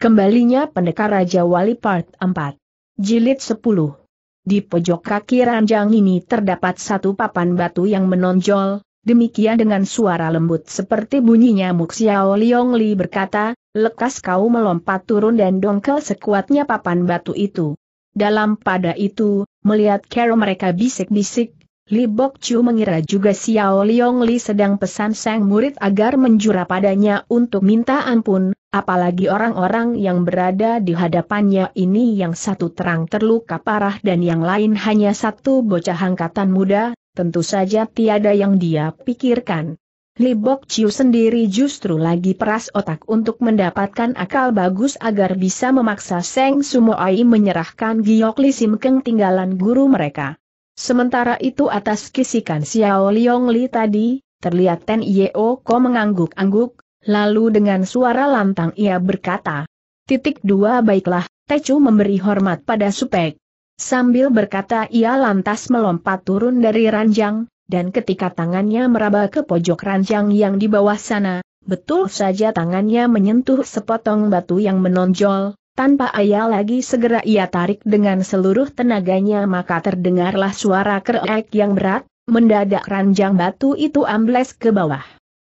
Kembalinya pendekar Raja Wali Part 4. Jilid 10. Di pojok kaki ranjang ini terdapat satu papan batu yang menonjol, demikian dengan suara lembut seperti bunyinya Muxiao Li berkata, lekas kau melompat turun dan dongkel sekuatnya papan batu itu. Dalam pada itu, melihat kera mereka bisik-bisik, Li Bok Chu mengira juga Xiao Liong Li sedang pesan sang murid agar menjura padanya untuk minta ampun, apalagi orang-orang yang berada di hadapannya ini yang satu terang terluka parah dan yang lain hanya satu bocah angkatan muda, tentu saja tiada yang dia pikirkan. Li Bok Chiu sendiri justru lagi peras otak untuk mendapatkan akal bagus agar bisa memaksa Seng Sumo Ai menyerahkan Giok Li Sim Keng tinggalan guru mereka. Sementara itu atas kisikan Xiao Liong Li tadi, terlihat Ten Yeo Ko mengangguk-angguk, lalu dengan suara lantang ia berkata, Titik dua baiklah, Techu memberi hormat pada Supek. Sambil berkata ia lantas melompat turun dari ranjang, dan ketika tangannya meraba ke pojok ranjang yang di bawah sana, betul saja tangannya menyentuh sepotong batu yang menonjol, tanpa ayah lagi segera ia tarik dengan seluruh tenaganya maka terdengarlah suara kerek yang berat, mendadak ranjang batu itu ambles ke bawah.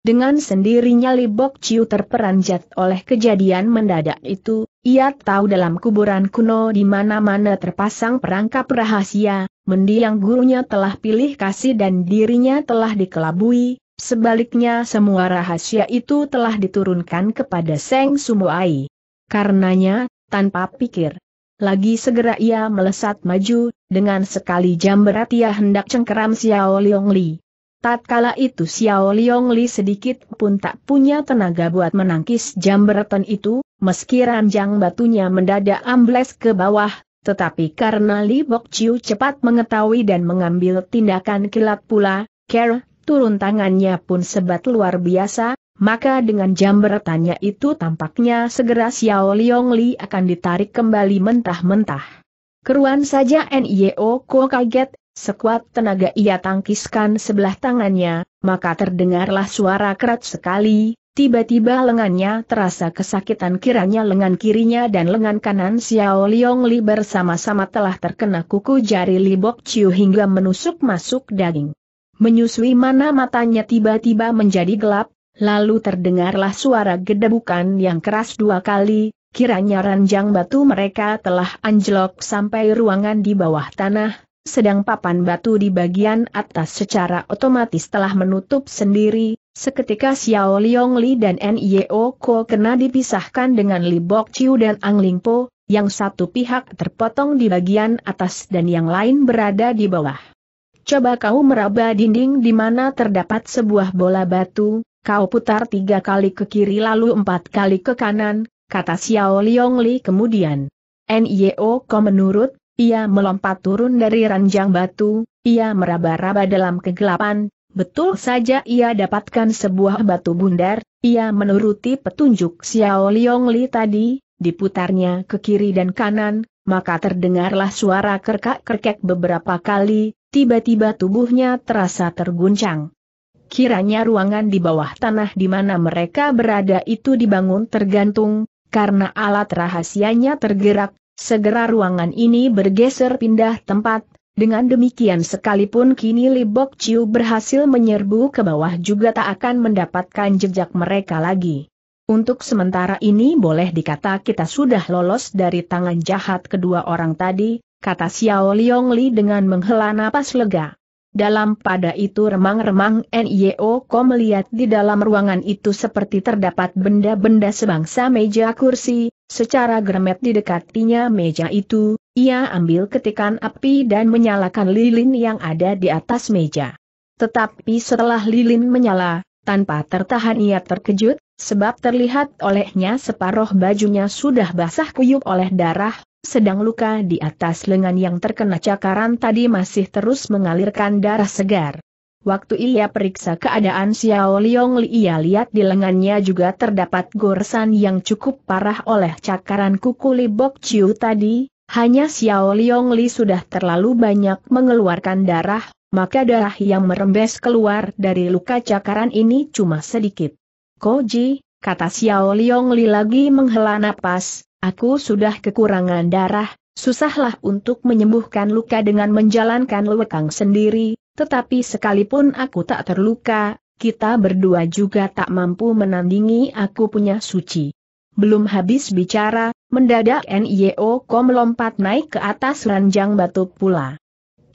Dengan sendirinya Libok Ciu terperanjat oleh kejadian mendadak itu, ia tahu dalam kuburan kuno di mana-mana terpasang perangkap rahasia, mendiang gurunya telah pilih kasih dan dirinya telah dikelabui, sebaliknya semua rahasia itu telah diturunkan kepada Seng Sumuai. Karenanya, tanpa pikir lagi segera ia melesat maju, dengan sekali jam berat ia hendak cengkeram Xiao Liong Li. Tatkala itu Xiao Liong Li sedikit pun tak punya tenaga buat menangkis jam beratan itu, meski ranjang batunya mendadak ambles ke bawah, tetapi karena Li Bok Chiu cepat mengetahui dan mengambil tindakan kilat pula, ker, turun tangannya pun sebat luar biasa, maka dengan jam bertanya itu tampaknya segera Xiao Liong Li akan ditarik kembali mentah-mentah. Keruan saja NIO Ko kaget, sekuat tenaga ia tangkiskan sebelah tangannya, maka terdengarlah suara kerat sekali, tiba-tiba lengannya terasa kesakitan kiranya lengan kirinya dan lengan kanan Xiao Liong Li bersama-sama telah terkena kuku jari Li Bok Chiu hingga menusuk masuk daging. Menyusui mana matanya tiba-tiba menjadi gelap, Lalu terdengarlah suara gedebukan yang keras dua kali, kiranya ranjang batu mereka telah anjlok sampai ruangan di bawah tanah, sedang papan batu di bagian atas secara otomatis telah menutup sendiri, seketika Xiao Liong Li dan N.I.O. Ko kena dipisahkan dengan Li Bok Chiu dan Ang Ling Po, yang satu pihak terpotong di bagian atas dan yang lain berada di bawah. Coba kau meraba dinding di mana terdapat sebuah bola batu, Kau putar tiga kali ke kiri lalu empat kali ke kanan, kata Xiao Liong Li kemudian. Nio e kau menurut, ia melompat turun dari ranjang batu, ia meraba-raba dalam kegelapan, betul saja ia dapatkan sebuah batu bundar, ia menuruti petunjuk Xiao Liong Li tadi, diputarnya ke kiri dan kanan, maka terdengarlah suara kerkak-kerkek beberapa kali, tiba-tiba tubuhnya terasa terguncang kiranya ruangan di bawah tanah di mana mereka berada itu dibangun tergantung, karena alat rahasianya tergerak, segera ruangan ini bergeser pindah tempat, dengan demikian sekalipun kini Libok Chiu berhasil menyerbu ke bawah juga tak akan mendapatkan jejak mereka lagi. Untuk sementara ini boleh dikata kita sudah lolos dari tangan jahat kedua orang tadi, kata Xiao Li dengan menghela napas lega. Dalam pada itu remang-remang NIO Ko melihat di dalam ruangan itu seperti terdapat benda-benda sebangsa meja kursi, secara geremet di dekatinya meja itu, ia ambil ketikan api dan menyalakan lilin yang ada di atas meja. Tetapi setelah lilin menyala, tanpa tertahan ia terkejut, sebab terlihat olehnya separuh bajunya sudah basah kuyup oleh darah, sedang luka di atas lengan yang terkena cakaran tadi masih terus mengalirkan darah segar. Waktu ia periksa keadaan Xiao Liong Li ia lihat di lengannya juga terdapat goresan yang cukup parah oleh cakaran kuku Li Bok Chiu tadi, hanya Xiao Liong Li sudah terlalu banyak mengeluarkan darah, maka darah yang merembes keluar dari luka cakaran ini cuma sedikit. Koji, kata Xiao Liong Li lagi menghela napas, aku sudah kekurangan darah, susahlah untuk menyembuhkan luka dengan menjalankan lewekang sendiri, tetapi sekalipun aku tak terluka, kita berdua juga tak mampu menandingi aku punya suci. Belum habis bicara, mendadak NIO kom melompat naik ke atas ranjang batu pula.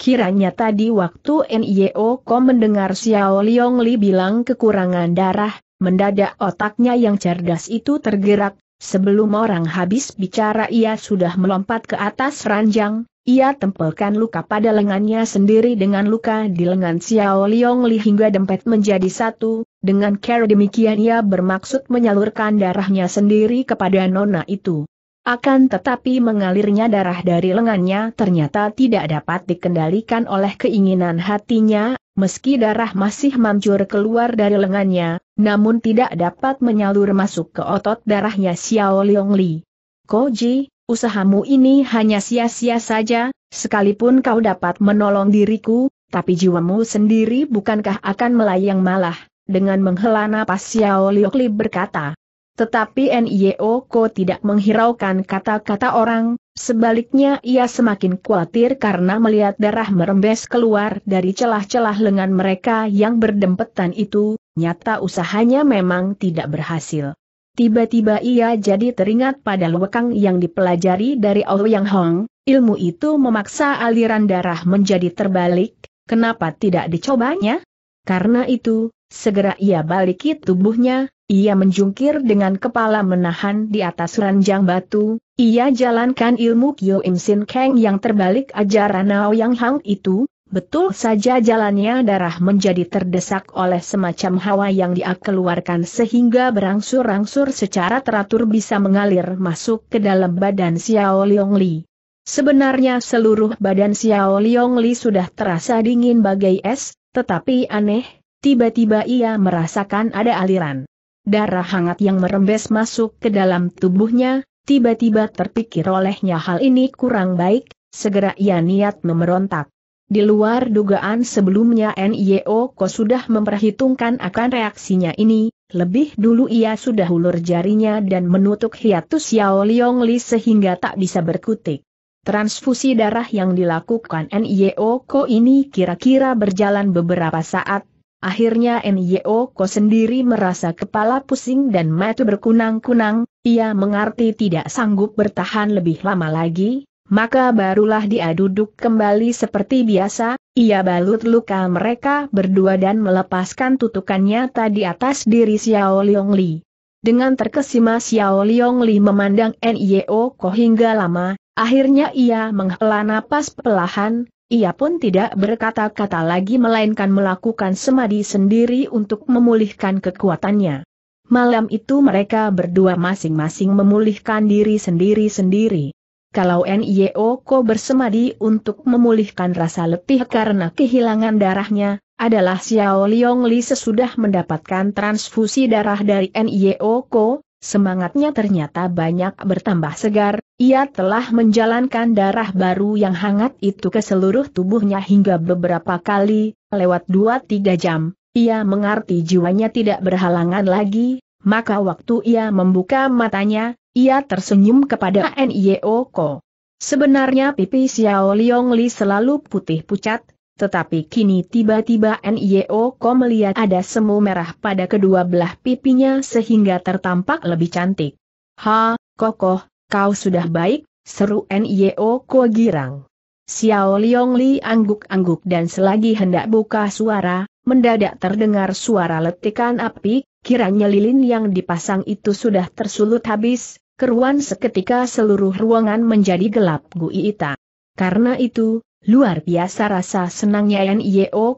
Kiranya tadi waktu NIO kom mendengar Xiao Liong Li bilang kekurangan darah, mendadak otaknya yang cerdas itu tergerak, Sebelum orang habis bicara ia sudah melompat ke atas ranjang, ia tempelkan luka pada lengannya sendiri dengan luka di lengan Xiao Liong Li hingga dempet menjadi satu, dengan cara demikian ia bermaksud menyalurkan darahnya sendiri kepada nona itu. Akan tetapi mengalirnya darah dari lengannya ternyata tidak dapat dikendalikan oleh keinginan hatinya, meski darah masih mancur keluar dari lengannya, namun tidak dapat menyalur masuk ke otot darahnya Xiao Liong Li. Koji, usahamu ini hanya sia-sia saja, sekalipun kau dapat menolong diriku, tapi jiwamu sendiri bukankah akan melayang malah, dengan menghela napas Xiao Liong Li berkata. Tetapi NIO Ko tidak menghiraukan kata-kata orang, sebaliknya ia semakin khawatir karena melihat darah merembes keluar dari celah-celah lengan mereka yang berdempetan itu, nyata usahanya memang tidak berhasil. Tiba-tiba ia jadi teringat pada lewekang yang dipelajari dari Yang Hong, ilmu itu memaksa aliran darah menjadi terbalik, kenapa tidak dicobanya? Karena itu, segera ia baliki tubuhnya, ia menjungkir dengan kepala menahan di atas ranjang batu, ia jalankan ilmu Kyo Im Sin Kang yang terbalik ajaran Yang Hang itu, betul saja jalannya darah menjadi terdesak oleh semacam hawa yang dia keluarkan sehingga berangsur-angsur secara teratur bisa mengalir masuk ke dalam badan Xiao Liong Li. Sebenarnya seluruh badan Xiao Liong Li sudah terasa dingin bagai es, tetapi aneh, tiba-tiba ia merasakan ada aliran darah hangat yang merembes masuk ke dalam tubuhnya, tiba-tiba terpikir olehnya hal ini kurang baik, segera ia niat memberontak. Di luar dugaan sebelumnya NIO Ko sudah memperhitungkan akan reaksinya ini, lebih dulu ia sudah ulur jarinya dan menutup hiatus Yao Liong Li sehingga tak bisa berkutik. Transfusi darah yang dilakukan NIO Ko ini kira-kira berjalan beberapa saat, Akhirnya Nyo Ko sendiri merasa kepala pusing dan mata berkunang-kunang, ia mengerti tidak sanggup bertahan lebih lama lagi, maka barulah dia duduk kembali seperti biasa, ia balut luka mereka berdua dan melepaskan tutukannya tadi atas diri Xiao Liong Li. Dengan terkesima Xiao Liong Li memandang Nio Ko hingga lama, akhirnya ia menghela napas perlahan, ia pun tidak berkata-kata lagi melainkan melakukan semadi sendiri untuk memulihkan kekuatannya. Malam itu mereka berdua masing-masing memulihkan diri sendiri-sendiri. Kalau N.I.O. Ko bersemadi untuk memulihkan rasa letih karena kehilangan darahnya, adalah Xiao Liong Li sesudah mendapatkan transfusi darah dari N.I.O. Ko, Semangatnya ternyata banyak bertambah segar, ia telah menjalankan darah baru yang hangat itu ke seluruh tubuhnya hingga beberapa kali, lewat 2-3 jam, ia mengerti jiwanya tidak berhalangan lagi, maka waktu ia membuka matanya, ia tersenyum kepada N.I.O. Ko. Sebenarnya pipi Xiao Liong Li selalu putih pucat, tetapi kini tiba-tiba Nio Ko melihat ada semu merah pada kedua belah pipinya sehingga tertampak lebih cantik. Ha, kokoh, kau sudah baik, seru Nio Ko girang. Xiao Liong Li angguk-angguk dan selagi hendak buka suara, mendadak terdengar suara letikan api, kiranya lilin yang dipasang itu sudah tersulut habis, keruan seketika seluruh ruangan menjadi gelap guiita. Karena itu, Luar biasa rasa senangnya Yan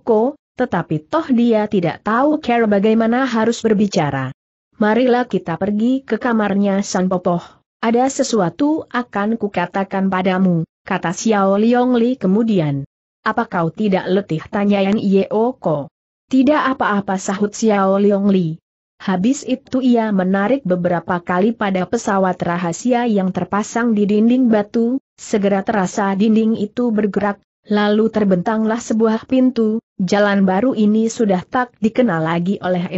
Ko, tetapi toh dia tidak tahu cara bagaimana harus berbicara. Marilah kita pergi ke kamarnya San Popoh. Ada sesuatu akan kukatakan padamu, kata Xiao Liong Li kemudian. Apa kau tidak letih tanya Yan Ko? Tidak apa-apa sahut Xiao Liong Li. Habis itu ia menarik beberapa kali pada pesawat rahasia yang terpasang di dinding batu, Segera terasa dinding itu bergerak, lalu terbentanglah sebuah pintu, jalan baru ini sudah tak dikenal lagi oleh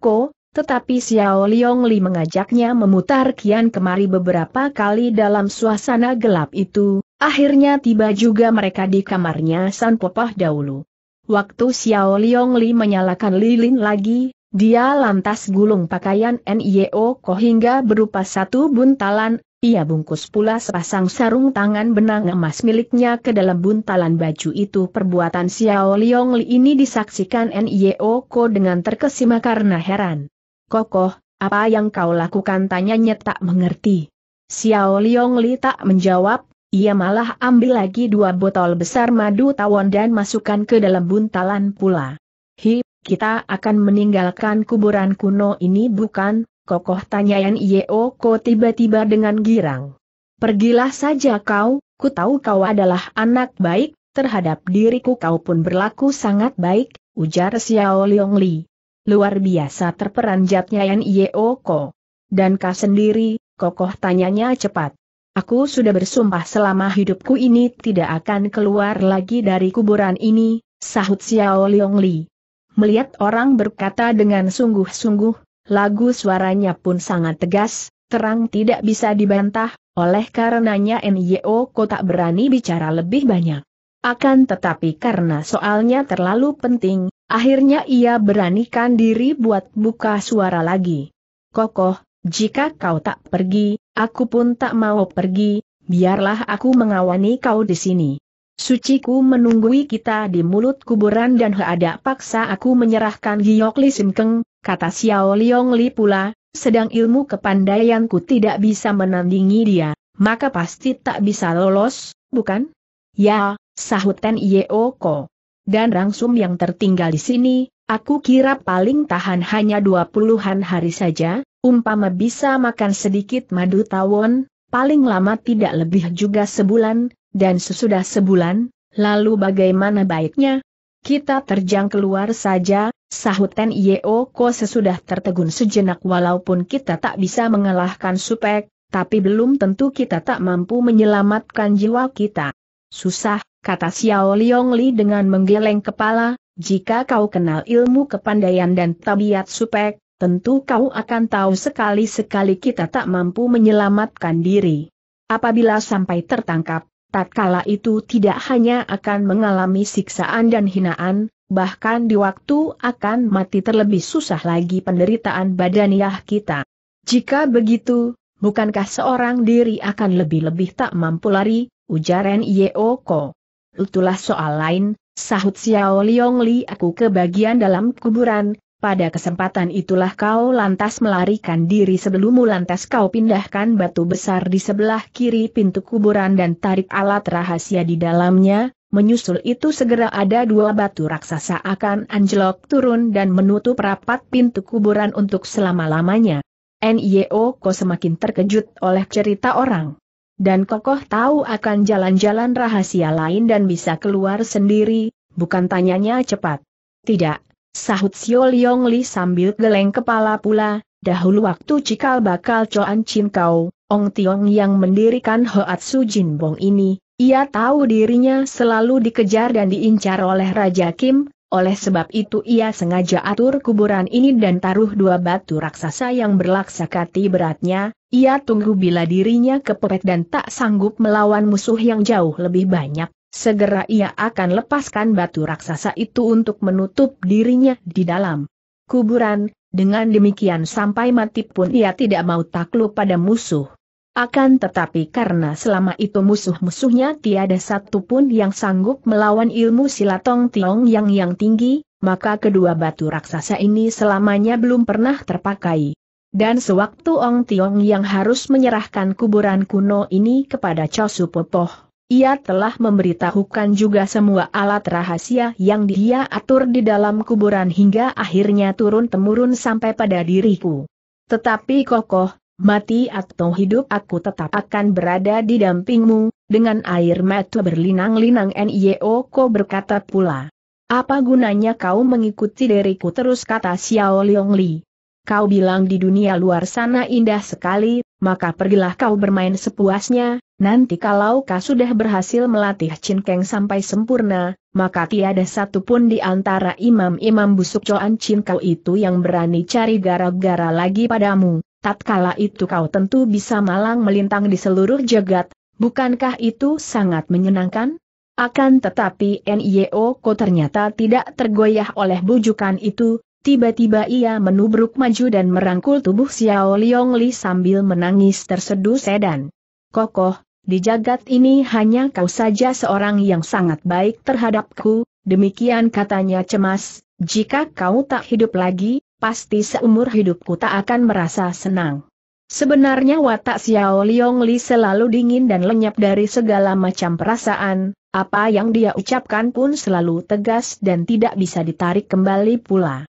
Ko, tetapi Xiao Liong Li mengajaknya memutar kian kemari beberapa kali dalam suasana gelap itu, akhirnya tiba juga mereka di kamarnya San Popah dahulu. Waktu Xiao Liong Li menyalakan lilin lagi, dia lantas gulung pakaian Nyeoko Ko hingga berupa satu buntalan, ia bungkus pula sepasang sarung tangan benang emas miliknya ke dalam buntalan baju itu perbuatan Xiao Liong Li ini disaksikan Nio Ko dengan terkesima karena heran. Kokoh, apa yang kau lakukan tanyanya tak mengerti. Xiao Liong Li tak menjawab, ia malah ambil lagi dua botol besar madu tawon dan masukkan ke dalam buntalan pula. Hi, kita akan meninggalkan kuburan kuno ini bukan? kokoh tanyaan Yeoko tiba-tiba dengan girang. Pergilah saja kau, ku tahu kau adalah anak baik, terhadap diriku kau pun berlaku sangat baik, ujar Xiao Liong Li. Luar biasa terperanjatnya Yan Yeo Yeoko. Dan kau sendiri, kokoh tanyanya cepat. Aku sudah bersumpah selama hidupku ini tidak akan keluar lagi dari kuburan ini, sahut Xiao Liong Li. Melihat orang berkata dengan sungguh-sungguh, Lagu suaranya pun sangat tegas, terang tidak bisa dibantah, oleh karenanya NYO tak berani bicara lebih banyak. Akan tetapi karena soalnya terlalu penting, akhirnya ia beranikan diri buat buka suara lagi. Kokoh, jika kau tak pergi, aku pun tak mau pergi, biarlah aku mengawani kau di sini. Suciku menunggui kita di mulut kuburan dan heada paksa aku menyerahkan giyok Li Simkeng, Kata Xiao Liong Li pula, sedang ilmu kepandaianku tidak bisa menandingi dia, maka pasti tak bisa lolos, bukan? Ya, sahut Ten Yeoko. Dan Rangsum yang tertinggal di sini, aku kira paling tahan hanya dua puluhan hari saja, umpama bisa makan sedikit madu tawon, paling lama tidak lebih juga sebulan, dan sesudah sebulan, lalu bagaimana baiknya? Kita terjang keluar saja, sahut Ten Yeo Ko sesudah tertegun sejenak walaupun kita tak bisa mengalahkan Supek, tapi belum tentu kita tak mampu menyelamatkan jiwa kita. Susah, kata Xiao Li dengan menggeleng kepala, jika kau kenal ilmu kepandaian dan tabiat Supek, tentu kau akan tahu sekali-sekali kita tak mampu menyelamatkan diri. Apabila sampai tertangkap, tatkala itu tidak hanya akan mengalami siksaan dan hinaan, bahkan di waktu akan mati terlebih susah lagi penderitaan badaniah kita. Jika begitu, bukankah seorang diri akan lebih-lebih tak mampu lari, ujar Yeoko. Itulah soal lain, sahut Xiao Liong Li aku kebagian dalam kuburan, pada kesempatan itulah kau lantas melarikan diri sebelummu lantas kau pindahkan batu besar di sebelah kiri pintu kuburan dan tarik alat rahasia di dalamnya, menyusul itu segera ada dua batu raksasa akan anjlok turun dan menutup rapat pintu kuburan untuk selama-lamanya. NIO ko semakin terkejut oleh cerita orang. Dan kokoh tahu akan jalan-jalan rahasia lain dan bisa keluar sendiri, bukan tanyanya cepat. Tidak, Sahut Sio Liong Li sambil geleng kepala pula, dahulu waktu cikal bakal Coan Chin Kau, Ong Tiong yang mendirikan Hoat Su Jin Bong ini, ia tahu dirinya selalu dikejar dan diincar oleh Raja Kim, oleh sebab itu ia sengaja atur kuburan ini dan taruh dua batu raksasa yang berlaksakati beratnya, ia tunggu bila dirinya kepepet dan tak sanggup melawan musuh yang jauh lebih banyak, Segera ia akan lepaskan batu raksasa itu untuk menutup dirinya di dalam kuburan, dengan demikian sampai mati pun ia tidak mau takluk pada musuh. Akan tetapi karena selama itu musuh-musuhnya tiada satupun yang sanggup melawan ilmu silatong tiong yang yang tinggi, maka kedua batu raksasa ini selamanya belum pernah terpakai. Dan sewaktu Ong Tiong yang harus menyerahkan kuburan kuno ini kepada Chosu Popoh, ia telah memberitahukan juga semua alat rahasia yang dia atur di dalam kuburan hingga akhirnya turun-temurun sampai pada diriku. Tetapi kokoh, mati atau hidup aku tetap akan berada di dampingmu, dengan air mata berlinang-linang Ko berkata pula. Apa gunanya kau mengikuti diriku terus kata Xiao Liong Li. Kau bilang di dunia luar sana indah sekali, maka pergilah kau bermain sepuasnya, nanti kalau kau sudah berhasil melatih Keng sampai sempurna, maka tiada satu pun di antara imam-imam busuk Coan kau itu yang berani cari gara-gara lagi padamu, tatkala itu kau tentu bisa malang melintang di seluruh jagat, bukankah itu sangat menyenangkan? Akan tetapi NIO ko ternyata tidak tergoyah oleh bujukan itu, Tiba-tiba ia menubruk maju dan merangkul tubuh Xiao Liong Li sambil menangis terseduh sedan. Kokoh, di jagat ini hanya kau saja seorang yang sangat baik terhadapku, demikian katanya cemas, jika kau tak hidup lagi, pasti seumur hidupku tak akan merasa senang. Sebenarnya watak Xiao Liong Li selalu dingin dan lenyap dari segala macam perasaan, apa yang dia ucapkan pun selalu tegas dan tidak bisa ditarik kembali pula.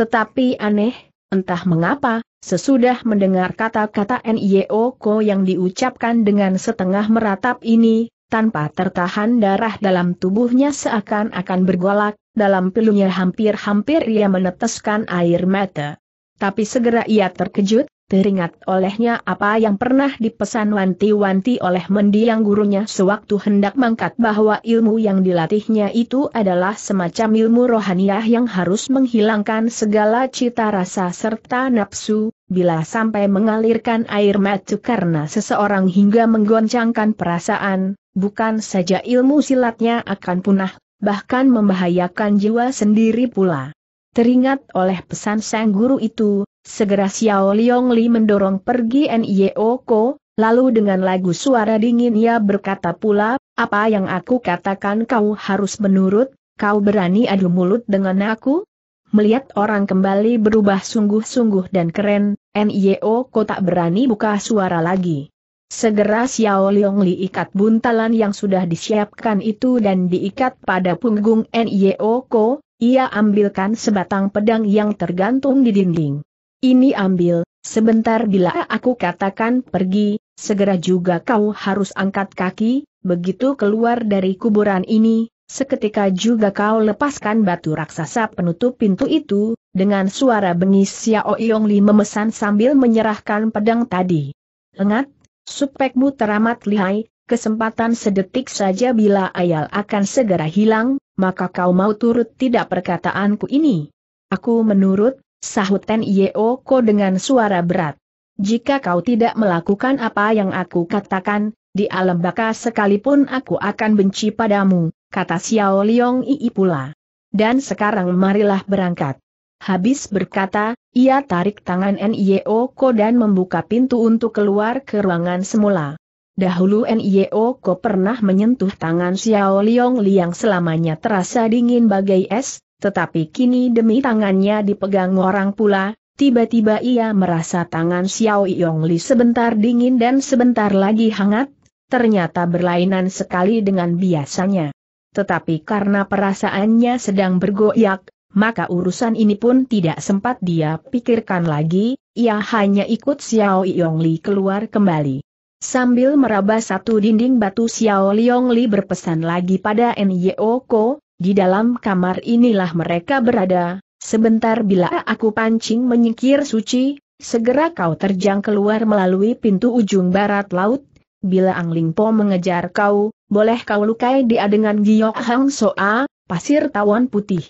Tetapi aneh, entah mengapa, sesudah mendengar kata-kata NIO yang diucapkan dengan setengah meratap ini, tanpa tertahan darah dalam tubuhnya seakan-akan bergolak, dalam pilunya hampir-hampir ia meneteskan air mata. Tapi segera ia terkejut, Teringat olehnya apa yang pernah dipesan wanti-wanti oleh mendiang gurunya sewaktu hendak mangkat bahwa ilmu yang dilatihnya itu adalah semacam ilmu rohaniah yang harus menghilangkan segala cita rasa serta nafsu, bila sampai mengalirkan air mata karena seseorang hingga menggoncangkan perasaan, bukan saja ilmu silatnya akan punah, bahkan membahayakan jiwa sendiri pula. Teringat oleh pesan sang guru itu, Segera Xiao Liong Li mendorong pergi Nio Ko, lalu dengan lagu suara dingin ia berkata pula, apa yang aku katakan kau harus menurut, kau berani adu mulut dengan aku? Melihat orang kembali berubah sungguh-sungguh dan keren, Nio Ko tak berani buka suara lagi. Segera Xiao Liong Li ikat buntalan yang sudah disiapkan itu dan diikat pada punggung Nio Ko, ia ambilkan sebatang pedang yang tergantung di dinding. Ini ambil, sebentar bila aku katakan pergi, segera juga kau harus angkat kaki, begitu keluar dari kuburan ini, seketika juga kau lepaskan batu raksasa penutup pintu itu, dengan suara bengis Xiao Yong Li memesan sambil menyerahkan pedang tadi. Lengat, supekmu teramat lihai, kesempatan sedetik saja bila ayal akan segera hilang, maka kau mau turut tidak perkataanku ini. Aku menurut, Sahut Ten Ko dengan suara berat. Jika kau tidak melakukan apa yang aku katakan, di alam baka sekalipun aku akan benci padamu, kata Xiao Liong Ii pula. Dan sekarang marilah berangkat. Habis berkata, ia tarik tangan N.I.O. Ko dan membuka pintu untuk keluar ke ruangan semula. Dahulu N.I.O. Ko pernah menyentuh tangan Xiao Liong Liang selamanya terasa dingin bagai es, tetapi kini demi tangannya dipegang orang pula, tiba-tiba ia merasa tangan Xiao Yongli sebentar dingin dan sebentar lagi hangat, ternyata berlainan sekali dengan biasanya. Tetapi karena perasaannya sedang bergoyak, maka urusan ini pun tidak sempat dia pikirkan lagi, ia hanya ikut Xiao Yongli keluar kembali. Sambil meraba satu dinding batu Xiao Yongli berpesan lagi pada Nyo Ko, di dalam kamar inilah mereka berada, sebentar bila aku pancing menyingkir suci, segera kau terjang keluar melalui pintu ujung barat laut, bila Angling Po mengejar kau, boleh kau lukai dia dengan giok hang soa, pasir tawon putih.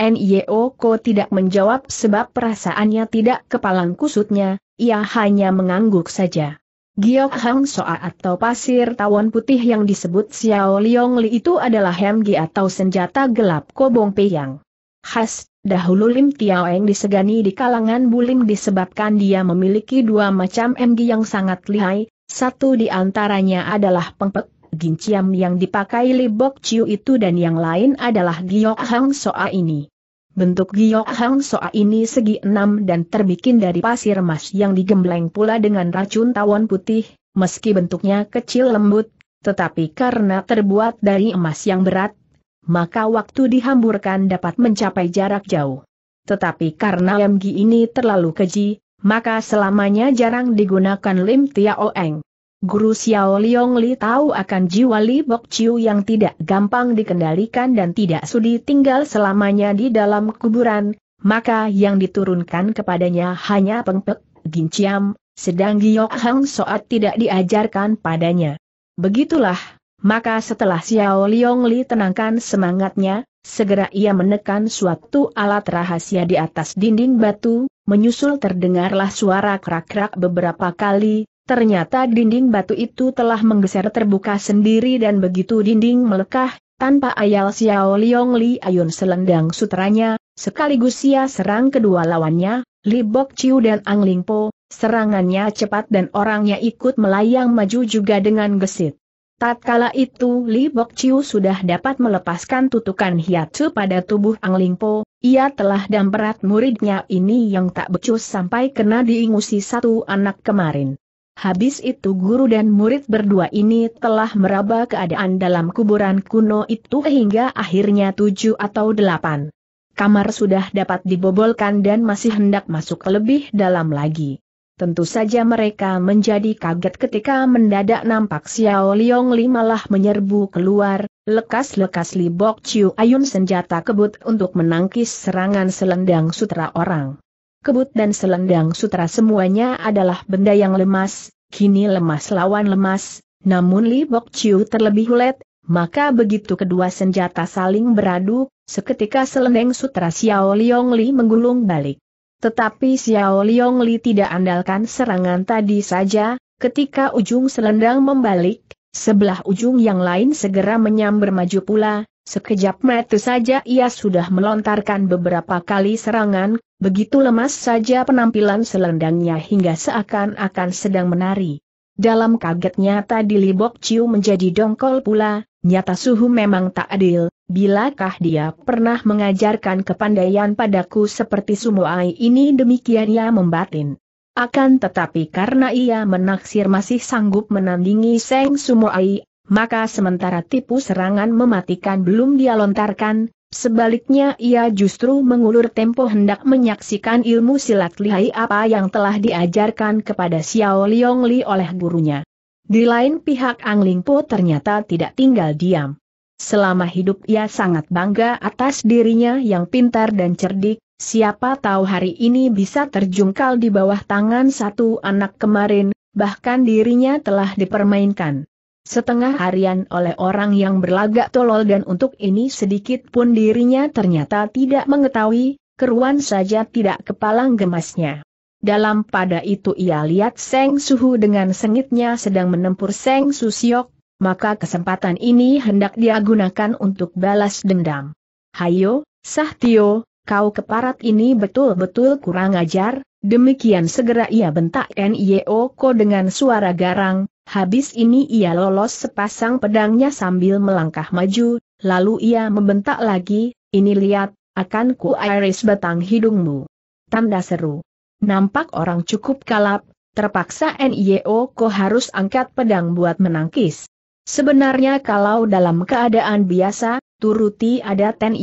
Nio Ko tidak menjawab sebab perasaannya tidak kepalang kusutnya, ia hanya mengangguk saja. Giok Hang Soa atau pasir tawon putih yang disebut Xiao Liong Li itu adalah hemgi atau senjata gelap kobong peyang. Khas, dahulu Lim Tiao Eng disegani di kalangan bulim disebabkan dia memiliki dua macam hemgi yang sangat lihai, satu di antaranya adalah pengpek ginciam yang dipakai Li Bok Chiu itu dan yang lain adalah Giok Hang Soa ini. Bentuk giok Hang Soa ini segi enam dan terbikin dari pasir emas yang digembleng pula dengan racun tawon putih, meski bentuknya kecil lembut, tetapi karena terbuat dari emas yang berat, maka waktu dihamburkan dapat mencapai jarak jauh. Tetapi karena MG ini terlalu keji, maka selamanya jarang digunakan Lim Tiao Eng. Guru Xiao Liong Li tahu akan jiwa Li Bok Chiu yang tidak gampang dikendalikan dan tidak sudi tinggal selamanya di dalam kuburan, maka yang diturunkan kepadanya hanya pengpek, ginciam, sedang Giok Hang Soat tidak diajarkan padanya. Begitulah, maka setelah Xiao Liong Li tenangkan semangatnya, segera ia menekan suatu alat rahasia di atas dinding batu, menyusul terdengarlah suara krak-krak beberapa kali, Ternyata dinding batu itu telah menggeser terbuka sendiri dan begitu dinding melekah, tanpa ayal Xiao Liong Li Ayun selendang sutranya, sekaligus ia serang kedua lawannya, Li Bok Chiu dan Ang Ling Po, serangannya cepat dan orangnya ikut melayang maju juga dengan gesit. Tatkala itu Li Bok Chiu sudah dapat melepaskan tutukan hiatsu pada tubuh Ang Ling Po, ia telah damperat muridnya ini yang tak becus sampai kena diingusi satu anak kemarin. Habis itu guru dan murid berdua ini telah meraba keadaan dalam kuburan kuno itu hingga akhirnya tujuh atau delapan. Kamar sudah dapat dibobolkan dan masih hendak masuk lebih dalam lagi. Tentu saja mereka menjadi kaget ketika mendadak nampak Xiao Liong Li malah menyerbu keluar, lekas-lekas Li Bok Chiu Ayun senjata kebut untuk menangkis serangan selendang sutra orang kebut dan selendang sutra semuanya adalah benda yang lemas, kini lemas lawan lemas, namun Li Bok Chiu terlebih ulet, maka begitu kedua senjata saling beradu, seketika selendang sutra Xiao Liong Li menggulung balik. Tetapi Xiao Liong Li tidak andalkan serangan tadi saja, ketika ujung selendang membalik, sebelah ujung yang lain segera menyambar maju pula, Sekejap mata saja ia sudah melontarkan beberapa kali serangan, begitu lemas saja penampilan selendangnya hingga seakan-akan sedang menari. Dalam kagetnya tadi Libok Ciu menjadi dongkol pula, nyata suhu memang tak adil, bilakah dia pernah mengajarkan kepandaian padaku seperti Sumo ai ini demikian ia membatin. Akan tetapi karena ia menaksir masih sanggup menandingi Seng Sumoai, maka sementara tipu serangan mematikan belum dia lontarkan, sebaliknya ia justru mengulur tempo hendak menyaksikan ilmu silat lihai apa yang telah diajarkan kepada Xiao Liong Li oleh gurunya. Di lain pihak Ang Ling Po ternyata tidak tinggal diam. Selama hidup ia sangat bangga atas dirinya yang pintar dan cerdik, siapa tahu hari ini bisa terjungkal di bawah tangan satu anak kemarin, bahkan dirinya telah dipermainkan setengah harian oleh orang yang berlagak tolol dan untuk ini sedikit pun dirinya ternyata tidak mengetahui, keruan saja tidak kepalang gemasnya. Dalam pada itu ia lihat Seng Suhu dengan sengitnya sedang menempur Seng Susiok, maka kesempatan ini hendak dia gunakan untuk balas dendam. Hayo, Sahtio, kau keparat ini betul-betul kurang ajar, demikian segera ia bentak NIO Ko dengan suara garang, Habis ini ia lolos sepasang pedangnya sambil melangkah maju, lalu ia membentak lagi, ini lihat, akan ku iris batang hidungmu. Tanda seru. Nampak orang cukup kalap, terpaksa NIO ko harus angkat pedang buat menangkis. Sebenarnya kalau dalam keadaan biasa, turuti ada Ten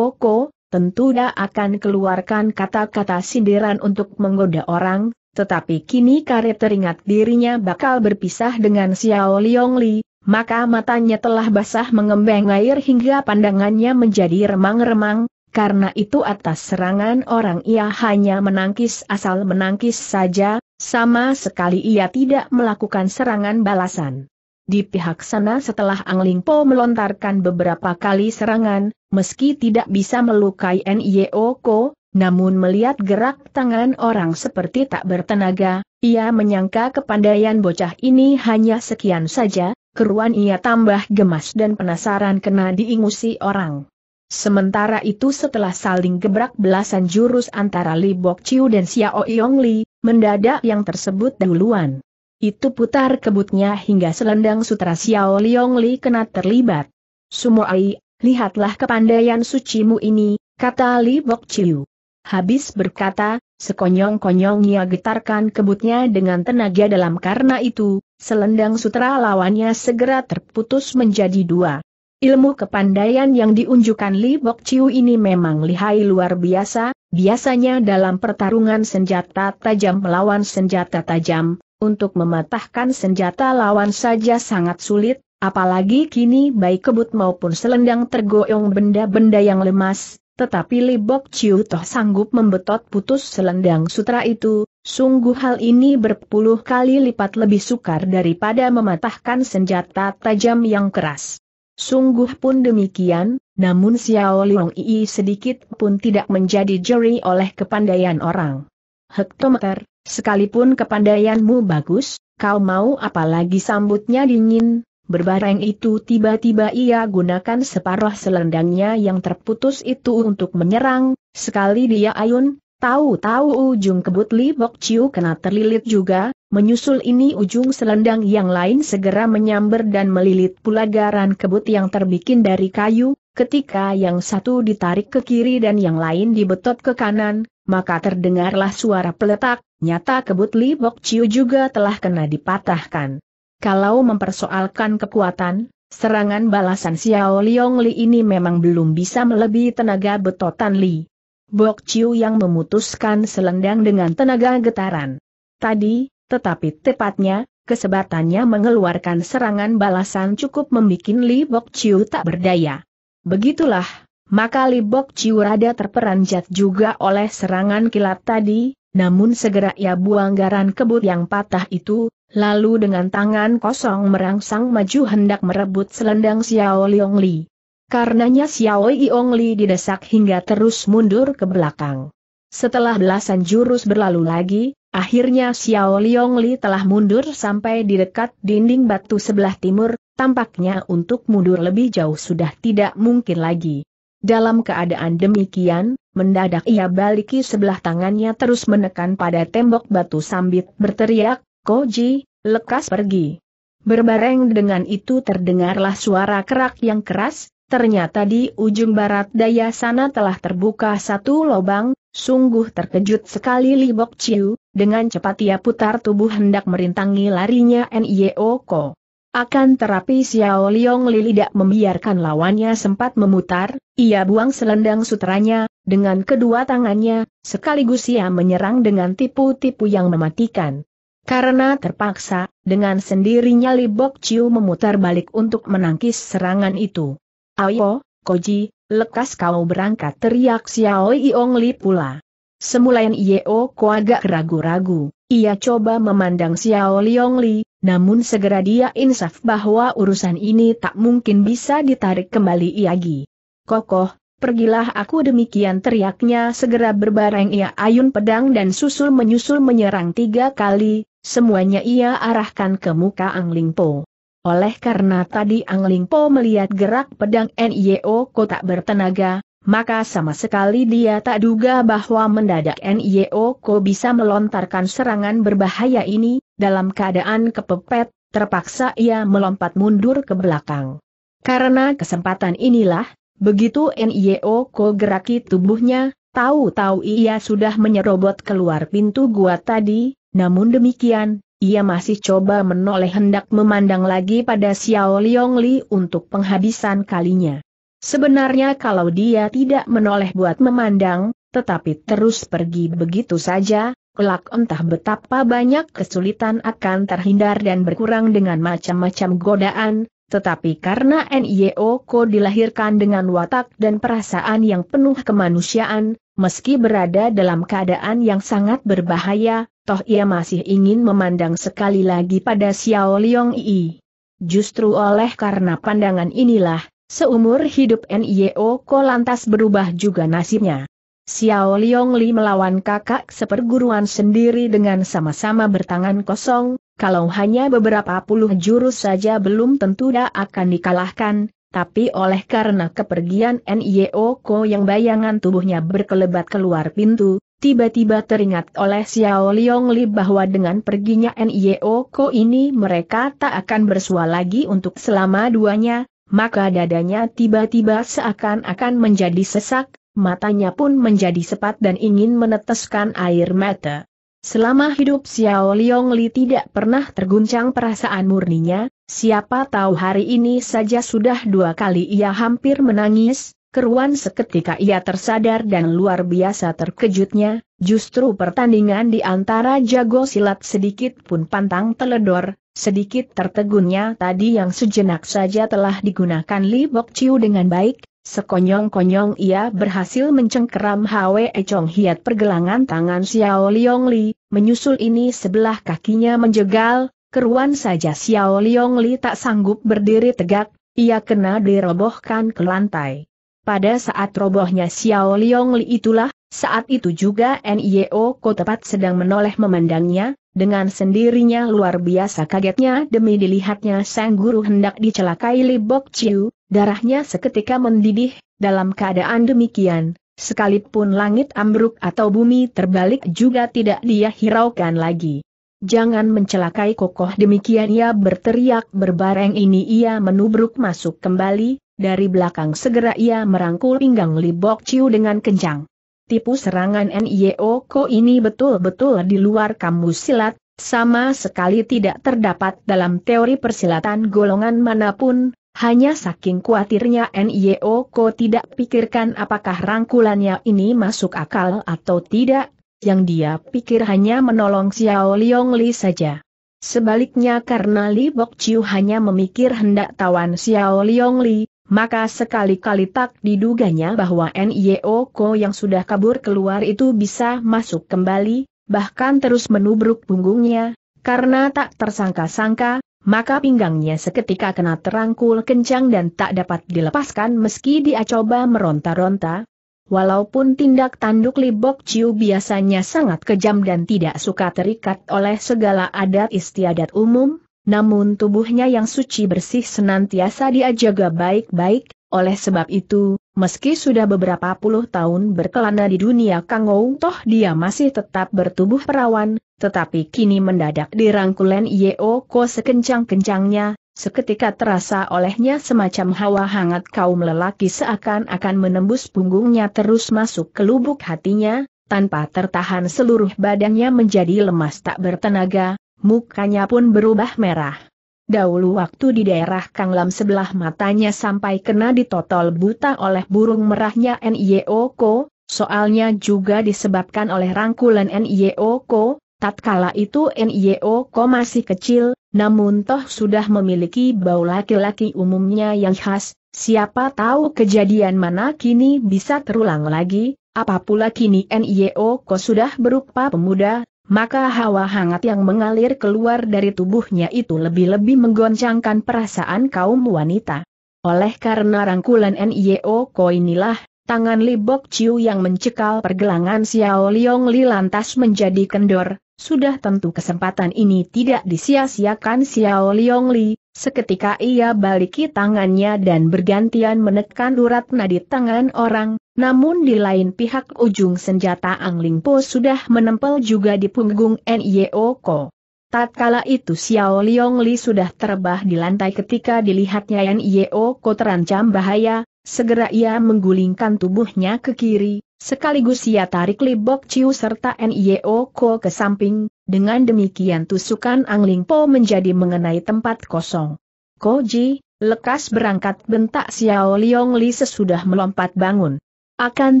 Ko, tentu dia akan keluarkan kata-kata sindiran untuk menggoda orang, tetapi kini Kare teringat dirinya bakal berpisah dengan Xiao Li, maka matanya telah basah mengembang air hingga pandangannya menjadi remang-remang, karena itu atas serangan orang ia hanya menangkis asal menangkis saja, sama sekali ia tidak melakukan serangan balasan. Di pihak sana setelah Ang Po melontarkan beberapa kali serangan, meski tidak bisa melukai Nio Ko, namun melihat gerak tangan orang seperti tak bertenaga, ia menyangka kepandaian bocah ini hanya sekian saja, keruan ia tambah gemas dan penasaran kena diingusi orang. Sementara itu setelah saling gebrak belasan jurus antara Li Bok Chiu dan Xiao Yong Li, mendadak yang tersebut dahuluan. Itu putar kebutnya hingga selendang sutra Xiao Yong Li kena terlibat. Sumoai, lihatlah kepandaian sucimu ini, kata Li Bok Chiu. Habis berkata, sekonyong-konyongnya getarkan kebutnya dengan tenaga dalam karena itu, selendang sutra lawannya segera terputus menjadi dua. Ilmu kepandaian yang diunjukkan Li Bok Chiu ini memang lihai luar biasa, biasanya dalam pertarungan senjata tajam melawan senjata tajam, untuk mematahkan senjata lawan saja sangat sulit, apalagi kini baik kebut maupun selendang tergoyong benda-benda yang lemas, tetapi Libok Chiu Toh sanggup membetot putus selendang sutra itu, sungguh hal ini berpuluh kali lipat lebih sukar daripada mematahkan senjata tajam yang keras. Sungguh pun demikian, namun Xiao Liong Yi sedikit pun tidak menjadi jeri oleh kepandaian orang. Hektometer, sekalipun kepandaianmu bagus, kau mau apalagi sambutnya dingin, Berbareng itu tiba-tiba ia gunakan separuh selendangnya yang terputus itu untuk menyerang, sekali dia ayun, tahu-tahu ujung kebut Li Bok Chiu kena terlilit juga, menyusul ini ujung selendang yang lain segera menyamber dan melilit pula garan kebut yang terbikin dari kayu, ketika yang satu ditarik ke kiri dan yang lain dibetot ke kanan, maka terdengarlah suara peletak, nyata kebut Li Bok Chiu juga telah kena dipatahkan. Kalau mempersoalkan kekuatan, serangan balasan Xiao Liong Li ini memang belum bisa melebihi tenaga betotan Li. Bok Chiu yang memutuskan selendang dengan tenaga getaran. Tadi, tetapi tepatnya, kesebatannya mengeluarkan serangan balasan cukup membuat Li Bok Chiu tak berdaya. Begitulah, maka Li Bok Chiu rada terperanjat juga oleh serangan kilat tadi, namun segera ia buang garan kebut yang patah itu, lalu dengan tangan kosong merangsang maju hendak merebut selendang Xiao Liong Li. Karenanya Xiao Yong Li didesak hingga terus mundur ke belakang. Setelah belasan jurus berlalu lagi, akhirnya Xiao Liong Li telah mundur sampai di dekat dinding batu sebelah timur, tampaknya untuk mundur lebih jauh sudah tidak mungkin lagi. Dalam keadaan demikian, mendadak ia baliki sebelah tangannya terus menekan pada tembok batu sambil berteriak, Koji, lekas pergi. Berbareng dengan itu terdengarlah suara kerak yang keras, ternyata di ujung barat daya sana telah terbuka satu lobang, sungguh terkejut sekali Li Bok Chiu, dengan cepat ia putar tubuh hendak merintangi larinya N.I.O. Ko. Akan terapi Xiao Liong Li tidak membiarkan lawannya sempat memutar, ia buang selendang sutranya, dengan kedua tangannya, sekaligus ia menyerang dengan tipu-tipu yang mematikan. Karena terpaksa, dengan sendirinya Li Bok Ciu memutar balik untuk menangkis serangan itu. Ayo, Koji, lekas kau berangkat teriak Xiao Yong Li pula. Semula Yeo Ko agak ragu-ragu, ia coba memandang Xiao Liong Li, namun segera dia insaf bahwa urusan ini tak mungkin bisa ditarik kembali Iagi. Kokoh, pergilah aku demikian teriaknya segera berbareng ia ayun pedang dan susul menyusul menyerang tiga kali, Semuanya ia arahkan ke muka Angling Po. Oleh karena tadi Angling Po melihat gerak pedang NIO kotak bertenaga, maka sama sekali dia tak duga bahwa mendadak NIO Ko bisa melontarkan serangan berbahaya ini, dalam keadaan kepepet, terpaksa ia melompat mundur ke belakang. Karena kesempatan inilah, begitu NIO Ko geraki tubuhnya, tahu-tahu ia sudah menyerobot keluar pintu gua tadi, namun demikian, ia masih coba menoleh hendak memandang lagi pada Xiao Liong Li untuk penghabisan kalinya. Sebenarnya kalau dia tidak menoleh buat memandang, tetapi terus pergi begitu saja, kelak entah betapa banyak kesulitan akan terhindar dan berkurang dengan macam-macam godaan, tetapi karena NIO Ko dilahirkan dengan watak dan perasaan yang penuh kemanusiaan, meski berada dalam keadaan yang sangat berbahaya, toh ia masih ingin memandang sekali lagi pada Xiao Liong Yi. Justru oleh karena pandangan inilah, seumur hidup NIO Ko lantas berubah juga nasibnya. Xiao Liong Li melawan kakak seperguruan sendiri dengan sama-sama bertangan kosong, kalau hanya beberapa puluh jurus saja belum tentu dia akan dikalahkan, tapi oleh karena kepergian NIO Ko yang bayangan tubuhnya berkelebat keluar pintu, Tiba-tiba teringat oleh Xiao Liong Li bahwa dengan perginya N.I.O. Ko ini mereka tak akan bersua lagi untuk selama duanya, maka dadanya tiba-tiba seakan-akan menjadi sesak, matanya pun menjadi sepat dan ingin meneteskan air mata. Selama hidup Xiao Liong Li tidak pernah terguncang perasaan murninya, siapa tahu hari ini saja sudah dua kali ia hampir menangis, Keruan seketika ia tersadar dan luar biasa terkejutnya, justru pertandingan di antara jago silat sedikit pun pantang teledor, sedikit tertegunnya tadi yang sejenak saja telah digunakan Li Bok Chiu dengan baik, sekonyong-konyong ia berhasil mencengkeram Hwe Chong Hiat pergelangan tangan Xiao Liong Li, menyusul ini sebelah kakinya menjegal, keruan saja Xiao Liong Li tak sanggup berdiri tegak, ia kena dirobohkan ke lantai. Pada saat robohnya Xiao Li itulah, saat itu juga Nio Ko tepat sedang menoleh memandangnya, dengan sendirinya luar biasa kagetnya demi dilihatnya sang guru hendak dicelakai Li Bok Chiu, darahnya seketika mendidih, dalam keadaan demikian, sekalipun langit ambruk atau bumi terbalik juga tidak dia hiraukan lagi. Jangan mencelakai kokoh demikian ia berteriak berbareng ini ia menubruk masuk kembali, dari belakang segera ia merangkul pinggang Li Bok Chiu dengan kencang. Tipu serangan NIO Ko ini betul-betul di luar kamu silat, sama sekali tidak terdapat dalam teori persilatan golongan manapun, hanya saking kuatirnya NIO Ko tidak pikirkan apakah rangkulannya ini masuk akal atau tidak, yang dia pikir hanya menolong Xiao Liong Li saja. Sebaliknya karena Li Bok Chiu hanya memikir hendak tawan Xiao Liong Li, maka sekali-kali tak diduganya bahwa NIO Ko yang sudah kabur keluar itu bisa masuk kembali, bahkan terus menubruk punggungnya, karena tak tersangka-sangka, maka pinggangnya seketika kena terangkul kencang dan tak dapat dilepaskan meski dia coba meronta-ronta. Walaupun tindak tanduk Libok Ciu biasanya sangat kejam dan tidak suka terikat oleh segala adat istiadat umum, namun tubuhnya yang suci bersih senantiasa diajaga baik-baik, oleh sebab itu, meski sudah beberapa puluh tahun berkelana di dunia Kangou toh dia masih tetap bertubuh perawan, tetapi kini mendadak dirangkulen Yeo Ko sekencang-kencangnya, seketika terasa olehnya semacam hawa hangat kaum lelaki seakan-akan menembus punggungnya terus masuk ke lubuk hatinya, tanpa tertahan seluruh badannya menjadi lemas tak bertenaga, mukanya pun berubah merah. Dahulu waktu di daerah kang lam sebelah matanya sampai kena ditotol buta oleh burung merahnya Nyeoko, soalnya juga disebabkan oleh rangkulan Nyeoko, tatkala itu Nyeoko masih kecil, namun toh sudah memiliki bau laki-laki umumnya yang khas, siapa tahu kejadian mana kini bisa terulang lagi, Apapula pula kini Nyeoko sudah berupa pemuda, maka hawa hangat yang mengalir keluar dari tubuhnya itu lebih-lebih menggoncangkan perasaan kaum wanita. Oleh karena rangkulan NIO Ko inilah, tangan Li Bok Chiu yang mencekal pergelangan Xiao Liong Li lantas menjadi kendor, sudah tentu kesempatan ini tidak disia-siakan Xiao Liong Li, Seketika ia baliki tangannya dan bergantian menekan urat nadi tangan orang, namun di lain pihak ujung senjata Angling Po sudah menempel juga di punggung N.Y.O. Ko. Tatkala itu Xiao Liong Li sudah terbah di lantai ketika dilihatnya N.Y.O. Ko terancam bahaya, segera ia menggulingkan tubuhnya ke kiri, sekaligus ia tarik Li Bok Chiu serta N.Y.O. Ko ke samping, dengan demikian tusukan Angling Po menjadi mengenai tempat kosong. Koji, lekas berangkat bentak Xiao Liong Li sesudah melompat bangun. Akan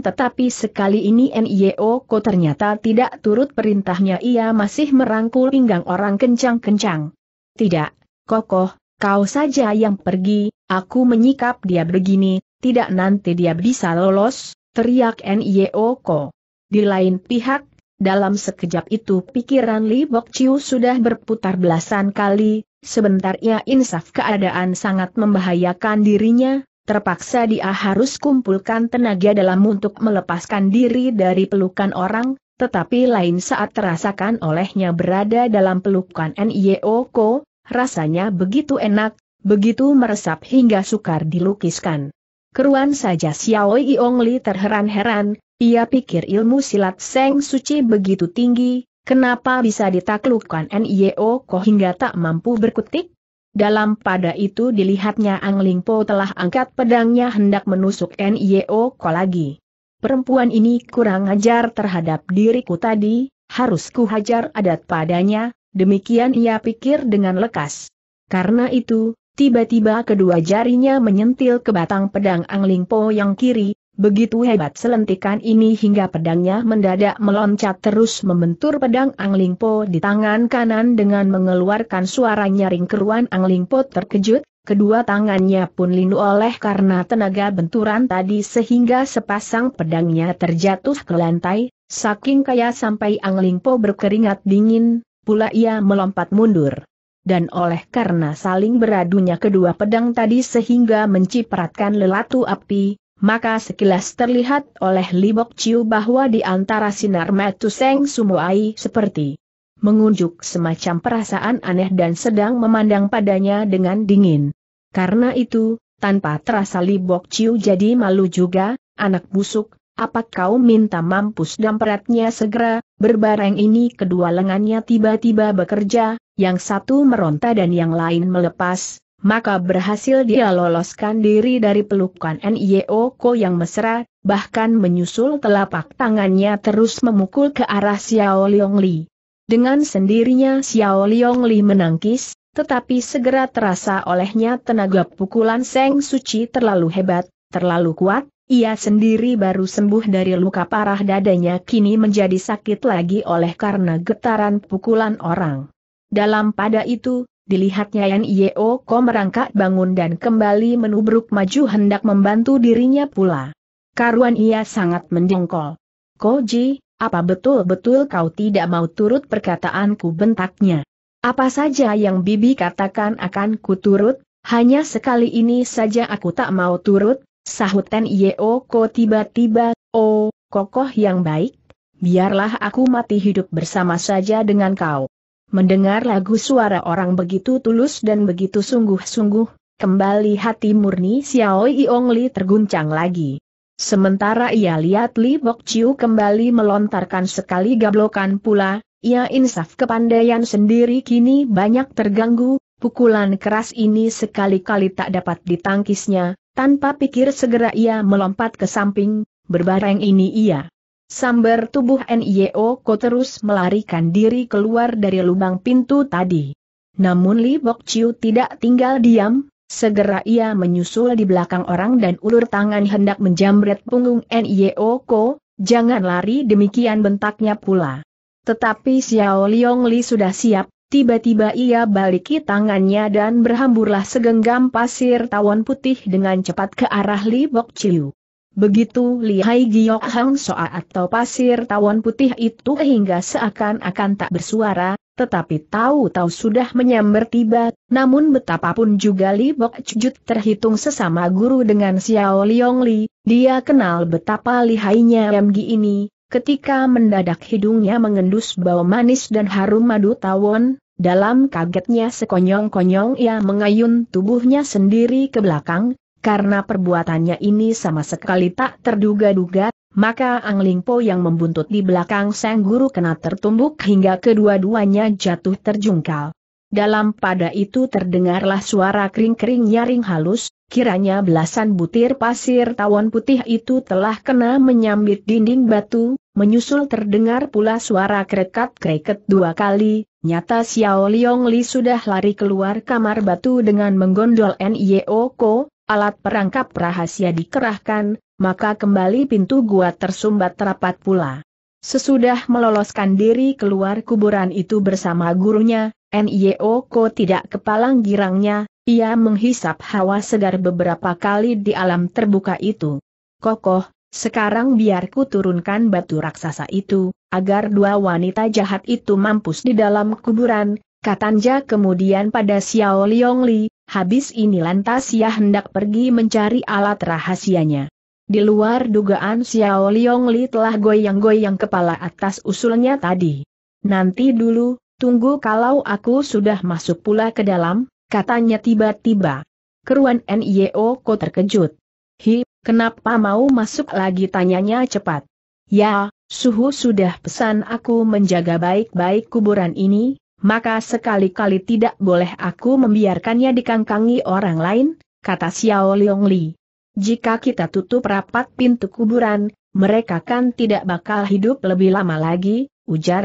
tetapi sekali ini NIO Ko ternyata tidak turut perintahnya ia masih merangkul pinggang orang kencang-kencang. Tidak, kokoh, kau saja yang pergi, aku menyikap dia begini, tidak nanti dia bisa lolos, teriak NIO Ko. Di lain pihak, dalam sekejap itu pikiran Li Bok Chiu sudah berputar belasan kali, sebentar ia insaf keadaan sangat membahayakan dirinya, terpaksa dia harus kumpulkan tenaga dalam untuk melepaskan diri dari pelukan orang, tetapi lain saat terasakan olehnya berada dalam pelukan N.I.O. Ko, rasanya begitu enak, begitu meresap hingga sukar dilukiskan. Keruan saja Xiao Yong Li terheran-heran, ia pikir ilmu silat Seng Suci begitu tinggi, kenapa bisa ditaklukkan NIO Ko hingga tak mampu berkutik? Dalam pada itu dilihatnya Ang Po telah angkat pedangnya hendak menusuk NIO Ko lagi. Perempuan ini kurang ajar terhadap diriku tadi, harus ku hajar adat padanya, demikian ia pikir dengan lekas. Karena itu, Tiba-tiba kedua jarinya menyentil ke batang pedang Ang Po yang kiri, Begitu hebat selentikan ini hingga pedangnya mendadak meloncat terus membentur pedang Anglingpo di tangan kanan dengan mengeluarkan suara nyaring keruan Anglingpo terkejut, kedua tangannya pun linu oleh karena tenaga benturan tadi sehingga sepasang pedangnya terjatuh ke lantai, saking kaya sampai Anglingpo berkeringat dingin, pula ia melompat mundur dan oleh karena saling beradunya kedua pedang tadi sehingga mencipratkan lelatu api, maka sekilas terlihat oleh Li Bok Chiu bahwa di antara sinar metu Seng Sumuai seperti mengunjuk semacam perasaan aneh dan sedang memandang padanya dengan dingin. Karena itu, tanpa terasa Li Bok Chiu jadi malu juga, anak busuk, apa kau minta mampus dan peratnya segera, berbareng ini kedua lengannya tiba-tiba bekerja, yang satu meronta dan yang lain melepas, maka berhasil dia loloskan diri dari pelukan Nio Ko yang mesra, bahkan menyusul telapak tangannya terus memukul ke arah Xiao Liong Li. Dengan sendirinya Xiao Liong Li menangkis, tetapi segera terasa olehnya tenaga pukulan Seng Suci terlalu hebat, terlalu kuat, ia sendiri baru sembuh dari luka parah dadanya kini menjadi sakit lagi oleh karena getaran pukulan orang. Dalam pada itu, Dilihatnya Yan Yeo Ko merangkak bangun dan kembali menubruk maju hendak membantu dirinya pula. Karuan ia sangat mendengkol. Koji, apa betul-betul kau tidak mau turut perkataanku bentaknya? Apa saja yang bibi katakan akan kuturut, hanya sekali ini saja aku tak mau turut, sahut Ten Yeo Ko tiba-tiba, oh, kokoh yang baik, biarlah aku mati hidup bersama saja dengan kau. Mendengar lagu suara orang begitu tulus dan begitu sungguh-sungguh, kembali hati murni Xiao Yong Li terguncang lagi. Sementara ia lihat Li Bok Chiu kembali melontarkan sekali gablokan pula, ia insaf kepandaian sendiri kini banyak terganggu, pukulan keras ini sekali-kali tak dapat ditangkisnya, tanpa pikir segera ia melompat ke samping, berbareng ini ia sambar tubuh NIO Ko terus melarikan diri keluar dari lubang pintu tadi. Namun Li Bok Chiu tidak tinggal diam, segera ia menyusul di belakang orang dan ulur tangan hendak menjamret punggung NIO Ko, jangan lari demikian bentaknya pula. Tetapi Xiao Liong Li sudah siap, tiba-tiba ia baliki tangannya dan berhamburlah segenggam pasir tawon putih dengan cepat ke arah Li Bok Chiu. Begitu lihai giok hang soa atau pasir tawon putih itu hingga seakan-akan tak bersuara, tetapi tahu-tahu sudah menyambar tiba, namun betapapun juga Li Bok Cujut terhitung sesama guru dengan Xiao Liong Li, dia kenal betapa lihainya MG ini, ketika mendadak hidungnya mengendus bau manis dan harum madu tawon, dalam kagetnya sekonyong-konyong ia mengayun tubuhnya sendiri ke belakang, karena perbuatannya ini sama sekali tak terduga-duga, maka Ang Lingpo yang membuntut di belakang Sang Guru kena tertumbuk hingga kedua-duanya jatuh terjungkal. Dalam pada itu terdengarlah suara kering-kering nyaring halus, kiranya belasan butir pasir tawon putih itu telah kena menyambit dinding batu, menyusul terdengar pula suara krekat-kreket dua kali, nyata Xiao Liong Li sudah lari keluar kamar batu dengan menggondol Nio Ko, alat perangkap rahasia dikerahkan, maka kembali pintu gua tersumbat rapat pula. Sesudah meloloskan diri keluar kuburan itu bersama gurunya, N.I.O. Ko tidak kepalang girangnya, ia menghisap hawa segar beberapa kali di alam terbuka itu. Kokoh, sekarang biarku turunkan batu raksasa itu, agar dua wanita jahat itu mampus di dalam kuburan, katanja kemudian pada Xiao Liong Li, Habis ini lantas ia hendak pergi mencari alat rahasianya. Di luar dugaan Xiao Liong Li telah goyang-goyang kepala atas usulnya tadi. Nanti dulu, tunggu kalau aku sudah masuk pula ke dalam, katanya tiba-tiba. Keruan NIO ko terkejut. Hi, kenapa mau masuk lagi tanyanya cepat. Ya, Suhu sudah pesan aku menjaga baik-baik kuburan ini, maka sekali-kali tidak boleh aku membiarkannya dikangkangi orang lain, kata Xiao Liong Li. Jika kita tutup rapat pintu kuburan, mereka kan tidak bakal hidup lebih lama lagi, ujar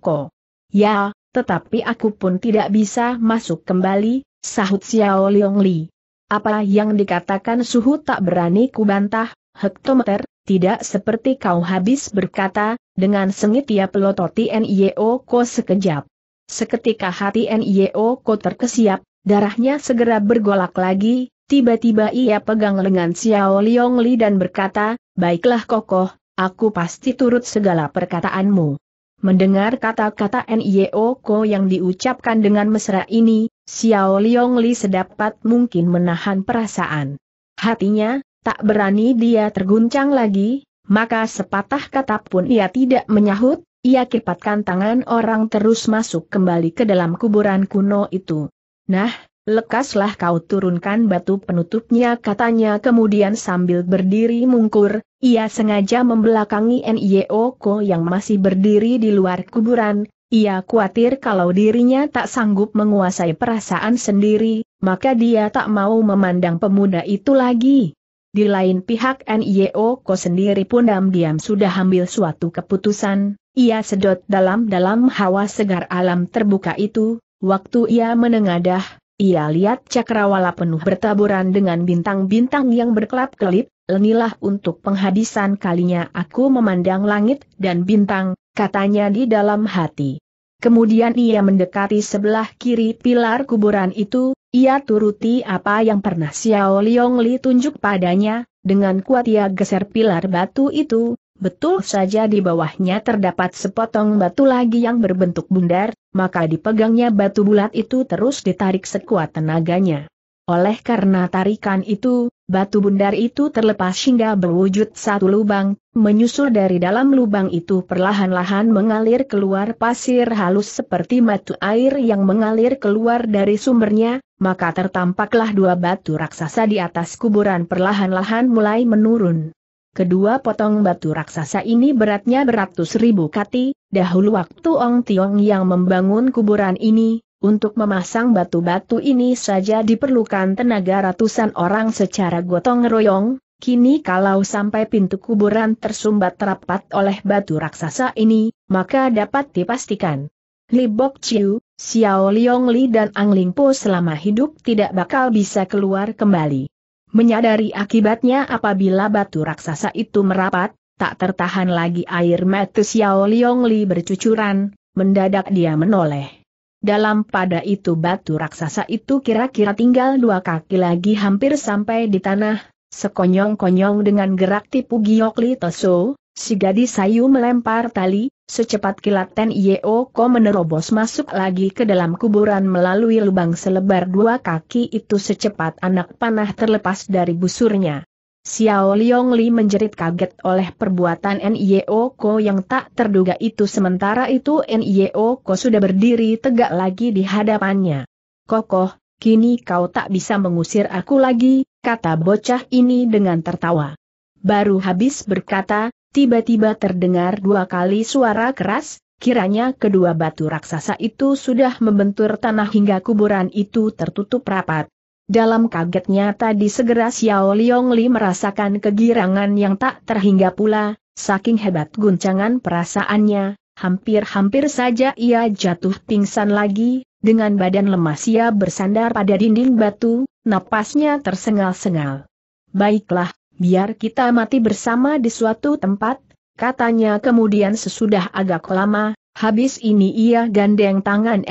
Ko. Ya, tetapi aku pun tidak bisa masuk kembali, sahut Xiao Liong Li. Apa yang dikatakan suhu tak berani kubantah, hektometer, tidak seperti kau habis berkata, dengan sengit ia pelototi N.I.O. Ko sekejap. Seketika hati NIO Ko terkesiap, darahnya segera bergolak lagi, tiba-tiba ia pegang lengan Xiao Liong Li dan berkata, Baiklah kokoh, aku pasti turut segala perkataanmu. Mendengar kata-kata NIO Ko yang diucapkan dengan mesra ini, Xiao Liong Li sedapat mungkin menahan perasaan. Hatinya, tak berani dia terguncang lagi, maka sepatah kata pun ia tidak menyahut, ia kipatkan tangan orang terus masuk kembali ke dalam kuburan kuno itu. Nah, lekaslah kau turunkan batu penutupnya katanya kemudian sambil berdiri mungkur, ia sengaja membelakangi Nioko yang masih berdiri di luar kuburan, ia khawatir kalau dirinya tak sanggup menguasai perasaan sendiri, maka dia tak mau memandang pemuda itu lagi. Di lain pihak Nioko sendiri pun diam-diam sudah ambil suatu keputusan, ia sedot dalam-dalam hawa segar alam terbuka itu, waktu ia menengadah, ia lihat cakrawala penuh bertaburan dengan bintang-bintang yang berkelap-kelip, lenilah untuk penghabisan kalinya aku memandang langit dan bintang, katanya di dalam hati. Kemudian ia mendekati sebelah kiri pilar kuburan itu, ia turuti apa yang pernah Xiao Liong Li tunjuk padanya, dengan kuat ia geser pilar batu itu, betul saja di bawahnya terdapat sepotong batu lagi yang berbentuk bundar, maka dipegangnya batu bulat itu terus ditarik sekuat tenaganya. Oleh karena tarikan itu, batu bundar itu terlepas hingga berwujud satu lubang, menyusul dari dalam lubang itu perlahan-lahan mengalir keluar pasir halus seperti matu air yang mengalir keluar dari sumbernya, maka tertampaklah dua batu raksasa di atas kuburan perlahan-lahan mulai menurun. Kedua potong batu raksasa ini beratnya beratus ribu kati, dahulu waktu Ong Tiong yang membangun kuburan ini, untuk memasang batu-batu ini saja diperlukan tenaga ratusan orang secara gotong royong, kini kalau sampai pintu kuburan tersumbat rapat oleh batu raksasa ini, maka dapat dipastikan. Li Bok Chiu, Xiao Liong Li dan Ang Ling Po selama hidup tidak bakal bisa keluar kembali. Menyadari akibatnya apabila batu raksasa itu merapat, tak tertahan lagi air mata Xiao Liongli bercucuran, mendadak dia menoleh. Dalam pada itu batu raksasa itu kira-kira tinggal dua kaki lagi hampir sampai di tanah, sekonyong-konyong dengan gerak tipu giok Li Toso, Si gadis sayu melempar tali, secepat kilat Ten Ko menerobos masuk lagi ke dalam kuburan melalui lubang selebar dua kaki itu secepat anak panah terlepas dari busurnya. Xiao Liong Li menjerit kaget oleh perbuatan Nio Ko yang tak terduga itu sementara itu Nio Ko sudah berdiri tegak lagi di hadapannya. Kokoh, kini kau tak bisa mengusir aku lagi, kata bocah ini dengan tertawa. Baru habis berkata, Tiba-tiba terdengar dua kali suara keras, kiranya kedua batu raksasa itu sudah membentur tanah hingga kuburan itu tertutup rapat. Dalam kagetnya tadi segera Xiao Liong Li merasakan kegirangan yang tak terhingga pula, saking hebat guncangan perasaannya, hampir-hampir saja ia jatuh pingsan lagi, dengan badan lemas ia bersandar pada dinding batu, napasnya tersengal-sengal. Baiklah, biar kita mati bersama di suatu tempat, katanya kemudian sesudah agak lama, habis ini ia gandeng tangan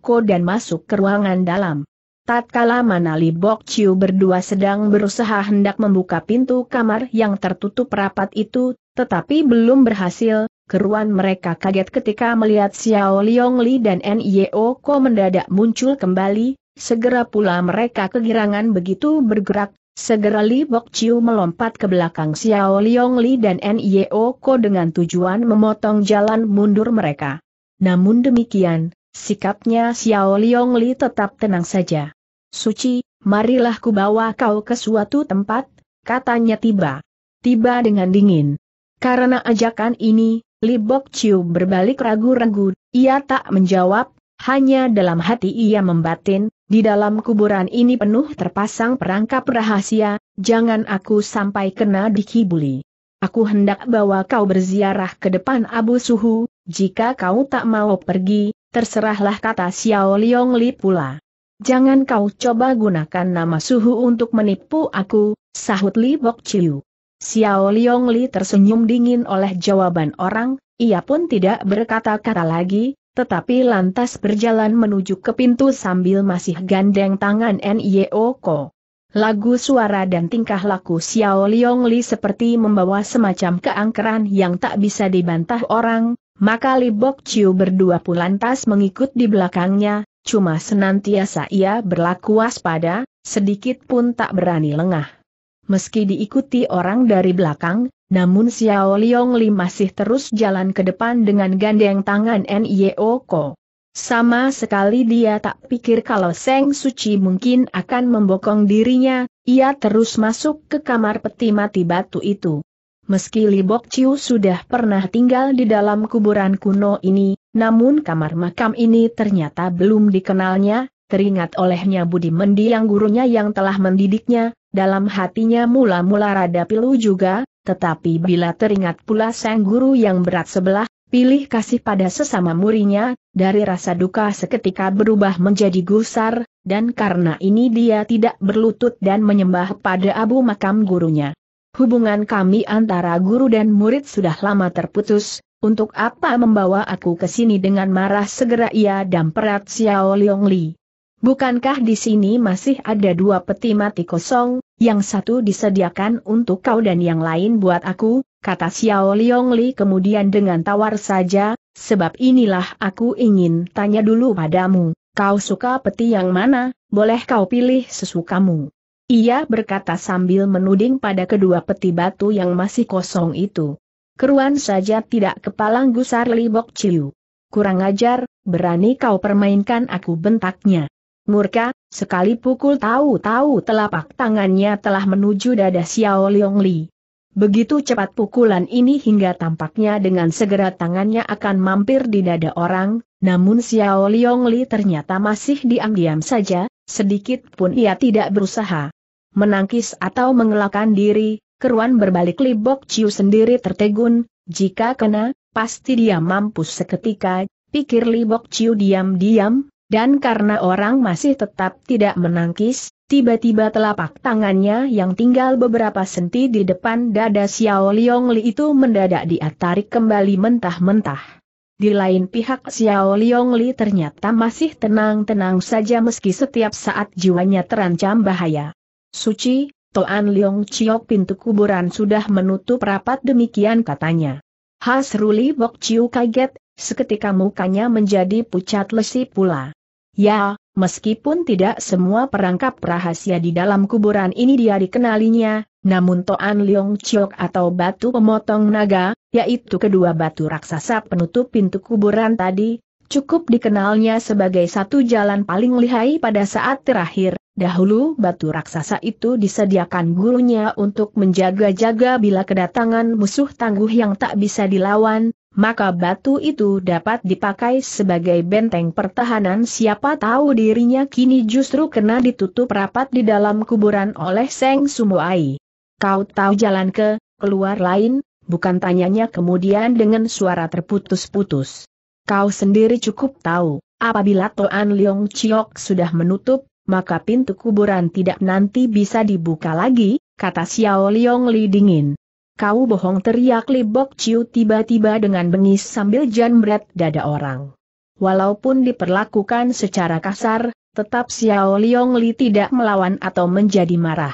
Ko dan masuk ke ruangan dalam. Tatkala Manali Bok Chiu berdua sedang berusaha hendak membuka pintu kamar yang tertutup rapat itu, tetapi belum berhasil, keruan mereka kaget ketika melihat Xiao Liong Li dan Ko mendadak muncul kembali, segera pula mereka kegirangan begitu bergerak, Segera Li Bok Chiu melompat ke belakang Xiao Liong Li dan Nio Ko dengan tujuan memotong jalan mundur mereka. Namun demikian, sikapnya Xiao Liong Li tetap tenang saja. Suci, marilah ku bawa kau ke suatu tempat, katanya tiba. Tiba dengan dingin. Karena ajakan ini, Li Bok Chiu berbalik ragu-ragu, ia tak menjawab, hanya dalam hati ia membatin, di dalam kuburan ini penuh terpasang perangkap rahasia, jangan aku sampai kena dikibuli. Aku hendak bawa kau berziarah ke depan Abu Suhu, jika kau tak mau pergi, terserahlah kata Xiao Liong Li pula. Jangan kau coba gunakan nama Suhu untuk menipu aku, sahut Li Bok Chiu. Xiao Liong Li tersenyum dingin oleh jawaban orang, ia pun tidak berkata-kata lagi, tetapi lantas berjalan menuju ke pintu sambil masih gandeng tangan Nio Ko. Lagu suara dan tingkah laku Xiao Liong Li seperti membawa semacam keangkeran yang tak bisa dibantah orang, maka Li Bok Chiu berdua pun lantas mengikut di belakangnya, cuma senantiasa ia berlaku waspada, sedikit pun tak berani lengah. Meski diikuti orang dari belakang, namun Xiao Liong Li masih terus jalan ke depan dengan gandeng tangan Nio Ko. Sama sekali dia tak pikir kalau Seng Suci mungkin akan membokong dirinya, ia terus masuk ke kamar peti mati batu itu. Meski Li Bok Chiu sudah pernah tinggal di dalam kuburan kuno ini, namun kamar makam ini ternyata belum dikenalnya, teringat olehnya Budi Mendiang gurunya yang telah mendidiknya, dalam hatinya mula-mula rada pilu juga, tetapi bila teringat pula sang guru yang berat sebelah, pilih kasih pada sesama murinya, dari rasa duka seketika berubah menjadi gusar, dan karena ini dia tidak berlutut dan menyembah pada abu makam gurunya. Hubungan kami antara guru dan murid sudah lama terputus, untuk apa membawa aku ke sini dengan marah segera ia dan Xiao Liong Li. Bukankah di sini masih ada dua peti mati kosong, yang satu disediakan untuk kau dan yang lain buat aku, kata Xiao Li kemudian dengan tawar saja, sebab inilah aku ingin tanya dulu padamu, kau suka peti yang mana, boleh kau pilih sesukamu. Ia berkata sambil menuding pada kedua peti batu yang masih kosong itu. Keruan saja tidak kepalang gusar Libok Chiu. Kurang ajar, berani kau permainkan aku bentaknya. Murka, sekali pukul tahu-tahu telapak tangannya telah menuju dada Xiao Li. Begitu cepat pukulan ini hingga tampaknya dengan segera tangannya akan mampir di dada orang, namun Xiao Li ternyata masih diam-diam saja, sedikit pun ia tidak berusaha menangkis atau mengelakkan diri, keruan berbalik libok Ciu sendiri tertegun, jika kena, pasti dia mampus seketika, pikir libok Ciu diam-diam, dan karena orang masih tetap tidak menangkis, tiba-tiba telapak tangannya yang tinggal beberapa senti di depan dada Xiao Liong Li itu mendadak diatarik kembali mentah-mentah. Di lain pihak Xiao Liong Li ternyata masih tenang-tenang saja meski setiap saat jiwanya terancam bahaya. Suci, Toan Liong Chiok pintu kuburan sudah menutup rapat demikian katanya. Hasruli Bok Chiu kaget, seketika mukanya menjadi pucat lesi pula. Ya, meskipun tidak semua perangkap rahasia di dalam kuburan ini dia dikenalinya, namun Toan Leong Chok atau batu pemotong naga, yaitu kedua batu raksasa penutup pintu kuburan tadi, cukup dikenalnya sebagai satu jalan paling lihai pada saat terakhir. Dahulu batu raksasa itu disediakan gurunya untuk menjaga-jaga bila kedatangan musuh tangguh yang tak bisa dilawan, maka batu itu dapat dipakai sebagai benteng pertahanan siapa tahu dirinya kini justru kena ditutup rapat di dalam kuburan oleh Seng Sumuai. Kau tahu jalan ke, keluar lain, bukan tanyanya kemudian dengan suara terputus-putus. Kau sendiri cukup tahu, apabila Toan Leong Chiok sudah menutup, maka pintu kuburan tidak nanti bisa dibuka lagi, kata Xiao Leong Li dingin kau bohong teriak Li Bok Chiu tiba-tiba dengan bengis sambil jambret dada orang. Walaupun diperlakukan secara kasar, tetap Xiao Liong Li tidak melawan atau menjadi marah.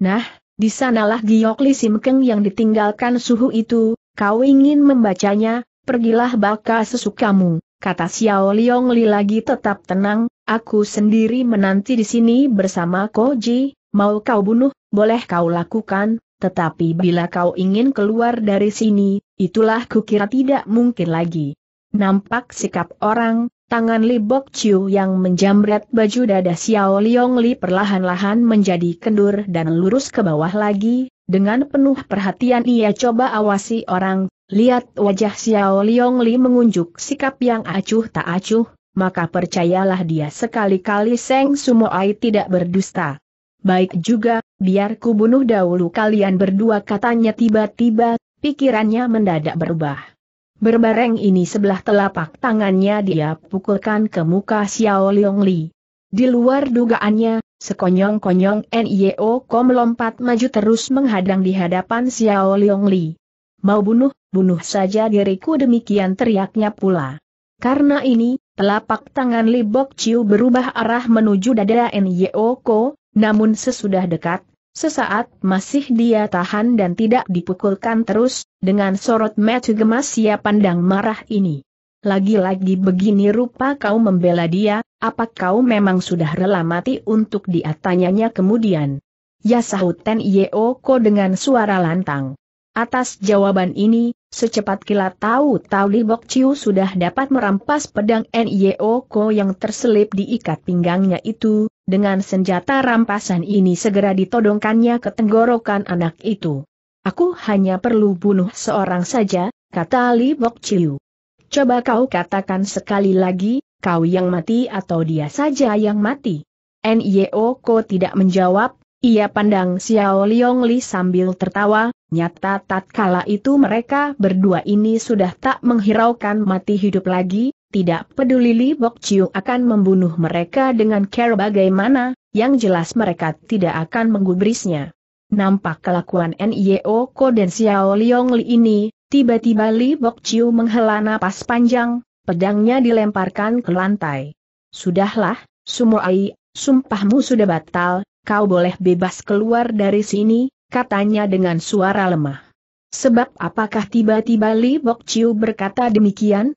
Nah, disanalah sanalah Giok Li Sim Keng yang ditinggalkan suhu itu, kau ingin membacanya, pergilah baka sesukamu, kata Xiao Liong Li lagi tetap tenang, aku sendiri menanti di sini bersama Koji, mau kau bunuh, boleh kau lakukan, tetapi bila kau ingin keluar dari sini, itulah kukira tidak mungkin lagi. Nampak sikap orang, tangan Li Bok Chiu yang menjamret baju dada Xiao Liong Li perlahan-lahan menjadi kendur dan lurus ke bawah lagi, dengan penuh perhatian ia coba awasi orang, lihat wajah Xiao Liong Li mengunjuk sikap yang acuh tak acuh, maka percayalah dia sekali-kali Seng Sumoai tidak berdusta. Baik juga, biar ku bunuh dahulu kalian berdua katanya tiba-tiba, pikirannya mendadak berubah. Berbareng ini sebelah telapak tangannya dia pukulkan ke muka Xiao Liong Li. Di luar dugaannya, sekonyong-konyong NIO Ko melompat maju terus menghadang di hadapan Xiao Liong Li. Mau bunuh, bunuh saja diriku demikian teriaknya pula. Karena ini, telapak tangan Li Bok Chiu berubah arah menuju dada NYO Ko, namun sesudah dekat, sesaat masih dia tahan dan tidak dipukulkan terus, dengan sorot mata gemas ia pandang marah ini. Lagi-lagi begini rupa kau membela dia, apa kau memang sudah rela mati untuk diatanyanya kemudian. Ya sahut Ten Yeoko dengan suara lantang. Atas jawaban ini, secepat kilat tahu-tahu Li Bok Chiu sudah dapat merampas pedang N.I.O.Ko yang terselip diikat pinggangnya itu, dengan senjata rampasan ini segera ditodongkannya ke tenggorokan anak itu. Aku hanya perlu bunuh seorang saja, kata Li Bok Chiu. Coba kau katakan sekali lagi, kau yang mati atau dia saja yang mati. Nio Ko tidak menjawab, ia pandang Xiao Liong Li sambil tertawa, nyata tatkala itu mereka berdua ini sudah tak menghiraukan mati hidup lagi, tidak peduli Li Bok Chiu akan membunuh mereka dengan care bagaimana, yang jelas mereka tidak akan menggubrisnya. Nampak kelakuan Nio Ko dan Xiao Liong Li ini, tiba-tiba Li Bok Chiu menghela napas panjang, pedangnya dilemparkan ke lantai. Sudahlah, ai, sumpahmu sudah batal, kau boleh bebas keluar dari sini, katanya dengan suara lemah. Sebab apakah tiba-tiba Li Bok Chiu berkata demikian?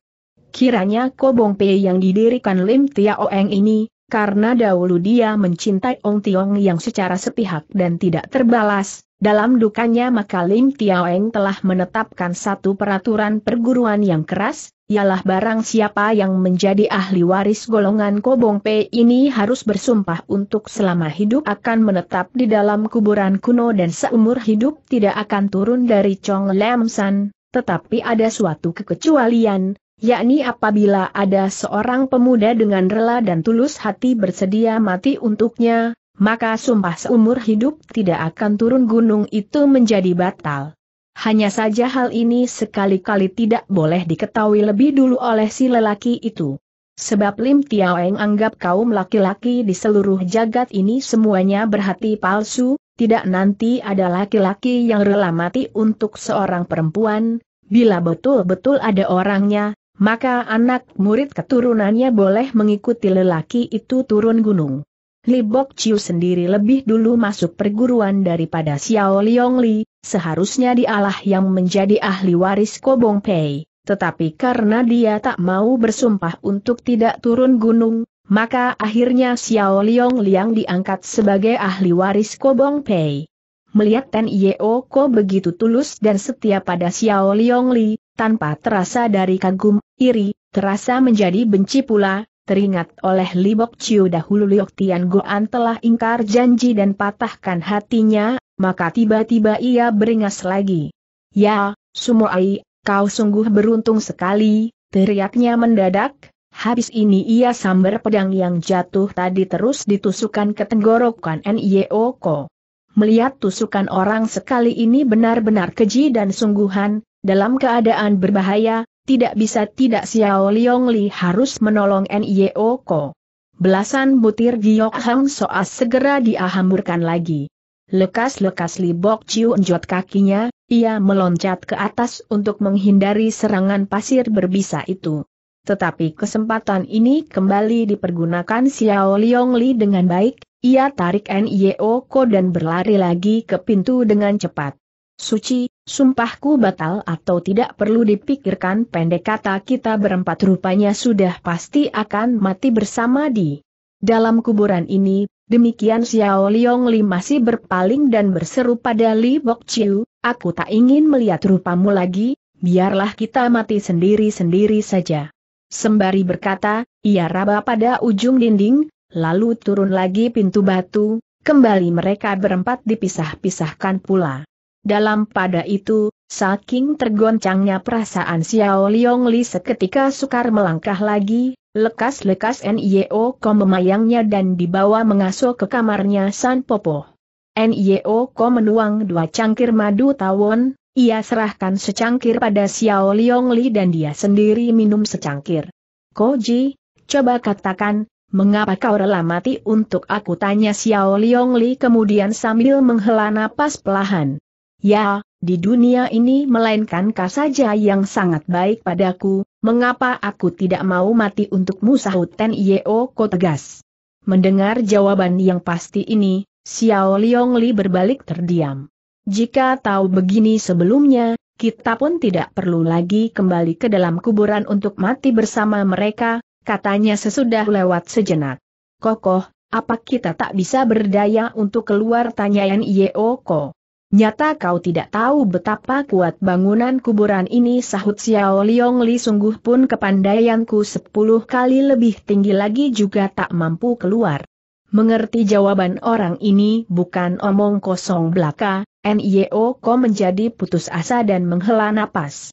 Kiranya Kobong Pei yang didirikan Lim Tiaoeng ini, karena dahulu dia mencintai Ong Tiong yang secara sepihak dan tidak terbalas, dalam dukanya maka Lim Tiaoeng telah menetapkan satu peraturan perguruan yang keras, ialah barang siapa yang menjadi ahli waris golongan Kobong Pei ini harus bersumpah untuk selama hidup akan menetap di dalam kuburan kuno dan seumur hidup tidak akan turun dari Chong Lam San, tetapi ada suatu kekecualian, yakni apabila ada seorang pemuda dengan rela dan tulus hati bersedia mati untuknya, maka sumpah seumur hidup tidak akan turun gunung itu menjadi batal. Hanya saja hal ini sekali-kali tidak boleh diketahui lebih dulu oleh si lelaki itu. Sebab Lim Tiaoeng anggap kaum laki-laki di seluruh jagat ini semuanya berhati palsu, tidak nanti ada laki-laki yang rela mati untuk seorang perempuan, bila betul-betul ada orangnya, maka anak murid keturunannya boleh mengikuti lelaki itu turun gunung. Li Bok Chiu sendiri lebih dulu masuk perguruan daripada Xiao Liong Li, seharusnya dialah yang menjadi ahli waris Kobong Pei, tetapi karena dia tak mau bersumpah untuk tidak turun gunung, maka akhirnya Xiao Liong Liang diangkat sebagai ahli waris Kobong Pei. Melihat Ten Yeo Ko begitu tulus dan setia pada Xiao Liong Li, tanpa terasa dari kagum, iri, terasa menjadi benci pula, teringat oleh Libok Chiu dahulu Liok Tian Goan telah ingkar janji dan patahkan hatinya, maka tiba-tiba ia beringas lagi. Ya, Sumoai, kau sungguh beruntung sekali, teriaknya mendadak, habis ini ia sambar pedang yang jatuh tadi terus ditusukan ke tenggorokan N.I.O.Ko. Melihat tusukan orang sekali ini benar-benar keji dan sungguhan, dalam keadaan berbahaya, tidak bisa tidak Xiao Liong Li harus menolong Nio Ko. Belasan butir giok hang soas segera diahamburkan lagi. Lekas-lekas Li Bok Chiu kakinya, ia meloncat ke atas untuk menghindari serangan pasir berbisa itu. Tetapi kesempatan ini kembali dipergunakan Xiao Liong Li dengan baik, ia tarik Nio Ko dan berlari lagi ke pintu dengan cepat suci, sumpahku batal atau tidak perlu dipikirkan pendek kata kita berempat rupanya sudah pasti akan mati bersama di dalam kuburan ini, demikian Xiao Liong Li masih berpaling dan berseru pada Li Bok Chiu, aku tak ingin melihat rupamu lagi, biarlah kita mati sendiri-sendiri saja. Sembari berkata, ia raba pada ujung dinding, lalu turun lagi pintu batu, kembali mereka berempat dipisah-pisahkan pula. Dalam pada itu, saking tergoncangnya perasaan Xiao Liong Li seketika sukar melangkah lagi, lekas-lekas Nio Ko memayangnya dan dibawa mengasuh ke kamarnya San Popo. Nio Ko menuang dua cangkir madu tawon, ia serahkan secangkir pada Xiao Liong Li dan dia sendiri minum secangkir. Koji, coba katakan, Mengapa kau rela mati untuk aku tanya Xiao Liong Li kemudian sambil menghela napas pelahan. Ya, di dunia ini melainkan kau saja yang sangat baik padaku, mengapa aku tidak mau mati untuk sahut Ten Yeo Ko tegas. Mendengar jawaban yang pasti ini, Xiao Liong Li berbalik terdiam. Jika tahu begini sebelumnya, kita pun tidak perlu lagi kembali ke dalam kuburan untuk mati bersama mereka, katanya sesudah lewat sejenak. Kokoh, apa kita tak bisa berdaya untuk keluar tanyaan Yeo Ko? Nyata kau tidak tahu betapa kuat bangunan kuburan ini sahut Xiao Liong Li sungguh pun kepandaianku sepuluh kali lebih tinggi lagi juga tak mampu keluar. Mengerti jawaban orang ini bukan omong kosong belaka, NIO Kau menjadi putus asa dan menghela napas.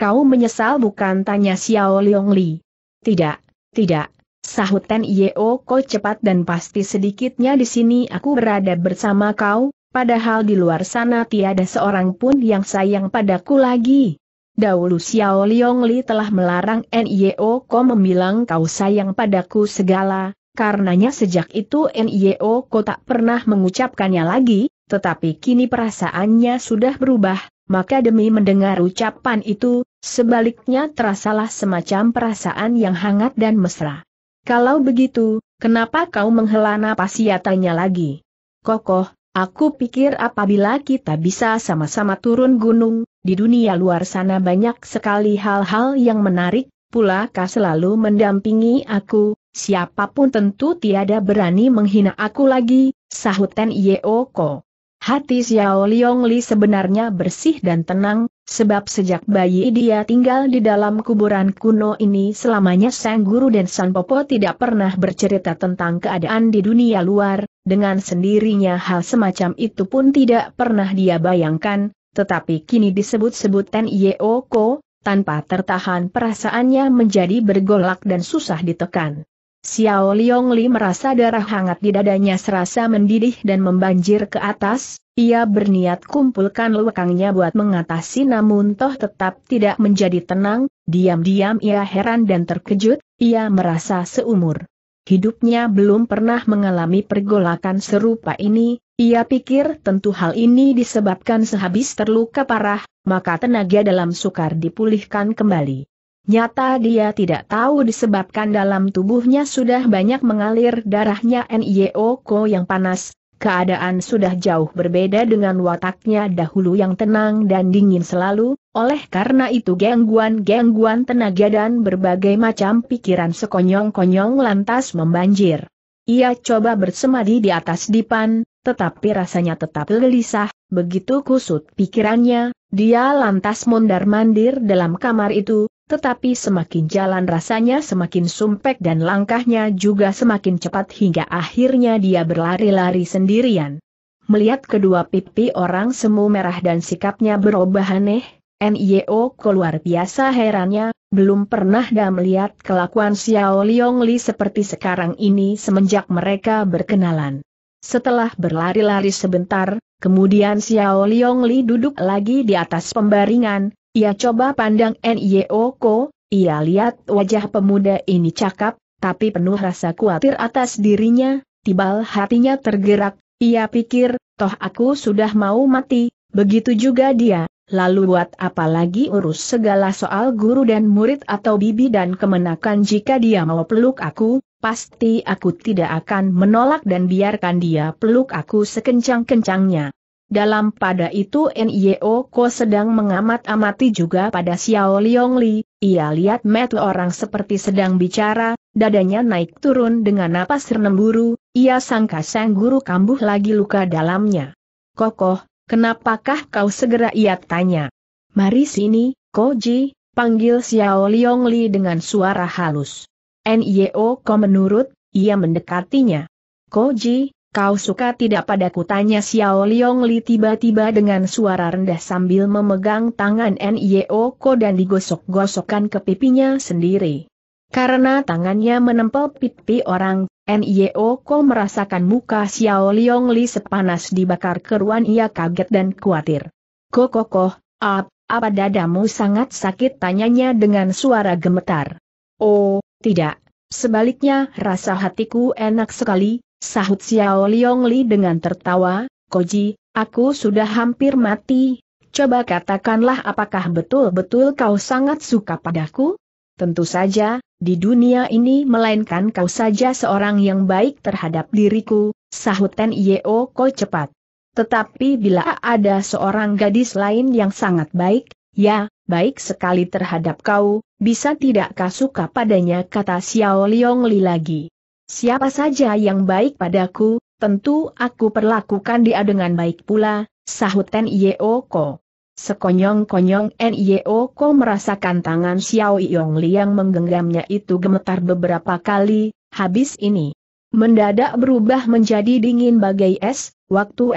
Kau menyesal bukan tanya Xiao Liong Li? Tidak, tidak, sahut NIO Kau cepat dan pasti sedikitnya di sini aku berada bersama kau, Padahal di luar sana tiada seorang pun yang sayang padaku lagi. Dahulu Xiao Liong Li telah melarang N.I.O. E Ko membilang kau sayang padaku segala, karenanya sejak itu N.I.O. E Ko tak pernah mengucapkannya lagi, tetapi kini perasaannya sudah berubah, maka demi mendengar ucapan itu, sebaliknya terasalah semacam perasaan yang hangat dan mesra. Kalau begitu, kenapa kau menghela napas ya tanya lagi? Kokoh, Aku pikir apabila kita bisa sama-sama turun gunung, di dunia luar sana banyak sekali hal-hal yang menarik, pula kau selalu mendampingi aku, siapapun tentu tiada berani menghina aku lagi, sahut Ten Yeoko. Hati Xiao Liong Li sebenarnya bersih dan tenang, sebab sejak bayi dia tinggal di dalam kuburan kuno ini selamanya Sang Guru dan San Popo tidak pernah bercerita tentang keadaan di dunia luar, dengan sendirinya hal semacam itu pun tidak pernah dia bayangkan, tetapi kini disebut-sebut Ten Yeoko, tanpa tertahan perasaannya menjadi bergolak dan susah ditekan. Xiao Liong Li merasa darah hangat di dadanya serasa mendidih dan membanjir ke atas, ia berniat kumpulkan lekangnya buat mengatasi namun toh tetap tidak menjadi tenang, diam-diam ia heran dan terkejut, ia merasa seumur. Hidupnya belum pernah mengalami pergolakan serupa ini, ia pikir tentu hal ini disebabkan sehabis terluka parah, maka tenaga dalam sukar dipulihkan kembali. Nyata dia tidak tahu disebabkan dalam tubuhnya sudah banyak mengalir darahnya NIO Ko yang panas, Keadaan sudah jauh berbeda dengan wataknya dahulu yang tenang dan dingin selalu, oleh karena itu gangguan-gangguan tenaga dan berbagai macam pikiran sekonyong-konyong lantas membanjir. Ia coba bersemadi di atas dipan, tetapi rasanya tetap gelisah, begitu kusut pikirannya, dia lantas mondar-mandir dalam kamar itu, tetapi semakin jalan rasanya semakin sumpek dan langkahnya juga semakin cepat hingga akhirnya dia berlari-lari sendirian. Melihat kedua pipi orang semu merah dan sikapnya berubah aneh, NIO keluar biasa herannya, belum pernah dah melihat kelakuan Xiao Liong Li seperti sekarang ini semenjak mereka berkenalan. Setelah berlari-lari sebentar, kemudian Xiao Liong Li duduk lagi di atas pembaringan, ia coba pandang Nio ia lihat wajah pemuda ini cakap, tapi penuh rasa khawatir atas dirinya, tibal hatinya tergerak, ia pikir, toh aku sudah mau mati, begitu juga dia, lalu buat apa lagi urus segala soal guru dan murid atau bibi dan kemenakan jika dia mau peluk aku, pasti aku tidak akan menolak dan biarkan dia peluk aku sekencang-kencangnya. Dalam pada itu Nio Ko sedang mengamat-amati juga pada Xiao Liong Li, ia lihat metu orang seperti sedang bicara, dadanya naik turun dengan napas renemburu, ia sangka sang guru kambuh lagi luka dalamnya. Kokoh, kenapakah kau segera ia tanya. Mari sini, Koji, panggil Xiao Liong Li dengan suara halus. Nio Ko menurut, ia mendekatinya. Koji, Kau suka tidak pada kutanya Xiao Liong Li tiba-tiba dengan suara rendah sambil memegang tangan Nio Ko dan digosok-gosokkan ke pipinya sendiri. Karena tangannya menempel pipi orang, Nio Ko merasakan muka Xiao Liong Li sepanas dibakar keruan ia kaget dan khawatir. Kokokoh, ap, apa dadamu sangat sakit tanyanya dengan suara gemetar. Oh, tidak, sebaliknya rasa hatiku enak sekali, Sahut Xiao Liong Li dengan tertawa, Koji, aku sudah hampir mati, coba katakanlah apakah betul-betul kau sangat suka padaku? Tentu saja, di dunia ini melainkan kau saja seorang yang baik terhadap diriku, sahut Ten Yeo Ko cepat. Tetapi bila ada seorang gadis lain yang sangat baik, ya, baik sekali terhadap kau, bisa tidak kau suka padanya kata Xiao Liong Li lagi. Siapa saja yang baik padaku, tentu aku perlakukan dia dengan baik pula, sahut Ko. Sekonyong-konyong Ko merasakan tangan Xiao Li yang menggenggamnya itu gemetar beberapa kali, habis ini. Mendadak berubah menjadi dingin bagai es, waktu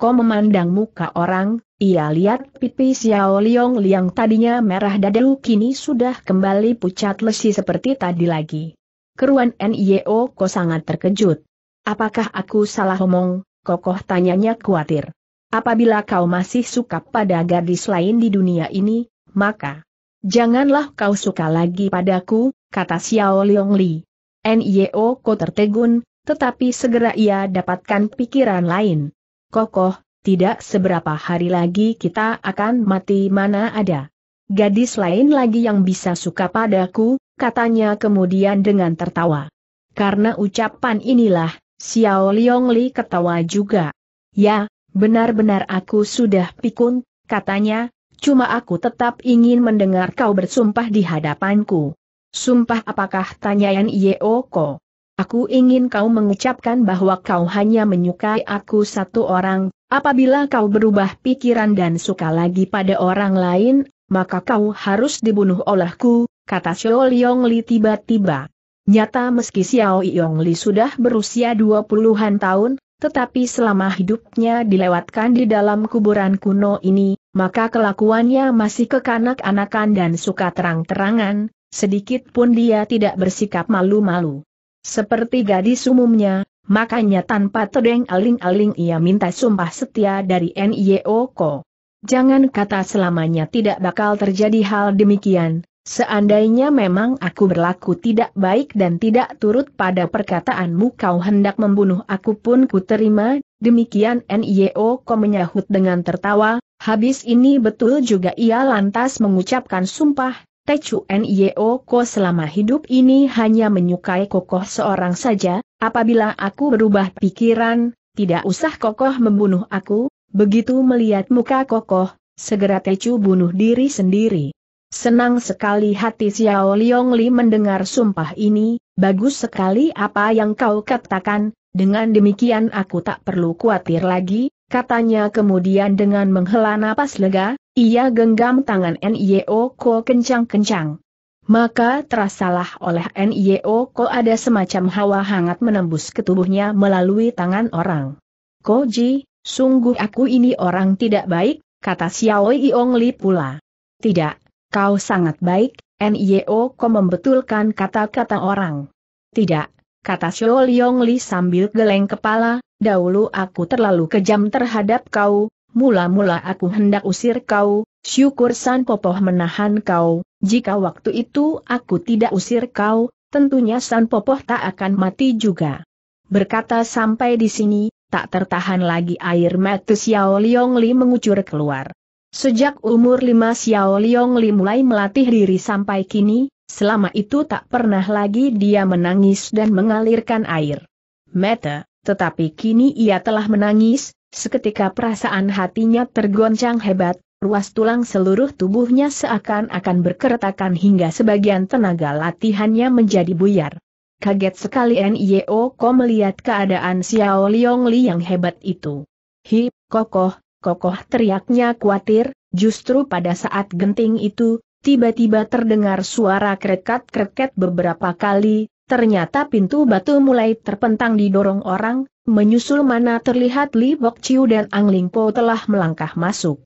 Ko memandang muka orang, ia lihat pipi Xiao Liang yang tadinya merah dadu kini sudah kembali pucat lesi seperti tadi lagi. Keruan NIO Ko sangat terkejut. Apakah aku salah omong, kokoh tanyanya khawatir. Apabila kau masih suka pada gadis lain di dunia ini, maka janganlah kau suka lagi padaku, kata Xiao Liong Li. NIO Ko tertegun, tetapi segera ia dapatkan pikiran lain. Kokoh, tidak seberapa hari lagi kita akan mati mana ada. Gadis lain lagi yang bisa suka padaku, katanya kemudian dengan tertawa. Karena ucapan inilah, Xiao Liong Li ketawa juga. Ya, benar-benar aku sudah pikun, katanya, cuma aku tetap ingin mendengar kau bersumpah di hadapanku. Sumpah apakah tanyaan Yeoko? Aku ingin kau mengucapkan bahwa kau hanya menyukai aku satu orang, apabila kau berubah pikiran dan suka lagi pada orang lain, maka kau harus dibunuh olehku, kata Xiao Liong Li tiba-tiba. Nyata meski Xiao Yong Li sudah berusia 20-an tahun, tetapi selama hidupnya dilewatkan di dalam kuburan kuno ini, maka kelakuannya masih kekanak-anakan dan suka terang-terangan, sedikit pun dia tidak bersikap malu-malu. Seperti gadis umumnya, makanya tanpa tedeng aling-aling ia minta sumpah setia dari N.I.O.Ko. Jangan kata selamanya tidak bakal terjadi hal demikian, Seandainya memang aku berlaku tidak baik dan tidak turut pada perkataanmu kau hendak membunuh aku pun ku terima, demikian NIO ko menyahut dengan tertawa, habis ini betul juga ia lantas mengucapkan sumpah, Tecu NIO ko selama hidup ini hanya menyukai kokoh seorang saja, apabila aku berubah pikiran, tidak usah kokoh membunuh aku, begitu melihat muka kokoh, segera Tecu bunuh diri sendiri. Senang sekali hati Xiao Liong Li mendengar sumpah ini, bagus sekali apa yang kau katakan, dengan demikian aku tak perlu khawatir lagi, katanya kemudian dengan menghela napas lega, ia genggam tangan N.I.O. Ko kencang-kencang. Maka terasalah oleh N.I.O. Ko ada semacam hawa hangat menembus ke tubuhnya melalui tangan orang. Ko Ji, sungguh aku ini orang tidak baik, kata Xiao Yong Li pula. Tidak, Kau sangat baik, NIO Kau membetulkan kata-kata orang. Tidak, kata Xiao Liong Li sambil geleng kepala, dahulu aku terlalu kejam terhadap kau, mula-mula aku hendak usir kau, syukur San Popoh menahan kau, jika waktu itu aku tidak usir kau, tentunya San Popoh tak akan mati juga. Berkata sampai di sini, tak tertahan lagi air mata Xiao Liong Li mengucur keluar. Sejak umur lima Xiao Liong Li mulai melatih diri sampai kini, selama itu tak pernah lagi dia menangis dan mengalirkan air. Meta, tetapi kini ia telah menangis, seketika perasaan hatinya tergoncang hebat, ruas tulang seluruh tubuhnya seakan-akan berkeretakan hingga sebagian tenaga latihannya menjadi buyar. Kaget sekali N.I.O. Ko melihat keadaan Xiao Liong Li yang hebat itu. Hi, kokoh, kokoh teriaknya khawatir, justru pada saat genting itu, tiba-tiba terdengar suara krekat-kreket beberapa kali, ternyata pintu batu mulai terpentang didorong orang, menyusul mana terlihat Li Bok Chiu dan Ang Ling Po telah melangkah masuk.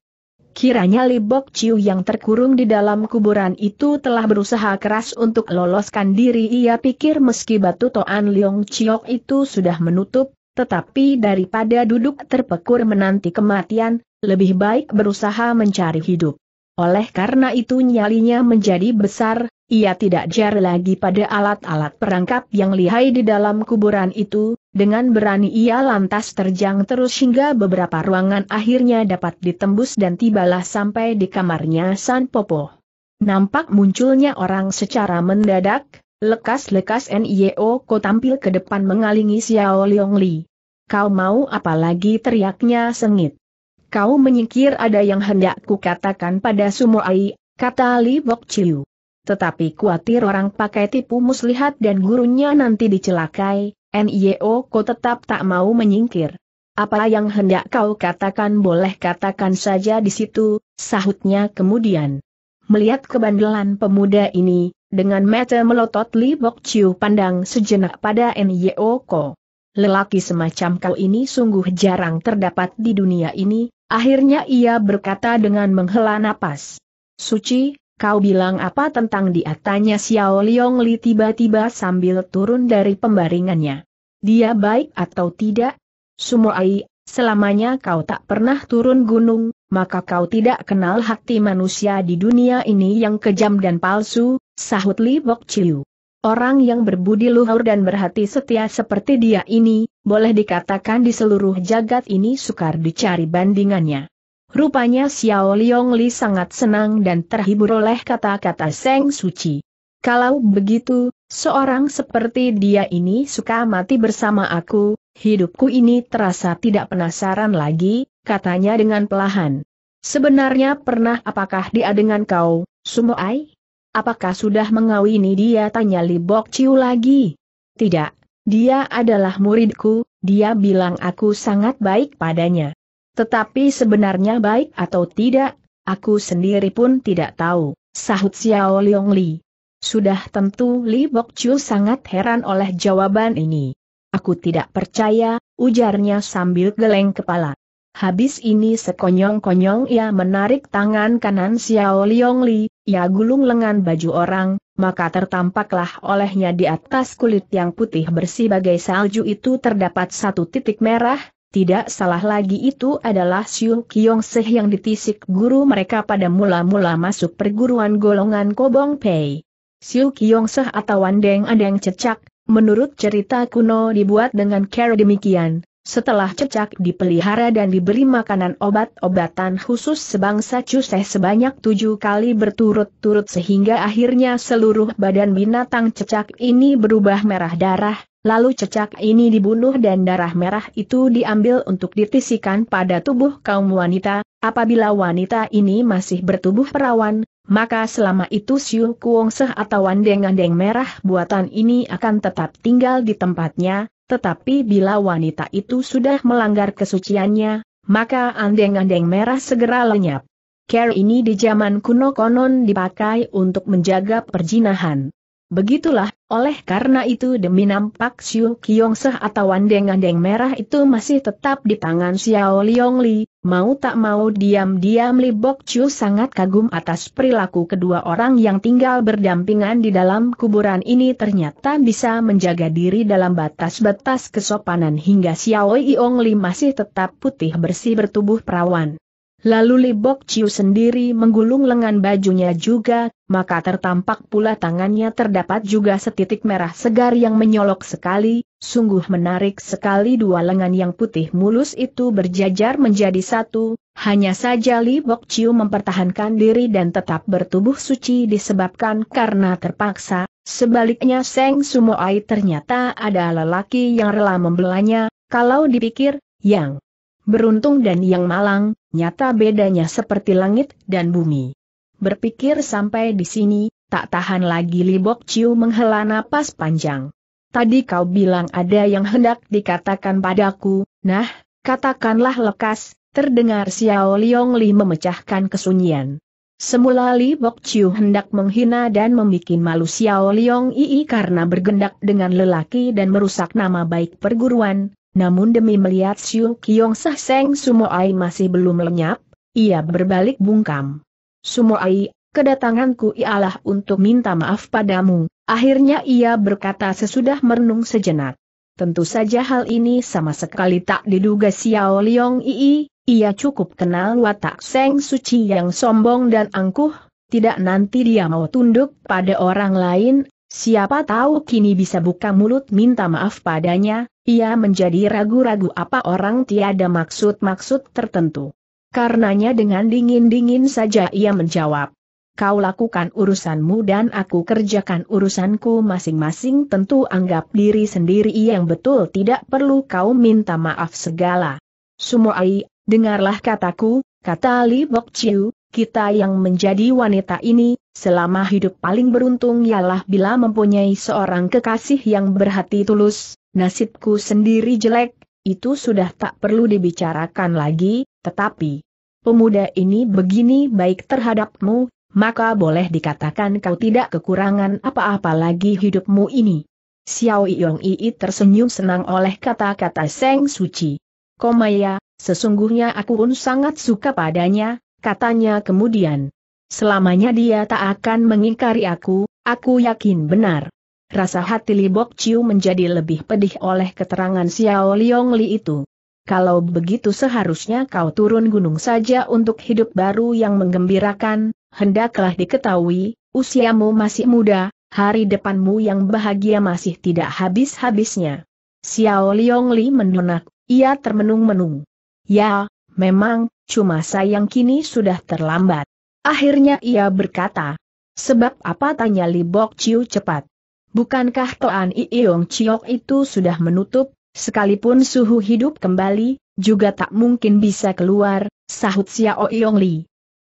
Kiranya Li Bok Chiu yang terkurung di dalam kuburan itu telah berusaha keras untuk loloskan diri ia pikir meski batu Toan Leong Chiok itu sudah menutup, tetapi daripada duduk terpekur menanti kematian, lebih baik berusaha mencari hidup. Oleh karena itu nyalinya menjadi besar, ia tidak jar lagi pada alat-alat perangkap yang lihai di dalam kuburan itu, dengan berani ia lantas terjang terus hingga beberapa ruangan akhirnya dapat ditembus dan tibalah sampai di kamarnya San Popo. Nampak munculnya orang secara mendadak, Lekas-lekas NIO Ko tampil ke depan mengalingi Xiao Liong Li. Kau mau apa lagi teriaknya sengit. Kau menyingkir ada yang hendak ku katakan pada ai, kata Li Bok Chiu. Tetapi kuatir orang pakai tipu muslihat dan gurunya nanti dicelakai, NIO Ko tetap tak mau menyingkir. Apa yang hendak kau katakan boleh katakan saja di situ, sahutnya kemudian. Melihat kebandelan pemuda ini, dengan mata melotot Li Bok Chiu pandang sejenak pada Nyo Ko. Lelaki semacam kau ini sungguh jarang terdapat di dunia ini, akhirnya ia berkata dengan menghela napas. Suci, kau bilang apa tentang dia tanya Xiao Liong Li tiba-tiba sambil turun dari pembaringannya. Dia baik atau tidak? Sumoai, Selamanya kau tak pernah turun gunung, maka kau tidak kenal hati manusia di dunia ini yang kejam dan palsu, sahut Li Bok Chiu. Orang yang berbudi luhur dan berhati setia seperti dia ini, boleh dikatakan di seluruh jagat ini sukar dicari bandingannya. Rupanya Xiao Liong Li sangat senang dan terhibur oleh kata-kata Seng Suci. Kalau begitu, seorang seperti dia ini suka mati bersama aku, Hidupku ini terasa tidak penasaran lagi, katanya dengan pelahan. Sebenarnya pernah apakah dia dengan kau, Sumoai? Apakah sudah mengawini dia tanya Li Bok Chiu lagi? Tidak, dia adalah muridku, dia bilang aku sangat baik padanya. Tetapi sebenarnya baik atau tidak, aku sendiri pun tidak tahu, sahut Xiao Liong Li. Sudah tentu Li Bok Chiu sangat heran oleh jawaban ini. Aku tidak percaya, ujarnya sambil geleng kepala. Habis ini sekonyong-konyong ia menarik tangan kanan Xiao Liong Li, ia gulung lengan baju orang, maka tertampaklah olehnya di atas kulit yang putih bersih bagai salju itu terdapat satu titik merah, tidak salah lagi itu adalah Siung Kiong Seh yang ditisik guru mereka pada mula-mula masuk perguruan golongan Kobong Pei. Siu Kiong Seh atau Wandeng Adeng Cecak, Menurut cerita kuno dibuat dengan cara demikian, setelah cecak dipelihara dan diberi makanan obat-obatan khusus sebangsa cuseh sebanyak tujuh kali berturut-turut sehingga akhirnya seluruh badan binatang cecak ini berubah merah darah, lalu cecak ini dibunuh dan darah merah itu diambil untuk ditisikan pada tubuh kaum wanita, apabila wanita ini masih bertubuh perawan, maka selama itu Siu Kuong Seh atau andeng-andeng merah buatan ini akan tetap tinggal di tempatnya, tetapi bila wanita itu sudah melanggar kesuciannya, maka andeng-andeng merah segera lenyap. Care ini di zaman kuno konon dipakai untuk menjaga perjinahan. Begitulah, oleh karena itu demi nampak Siu Kiong Seh atau wandeng andeng merah itu masih tetap di tangan Xiao Liong Li, mau tak mau diam-diam Li Bok Chu sangat kagum atas perilaku kedua orang yang tinggal berdampingan di dalam kuburan ini ternyata bisa menjaga diri dalam batas-batas kesopanan hingga Xiao Liong Li masih tetap putih bersih bertubuh perawan. Lalu Li Bok Chiu sendiri menggulung lengan bajunya juga, maka tertampak pula tangannya terdapat juga setitik merah segar yang menyolok sekali, sungguh menarik sekali dua lengan yang putih mulus itu berjajar menjadi satu, hanya saja Li Bok Chiu mempertahankan diri dan tetap bertubuh suci disebabkan karena terpaksa, sebaliknya Seng Sumoai ternyata ada lelaki yang rela membelanya, kalau dipikir, yang Beruntung dan yang malang, nyata bedanya seperti langit dan bumi. Berpikir sampai di sini, tak tahan lagi Libok Ciu menghela napas panjang. Tadi kau bilang ada yang hendak dikatakan padaku, nah, katakanlah lekas, terdengar Xiao Liong Li memecahkan kesunyian. Semula Li Bok Chiu hendak menghina dan membuat malu Xiao Liong Ii karena bergendak dengan lelaki dan merusak nama baik perguruan, namun demi melihat Siu Kiong Sah Seng Sumoai masih belum lenyap, ia berbalik bungkam. Sumoai, kedatanganku ialah untuk minta maaf padamu, akhirnya ia berkata sesudah merenung sejenak. Tentu saja hal ini sama sekali tak diduga Xiao Liong Ii, ia cukup kenal watak Seng Suci yang sombong dan angkuh, tidak nanti dia mau tunduk pada orang lain, Siapa tahu kini bisa buka mulut minta maaf padanya, ia menjadi ragu-ragu apa orang tiada maksud-maksud tertentu. Karenanya dengan dingin-dingin saja ia menjawab. Kau lakukan urusanmu dan aku kerjakan urusanku masing-masing tentu anggap diri sendiri yang betul tidak perlu kau minta maaf segala. Sumoai, dengarlah kataku, kata Li Bok Chiu, kita yang menjadi wanita ini, selama hidup paling beruntung ialah bila mempunyai seorang kekasih yang berhati tulus, nasibku sendiri jelek, itu sudah tak perlu dibicarakan lagi, tetapi pemuda ini begini baik terhadapmu, maka boleh dikatakan kau tidak kekurangan apa-apa lagi hidupmu ini. Xiao Yong Yi tersenyum senang oleh kata-kata Seng Suci. Komaya, sesungguhnya aku pun sangat suka padanya, katanya kemudian. Selamanya dia tak akan mengingkari aku, aku yakin benar. Rasa hati Li Bok Chiu menjadi lebih pedih oleh keterangan Xiao Liong Li itu. Kalau begitu seharusnya kau turun gunung saja untuk hidup baru yang menggembirakan, hendaklah diketahui, usiamu masih muda, hari depanmu yang bahagia masih tidak habis-habisnya. Xiao Liong Li menunak, ia termenung-menung. Ya, memang, cuma sayang kini sudah terlambat. Akhirnya ia berkata, sebab apa tanya Li Bok Chiu cepat? Bukankah Toan Iyong Chiok itu sudah menutup, sekalipun suhu hidup kembali, juga tak mungkin bisa keluar, sahut Xiao Iong Li.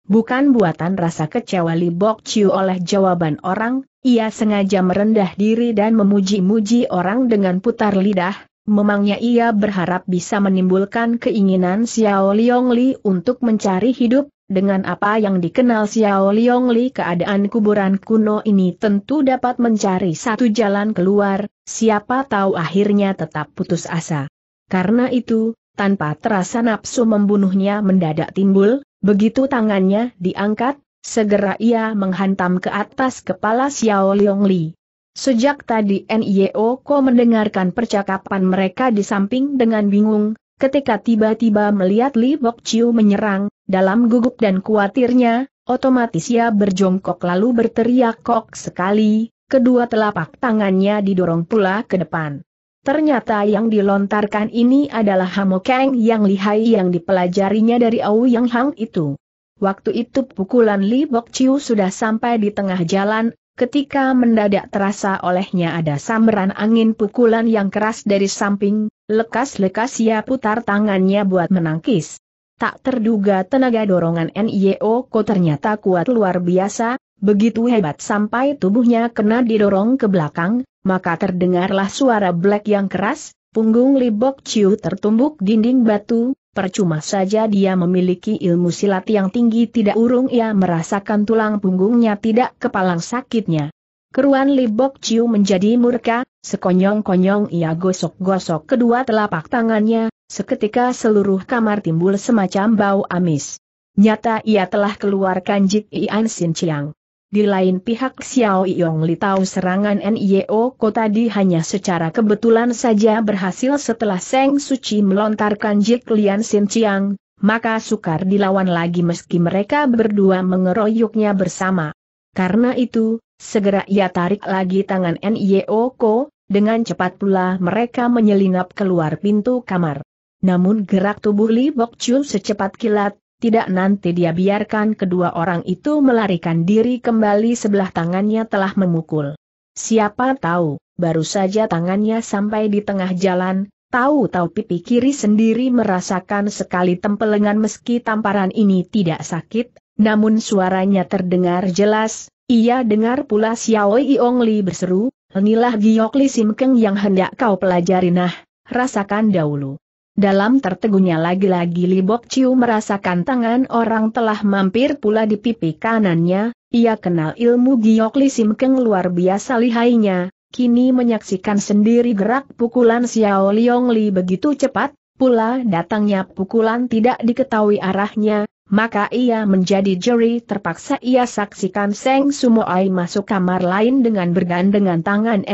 Bukan buatan rasa kecewa Li Bok Chiu oleh jawaban orang, ia sengaja merendah diri dan memuji-muji orang dengan putar lidah, memangnya ia berharap bisa menimbulkan keinginan Xiao Liong Li untuk mencari hidup, dengan apa yang dikenal Xiao Liong Li keadaan kuburan kuno ini tentu dapat mencari satu jalan keluar, siapa tahu akhirnya tetap putus asa. Karena itu, tanpa terasa nafsu membunuhnya mendadak timbul, begitu tangannya diangkat, segera ia menghantam ke atas kepala Xiao Liong Li. Sejak tadi Nio Ko mendengarkan percakapan mereka di samping dengan bingung, ketika tiba-tiba melihat Li Bok Chiu menyerang, dalam gugup dan kuatirnya, otomatis ia berjongkok lalu berteriak kok sekali, kedua telapak tangannya didorong pula ke depan. Ternyata yang dilontarkan ini adalah Hamokeng yang lihai yang dipelajarinya dari Au Yang Hang itu. Waktu itu pukulan Li Bok Chiu sudah sampai di tengah jalan, Ketika mendadak terasa olehnya ada sambaran angin pukulan yang keras dari samping, lekas-lekas ia putar tangannya buat menangkis. Tak terduga tenaga dorongan NIO ko ternyata kuat luar biasa, begitu hebat sampai tubuhnya kena didorong ke belakang, maka terdengarlah suara black yang keras, punggung Libok Ciu tertumbuk dinding batu, Percuma saja dia memiliki ilmu silat yang tinggi tidak urung ia merasakan tulang punggungnya tidak kepalang sakitnya. Keruan Libok Ciu menjadi murka, sekonyong-konyong ia gosok-gosok kedua telapak tangannya, seketika seluruh kamar timbul semacam bau amis. Nyata ia telah keluarkan Jik Ian Sin Chiang. Di lain pihak Xiao Yong Yongli tahu serangan NIO Ko tadi hanya secara kebetulan saja berhasil setelah Seng Suci melontarkan Jik Lian Sin Chiang, maka sukar dilawan lagi meski mereka berdua mengeroyoknya bersama. Karena itu, segera ia tarik lagi tangan NIO Ko, dengan cepat pula mereka menyelinap keluar pintu kamar. Namun gerak tubuh Li Bok secepat kilat, tidak nanti dia biarkan kedua orang itu melarikan diri kembali sebelah tangannya telah memukul. Siapa tahu, baru saja tangannya sampai di tengah jalan, tahu-tahu pipi kiri sendiri merasakan sekali tempelengan meski tamparan ini tidak sakit, namun suaranya terdengar jelas, ia dengar pula Xiao Iong Li berseru, Inilah giok Li Simkeng yang hendak kau pelajari nah, rasakan dahulu. Dalam tertegunnya lagi-lagi Libok Ciu merasakan tangan orang telah mampir pula di pipi kanannya, ia kenal ilmu giok Sim keng luar biasa lihainya, kini menyaksikan sendiri gerak pukulan Xiao Liong Li begitu cepat, pula datangnya pukulan tidak diketahui arahnya, maka ia menjadi jeri terpaksa ia saksikan Seng Sumoai masuk kamar lain dengan bergandengan tangan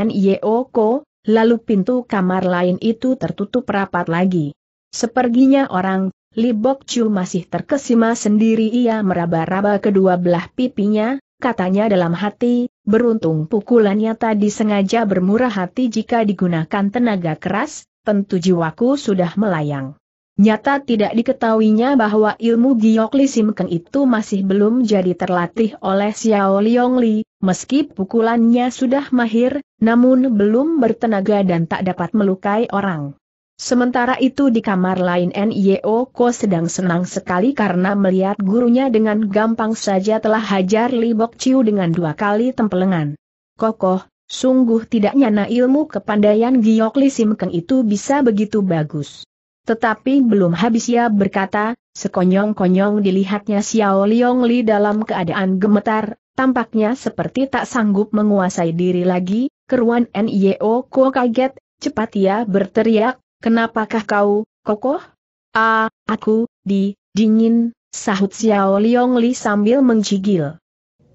Ko lalu pintu kamar lain itu tertutup rapat lagi. Seperginya orang, Li Bok Chu masih terkesima sendiri ia meraba-raba kedua belah pipinya, katanya dalam hati, beruntung pukulannya tadi sengaja bermurah hati jika digunakan tenaga keras, tentu jiwaku sudah melayang. Nyata tidak diketahuinya bahwa ilmu Giok Li Sim itu masih belum jadi terlatih oleh Xiao Liong Li, meski pukulannya sudah mahir, namun belum bertenaga dan tak dapat melukai orang. Sementara itu di kamar lain Nio Ko sedang senang sekali karena melihat gurunya dengan gampang saja telah hajar Li Bok Chiu dengan dua kali tempelengan. Kokoh, sungguh tidak nyana ilmu kepandaian Giok Li Sim itu bisa begitu bagus. Tetapi belum habis ia berkata, sekonyong-konyong dilihatnya Xiao Liong Li dalam keadaan gemetar, tampaknya seperti tak sanggup menguasai diri lagi, keruan N.I.O. Ko kaget, cepat ia berteriak, kenapakah kau, kokoh? Ah, aku, di, dingin, sahut Xiao Liong Li sambil mencigil.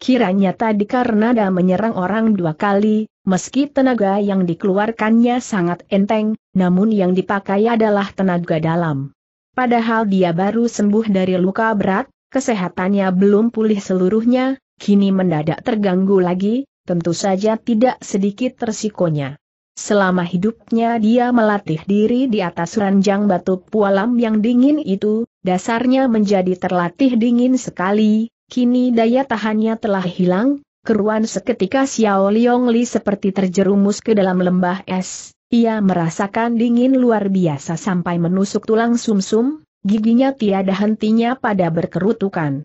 Kiranya tadi karena dah menyerang orang dua kali, meski tenaga yang dikeluarkannya sangat enteng, namun yang dipakai adalah tenaga dalam. Padahal dia baru sembuh dari luka berat, kesehatannya belum pulih seluruhnya, kini mendadak terganggu lagi, tentu saja tidak sedikit resikonya. Selama hidupnya dia melatih diri di atas ranjang batu pualam yang dingin itu, dasarnya menjadi terlatih dingin sekali, kini daya tahannya telah hilang, keruan seketika Xiao Liong Li seperti terjerumus ke dalam lembah es. Ia merasakan dingin luar biasa sampai menusuk tulang sumsum, -sum, giginya tiada hentinya pada berkerutukan.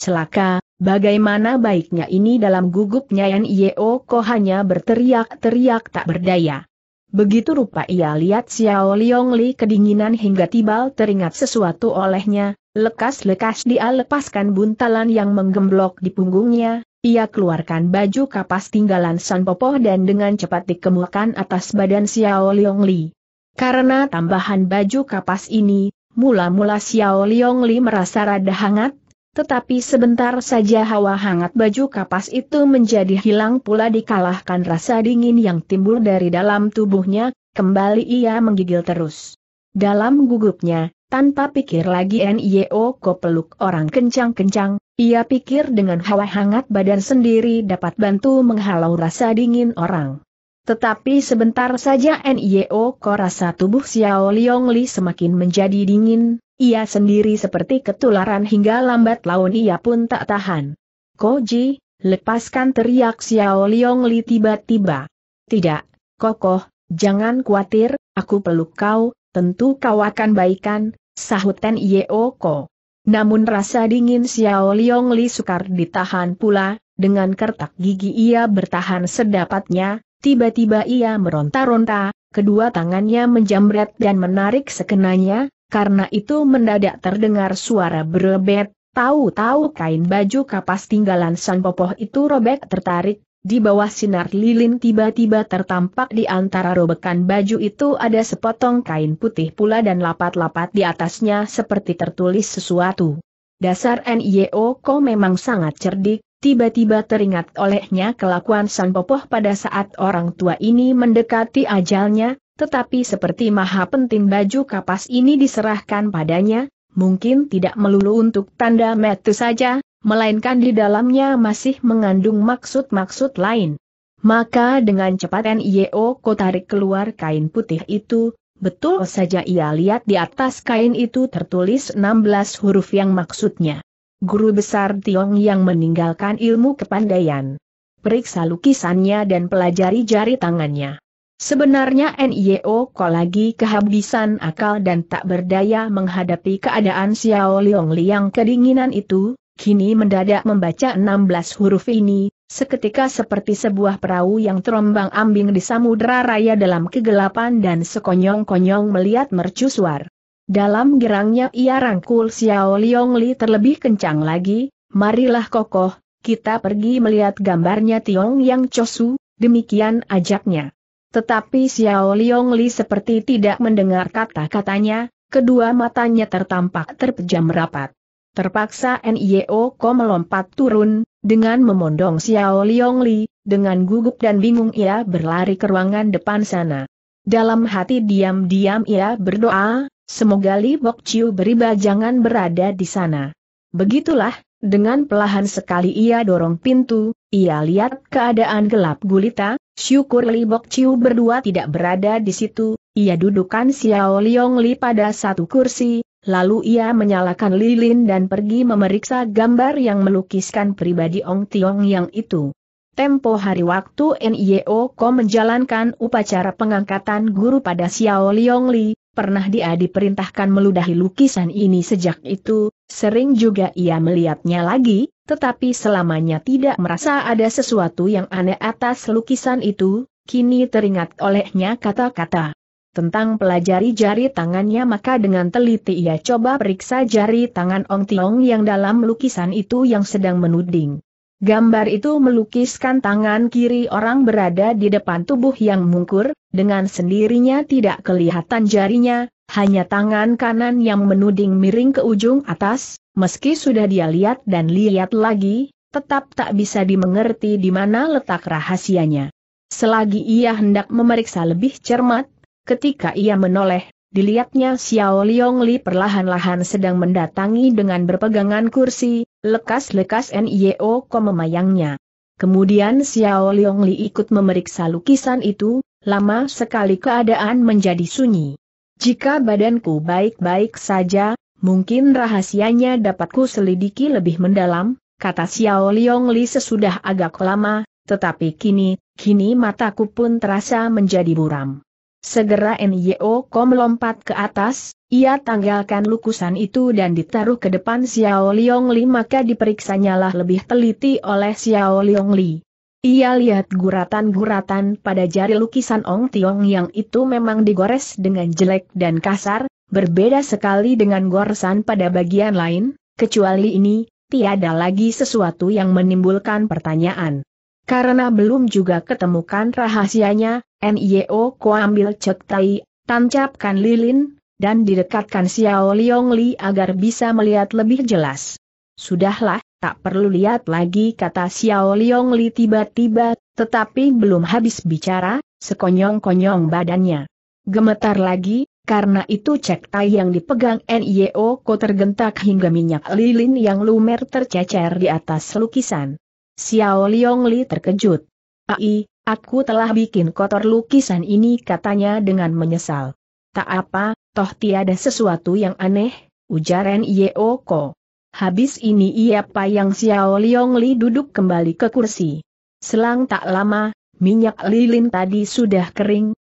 Celaka, bagaimana baiknya ini dalam gugupnya Yan Yeo Ko hanya berteriak-teriak tak berdaya. Begitu rupa ia lihat Xiao Liong Li kedinginan hingga tibal teringat sesuatu olehnya, lekas-lekas dia lepaskan buntalan yang menggemblok di punggungnya, ia keluarkan baju kapas tinggalan San popoh dan dengan cepat dikemukakan atas badan Xiao Liong Li. Karena tambahan baju kapas ini, mula-mula Xiao Liong Li merasa rada hangat, tetapi sebentar saja hawa hangat baju kapas itu menjadi hilang pula dikalahkan rasa dingin yang timbul dari dalam tubuhnya, kembali ia menggigil terus. Dalam gugupnya, tanpa pikir lagi Nio kopeluk orang kencang-kencang, ia pikir dengan hawa hangat badan sendiri dapat bantu menghalau rasa dingin orang. Tetapi sebentar saja NIO ko rasa tubuh Xiao Liong Li semakin menjadi dingin, ia sendiri seperti ketularan hingga lambat laun ia pun tak tahan. Ko Ji, lepaskan teriak Xiao Liong Li tiba-tiba. Tidak, kokoh, jangan khawatir, aku peluk kau, tentu kau akan baikan, sahut NIO ko. Namun rasa dingin Xiao Liong Li sukar ditahan pula, dengan kertak gigi ia bertahan sedapatnya, tiba-tiba ia meronta-ronta, kedua tangannya menjamret dan menarik sekenanya, karena itu mendadak terdengar suara berebet, tahu-tahu kain baju kapas tinggalan San Popoh itu robek tertarik, di bawah sinar lilin tiba-tiba tertampak di antara robekan baju itu ada sepotong kain putih pula dan lapat-lapat di atasnya seperti tertulis sesuatu. Dasar NIO kau memang sangat cerdik, tiba-tiba teringat olehnya kelakuan San Popoh pada saat orang tua ini mendekati ajalnya, tetapi seperti maha penting baju kapas ini diserahkan padanya, mungkin tidak melulu untuk tanda metu saja, melainkan di dalamnya masih mengandung maksud-maksud lain. Maka dengan cepat NIO ko tarik keluar kain putih itu, betul saja ia lihat di atas kain itu tertulis 16 huruf yang maksudnya. Guru besar Tiong yang meninggalkan ilmu kepandaian. Periksa lukisannya dan pelajari jari tangannya. Sebenarnya NIO Ko lagi kehabisan akal dan tak berdaya menghadapi keadaan Xiao Liang kedinginan itu, kini mendadak membaca 16 huruf ini, seketika seperti sebuah perahu yang terombang ambing di samudera raya dalam kegelapan dan sekonyong-konyong melihat mercusuar. Dalam gerangnya ia rangkul Xiao Liong Li terlebih kencang lagi, marilah kokoh, kita pergi melihat gambarnya Tiong Yang Chosu, demikian ajaknya. Tetapi Xiao Liong Li seperti tidak mendengar kata-katanya, kedua matanya tertampak terpejam rapat. Terpaksa NIO Ko melompat turun, dengan memondong Xiao Liong Li, dengan gugup dan bingung ia berlari ke ruangan depan sana. Dalam hati diam-diam ia berdoa, semoga Li Bok Chiu beriba jangan berada di sana. Begitulah, dengan pelahan sekali ia dorong pintu, ia lihat keadaan gelap gulita, syukur Li Bok Chiu berdua tidak berada di situ, ia dudukan Xiao Liong Li pada satu kursi, Lalu ia menyalakan lilin dan pergi memeriksa gambar yang melukiskan pribadi Ong Tiong yang itu. Tempo hari waktu NIO Ko menjalankan upacara pengangkatan guru pada Xiao Liong Li, pernah dia diperintahkan meludahi lukisan ini sejak itu, sering juga ia melihatnya lagi, tetapi selamanya tidak merasa ada sesuatu yang aneh atas lukisan itu, kini teringat olehnya kata-kata tentang pelajari jari tangannya maka dengan teliti ia coba periksa jari tangan Ong Tiong yang dalam lukisan itu yang sedang menuding. Gambar itu melukiskan tangan kiri orang berada di depan tubuh yang mungkur, dengan sendirinya tidak kelihatan jarinya, hanya tangan kanan yang menuding miring ke ujung atas, meski sudah dia lihat dan lihat lagi, tetap tak bisa dimengerti di mana letak rahasianya. Selagi ia hendak memeriksa lebih cermat, Ketika ia menoleh, dilihatnya Xiao Liong Li perlahan-lahan sedang mendatangi dengan berpegangan kursi, lekas-lekas Nio Ko memayangnya. Kemudian Xiao Liong Li ikut memeriksa lukisan itu, lama sekali keadaan menjadi sunyi. Jika badanku baik-baik saja, mungkin rahasianya dapat ku selidiki lebih mendalam, kata Xiao Liong Li sesudah agak lama, tetapi kini, kini mataku pun terasa menjadi buram. Segera Nyo Ko melompat ke atas, ia tanggalkan lukusan itu dan ditaruh ke depan Xiao Liong Li maka diperiksanyalah lebih teliti oleh Xiao Liong Li. Ia lihat guratan-guratan pada jari lukisan Ong Tiong yang itu memang digores dengan jelek dan kasar, berbeda sekali dengan goresan pada bagian lain, kecuali ini, tiada lagi sesuatu yang menimbulkan pertanyaan. Karena belum juga ketemukan rahasianya, Nio e Ko ambil cek tai, tancapkan lilin, dan didekatkan Xiao Liong Li agar bisa melihat lebih jelas. Sudahlah, tak perlu lihat lagi kata Xiao Liong Li tiba-tiba, tetapi belum habis bicara, sekonyong-konyong badannya. Gemetar lagi, karena itu cek tai yang dipegang Nio e Ko tergentak hingga minyak lilin yang lumer tercecer di atas lukisan. Xiao Liong Li terkejut. Ai, Aku telah bikin kotor lukisan ini katanya dengan menyesal. Tak apa, toh tiada sesuatu yang aneh, ujaran Yeoko. Habis ini ia Payang Xiao Liong Li duduk kembali ke kursi. Selang tak lama, minyak lilin tadi sudah kering,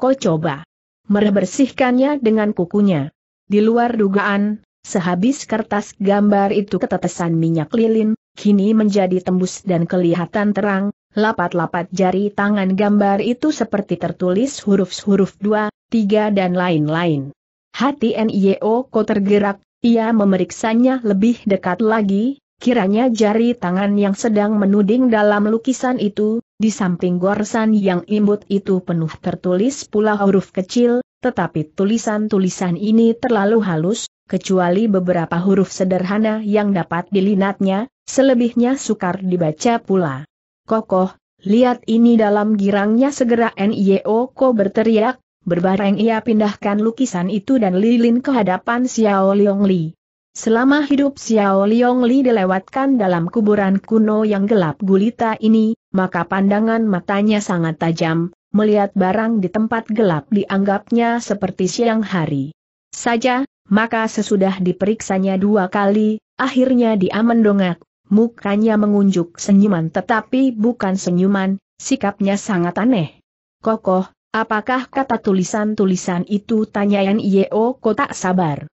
Ko coba membersihkannya dengan kukunya. Di luar dugaan, sehabis kertas gambar itu ketetesan minyak lilin, kini menjadi tembus dan kelihatan terang, lapat-lapat jari tangan gambar itu seperti tertulis huruf-huruf dua, tiga dan lain-lain. Hati NIO ko tergerak, ia memeriksanya lebih dekat lagi, kiranya jari tangan yang sedang menuding dalam lukisan itu, di samping gorsan yang imut itu penuh tertulis pula huruf kecil, tetapi tulisan-tulisan ini terlalu halus, kecuali beberapa huruf sederhana yang dapat dilinatnya, Selebihnya sukar dibaca pula. Kokoh, lihat ini dalam girangnya segera NIO Ko berteriak, berbareng ia pindahkan lukisan itu dan lilin ke hadapan Xiao Liong Li. Selama hidup Xiao Liong Li dilewatkan dalam kuburan kuno yang gelap gulita ini, maka pandangan matanya sangat tajam, melihat barang di tempat gelap dianggapnya seperti siang hari. Saja, maka sesudah diperiksanya dua kali, akhirnya dia mendongak, Mukanya mengunjuk senyuman tetapi bukan senyuman, sikapnya sangat aneh. Kokoh, apakah kata tulisan-tulisan itu tanya Yan Yeo kotak sabar.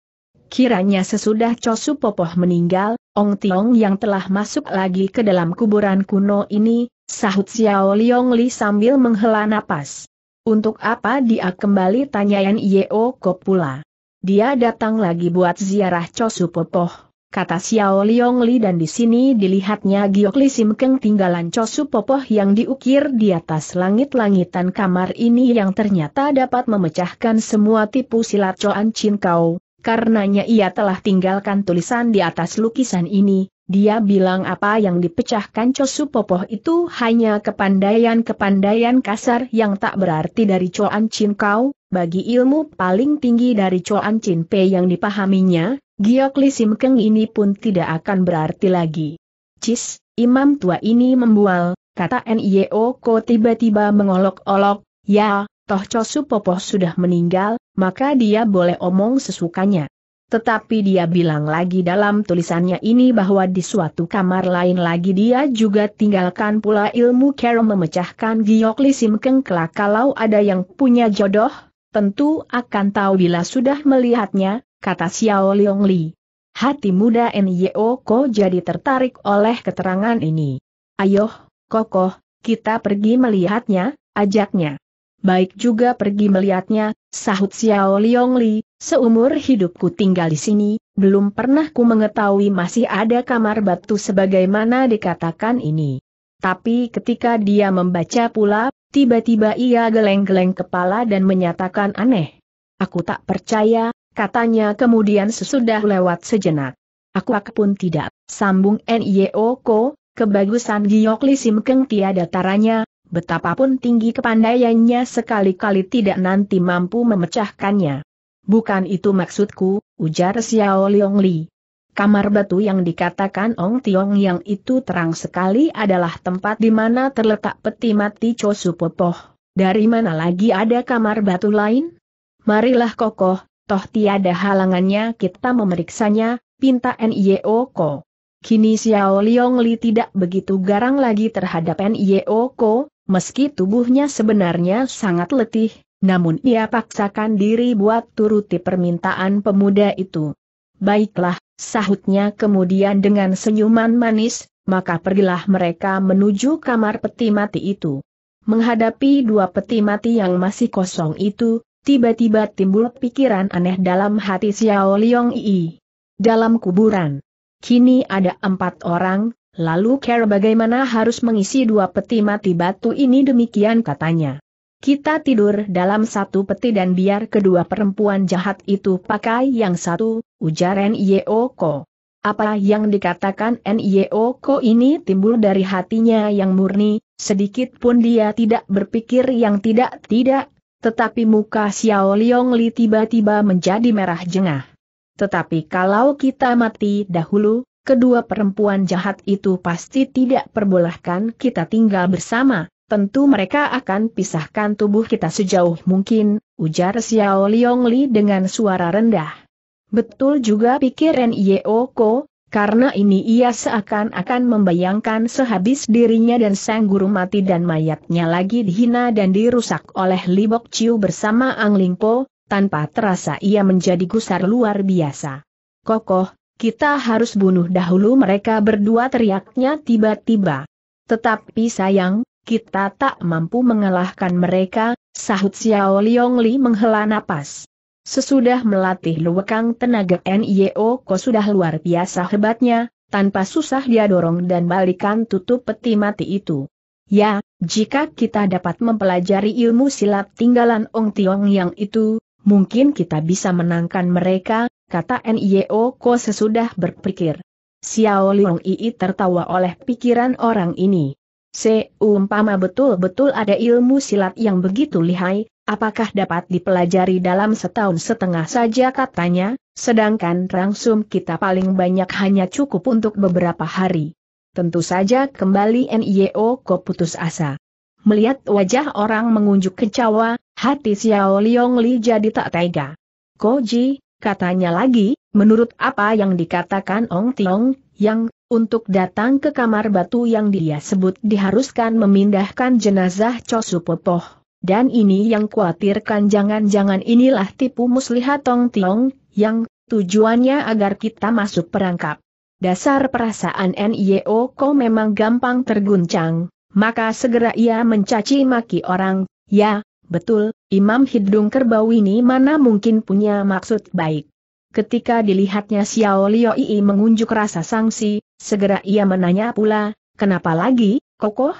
Kiranya sesudah Chosu Popoh meninggal, Ong Tiong yang telah masuk lagi ke dalam kuburan kuno ini, sahut Xiao Liong Li sambil menghela napas. Untuk apa dia kembali tanya Yeo Ko pula? Dia datang lagi buat ziarah Chosu Popoh kata Xiao Liong Li dan di sini dilihatnya Giok Li Sim tinggalan Chosu Popoh yang diukir di atas langit-langitan kamar ini yang ternyata dapat memecahkan semua tipu silat Coan Chin Kau, karenanya ia telah tinggalkan tulisan di atas lukisan ini, dia bilang apa yang dipecahkan Chosu Popoh itu hanya kepandaian-kepandaian kasar yang tak berarti dari Coan Chin Kau, bagi ilmu paling tinggi dari Coan Chin Pei yang dipahaminya, Giokli Keng ini pun tidak akan berarti lagi. Cis, imam tua ini membual, kata N.I.O. Ko tiba-tiba mengolok-olok, ya, toh Cosu Popoh sudah meninggal, maka dia boleh omong sesukanya. Tetapi dia bilang lagi dalam tulisannya ini bahwa di suatu kamar lain lagi dia juga tinggalkan pula ilmu Kero memecahkan Giokli Keng kelak kalau ada yang punya jodoh, tentu akan tahu bila sudah melihatnya, kata Xiao Liong Li. Hati muda Nyo Ko jadi tertarik oleh keterangan ini. Ayo, kokoh, kita pergi melihatnya, ajaknya. Baik juga pergi melihatnya, sahut Xiao Liong Li, seumur hidupku tinggal di sini, belum pernah ku mengetahui masih ada kamar batu sebagaimana dikatakan ini. Tapi ketika dia membaca pula, tiba-tiba ia geleng-geleng kepala dan menyatakan aneh. Aku tak percaya, katanya kemudian sesudah lewat sejenak. Aku pun tidak, sambung N.I.O. Ko, kebagusan Giok Li Sim tiada taranya, betapapun tinggi kepandaiannya sekali-kali tidak nanti mampu memecahkannya. Bukan itu maksudku, ujar Xiao Liong Li. Kamar batu yang dikatakan Ong Tiong yang itu terang sekali adalah tempat di mana terletak peti mati Chosu Popoh. Dari mana lagi ada kamar batu lain? Marilah kokoh, toh tiada halangannya kita memeriksanya, pinta NIO Ko. Kini Xiao Liong Li tidak begitu garang lagi terhadap NIO Ko, meski tubuhnya sebenarnya sangat letih, namun ia paksakan diri buat turuti permintaan pemuda itu. Baiklah, sahutnya kemudian dengan senyuman manis, maka pergilah mereka menuju kamar peti mati itu. Menghadapi dua peti mati yang masih kosong itu, tiba-tiba timbul pikiran aneh dalam hati Xiao Liong Yi. Dalam kuburan. Kini ada empat orang, lalu cara bagaimana harus mengisi dua peti mati batu ini demikian katanya. Kita tidur dalam satu peti dan biar kedua perempuan jahat itu pakai yang satu, ujar Ko. Apa yang dikatakan Ko ini timbul dari hatinya yang murni, sedikit pun dia tidak berpikir yang tidak-tidak, tetapi muka Xiao Liong Li tiba-tiba menjadi merah jengah. Tetapi kalau kita mati dahulu, kedua perempuan jahat itu pasti tidak perbolehkan kita tinggal bersama, tentu mereka akan pisahkan tubuh kita sejauh mungkin, ujar Xiao Liong Li dengan suara rendah. Betul juga pikir Yeo Ko, karena ini ia seakan-akan membayangkan sehabis dirinya dan sang guru mati dan mayatnya lagi dihina dan dirusak oleh Libok Ciu bersama Ang Lingpo, tanpa terasa ia menjadi gusar luar biasa. Kokoh, kita harus bunuh dahulu mereka berdua teriaknya tiba-tiba. Tetapi sayang, kita tak mampu mengalahkan mereka, sahut Xiao Liong Li menghela napas. Sesudah melatih lewekang tenaga NIO Ko sudah luar biasa hebatnya, tanpa susah dia dorong dan balikan tutup peti mati itu. Ya, jika kita dapat mempelajari ilmu silat tinggalan Ong Tiong yang itu, mungkin kita bisa menangkan mereka, kata NIO Ko sesudah berpikir. Xiao Liong Ii tertawa oleh pikiran orang ini. Seumpama betul-betul ada ilmu silat yang begitu lihai, apakah dapat dipelajari dalam setahun setengah saja katanya, sedangkan rangsum kita paling banyak hanya cukup untuk beberapa hari. Tentu saja kembali NIO ko putus asa. Melihat wajah orang mengunjuk kecewa, hati Xiao Liong Li jadi tak tega. Koji, katanya lagi, menurut apa yang dikatakan Ong Tiong, yang untuk datang ke kamar batu yang dia sebut diharuskan memindahkan jenazah Chosu Popoh. Dan ini yang kuatirkan jangan-jangan inilah tipu muslihat Tong Tiong, yang tujuannya agar kita masuk perangkap. Dasar perasaan NIO kau memang gampang terguncang, maka segera ia mencaci maki orang, ya, betul, Imam Hidung Kerbau ini mana mungkin punya maksud baik. Ketika dilihatnya Xiao Liu Ii mengunjuk rasa sangsi, segera ia menanya pula, kenapa lagi, kokoh?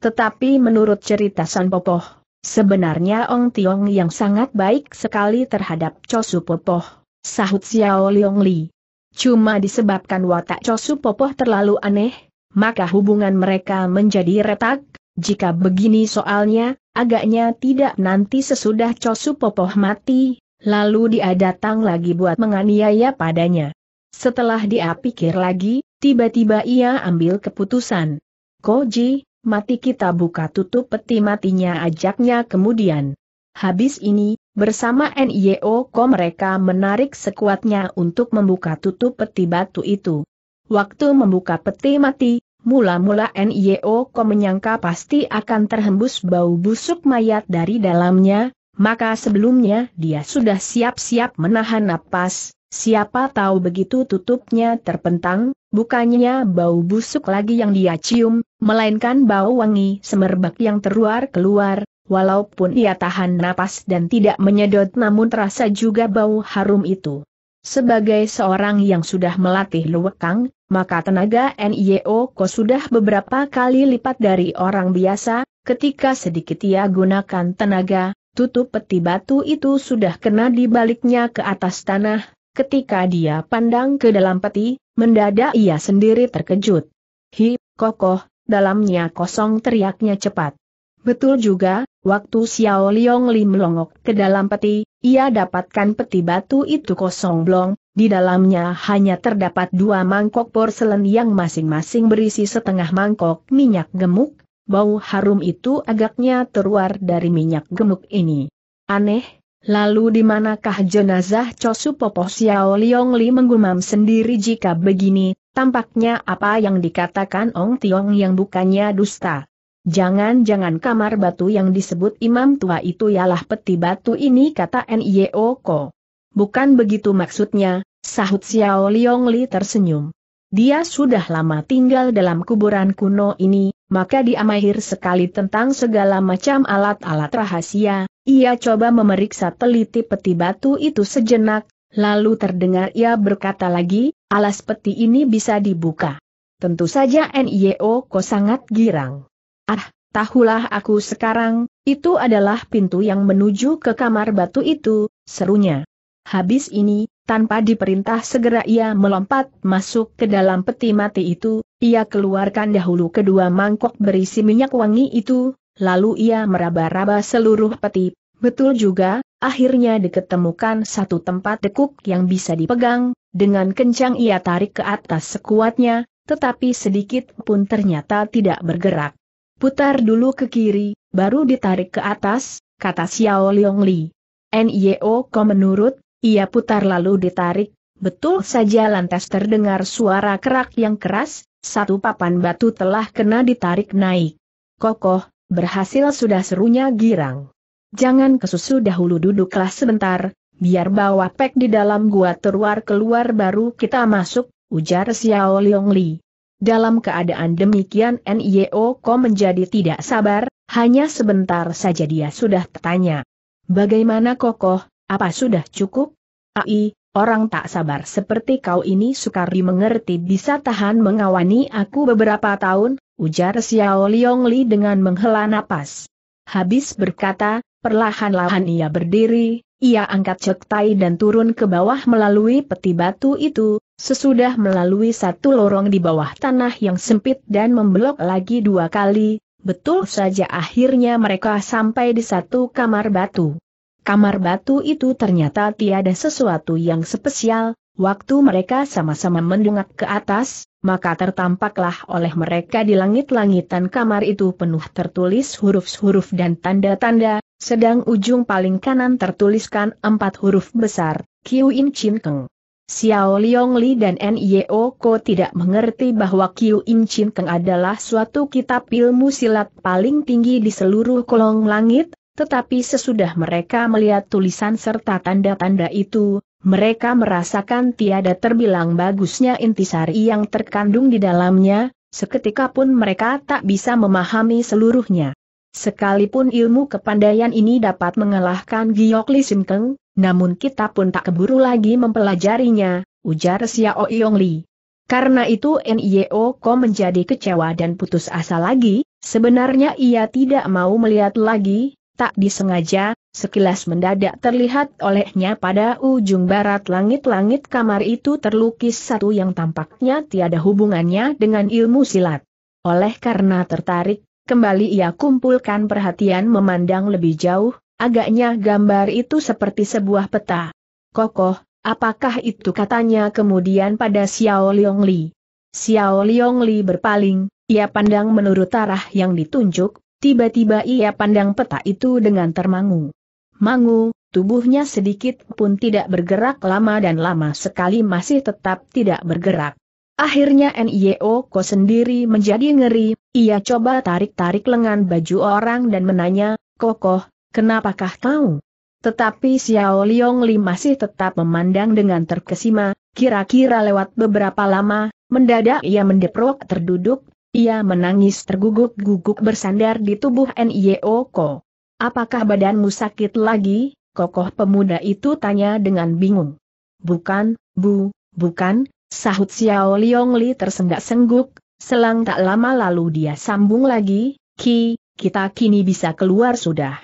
Tetapi menurut cerita San Popoh, Sebenarnya Ong Tiong yang sangat baik sekali terhadap Chosu Popoh, sahut Xiao Leong Li. Cuma disebabkan watak Chosu Popoh terlalu aneh, maka hubungan mereka menjadi retak, jika begini soalnya, agaknya tidak nanti sesudah Chosu Popoh mati, lalu dia datang lagi buat menganiaya padanya. Setelah dia pikir lagi, tiba-tiba ia ambil keputusan. Koji, mati kita buka tutup peti matinya ajaknya kemudian. Habis ini, bersama NIO ko mereka menarik sekuatnya untuk membuka tutup peti batu itu. Waktu membuka peti mati, mula-mula NIO ko menyangka pasti akan terhembus bau busuk mayat dari dalamnya, maka sebelumnya dia sudah siap-siap menahan napas, siapa tahu begitu tutupnya terpentang, Bukannya bau busuk lagi yang dia cium, melainkan bau wangi semerbak yang terluar keluar, walaupun ia tahan napas dan tidak menyedot namun terasa juga bau harum itu. Sebagai seorang yang sudah melatih luwekang, maka tenaga NIO Ko sudah beberapa kali lipat dari orang biasa, ketika sedikit ia gunakan tenaga, tutup peti batu itu sudah kena dibaliknya ke atas tanah, ketika dia pandang ke dalam peti, Mendadak ia sendiri terkejut. Hi, kokoh, dalamnya kosong teriaknya cepat. Betul juga, waktu Xiao Liong Li melongok ke dalam peti, ia dapatkan peti batu itu kosong blong, di dalamnya hanya terdapat dua mangkok porselen yang masing-masing berisi setengah mangkok minyak gemuk, bau harum itu agaknya terluar dari minyak gemuk ini. Aneh, Lalu di manakah jenazah Chosu Popo Xiao Liong Li menggumam sendiri jika begini, tampaknya apa yang dikatakan Ong Tiong yang bukannya dusta. Jangan-jangan kamar batu yang disebut imam tua itu ialah peti batu ini kata N.I.O. Ko. Bukan begitu maksudnya, sahut Xiao Liong Li tersenyum. Dia sudah lama tinggal dalam kuburan kuno ini, maka dia mahir sekali tentang segala macam alat-alat rahasia, ia coba memeriksa teliti peti batu itu sejenak, lalu terdengar ia berkata lagi, alas peti ini bisa dibuka. Tentu saja NIO ko sangat girang. Ah, tahulah aku sekarang, itu adalah pintu yang menuju ke kamar batu itu, serunya. Habis ini, tanpa diperintah segera ia melompat masuk ke dalam peti mati itu, ia keluarkan dahulu kedua mangkok berisi minyak wangi itu, lalu ia meraba-raba seluruh peti. Betul juga, akhirnya diketemukan satu tempat dekuk yang bisa dipegang, dengan kencang ia tarik ke atas sekuatnya, tetapi sedikit pun ternyata tidak bergerak. Putar dulu ke kiri, baru ditarik ke atas, kata Xiao Liong Li. NIO e menurut ia putar lalu ditarik, betul saja lantas terdengar suara kerak yang keras, satu papan batu telah kena ditarik naik. Kokoh, berhasil sudah serunya girang. Jangan kesusu dahulu duduklah sebentar, biar bawa pek di dalam gua terluar keluar baru kita masuk, ujar Xiao Liong Li. Dalam keadaan demikian NIO Ko menjadi tidak sabar, hanya sebentar saja dia sudah tertanya. Bagaimana kokoh, apa sudah cukup? Ai, orang tak sabar seperti kau ini sukar dimengerti bisa tahan mengawani aku beberapa tahun, ujar Xiao Li dengan menghela napas. Habis berkata, perlahan-lahan ia berdiri, ia angkat cek tai dan turun ke bawah melalui peti batu itu, sesudah melalui satu lorong di bawah tanah yang sempit dan membelok lagi dua kali, betul saja akhirnya mereka sampai di satu kamar batu. Kamar batu itu ternyata tiada sesuatu yang spesial, waktu mereka sama-sama mendongak ke atas, maka tertampaklah oleh mereka di langit-langitan kamar itu penuh tertulis huruf-huruf dan tanda-tanda, sedang ujung paling kanan tertuliskan empat huruf besar, Im Chin Keng. Xiao Liong Li dan Nio Ko tidak mengerti bahwa Qiu Im Chin Keng adalah suatu kitab ilmu silat paling tinggi di seluruh kolong langit, tetapi sesudah mereka melihat tulisan serta tanda-tanda itu, mereka merasakan tiada terbilang bagusnya intisari yang terkandung di dalamnya, seketika pun mereka tak bisa memahami seluruhnya. Sekalipun ilmu kepandaian ini dapat mengalahkan Giyok Li Simkeng, namun kita pun tak keburu lagi mempelajarinya, ujar Xiao Yong Li. Karena itu Nio e Ko menjadi kecewa dan putus asa lagi, sebenarnya ia tidak mau melihat lagi, tak disengaja, sekilas mendadak terlihat olehnya pada ujung barat langit-langit kamar itu terlukis satu yang tampaknya tiada hubungannya dengan ilmu silat. Oleh karena tertarik, kembali ia kumpulkan perhatian memandang lebih jauh, agaknya gambar itu seperti sebuah peta. Kokoh, apakah itu katanya kemudian pada Xiao Liongli. Xiao Liongli berpaling, ia pandang menurut arah yang ditunjuk, Tiba-tiba ia pandang peta itu dengan termangu. Mangu, tubuhnya sedikit pun tidak bergerak lama dan lama sekali masih tetap tidak bergerak. Akhirnya NIO Ko sendiri menjadi ngeri, ia coba tarik-tarik lengan baju orang dan menanya, Kokoh, kenapakah kau? Tetapi Xiao Li masih tetap memandang dengan terkesima, kira-kira lewat beberapa lama, mendadak ia mendeprok terduduk, ia menangis terguguk-guguk bersandar di tubuh Nio Ko. Apakah badanmu sakit lagi? Kokoh pemuda itu tanya dengan bingung. Bukan, bu, bukan, sahut Xiao Liong Li tersenggak-sengguk, selang tak lama lalu dia sambung lagi, Ki, kita kini bisa keluar sudah.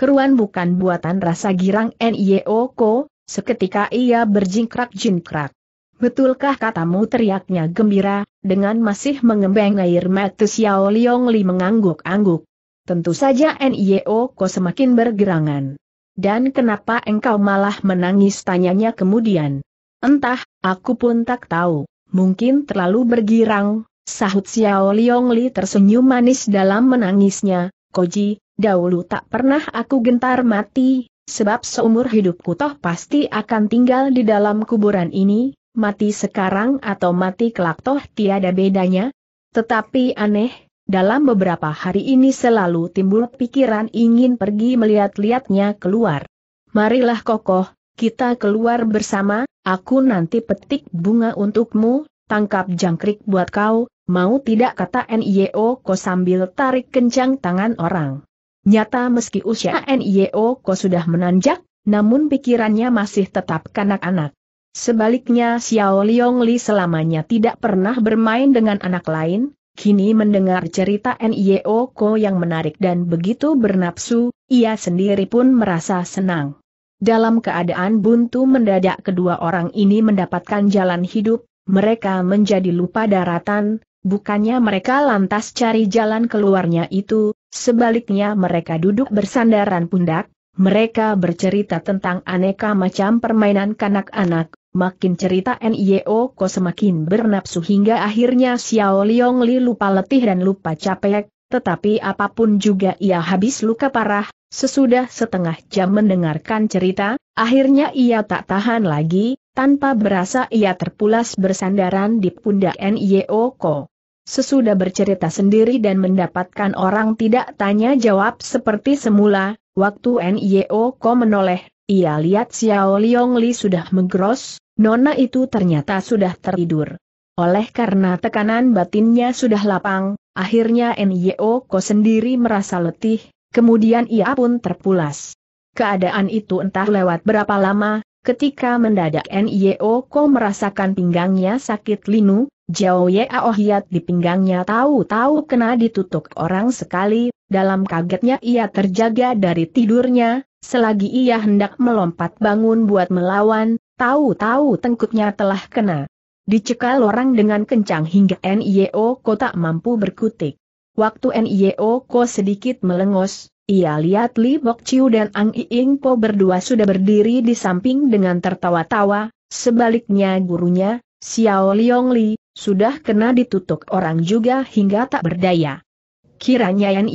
Keruan bukan buatan rasa girang Nio Ko, seketika ia berjingkrak-jingkrak. Betulkah katamu teriaknya gembira, dengan masih mengembang air mata Xiao Liong Li mengangguk-angguk. Tentu saja NIO Ko semakin bergerangan. Dan kenapa engkau malah menangis tanyanya kemudian. Entah, aku pun tak tahu, mungkin terlalu bergirang, sahut Xiao Liong Li tersenyum manis dalam menangisnya, Koji, dahulu tak pernah aku gentar mati, sebab seumur hidupku toh pasti akan tinggal di dalam kuburan ini, mati sekarang atau mati kelak toh tiada bedanya. Tetapi aneh, dalam beberapa hari ini selalu timbul pikiran ingin pergi melihat-lihatnya keluar. Marilah kokoh, kita keluar bersama, aku nanti petik bunga untukmu, tangkap jangkrik buat kau, mau tidak kata NIO kau sambil tarik kencang tangan orang. Nyata meski usia NIO kau sudah menanjak, namun pikirannya masih tetap kanak kanak Sebaliknya Xiao Liong Li selamanya tidak pernah bermain dengan anak lain, kini mendengar cerita N.I.O. Ko yang menarik dan begitu bernapsu, ia sendiri pun merasa senang. Dalam keadaan buntu mendadak kedua orang ini mendapatkan jalan hidup, mereka menjadi lupa daratan, bukannya mereka lantas cari jalan keluarnya itu, sebaliknya mereka duduk bersandaran pundak, mereka bercerita tentang aneka macam permainan kanak-anak, Makin cerita NIO Ko semakin bernapsu hingga akhirnya Xiao Liong Li lupa letih dan lupa capek, tetapi apapun juga ia habis luka parah, sesudah setengah jam mendengarkan cerita, akhirnya ia tak tahan lagi, tanpa berasa ia terpulas bersandaran di pundak NIO Ko. Sesudah bercerita sendiri dan mendapatkan orang tidak tanya jawab seperti semula, waktu NIO Ko menoleh ia lihat Xiao Liong Li sudah menggeros, nona itu ternyata sudah tertidur. Oleh karena tekanan batinnya sudah lapang, akhirnya Nyo Ko sendiri merasa letih, kemudian ia pun terpulas. Keadaan itu entah lewat berapa lama, Ketika mendadak Nio Ko merasakan pinggangnya sakit linu, Jao Yao oh Hiat di pinggangnya tahu-tahu kena ditutup orang sekali, dalam kagetnya ia terjaga dari tidurnya, Selagi ia hendak melompat bangun buat melawan, tahu-tahu tengkuknya telah kena. Dicekal orang dengan kencang hingga NIO Ko tak mampu berkutik. Waktu NIO Ko sedikit melengos, ia lihat Li Bok Chiu dan Ang Iing Po berdua sudah berdiri di samping dengan tertawa-tawa, sebaliknya gurunya, Xiao Liong Li, sudah kena ditutup orang juga hingga tak berdaya. Kiranya Yan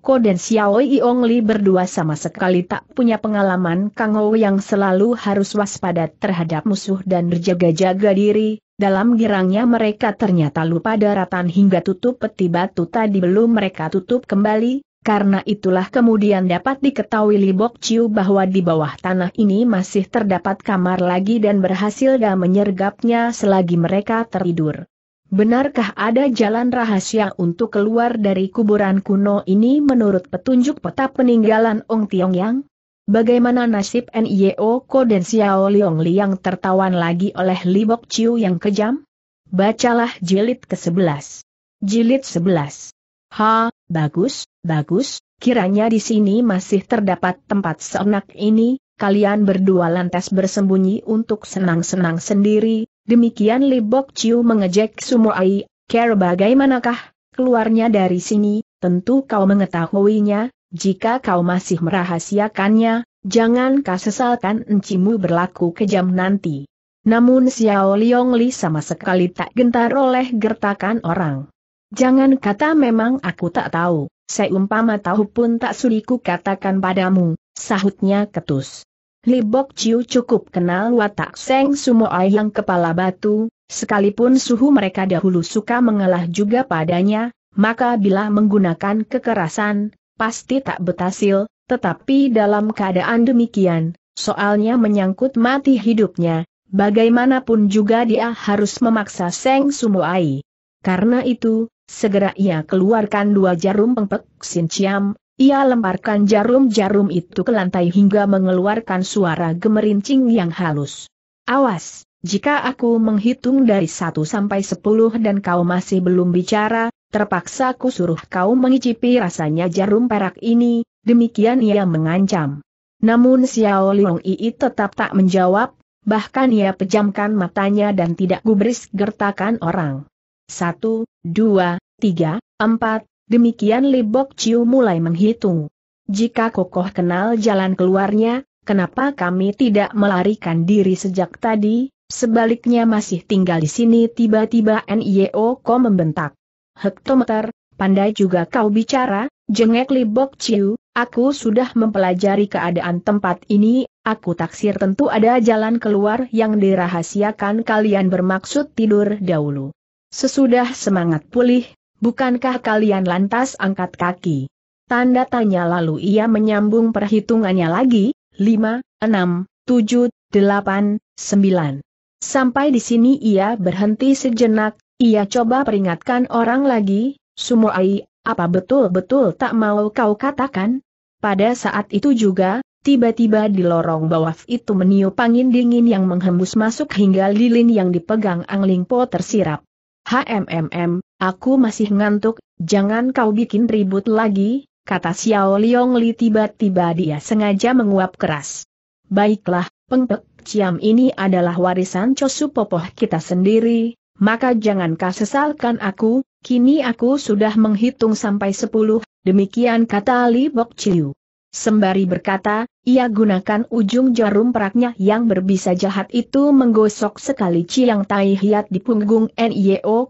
Ko dan Xiao Yong Li berdua sama sekali tak punya pengalaman Kang Ou yang selalu harus waspada terhadap musuh dan berjaga-jaga diri, dalam girangnya mereka ternyata lupa daratan hingga tutup peti batu tadi belum mereka tutup kembali, karena itulah kemudian dapat diketahui Libok Ciu bahwa di bawah tanah ini masih terdapat kamar lagi dan berhasil gak menyergapnya selagi mereka tertidur. Benarkah ada jalan rahasia untuk keluar dari kuburan kuno ini menurut petunjuk peta peninggalan Ong Tiong Yang? Bagaimana nasib NIO Ko dan Xiao Liong Liang tertawan lagi oleh Bok Chiu yang kejam? Bacalah jilid ke-11. Jilid 11. Ha, bagus, bagus, kiranya di sini masih terdapat tempat seenak ini, kalian berdua lantas bersembunyi untuk senang-senang sendiri, Demikian libok Bok Chiu mengejek Sumoai, care bagaimanakah keluarnya dari sini, tentu kau mengetahuinya, jika kau masih merahasiakannya, jangan kau sesalkan encimu berlaku kejam nanti. Namun Xiao Liong Li sama sekali tak gentar oleh gertakan orang. Jangan kata memang aku tak tahu, seumpama tahu pun tak suliku katakan padamu, sahutnya ketus. Li Bok Chiu cukup kenal watak Seng Sumoai yang kepala batu, sekalipun suhu mereka dahulu suka mengalah juga padanya, maka bila menggunakan kekerasan, pasti tak betasil. tetapi dalam keadaan demikian, soalnya menyangkut mati hidupnya, bagaimanapun juga dia harus memaksa Seng Sumoai. Karena itu, segera ia keluarkan dua jarum pengpek Sin Ciam, ia lemparkan jarum-jarum itu ke lantai hingga mengeluarkan suara gemerincing yang halus. Awas, jika aku menghitung dari satu sampai sepuluh dan kau masih belum bicara, terpaksa ku suruh kau mengicipi rasanya jarum perak ini, demikian ia mengancam. Namun Xiao Liong Ii tetap tak menjawab, bahkan ia pejamkan matanya dan tidak gubris gertakan orang. Satu, dua, tiga, empat, Demikian Libok Ciu mulai menghitung. Jika kokoh kenal jalan keluarnya, kenapa kami tidak melarikan diri sejak tadi, sebaliknya masih tinggal di sini tiba-tiba NIO e Ko membentak. Hektometer, pandai juga kau bicara, jengek Libok Ciu, aku sudah mempelajari keadaan tempat ini, aku taksir tentu ada jalan keluar yang dirahasiakan kalian bermaksud tidur dahulu. Sesudah semangat pulih, Bukankah kalian lantas angkat kaki? Tanda tanya lalu ia menyambung perhitungannya lagi, 5, 6, 7, 8, 9. Sampai di sini ia berhenti sejenak, ia coba peringatkan orang lagi, Sumoai, apa betul-betul tak mau kau katakan? Pada saat itu juga, tiba-tiba di lorong bawah itu meniup angin dingin yang menghembus masuk hingga lilin yang dipegang Angling Po tersirap. HMMM, Aku masih ngantuk, jangan kau bikin ribut lagi, kata Xiao Liong Li tiba-tiba dia sengaja menguap keras. Baiklah, pengpek, Ciam ini adalah warisan Cosu Popoh kita sendiri, maka jangan kau sesalkan aku, kini aku sudah menghitung sampai sepuluh, demikian kata Li Bok Chiu. Sembari berkata, ia gunakan ujung jarum peraknya yang berbisa jahat itu menggosok sekali Chiang Tai Hiat di punggung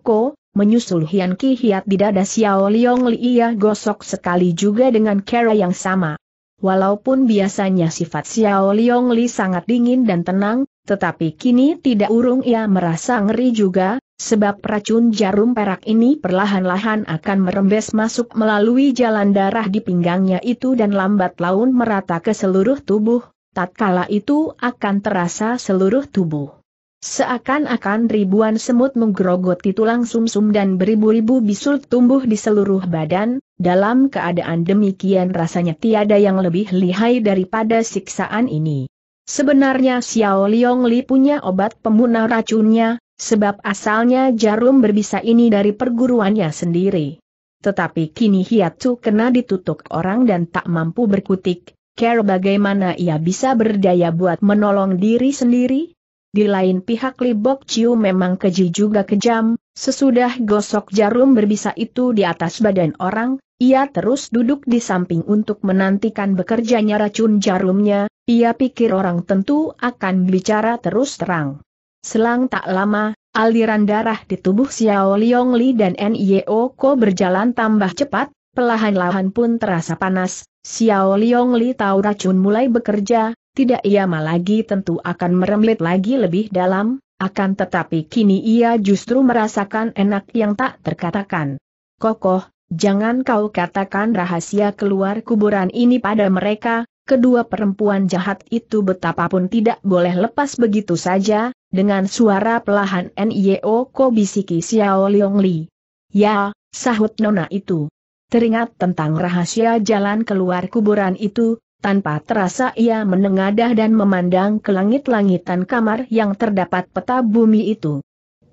Ko. Menyusul Hian Ki Hiat di dada Xiao Liong ia gosok sekali juga dengan cara yang sama. Walaupun biasanya sifat Xiao Liong Li sangat dingin dan tenang, tetapi kini tidak urung ia merasa ngeri juga, sebab racun jarum perak ini perlahan-lahan akan merembes masuk melalui jalan darah di pinggangnya itu dan lambat laun merata ke seluruh tubuh, tatkala itu akan terasa seluruh tubuh. Seakan-akan ribuan semut menggerogoti tulang sumsum -sum dan beribu-ribu bisul tumbuh di seluruh badan, dalam keadaan demikian rasanya tiada yang lebih lihai daripada siksaan ini. Sebenarnya Xiao Liong Li punya obat pemunah racunnya, sebab asalnya jarum berbisa ini dari perguruannya sendiri. Tetapi kini hiatus kena ditutup orang dan tak mampu berkutik, care bagaimana ia bisa berdaya buat menolong diri sendiri? Di lain pihak Li Bok memang keji juga kejam, sesudah gosok jarum berbisa itu di atas badan orang, ia terus duduk di samping untuk menantikan bekerjanya racun jarumnya, ia pikir orang tentu akan bicara terus terang. Selang tak lama, aliran darah di tubuh Xiao Liong Li dan Nio Ko berjalan tambah cepat, pelahan-lahan pun terasa panas, Xiao Liong Li tahu racun mulai bekerja, tidak ia lagi tentu akan merembet lagi lebih dalam, akan tetapi kini ia justru merasakan enak yang tak terkatakan. Kokoh, jangan kau katakan rahasia keluar kuburan ini pada mereka, kedua perempuan jahat itu betapapun tidak boleh lepas begitu saja, dengan suara pelahan N.I.O. Ko bisiki Xiao Leong Li. Ya, sahut nona itu. Teringat tentang rahasia jalan keluar kuburan itu, tanpa terasa ia menengadah dan memandang ke langit-langitan kamar yang terdapat peta bumi itu.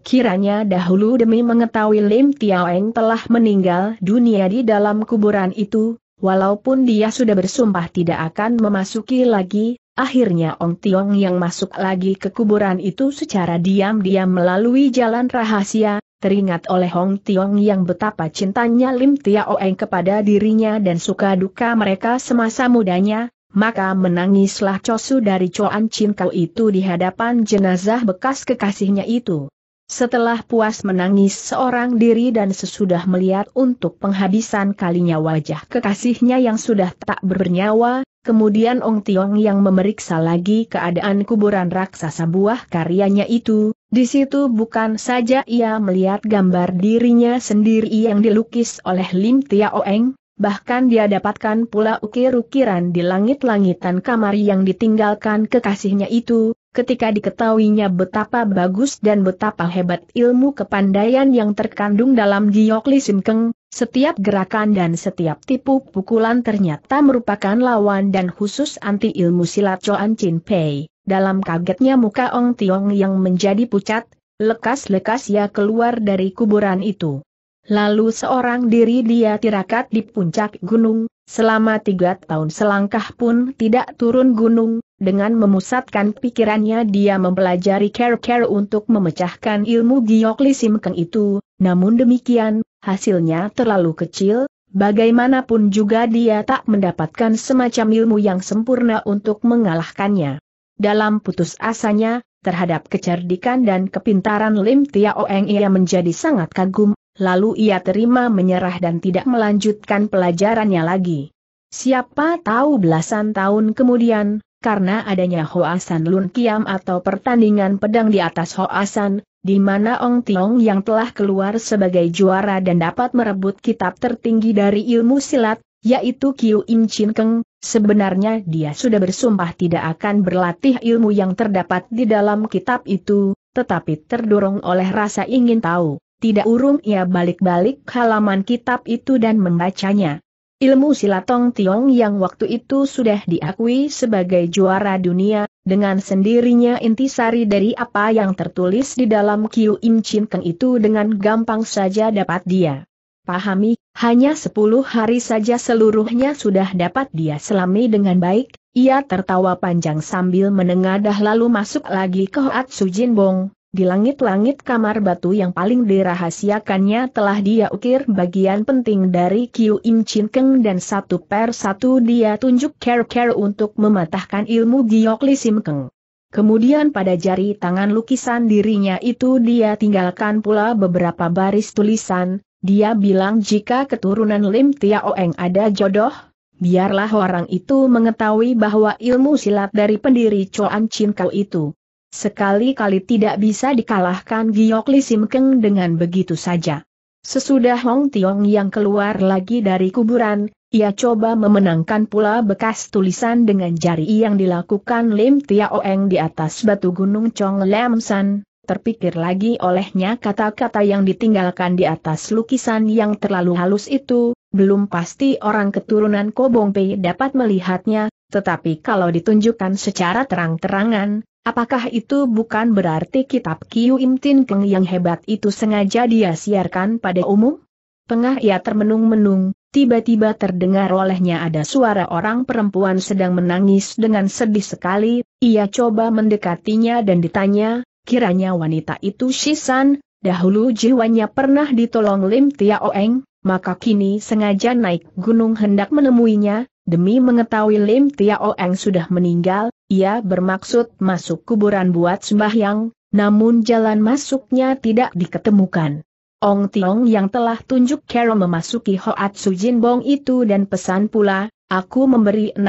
Kiranya dahulu demi mengetahui Lim Tiaoeng telah meninggal dunia di dalam kuburan itu, walaupun dia sudah bersumpah tidak akan memasuki lagi, akhirnya Ong Tiong yang masuk lagi ke kuburan itu secara diam-diam melalui jalan rahasia, teringat oleh Hong Tiong yang betapa cintanya Lim Tia Oeng kepada dirinya dan suka duka mereka semasa mudanya, maka menangislah Chosu dari Chin Kau itu di hadapan jenazah bekas kekasihnya itu. Setelah puas menangis seorang diri dan sesudah melihat untuk penghabisan kalinya wajah kekasihnya yang sudah tak bernyawa, Kemudian Ong Tiong yang memeriksa lagi keadaan kuburan raksasa buah karyanya itu, di situ bukan saja ia melihat gambar dirinya sendiri yang dilukis oleh Lim Tia Oeng, bahkan dia dapatkan pula ukir-ukiran di langit-langitan kamar yang ditinggalkan kekasihnya itu, ketika diketahuinya betapa bagus dan betapa hebat ilmu kepandaian yang terkandung dalam Giok Li Simkeng, setiap gerakan dan setiap tipu pukulan ternyata merupakan lawan dan khusus anti ilmu silat Choan Chin Pei. Dalam kagetnya muka Ong Tiong yang menjadi pucat, lekas-lekas ia keluar dari kuburan itu. Lalu seorang diri dia tirakat di puncak gunung, selama tiga tahun selangkah pun tidak turun gunung, dengan memusatkan pikirannya dia mempelajari care-care untuk memecahkan ilmu Giyok Lisim Keng itu, namun demikian, hasilnya terlalu kecil, bagaimanapun juga dia tak mendapatkan semacam ilmu yang sempurna untuk mengalahkannya. Dalam putus asanya, terhadap kecerdikan dan kepintaran Lim Tia Oeng ia menjadi sangat kagum, lalu ia terima menyerah dan tidak melanjutkan pelajarannya lagi. Siapa tahu belasan tahun kemudian, karena adanya Hoasan Lun Kiam atau pertandingan pedang di atas Hoasan, di mana Ong Tiong yang telah keluar sebagai juara dan dapat merebut kitab tertinggi dari ilmu silat, yaitu Kiu Im Chin Keng, sebenarnya dia sudah bersumpah tidak akan berlatih ilmu yang terdapat di dalam kitab itu, tetapi terdorong oleh rasa ingin tahu, tidak urung ia balik-balik halaman kitab itu dan membacanya. Ilmu silatong Tiong yang waktu itu sudah diakui sebagai juara dunia, dengan sendirinya intisari dari apa yang tertulis di dalam Kiu Im Chin Keng itu dengan gampang saja dapat dia pahami, hanya sepuluh hari saja seluruhnya sudah dapat dia selami dengan baik, ia tertawa panjang sambil menengadah lalu masuk lagi ke Hoat Sujin Bong, di langit-langit kamar batu yang paling dirahasiakannya telah dia ukir bagian penting dari Kiu Im Chin Keng dan satu per satu dia tunjuk care-care untuk mematahkan ilmu Giok Li Sim Keng. Kemudian pada jari tangan lukisan dirinya itu dia tinggalkan pula beberapa baris tulisan, dia bilang jika keturunan Lim Tia Oeng ada jodoh, biarlah orang itu mengetahui bahwa ilmu silat dari pendiri Choan Chin Kau itu. Sekali-kali tidak bisa dikalahkan Giok Li Sim Keng dengan begitu saja. Sesudah Hong Tiong yang keluar lagi dari kuburan, ia coba memenangkan pula bekas tulisan dengan jari yang dilakukan Lim Tia Oeng di atas batu gunung Chong Lam San, terpikir lagi olehnya kata-kata yang ditinggalkan di atas lukisan yang terlalu halus itu, belum pasti orang keturunan Kobong Pei dapat melihatnya, tetapi kalau ditunjukkan secara terang-terangan, Apakah itu bukan berarti kitab Kiu Im Tin Keng yang hebat itu sengaja dia siarkan pada umum? Pengah ia termenung-menung, tiba-tiba terdengar olehnya ada suara orang perempuan sedang menangis dengan sedih sekali, ia coba mendekatinya dan ditanya, kiranya wanita itu Shisan, dahulu jiwanya pernah ditolong Lim Tia Oeng, maka kini sengaja naik gunung hendak menemuinya, Demi mengetahui Lim Oeng sudah meninggal, ia bermaksud masuk kuburan buat sembahyang, namun jalan masuknya tidak diketemukan. Ong Tiong yang telah tunjuk Carol memasuki Su Jin Bong itu dan pesan pula, aku memberi 16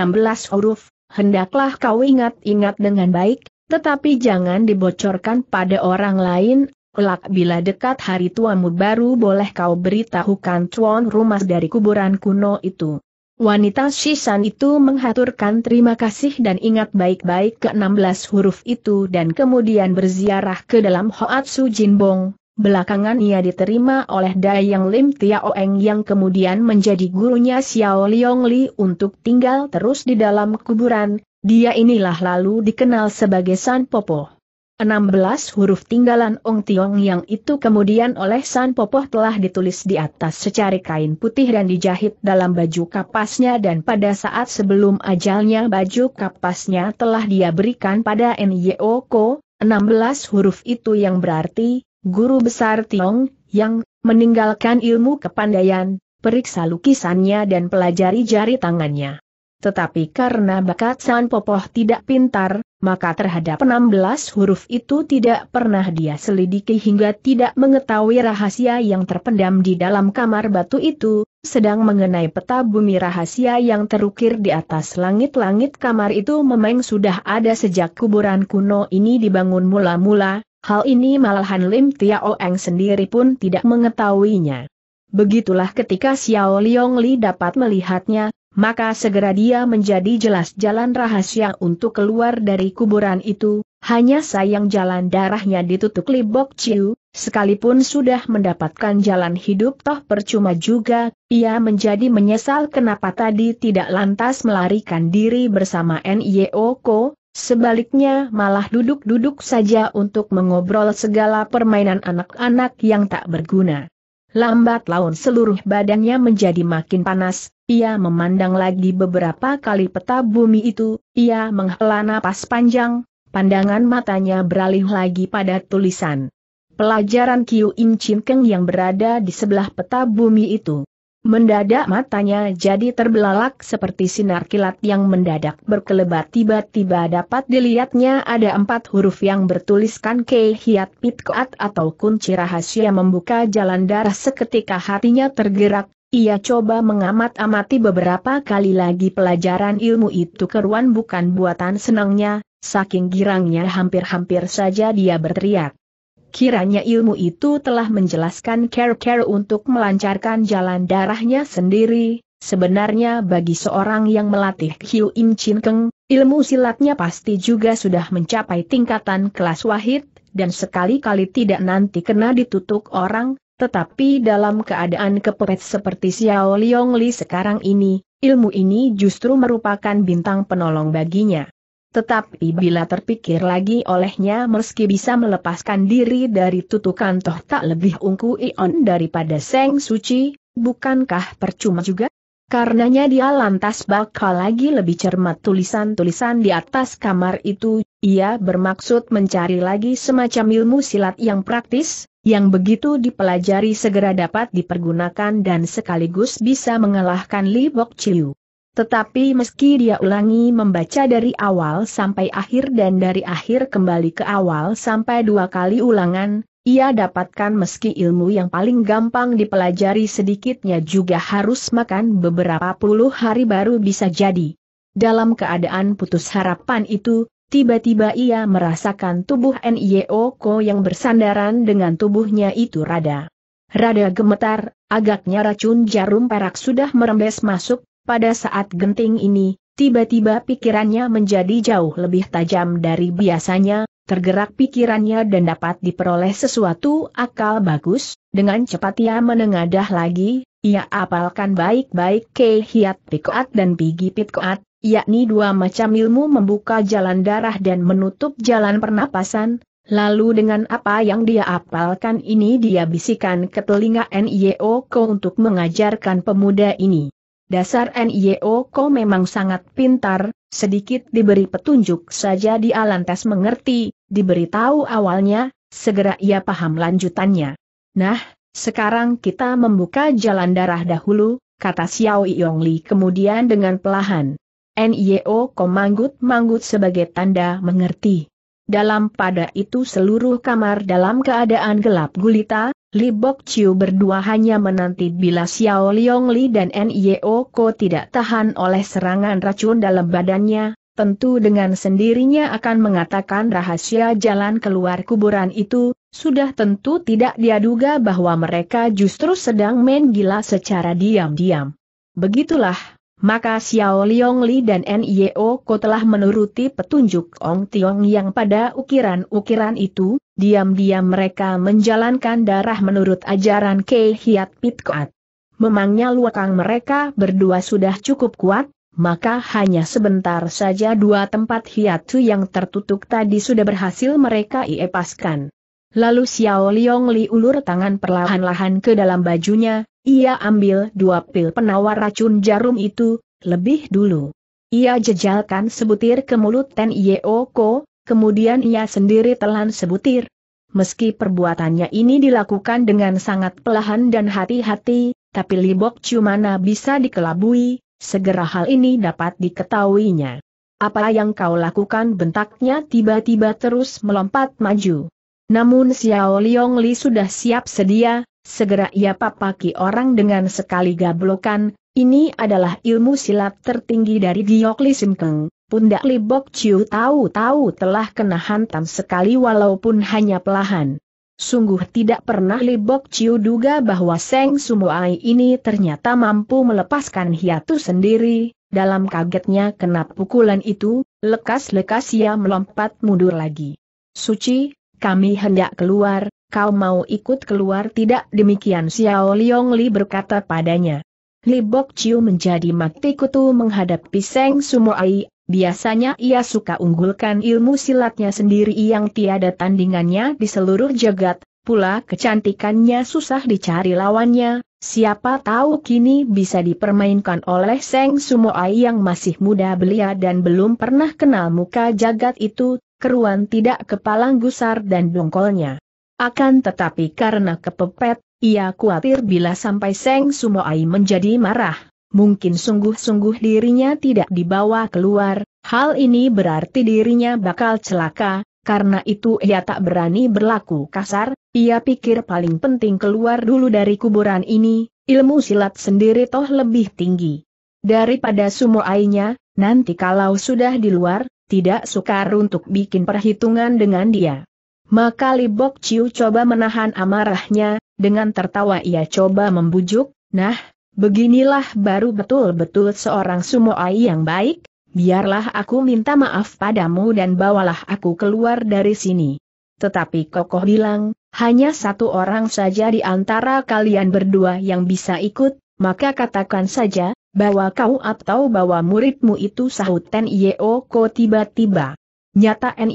huruf, hendaklah kau ingat-ingat dengan baik, tetapi jangan dibocorkan pada orang lain Kelak bila dekat hari tuamu baru boleh kau beritahukan tuan rumah dari kuburan kuno itu. Wanita Shishan itu menghaturkan terima kasih dan ingat baik-baik ke-16 huruf itu dan kemudian berziarah ke dalam Hoatsu Jinbong. Belakangan ia diterima oleh Dayang Lim Lim Tiaoeng yang kemudian menjadi gurunya Xiao Liong Li untuk tinggal terus di dalam kuburan, dia inilah lalu dikenal sebagai San Popo. 16 huruf tinggalan Ong Tiong yang itu kemudian oleh San Popoh telah ditulis di atas secari kain putih dan dijahit dalam baju kapasnya dan pada saat sebelum ajalnya baju kapasnya telah dia berikan pada Nyeoko, 16 huruf itu yang berarti, guru besar Tiong, yang meninggalkan ilmu kepandaian, periksa lukisannya dan pelajari jari tangannya. Tetapi karena bakat San Popoh tidak pintar, maka terhadap 16 huruf itu tidak pernah dia selidiki hingga tidak mengetahui rahasia yang terpendam di dalam kamar batu itu, sedang mengenai peta bumi rahasia yang terukir di atas langit-langit kamar itu memang sudah ada sejak kuburan kuno ini dibangun mula-mula, hal ini malahan Lim Oeng sendiri pun tidak mengetahuinya. Begitulah ketika Xiao Liong Li dapat melihatnya, maka segera dia menjadi jelas jalan rahasia untuk keluar dari kuburan itu, hanya sayang jalan darahnya ditutup Libok ciu. sekalipun sudah mendapatkan jalan hidup toh percuma juga, ia menjadi menyesal kenapa tadi tidak lantas melarikan diri bersama N.Y.O. sebaliknya malah duduk-duduk saja untuk mengobrol segala permainan anak-anak yang tak berguna. Lambat laun seluruh badannya menjadi makin panas, ia memandang lagi beberapa kali peta bumi itu, ia menghela napas panjang, pandangan matanya beralih lagi pada tulisan. Pelajaran Kiu Im Chin Keng yang berada di sebelah peta bumi itu. Mendadak matanya jadi terbelalak seperti sinar kilat yang mendadak berkelebat tiba-tiba dapat dilihatnya ada empat huruf yang bertuliskan Kehiat Pitkoat atau kunci rahasia membuka jalan darah seketika hatinya tergerak, ia coba mengamat-amati beberapa kali lagi pelajaran ilmu itu keruan bukan buatan senangnya, saking girangnya hampir-hampir saja dia berteriak. Kiranya ilmu itu telah menjelaskan care-care untuk melancarkan jalan darahnya sendiri. Sebenarnya bagi seorang yang melatih Hiu Im Chin Keng, ilmu silatnya pasti juga sudah mencapai tingkatan kelas wahid, dan sekali-kali tidak nanti kena ditutup orang, tetapi dalam keadaan kepepet seperti Xiao Liong Li sekarang ini, ilmu ini justru merupakan bintang penolong baginya. Tetapi bila terpikir lagi olehnya meski bisa melepaskan diri dari tutukan toh tak lebih ungku Ion daripada Seng Suci, bukankah percuma juga? Karenanya dia lantas bakal lagi lebih cermat tulisan-tulisan di atas kamar itu, ia bermaksud mencari lagi semacam ilmu silat yang praktis, yang begitu dipelajari segera dapat dipergunakan dan sekaligus bisa mengalahkan Li Bok Chiu. Tetapi meski dia ulangi membaca dari awal sampai akhir dan dari akhir kembali ke awal sampai dua kali ulangan, ia dapatkan meski ilmu yang paling gampang dipelajari sedikitnya juga harus makan beberapa puluh hari baru bisa jadi. Dalam keadaan putus harapan itu, tiba-tiba ia merasakan tubuh Ko yang bersandaran dengan tubuhnya itu rada. Rada gemetar, agaknya racun jarum perak sudah merembes masuk, pada saat genting ini, tiba-tiba pikirannya menjadi jauh lebih tajam dari biasanya, tergerak pikirannya dan dapat diperoleh sesuatu akal bagus, dengan cepat ia menengadah lagi, ia apalkan baik-baik ke hiat pikoat dan pigi pikoat, yakni dua macam ilmu membuka jalan darah dan menutup jalan pernapasan, Lalu dengan apa yang dia apalkan ini dia bisikan ke telinga NIO ke untuk mengajarkan pemuda ini. Dasar NIO kau memang sangat pintar, sedikit diberi petunjuk saja di lantas mengerti, diberitahu awalnya, segera ia paham lanjutannya. Nah, sekarang kita membuka jalan darah dahulu, kata Xiao Yongli kemudian dengan pelahan. NIO kau manggut manggut sebagai tanda mengerti. Dalam pada itu seluruh kamar dalam keadaan gelap gulita, Li Bok Chiu berdua hanya menanti bila Xiao Liong Li dan Nio Ko tidak tahan oleh serangan racun dalam badannya, tentu dengan sendirinya akan mengatakan rahasia jalan keluar kuburan itu, sudah tentu tidak diaduga bahwa mereka justru sedang main gila secara diam-diam. Begitulah, maka Xiao Liong Li dan Nio Ko telah menuruti petunjuk Ong Tiong yang pada ukiran-ukiran itu, diam-diam mereka menjalankan darah menurut ajaran Kei Hiat Pit Koat. Memangnya luakang mereka berdua sudah cukup kuat, maka hanya sebentar saja dua tempat hiatu yang tertutup tadi sudah berhasil mereka iepaskan. Lalu Xiao Liong Li ulur tangan perlahan-lahan ke dalam bajunya, ia ambil dua pil penawar racun jarum itu, lebih dulu. Ia jejalkan sebutir ke mulut Ten Yeoko, kemudian ia sendiri telan sebutir. Meski perbuatannya ini dilakukan dengan sangat pelahan dan hati-hati, tapi Libok Cumana bisa dikelabui, segera hal ini dapat diketahuinya. Apa yang kau lakukan bentaknya tiba-tiba terus melompat maju. Namun Xiao Liong Li sudah siap sedia, segera ia papaki orang dengan sekali gablokan, ini adalah ilmu silat tertinggi dari Giok Li Simkeng. Pundak Li Bok Chiu tahu-tahu telah kena hantam sekali walaupun hanya pelahan. Sungguh tidak pernah Li Bok Chiu duga bahwa Seng sumoai ini ternyata mampu melepaskan hiatu sendiri, dalam kagetnya kena pukulan itu, lekas-lekas ia melompat mundur lagi. Suci, kami hendak keluar, kau mau ikut keluar tidak demikian Xiao Liong Li berkata padanya. Li Bok Chiu menjadi mati kutu menghadapi Seng Sumoai, biasanya ia suka unggulkan ilmu silatnya sendiri yang tiada tandingannya di seluruh jagat, pula kecantikannya susah dicari lawannya, siapa tahu kini bisa dipermainkan oleh Seng Sumoai yang masih muda belia dan belum pernah kenal muka jagat itu, keruan tidak kepalang gusar dan dongkolnya. Akan tetapi karena kepepet, ia khawatir bila sampai Seng Sumoai menjadi marah, mungkin sungguh-sungguh dirinya tidak dibawa keluar, hal ini berarti dirinya bakal celaka, karena itu ia tak berani berlaku kasar, ia pikir paling penting keluar dulu dari kuburan ini, ilmu silat sendiri toh lebih tinggi. Daripada sumoainya, nanti kalau sudah di luar, tidak sukar untuk bikin perhitungan dengan dia. Maka Libok Ciu coba menahan amarahnya, dengan tertawa ia coba membujuk, nah, beginilah baru betul-betul seorang sumoai yang baik, biarlah aku minta maaf padamu dan bawalah aku keluar dari sini. Tetapi Kokoh bilang, hanya satu orang saja di antara kalian berdua yang bisa ikut, maka katakan saja, Bawa kau atau bawa muridmu itu sahut Ten Ko tiba-tiba. Nyata N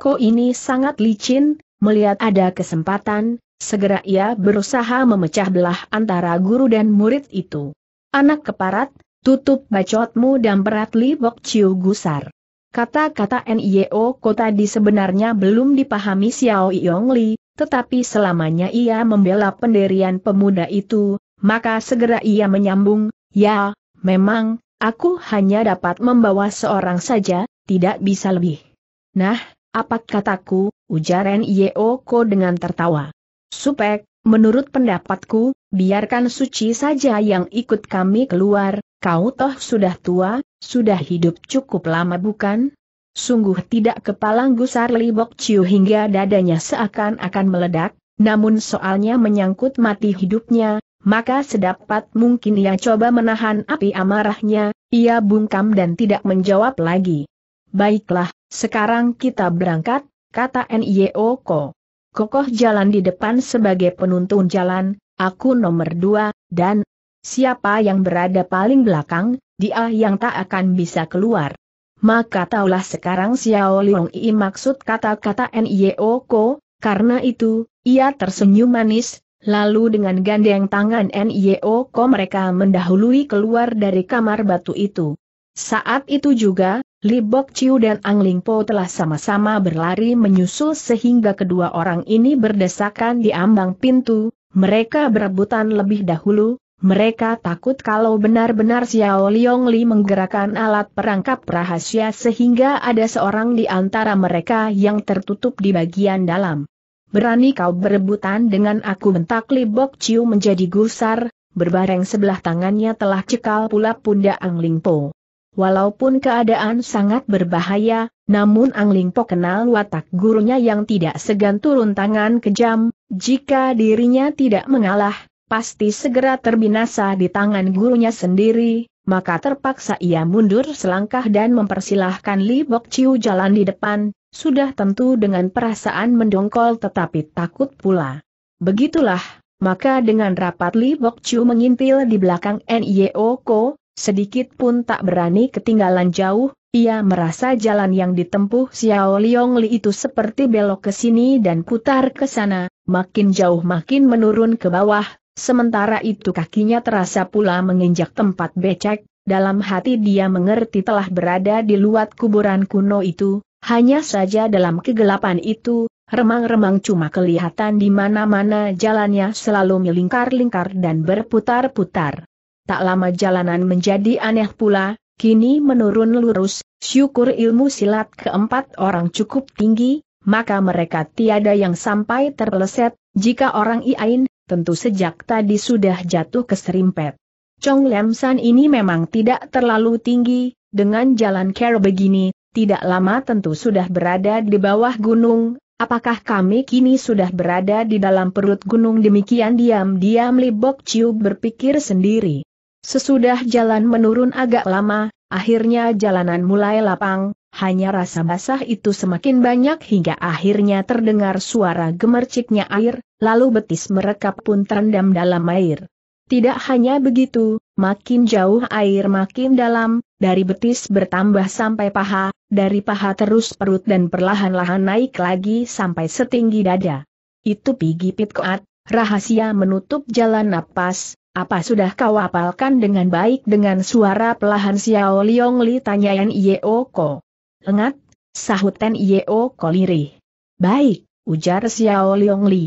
Ko ini sangat licin, melihat ada kesempatan, segera ia berusaha memecah belah antara guru dan murid itu. Anak keparat, tutup bacotmu dan berat li ciu gusar. Kata-kata NIO kota di sebenarnya belum dipahami Xiao Yong Li, tetapi selamanya ia membela penderian pemuda itu, maka segera ia menyambung, Ya, memang, aku hanya dapat membawa seorang saja, tidak bisa lebih. Nah, apa kataku, ujar Yeoko dengan tertawa. Supek, menurut pendapatku, biarkan suci saja yang ikut kami keluar, kau toh sudah tua, sudah hidup cukup lama bukan? Sungguh tidak kepalang gusar Libok Ciu hingga dadanya seakan-akan meledak, namun soalnya menyangkut mati hidupnya, maka sedapat mungkin ia coba menahan api amarahnya, ia bungkam dan tidak menjawab lagi. Baiklah, sekarang kita berangkat, kata Nyeoko. Ko. Kokoh jalan di depan sebagai penuntun jalan, aku nomor dua, dan siapa yang berada paling belakang, dia yang tak akan bisa keluar. Maka taulah sekarang Xiao Liong I maksud kata-kata N.I.O. karena itu, ia tersenyum manis, Lalu dengan gandeng tangan NIO ko mereka mendahului keluar dari kamar batu itu. Saat itu juga, Li Bok Chiu dan Ang Ling Po telah sama-sama berlari menyusul sehingga kedua orang ini berdesakan di ambang pintu, mereka berebutan lebih dahulu, mereka takut kalau benar-benar Xiao Liong Li menggerakkan alat perangkap rahasia sehingga ada seorang di antara mereka yang tertutup di bagian dalam berani kau berebutan dengan aku bentak Libok Ciu menjadi gusar, berbareng sebelah tangannya telah cekal pula pundak Angling Po. Walaupun keadaan sangat berbahaya, namun Ang Po kenal watak gurunya yang tidak segan turun tangan kejam, jika dirinya tidak mengalah, pasti segera terbinasa di tangan gurunya sendiri, maka terpaksa ia mundur selangkah dan mempersilahkan Li Bok Chiu jalan di depan, sudah tentu dengan perasaan mendongkol tetapi takut pula. Begitulah, maka dengan rapat Li Bok Chiu mengintil di belakang N.I.O. Ko, sedikit pun tak berani ketinggalan jauh, ia merasa jalan yang ditempuh Xiao Liong Li itu seperti belok ke sini dan putar ke sana, makin jauh makin menurun ke bawah, Sementara itu kakinya terasa pula menginjak tempat becek, dalam hati dia mengerti telah berada di luar kuburan kuno itu, hanya saja dalam kegelapan itu, remang-remang cuma kelihatan di mana-mana jalannya selalu melingkar-lingkar dan berputar-putar. Tak lama jalanan menjadi aneh pula, kini menurun lurus, syukur ilmu silat keempat orang cukup tinggi, maka mereka tiada yang sampai terleset, jika orang iain tentu sejak tadi sudah jatuh ke serimpet. Chong Lemsan ini memang tidak terlalu tinggi, dengan jalan care begini, tidak lama tentu sudah berada di bawah gunung, apakah kami kini sudah berada di dalam perut gunung demikian diam-diam Li Bok Chiu berpikir sendiri. Sesudah jalan menurun agak lama, akhirnya jalanan mulai lapang, hanya rasa basah itu semakin banyak hingga akhirnya terdengar suara gemerciknya air, lalu betis merekap pun terendam dalam air. Tidak hanya begitu, makin jauh air makin dalam, dari betis bertambah sampai paha, dari paha terus perut dan perlahan-lahan naik lagi sampai setinggi dada. Itu pigi pitkoat, rahasia menutup jalan napas, apa sudah kau apalkan dengan baik dengan suara pelahan Xiao Liong Li tanyaan Ye Oko engat, sahut Ten Yeo Koliri. Baik, ujar Xiao Liong Li.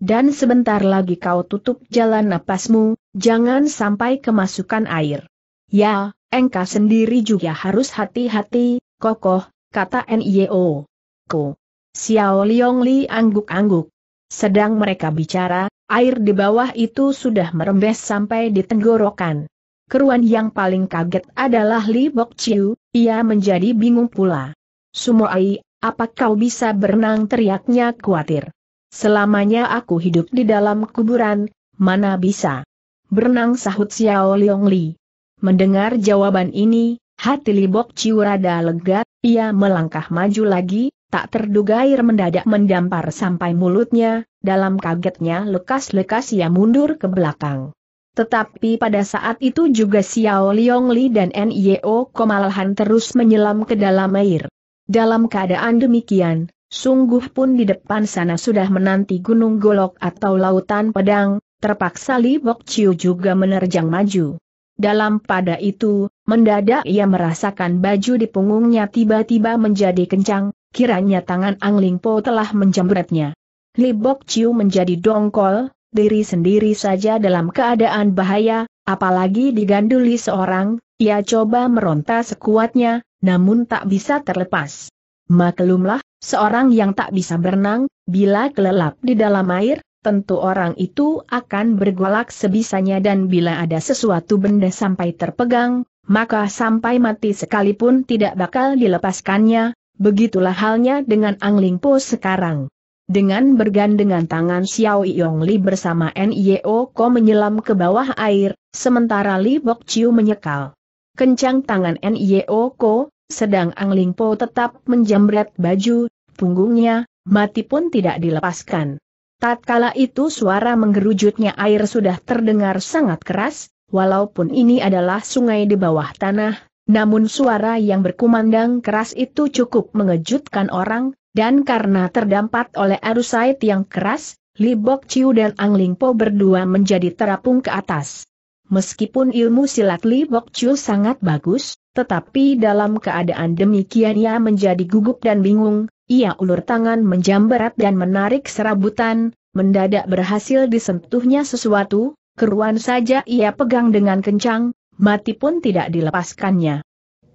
Dan sebentar lagi kau tutup jalan napasmu, jangan sampai kemasukan air. Ya, engkau sendiri juga harus hati-hati, kokoh, kata N.I.O. Ko. Xiao Liong Li angguk-angguk. Sedang mereka bicara, air di bawah itu sudah merembes sampai di tenggorokan keruan yang paling kaget adalah Li Bok Chiu, ia menjadi bingung pula. Sumoai, apa kau bisa berenang teriaknya khawatir. Selamanya aku hidup di dalam kuburan, mana bisa. Berenang sahut Xiao Liong Li. Mendengar jawaban ini, hati Li Bok Chiu rada lega, ia melangkah maju lagi, tak terduga air mendadak mendampar sampai mulutnya, dalam kagetnya lekas-lekas ia mundur ke belakang. Tetapi pada saat itu juga Xiao Li dan Nio Komalahan terus menyelam ke dalam air. Dalam keadaan demikian, sungguh pun di depan sana sudah menanti gunung golok atau lautan pedang, terpaksa Li Bok Chiu juga menerjang maju. Dalam pada itu, mendadak ia merasakan baju di punggungnya tiba-tiba menjadi kencang, kiranya tangan Ang Ling Po telah menjambretnya. Li Bok Chiu menjadi dongkol, diri sendiri saja dalam keadaan bahaya, apalagi diganduli seorang, ia coba meronta sekuatnya, namun tak bisa terlepas. Maklumlah, seorang yang tak bisa berenang, bila kelelap di dalam air, tentu orang itu akan bergolak sebisanya dan bila ada sesuatu benda sampai terpegang, maka sampai mati sekalipun tidak bakal dilepaskannya, begitulah halnya dengan Angling Po sekarang. Dengan bergandengan tangan Xiao Yong Li bersama Nio Ko menyelam ke bawah air, sementara Li Bok Chiu menyekal. Kencang tangan Nio Ko, sedang Ang Ling Po tetap menjamret baju, punggungnya, mati pun tidak dilepaskan. Tatkala itu suara menggerujutnya air sudah terdengar sangat keras, walaupun ini adalah sungai di bawah tanah, namun suara yang berkumandang keras itu cukup mengejutkan orang, dan karena terdampat oleh arus air yang keras, Li Bok Chiu dan Ang Ling Po berdua menjadi terapung ke atas. Meskipun ilmu silat Li Bok Chiu sangat bagus, tetapi dalam keadaan demikian ia menjadi gugup dan bingung, ia ulur tangan menjamberat dan menarik serabutan, mendadak berhasil disentuhnya sesuatu, keruan saja ia pegang dengan kencang, mati pun tidak dilepaskannya.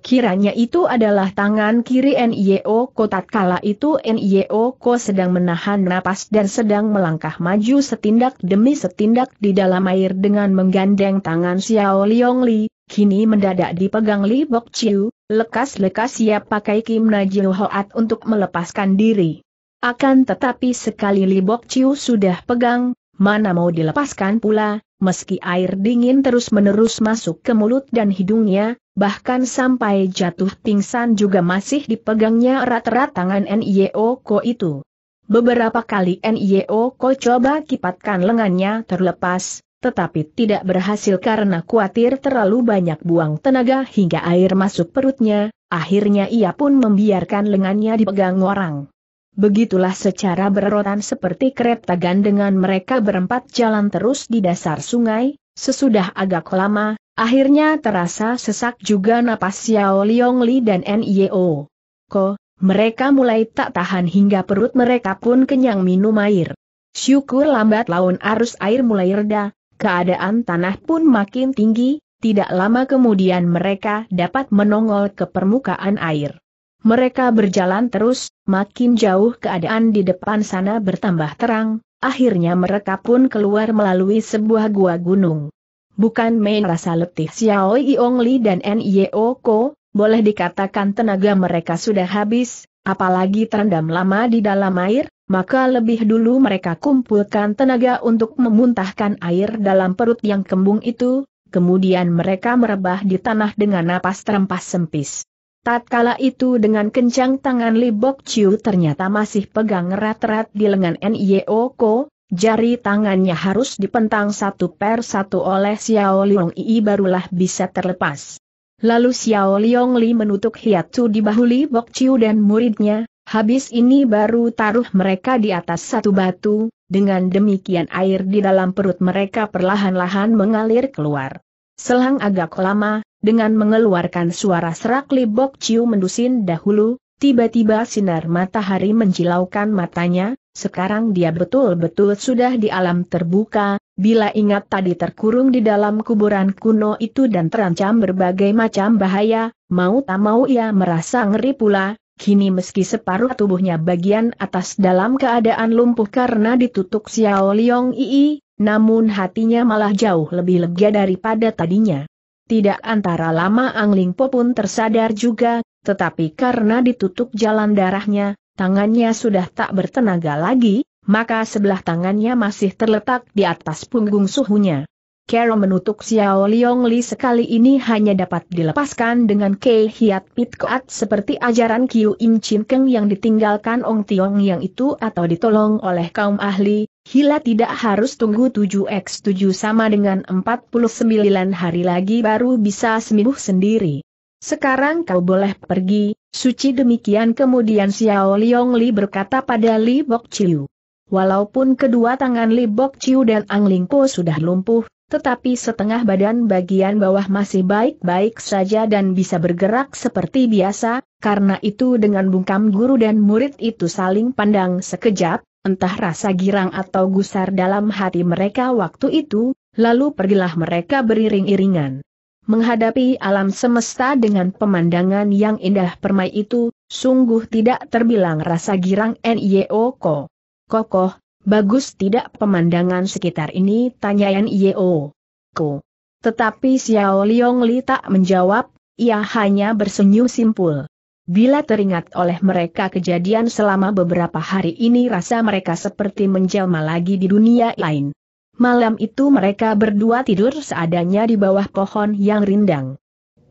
Kiranya itu adalah tangan kiri NIO Ko tatkala itu NIO Ko sedang menahan napas dan sedang melangkah maju setindak demi setindak di dalam air dengan menggandeng tangan Xiao Liong Li, kini mendadak dipegang Li Bok Chiu, lekas-lekas siap pakai Kim Najil Hoat untuk melepaskan diri. Akan tetapi sekali Li Bok Chiu sudah pegang, mana mau dilepaskan pula, meski air dingin terus-menerus masuk ke mulut dan hidungnya, bahkan sampai jatuh pingsan juga masih dipegangnya erat-erat tangan NIO Ko itu. Beberapa kali NIO Ko coba kipatkan lengannya terlepas, tetapi tidak berhasil karena khawatir terlalu banyak buang tenaga hingga air masuk perutnya, akhirnya ia pun membiarkan lengannya dipegang orang. Begitulah secara berotan seperti kereta gandengan mereka berempat jalan terus di dasar sungai, sesudah agak lama, Akhirnya terasa sesak juga napas Xiao Liong Li dan Nio. Ko, mereka mulai tak tahan hingga perut mereka pun kenyang minum air. Syukur lambat laun arus air mulai reda, keadaan tanah pun makin tinggi, tidak lama kemudian mereka dapat menongol ke permukaan air. Mereka berjalan terus, makin jauh keadaan di depan sana bertambah terang, akhirnya mereka pun keluar melalui sebuah gua gunung. Bukan main rasa letih Xiao Yong Li dan Nio Ko, boleh dikatakan tenaga mereka sudah habis, apalagi terendam lama di dalam air, maka lebih dulu mereka kumpulkan tenaga untuk memuntahkan air dalam perut yang kembung itu, kemudian mereka merebah di tanah dengan napas terempas sempis. Tatkala itu dengan kencang tangan Li Bok Chiu ternyata masih pegang erat-erat di lengan Nio Ko, Jari tangannya harus dipentang satu per satu oleh Xiao Liong Yi barulah bisa terlepas. Lalu Xiao Liong Li menutup hiatu di bahu Li Bok Chiu dan muridnya, habis ini baru taruh mereka di atas satu batu, dengan demikian air di dalam perut mereka perlahan-lahan mengalir keluar. Selang agak lama, dengan mengeluarkan suara serak Li Bok Chiu mendusin dahulu, tiba-tiba sinar matahari menjilaukan matanya, sekarang dia betul-betul sudah di alam terbuka, bila ingat tadi terkurung di dalam kuburan kuno itu dan terancam berbagai macam bahaya, mau tak mau ia merasa ngeri pula, kini meski separuh tubuhnya bagian atas dalam keadaan lumpuh karena ditutup Xiao Liong Ii, namun hatinya malah jauh lebih lega daripada tadinya. Tidak antara lama Ang Lingpo pun tersadar juga, tetapi karena ditutup jalan darahnya, tangannya sudah tak bertenaga lagi, maka sebelah tangannya masih terletak di atas punggung suhunya. Carol menutup Xiao Liong Li sekali ini hanya dapat dilepaskan dengan Kei Hiat Pit Koat seperti ajaran Kiu Im Chin Keng yang ditinggalkan Ong Tiong yang itu atau ditolong oleh kaum ahli, Hila tidak harus tunggu 7x7 sama dengan 49 hari lagi baru bisa sembuh sendiri. Sekarang kau boleh pergi, Suci demikian kemudian Xiao Liong Li berkata pada Li Bok Chiu. Walaupun kedua tangan Li Bok Chiu dan Ang Ling Po sudah lumpuh, tetapi setengah badan bagian bawah masih baik-baik saja dan bisa bergerak seperti biasa, karena itu dengan bungkam guru dan murid itu saling pandang sekejap, entah rasa girang atau gusar dalam hati mereka waktu itu, lalu pergilah mereka beriring-iringan. Menghadapi alam semesta dengan pemandangan yang indah permai itu, sungguh tidak terbilang rasa girang N.Y.O. Ko. Kokoh, bagus tidak pemandangan sekitar ini tanya Yeo Ko. Tetapi Xiao Liong Li tak menjawab, ia hanya bersenyum simpul. Bila teringat oleh mereka kejadian selama beberapa hari ini rasa mereka seperti menjelma lagi di dunia lain. Malam itu mereka berdua tidur seadanya di bawah pohon yang rindang.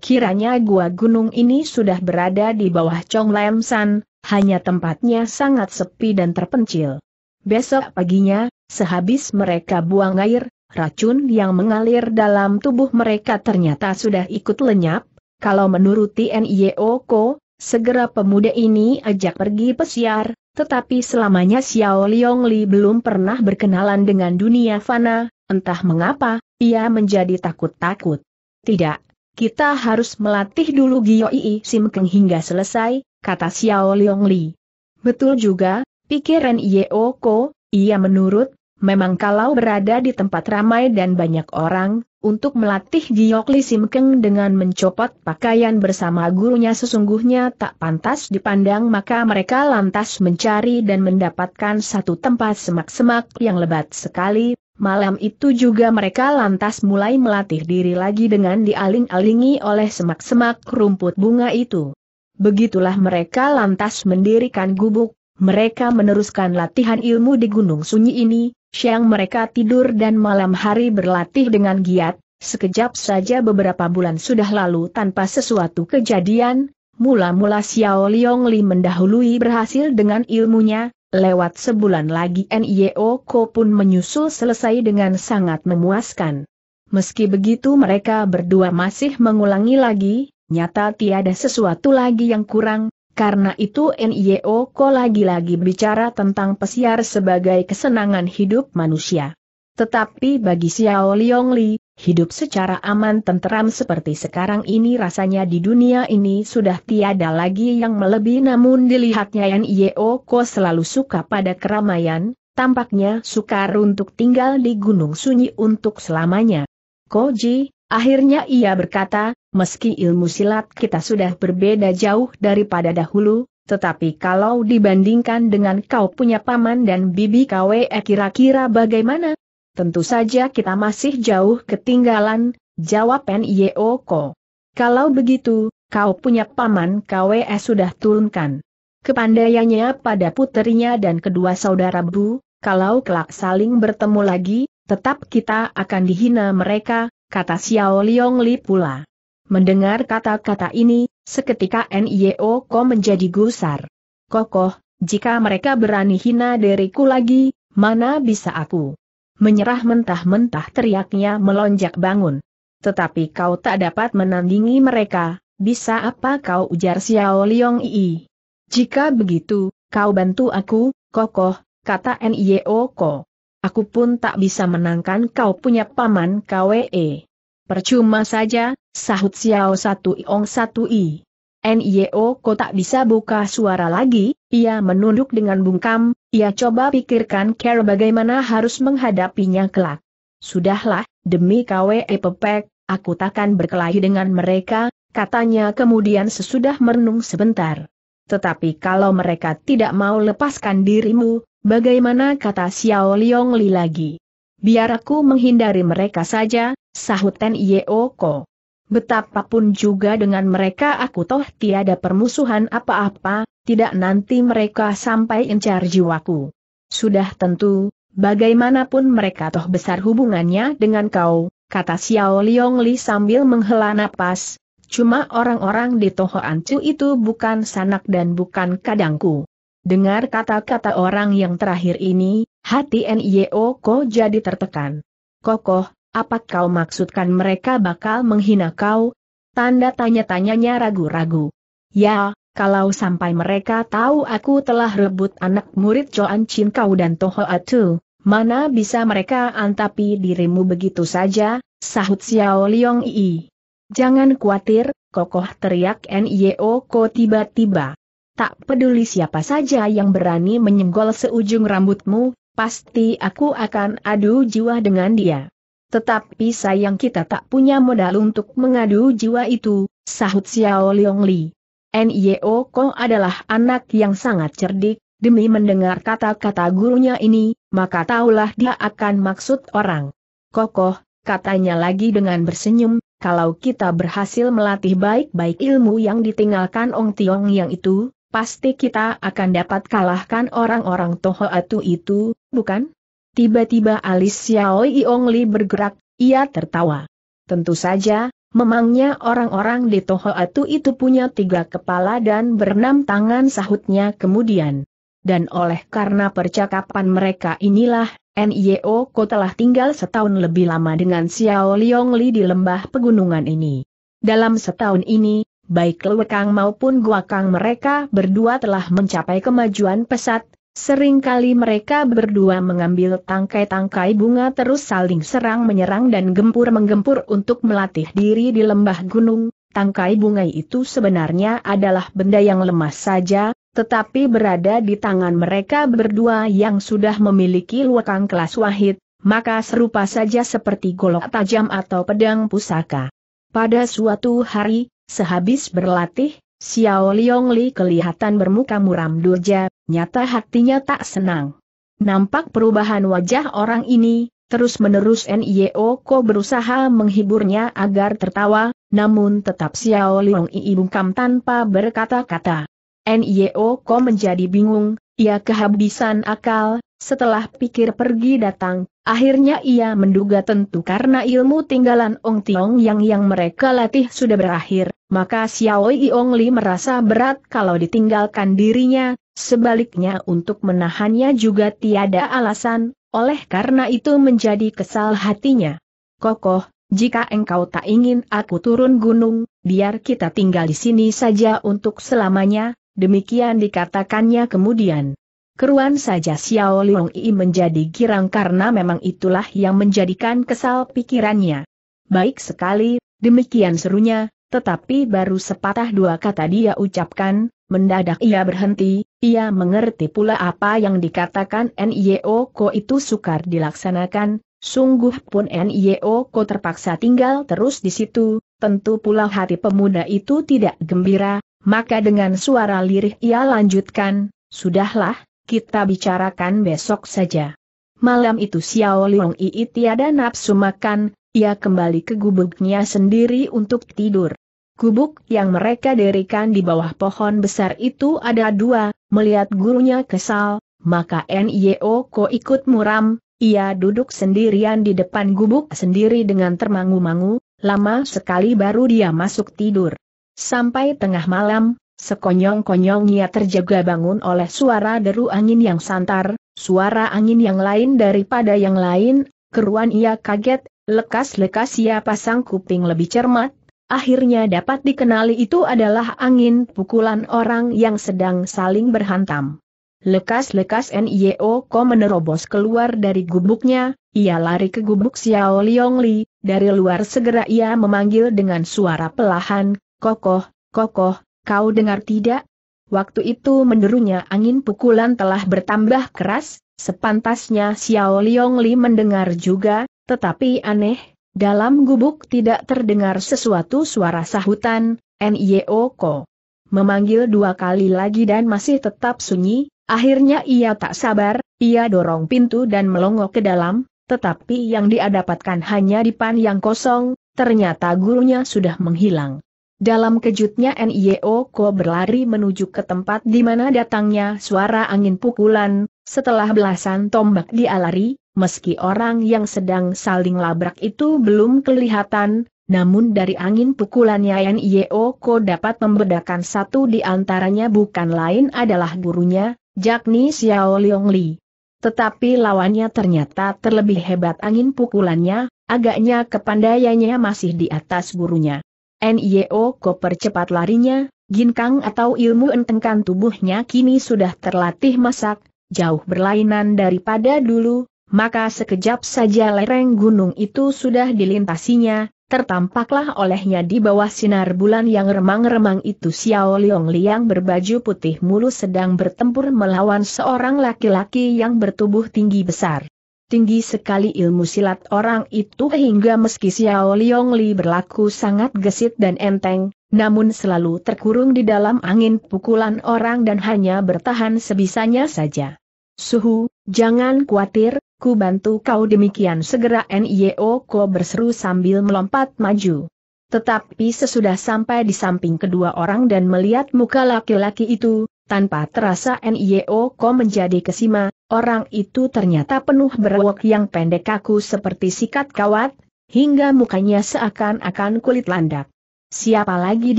Kiranya gua gunung ini sudah berada di bawah Chong San, hanya tempatnya sangat sepi dan terpencil. Besok paginya, sehabis mereka buang air, racun yang mengalir dalam tubuh mereka ternyata sudah ikut lenyap, kalau menuruti Nyeoko, segera pemuda ini ajak pergi pesiar, tetapi selamanya Xiao Liong Li belum pernah berkenalan dengan dunia fana, entah mengapa, ia menjadi takut-takut. Tidak, kita harus melatih dulu Gio Ii Sim Keng hingga selesai, kata Xiao Liong Li. Betul juga, pikiran Yeo Ko, ia menurut, Memang kalau berada di tempat ramai dan banyak orang, untuk melatih Giok Li Sim dengan mencopot pakaian bersama gurunya sesungguhnya tak pantas dipandang maka mereka lantas mencari dan mendapatkan satu tempat semak-semak yang lebat sekali. Malam itu juga mereka lantas mulai melatih diri lagi dengan dialing-alingi oleh semak-semak rumput bunga itu. Begitulah mereka lantas mendirikan gubuk, mereka meneruskan latihan ilmu di gunung sunyi ini, siang mereka tidur dan malam hari berlatih dengan giat, sekejap saja beberapa bulan sudah lalu tanpa sesuatu kejadian, mula-mula Xiao Liong Li mendahului berhasil dengan ilmunya, lewat sebulan lagi NIO Ko pun menyusul selesai dengan sangat memuaskan. Meski begitu mereka berdua masih mengulangi lagi, nyata tiada sesuatu lagi yang kurang, karena itu NIO Ko lagi-lagi bicara tentang pesiar sebagai kesenangan hidup manusia. Tetapi bagi Xiao Liong Li, hidup secara aman tenteram seperti sekarang ini rasanya di dunia ini sudah tiada lagi yang melebihi namun dilihatnya NIO Ko selalu suka pada keramaian, tampaknya sukar untuk tinggal di gunung sunyi untuk selamanya. Koji, Akhirnya ia berkata, meski ilmu silat kita sudah berbeda jauh daripada dahulu, tetapi kalau dibandingkan dengan kau punya paman dan bibi KWE eh, kira-kira bagaimana? Tentu saja kita masih jauh ketinggalan, jawab Nyeoko. Kalau begitu, kau punya paman KWE eh, sudah turunkan. Kepandaiannya pada putrinya dan kedua saudara Bu, kalau kelak saling bertemu lagi, tetap kita akan dihina mereka, kata Xiao Liong Li pula. Mendengar kata-kata ini, seketika NIO e Ko menjadi gusar. Kokoh, jika mereka berani hina diriku lagi, mana bisa aku? Menyerah mentah-mentah teriaknya melonjak bangun. Tetapi kau tak dapat menandingi mereka, bisa apa kau ujar Xiao Liong Yi? Jika begitu, kau bantu aku, kokoh, kata NIO e Ko. Aku pun tak bisa menangkan kau punya paman KWE. Percuma saja, sahut Xiao satu iong satu i. NIO e kau tak bisa buka suara lagi, ia menunduk dengan bungkam, ia coba pikirkan care bagaimana harus menghadapinya kelak. Sudahlah, demi KWE pepek, aku takkan berkelahi dengan mereka, katanya kemudian sesudah merenung sebentar. Tetapi kalau mereka tidak mau lepaskan dirimu, Bagaimana kata Xiao Liong Li lagi? Biar aku menghindari mereka saja, sahut Ten Yeoko. Betapapun juga dengan mereka aku toh tiada permusuhan apa-apa, tidak nanti mereka sampai incar jiwaku. Sudah tentu, bagaimanapun mereka toh besar hubungannya dengan kau, kata Xiao Liong Li sambil menghela napas, cuma orang-orang di Tohoan Chu itu bukan sanak dan bukan kadangku. Dengar kata-kata orang yang terakhir ini, hati Nio Ko jadi tertekan. Kokoh, apa kau maksudkan mereka bakal menghina kau? Tanda tanya-tanyanya ragu-ragu. Ya, kalau sampai mereka tahu aku telah rebut anak murid Joan Chin kau dan Toho Atu, mana bisa mereka antapi dirimu begitu saja, sahut Xiao Liong Yi. Jangan khawatir, kokoh teriak Nio Ko tiba-tiba. Tak peduli siapa saja yang berani menyenggol seujung rambutmu, pasti aku akan adu jiwa dengan dia. Tetapi sayang kita tak punya modal untuk mengadu jiwa itu, sahut Xiao Leong Li. Nio Ko adalah anak yang sangat cerdik, demi mendengar kata-kata gurunya ini, maka taulah dia akan maksud orang. Kokoh, katanya lagi dengan bersenyum, kalau kita berhasil melatih baik-baik ilmu yang ditinggalkan Ong Tiong yang itu, pasti kita akan dapat kalahkan orang-orang Tohoatu itu, bukan? Tiba-tiba alis Xiao Yong Li bergerak, ia tertawa. Tentu saja, memangnya orang-orang di Tohoatu itu punya tiga kepala dan berenam tangan sahutnya kemudian. Dan oleh karena percakapan mereka inilah, NIO Ko telah tinggal setahun lebih lama dengan Xiao Liong Li di lembah pegunungan ini. Dalam setahun ini, baik Lewekang maupun Guakang mereka berdua telah mencapai kemajuan pesat, seringkali mereka berdua mengambil tangkai-tangkai bunga terus saling serang menyerang dan gempur-menggempur untuk melatih diri di lembah gunung, tangkai bunga itu sebenarnya adalah benda yang lemah saja, tetapi berada di tangan mereka berdua yang sudah memiliki Lewekang kelas wahid, maka serupa saja seperti golok tajam atau pedang pusaka. Pada suatu hari, Sehabis berlatih, Xiao Liong Li kelihatan bermuka muram durja, nyata hatinya tak senang. Nampak perubahan wajah orang ini, terus-menerus NIO Ko berusaha menghiburnya agar tertawa, namun tetap Xiao Liong Li bungkam tanpa berkata-kata. NIO Ko menjadi bingung, ia kehabisan akal, setelah pikir pergi datang, Akhirnya ia menduga tentu karena ilmu tinggalan Ong Tiong Yang yang mereka latih sudah berakhir, maka Xiao Yi Ong Li merasa berat kalau ditinggalkan dirinya, sebaliknya untuk menahannya juga tiada alasan, oleh karena itu menjadi kesal hatinya. Kokoh, jika engkau tak ingin aku turun gunung, biar kita tinggal di sini saja untuk selamanya, demikian dikatakannya kemudian. Keruan saja Xiao Liang Yi menjadi girang karena memang itulah yang menjadikan kesal pikirannya. Baik sekali, demikian serunya, tetapi baru sepatah dua kata dia ucapkan, mendadak ia berhenti, ia mengerti pula apa yang dikatakan N.I.O. Ko itu sukar dilaksanakan, sungguh pun N.I.O. Ko terpaksa tinggal terus di situ, tentu pula hati pemuda itu tidak gembira, maka dengan suara lirih ia lanjutkan, Sudahlah, kita bicarakan besok saja. Malam itu Xiao Liong Ii tiada nafsu makan, ia kembali ke gubuknya sendiri untuk tidur. Gubuk yang mereka dirikan di bawah pohon besar itu ada dua, melihat gurunya kesal, maka N.I.O. Ko ikut muram, ia duduk sendirian di depan gubuk sendiri dengan termangu-mangu, lama sekali baru dia masuk tidur. Sampai tengah malam, Sekonyong-konyongnya terjaga bangun oleh suara deru angin yang santar, suara angin yang lain daripada yang lain, keruan ia kaget, lekas-lekas ia ya pasang kuping lebih cermat, akhirnya dapat dikenali itu adalah angin pukulan orang yang sedang saling berhantam. Lekas-lekas NIO Ko menerobos keluar dari gubuknya, ia lari ke gubuk Xiao Li, dari luar segera ia memanggil dengan suara pelahan, Kokoh, Kokoh, Kau dengar tidak? Waktu itu menderunya angin pukulan telah bertambah keras, sepantasnya Xiao Liong Li mendengar juga, tetapi aneh, dalam gubuk tidak terdengar sesuatu suara sahutan, N.Y.O. Ko. Memanggil dua kali lagi dan masih tetap sunyi, akhirnya ia tak sabar, ia dorong pintu dan melongok ke dalam, tetapi yang dia dapatkan hanya dipan yang kosong, ternyata gurunya sudah menghilang. Dalam kejutnya NIO Ko berlari menuju ke tempat di mana datangnya suara angin pukulan, setelah belasan tombak dialari, meski orang yang sedang saling labrak itu belum kelihatan, namun dari angin pukulannya NIO Ko dapat membedakan satu di antaranya bukan lain adalah gurunya, yakni Xiao Liong Li. Tetapi lawannya ternyata terlebih hebat angin pukulannya, agaknya kepandaiannya masih di atas gurunya. NIO e Ko percepat larinya, ginkang atau ilmu entengkan tubuhnya kini sudah terlatih masak, jauh berlainan daripada dulu, maka sekejap saja lereng gunung itu sudah dilintasinya, tertampaklah olehnya di bawah sinar bulan yang remang-remang itu Xiao Liang Liang berbaju putih mulus sedang bertempur melawan seorang laki-laki yang bertubuh tinggi besar. Tinggi sekali ilmu silat orang itu hingga meski Xiao Liong Li berlaku sangat gesit dan enteng, namun selalu terkurung di dalam angin pukulan orang dan hanya bertahan sebisanya saja. Suhu, jangan khawatir, ku bantu kau demikian segera N.I.O. Ko berseru sambil melompat maju. Tetapi sesudah sampai di samping kedua orang dan melihat muka laki-laki itu, tanpa terasa N.I.O. Ko menjadi kesima, Orang itu ternyata penuh berwok yang pendek kaku seperti sikat kawat, hingga mukanya seakan-akan kulit landak. Siapa lagi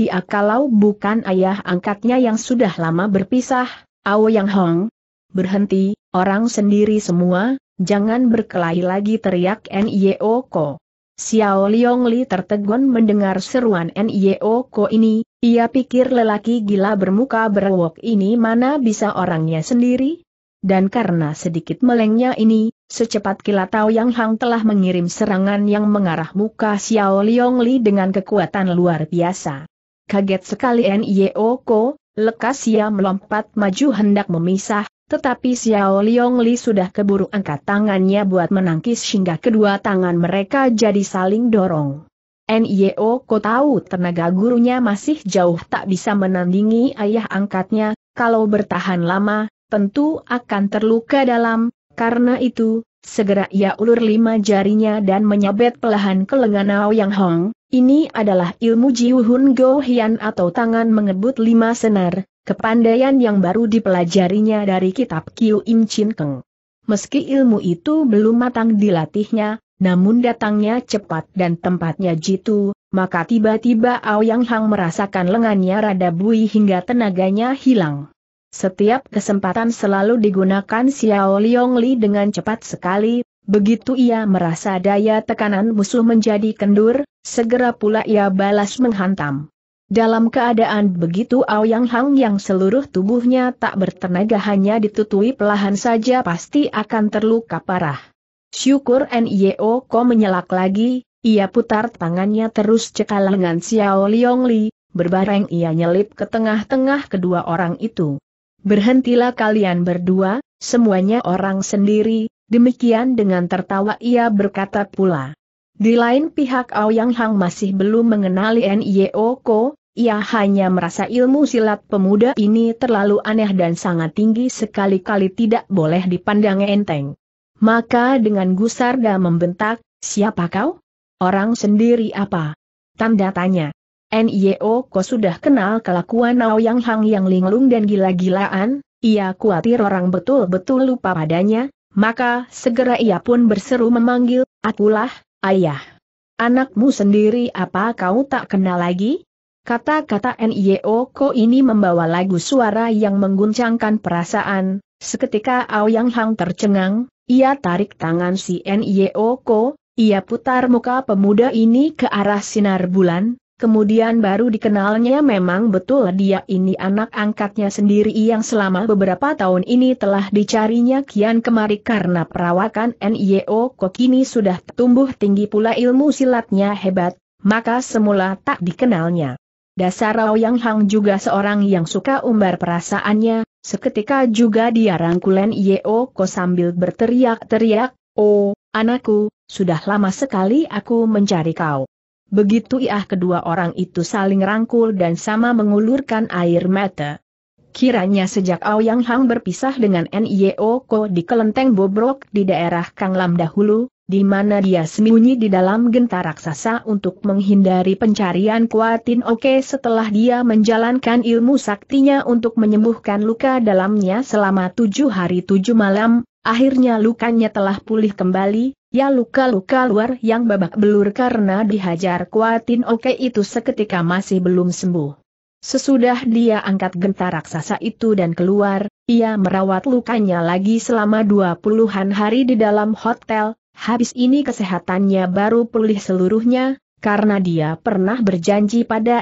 dia kalau bukan ayah angkatnya yang sudah lama berpisah, Ao Yang Hong? Berhenti, orang sendiri semua, jangan berkelahi lagi teriak N.I.O. Ko. Xiao Liong Li tertegun mendengar seruan N.I.O. Ko ini, ia pikir lelaki gila bermuka berwok ini mana bisa orangnya sendiri, dan karena sedikit melengnya ini, secepat kilat Tao Yang Hang telah mengirim serangan yang mengarah muka Xiao Liong Li dengan kekuatan luar biasa. Kaget sekali Nio Ko, lekas ia melompat maju hendak memisah, tetapi Xiao Liong Li sudah keburu angkat tangannya buat menangkis hingga kedua tangan mereka jadi saling dorong. Nio Ko tahu tenaga gurunya masih jauh tak bisa menandingi ayah angkatnya, kalau bertahan lama, tentu akan terluka dalam, karena itu, segera ia ulur lima jarinya dan menyabet pelahan ke lengan Ao Yang Hong, ini adalah ilmu Jiuhun Go Hian atau tangan mengebut lima senar, kepandaian yang baru dipelajarinya dari kitab Kiu Im Chin Keng. Meski ilmu itu belum matang dilatihnya, namun datangnya cepat dan tempatnya jitu, maka tiba-tiba Ao Yang Hang merasakan lengannya rada bui hingga tenaganya hilang. Setiap kesempatan selalu digunakan Xiao Liong Li dengan cepat sekali, begitu ia merasa daya tekanan musuh menjadi kendur, segera pula ia balas menghantam. Dalam keadaan begitu Aoyang Hang yang seluruh tubuhnya tak bertenaga hanya ditutui pelahan saja pasti akan terluka parah. Syukur Nio Ko menyelak lagi, ia putar tangannya terus cekal lengan Xiao Liong Li, berbareng ia nyelip ke tengah-tengah kedua orang itu. Berhentilah kalian berdua, semuanya orang sendiri, demikian dengan tertawa ia berkata pula. Di lain pihak Ao Yang Hang masih belum mengenali N.Y.O. Ko, ia hanya merasa ilmu silat pemuda ini terlalu aneh dan sangat tinggi sekali-kali tidak boleh dipandang enteng. Maka dengan gusar dan membentak, siapa kau? Orang sendiri apa? Tanda tanya. NIO e kau sudah kenal kelakuan Yang Hang yang linglung dan gila-gilaan, ia khawatir orang betul-betul lupa padanya, maka segera ia pun berseru memanggil, akulah, ayah. Anakmu sendiri apa kau tak kenal lagi? Kata-kata NIO e Ko ini membawa lagu suara yang mengguncangkan perasaan, seketika Yang Hang tercengang, ia tarik tangan si NIO e Ko, ia putar muka pemuda ini ke arah sinar bulan, Kemudian baru dikenalnya memang betul dia ini anak angkatnya sendiri yang selama beberapa tahun ini telah dicarinya kian kemari karena perawakan NIO ini sudah tumbuh tinggi pula ilmu silatnya hebat, maka semula tak dikenalnya. Dasar Yang Hang juga seorang yang suka umbar perasaannya, seketika juga dia rangkul Yeo kok sambil berteriak-teriak, Oh, anakku, sudah lama sekali aku mencari kau. Begitu iah kedua orang itu saling rangkul dan sama mengulurkan air mata. Kiranya sejak Yang Hang berpisah dengan N.I.O. E Ko di kelenteng Bobrok di daerah Kanglam dahulu, di mana dia sembunyi di dalam genta raksasa untuk menghindari pencarian Kuatin Oke setelah dia menjalankan ilmu saktinya untuk menyembuhkan luka dalamnya selama tujuh hari tujuh malam, Akhirnya lukanya telah pulih kembali, ya luka-luka luar yang babak belur karena dihajar kuatin oke itu seketika masih belum sembuh. Sesudah dia angkat genta raksasa itu dan keluar, ia merawat lukanya lagi selama dua puluhan hari di dalam hotel, habis ini kesehatannya baru pulih seluruhnya, karena dia pernah berjanji pada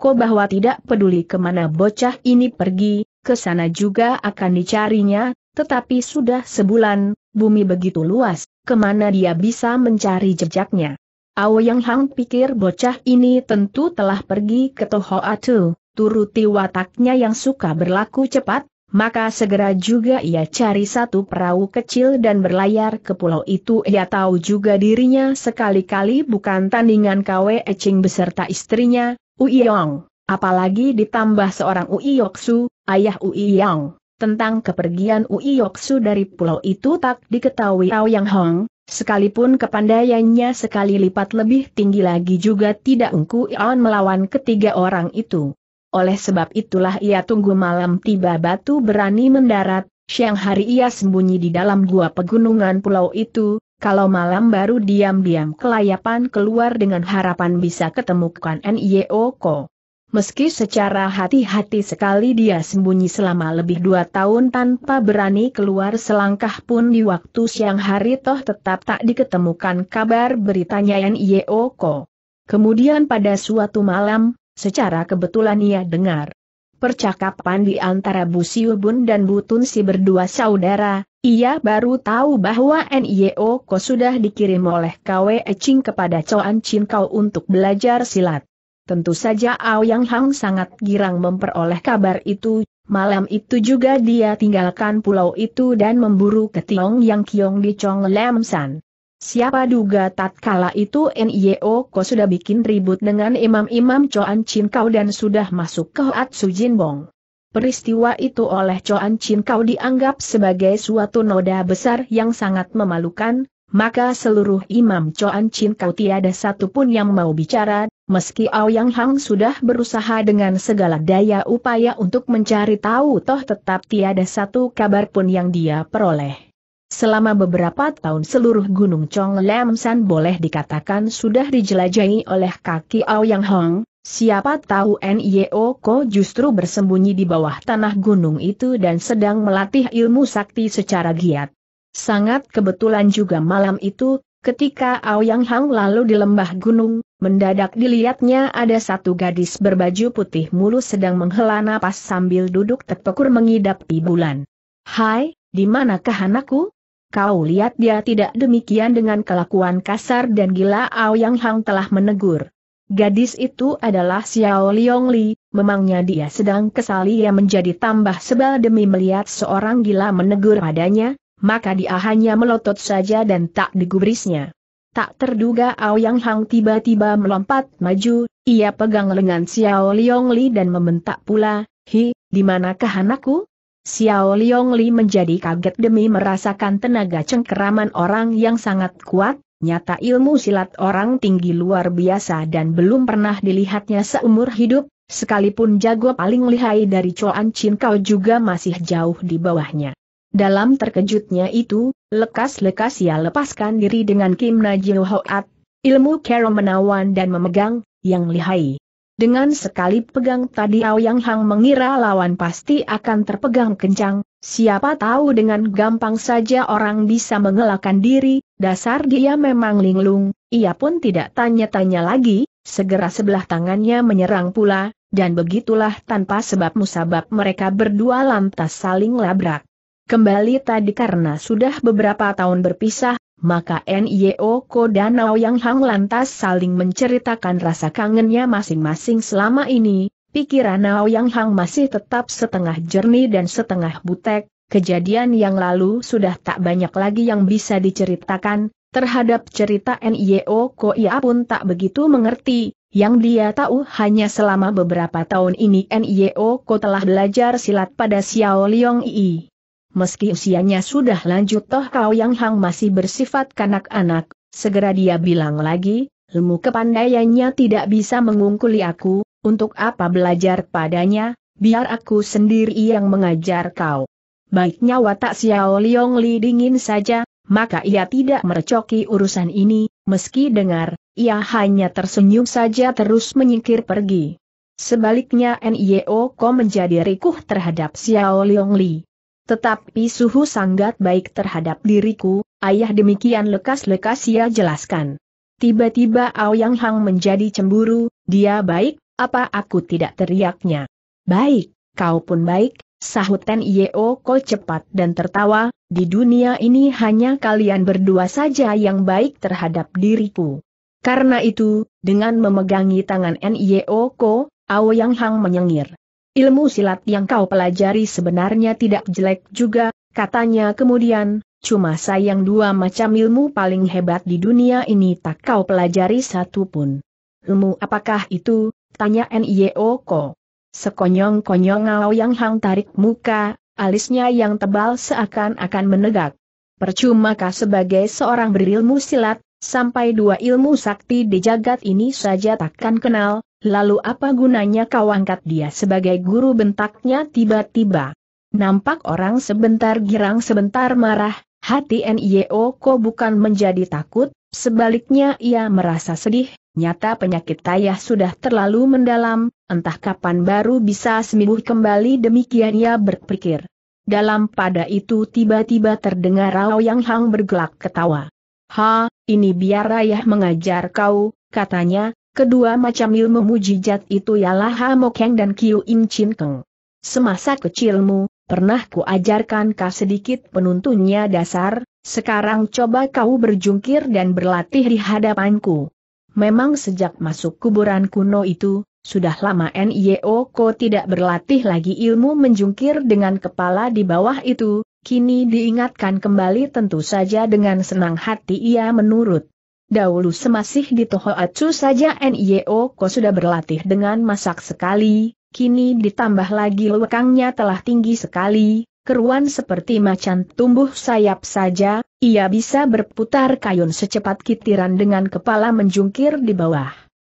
Ko bahwa tidak peduli kemana bocah ini pergi, ke sana juga akan dicarinya, tetapi sudah sebulan, bumi begitu luas, kemana dia bisa mencari jejaknya. Yang Hang pikir bocah ini tentu telah pergi ke Toho Atu, turuti wataknya yang suka berlaku cepat, maka segera juga ia cari satu perahu kecil dan berlayar ke pulau itu. Ia tahu juga dirinya sekali-kali bukan tandingan KW Eching beserta istrinya, Uiyong, apalagi ditambah seorang Uiyoksu, ayah Uiyong. Tentang kepergian Ui Yoksu dari pulau itu tak diketahui Yang Hong, sekalipun kepandaiannya sekali lipat lebih tinggi lagi juga tidak Engku Ion melawan ketiga orang itu. Oleh sebab itulah ia tunggu malam tiba batu berani mendarat, siang hari ia sembunyi di dalam gua pegunungan pulau itu, kalau malam baru diam-diam kelayapan keluar dengan harapan bisa ketemukan Nyeoko. Meski secara hati-hati sekali dia sembunyi selama lebih dua tahun tanpa berani keluar selangkah pun di waktu siang hari toh tetap tak diketemukan kabar beritanya N.I.O.Ko. Kemudian pada suatu malam, secara kebetulan ia dengar percakapan di antara Bu Siubun dan Bu Tunsi berdua saudara, ia baru tahu bahwa Nyeoko sudah dikirim oleh KWE Ching kepada Coan Chin Kau untuk belajar silat. Tentu saja Aoyang Hang sangat girang memperoleh kabar itu, malam itu juga dia tinggalkan pulau itu dan memburu ke Tiong Yang Kiong di Chong Lam San. Siapa duga tatkala itu N.I.O. Ko sudah bikin ribut dengan imam-imam Choan Chin Kau dan sudah masuk ke Hoat Jin Bong. Peristiwa itu oleh Choan Chin Kau dianggap sebagai suatu noda besar yang sangat memalukan, maka seluruh imam Choan Chin kau tiada satu pun yang mau bicara, meski Aoyang Hang sudah berusaha dengan segala daya upaya untuk mencari tahu toh tetap tiada satu kabar pun yang dia peroleh. Selama beberapa tahun seluruh Gunung Chong Lam San boleh dikatakan sudah dijelajahi oleh kaki Aoyang Hang. siapa tahu Nio Ko justru bersembunyi di bawah tanah gunung itu dan sedang melatih ilmu sakti secara giat. Sangat kebetulan juga malam itu, ketika Aoyang Hang lalu di lembah gunung, mendadak dilihatnya ada satu gadis berbaju putih mulus sedang menghela napas sambil duduk terpekur mengidap di bulan. Hai, di manakah anakku? Kau lihat dia tidak demikian dengan kelakuan kasar dan gila Aoyang Hang telah menegur. Gadis itu adalah Xiao Liong Li, memangnya dia sedang kesal ia menjadi tambah sebal demi melihat seorang gila menegur padanya, maka dia hanya melotot saja dan tak digubrisnya. Tak terduga Aoyang Hang tiba-tiba melompat maju, ia pegang lengan Xiao Liong Li dan membentak pula, Hi, di manakah anakku? Xiao Liong Li menjadi kaget demi merasakan tenaga cengkeraman orang yang sangat kuat, nyata ilmu silat orang tinggi luar biasa dan belum pernah dilihatnya seumur hidup, sekalipun jago paling lihai dari Chuan Chin Kau juga masih jauh di bawahnya. Dalam terkejutnya itu, lekas-lekas ia lepaskan diri dengan Kim Najil Hoat, ilmu Kero menawan dan memegang, yang lihai. Dengan sekali pegang tadi Aoyang Hang mengira lawan pasti akan terpegang kencang, siapa tahu dengan gampang saja orang bisa mengelakkan diri, dasar dia memang linglung, ia pun tidak tanya-tanya lagi, segera sebelah tangannya menyerang pula, dan begitulah tanpa sebab musabab mereka berdua lantas saling labrak. Kembali tadi karena sudah beberapa tahun berpisah, maka NIO Ko dan Nao Yang Hang lantas saling menceritakan rasa kangennya masing-masing selama ini, pikiran Nao Yang Hang masih tetap setengah jernih dan setengah butek, kejadian yang lalu sudah tak banyak lagi yang bisa diceritakan, terhadap cerita NIO Ko ia pun tak begitu mengerti, yang dia tahu hanya selama beberapa tahun ini NIO Ko telah belajar silat pada Xiao Liong Yi meski usianya sudah lanjut toh kau yang hang masih bersifat kanak-anak, segera dia bilang lagi, ilmu kepandaiannya tidak bisa mengungkuli aku, untuk apa belajar padanya, biar aku sendiri yang mengajar kau. Baiknya watak Xiao Liong Li dingin saja, maka ia tidak merecoki urusan ini, meski dengar, ia hanya tersenyum saja terus menyingkir pergi. Sebaliknya NIO e Ko menjadi rikuh terhadap Xiao Liong Li. Tetapi suhu sangat baik terhadap diriku, ayah demikian lekas-lekas ia jelaskan. Tiba-tiba Aoyang Hang menjadi cemburu, dia baik, apa aku tidak teriaknya. Baik, kau pun baik, sahut Ten Yeo Ko cepat dan tertawa, di dunia ini hanya kalian berdua saja yang baik terhadap diriku. Karena itu, dengan memegangi tangan Nyeo Ko, Aoyang Hang menyengir. Ilmu silat yang kau pelajari sebenarnya tidak jelek juga, katanya kemudian, cuma sayang dua macam ilmu paling hebat di dunia ini tak kau pelajari satu pun. Ilmu apakah itu? Tanya N.I.O. Ko. Sekonyong-konyong Yang Hang tarik muka, alisnya yang tebal seakan-akan menegak. Percuma kah sebagai seorang berilmu silat, sampai dua ilmu sakti di jagat ini saja takkan kenal, lalu apa gunanya kau angkat dia sebagai guru bentaknya tiba-tiba. Nampak orang sebentar girang sebentar marah, hati NIO Ko bukan menjadi takut, sebaliknya ia merasa sedih, nyata penyakit tayah sudah terlalu mendalam, entah kapan baru bisa sembuh kembali demikian ia berpikir. Dalam pada itu tiba-tiba terdengar Rao Yang Hang bergelak ketawa. Ha, ini biar ayah mengajar kau, katanya, kedua macam ilmu mujizat itu ialah Hamokeng dan Kiu Im Chin Keng. Semasa kecilmu, pernah kuajarkan kau sedikit penuntunnya dasar, sekarang coba kau berjungkir dan berlatih di hadapanku. Memang sejak masuk kuburan kuno itu, sudah lama Nio Ko tidak berlatih lagi ilmu menjungkir dengan kepala di bawah itu, kini diingatkan kembali tentu saja dengan senang hati ia menurut. Dahulu semasih di toho Atsu saja NIO Ko sudah berlatih dengan masak sekali, kini ditambah lagi lekangnya telah tinggi sekali, keruan seperti macan tumbuh sayap saja, ia bisa berputar kayun secepat kitiran dengan kepala menjungkir di bawah.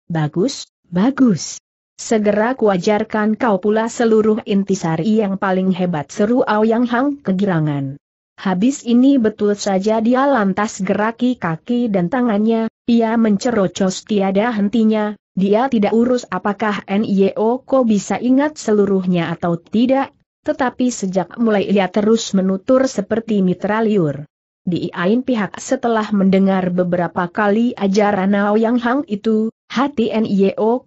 Bagus, bagus. Segera kuajarkan kau pula seluruh intisari yang paling hebat seru Aoyang Hang kegirangan. Habis ini betul saja dia lantas geraki kaki dan tangannya, ia mencerocos tiada hentinya, dia tidak urus apakah NIO Ko bisa ingat seluruhnya atau tidak, tetapi sejak mulai ia terus menutur seperti mitra liur. Di lain pihak setelah mendengar beberapa kali ajaran Aoyang Hang itu, Hati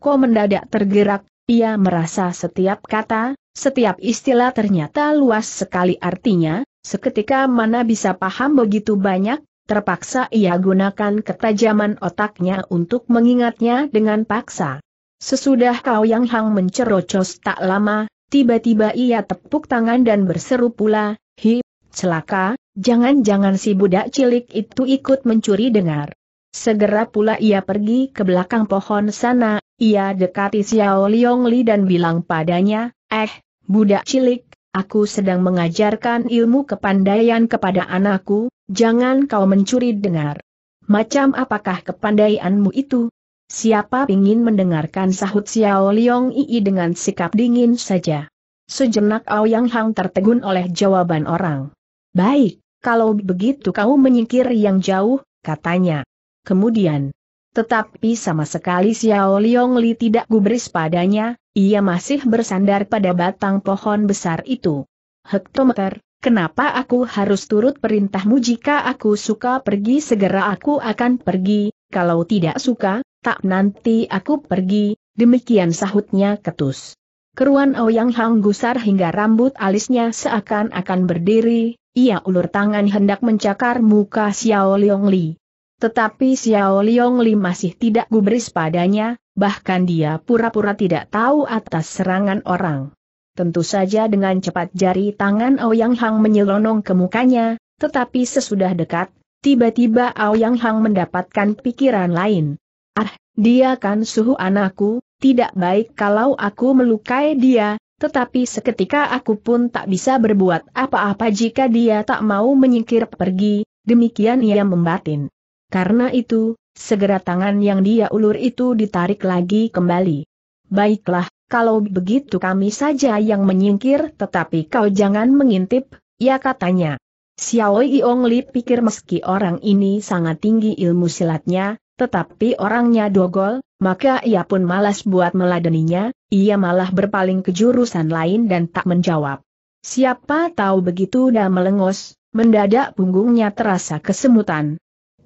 Ko mendadak tergerak, ia merasa setiap kata, setiap istilah ternyata luas sekali artinya, seketika mana bisa paham begitu banyak, terpaksa ia gunakan ketajaman otaknya untuk mengingatnya dengan paksa. Sesudah Kau Yang Hang mencerocos tak lama, tiba-tiba ia tepuk tangan dan berseru pula, Hi, celaka, jangan-jangan si budak cilik itu ikut mencuri dengar. Segera pula ia pergi ke belakang pohon sana, ia dekati Xiao Liong Li dan bilang padanya, Eh, budak cilik, aku sedang mengajarkan ilmu kepandaian kepada anakku, jangan kau mencuri dengar. Macam apakah kepandaianmu itu? Siapa ingin mendengarkan sahut Xiao Liong Yi dengan sikap dingin saja. Sejenak Aoyang Hang tertegun oleh jawaban orang. Baik, kalau begitu kau menyingkir yang jauh, katanya. Kemudian, tetapi sama sekali Xiao Liong Li tidak gubris padanya, ia masih bersandar pada batang pohon besar itu. Hektometer, kenapa aku harus turut perintahmu jika aku suka pergi segera aku akan pergi, kalau tidak suka, tak nanti aku pergi, demikian sahutnya ketus. Keruan Ouyang Hang gusar hingga rambut alisnya seakan-akan berdiri, ia ulur tangan hendak mencakar muka Xiao Liong Li. Tetapi Xiao Li masih tidak gubris padanya, bahkan dia pura-pura tidak tahu atas serangan orang. Tentu saja dengan cepat jari tangan Ouyang Hang menyelonong ke mukanya, tetapi sesudah dekat, tiba-tiba Ouyang Hang mendapatkan pikiran lain. Ah, dia kan suhu anakku, tidak baik kalau aku melukai dia, tetapi seketika aku pun tak bisa berbuat apa-apa jika dia tak mau menyingkir pergi, demikian ia membatin. Karena itu, segera tangan yang dia ulur itu ditarik lagi kembali. Baiklah, kalau begitu kami saja yang menyingkir tetapi kau jangan mengintip, ya katanya. Xiao Yong Li pikir meski orang ini sangat tinggi ilmu silatnya, tetapi orangnya dogol, maka ia pun malas buat meladeninya, ia malah berpaling ke jurusan lain dan tak menjawab. Siapa tahu begitu dah melengos, mendadak punggungnya terasa kesemutan.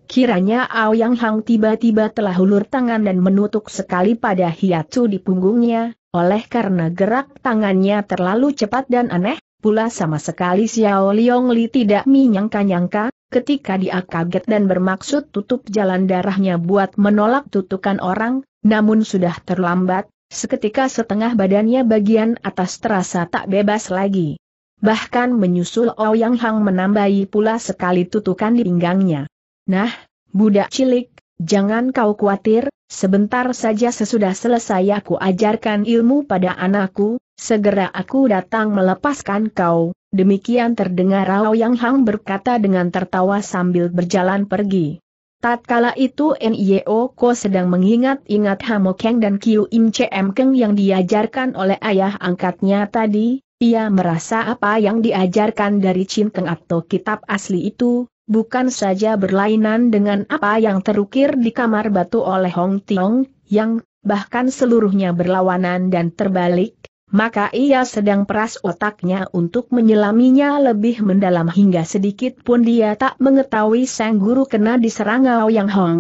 Kiranya Aoyang Hang tiba-tiba telah ulur tangan dan menutup sekali pada hiatus di punggungnya, oleh karena gerak tangannya terlalu cepat dan aneh, pula sama sekali Xiao Liong Li tidak menyangka-nyangka, ketika dia kaget dan bermaksud tutup jalan darahnya buat menolak tutukan orang, namun sudah terlambat, seketika setengah badannya bagian atas terasa tak bebas lagi. Bahkan menyusul Aoyang Hang menambahi pula sekali tutukan di pinggangnya. Nah, budak cilik, jangan kau khawatir, sebentar saja sesudah selesai aku ajarkan ilmu pada anakku, segera aku datang melepaskan kau. Demikian terdengar Rao Yang Hang berkata dengan tertawa sambil berjalan pergi. Tatkala itu Nio Ko sedang mengingat-ingat Hamokeng dan Kiu Im Mkeng Keng yang diajarkan oleh ayah angkatnya tadi, ia merasa apa yang diajarkan dari Keng atau kitab asli itu, bukan saja berlainan dengan apa yang terukir di kamar batu oleh Hong Tiong, yang bahkan seluruhnya berlawanan dan terbalik, maka ia sedang peras otaknya untuk menyelaminya lebih mendalam hingga sedikit pun dia tak mengetahui sang guru kena diserang Yang Hong.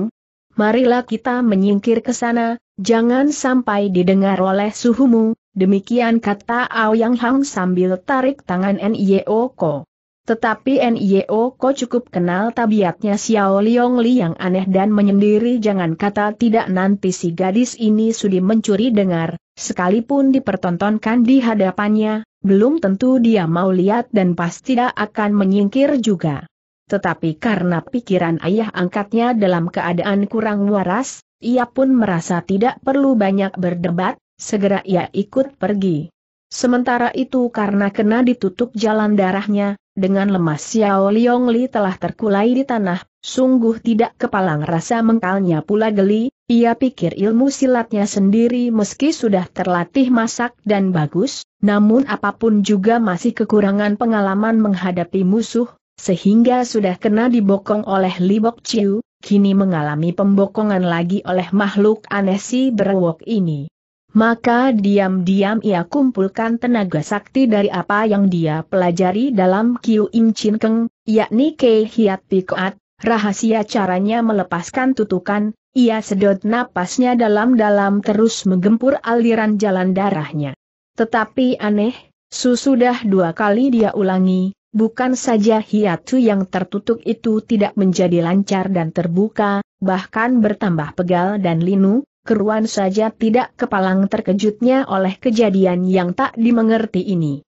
Marilah kita menyingkir ke sana, jangan sampai didengar oleh suhumu, demikian kata Ao Yang Hong sambil tarik tangan N.I.O. Ko. Tetapi NIO Ko cukup kenal tabiatnya Xiao Liong Li yang aneh dan menyendiri jangan kata tidak nanti si gadis ini sudi mencuri dengar, sekalipun dipertontonkan di hadapannya, belum tentu dia mau lihat dan pasti tidak akan menyingkir juga. Tetapi karena pikiran ayah angkatnya dalam keadaan kurang waras, ia pun merasa tidak perlu banyak berdebat, segera ia ikut pergi. Sementara itu karena kena ditutup jalan darahnya, dengan lemas Xiao Liong Li telah terkulai di tanah, sungguh tidak kepalang rasa mengkalnya pula geli, ia pikir ilmu silatnya sendiri meski sudah terlatih masak dan bagus, namun apapun juga masih kekurangan pengalaman menghadapi musuh, sehingga sudah kena dibokong oleh Li Bok Chiu, kini mengalami pembokongan lagi oleh makhluk aneh si berwok ini. Maka diam-diam ia kumpulkan tenaga sakti dari apa yang dia pelajari dalam Kiu Im Chin Keng, yakni Kei Hiat Pikoat, rahasia caranya melepaskan tutukan, ia sedot napasnya dalam-dalam terus menggempur aliran jalan darahnya. Tetapi aneh, susudah dua kali dia ulangi, bukan saja hiatu yang tertutup itu tidak menjadi lancar dan terbuka, bahkan bertambah pegal dan linu, Keruan saja tidak kepalang terkejutnya oleh kejadian yang tak dimengerti ini.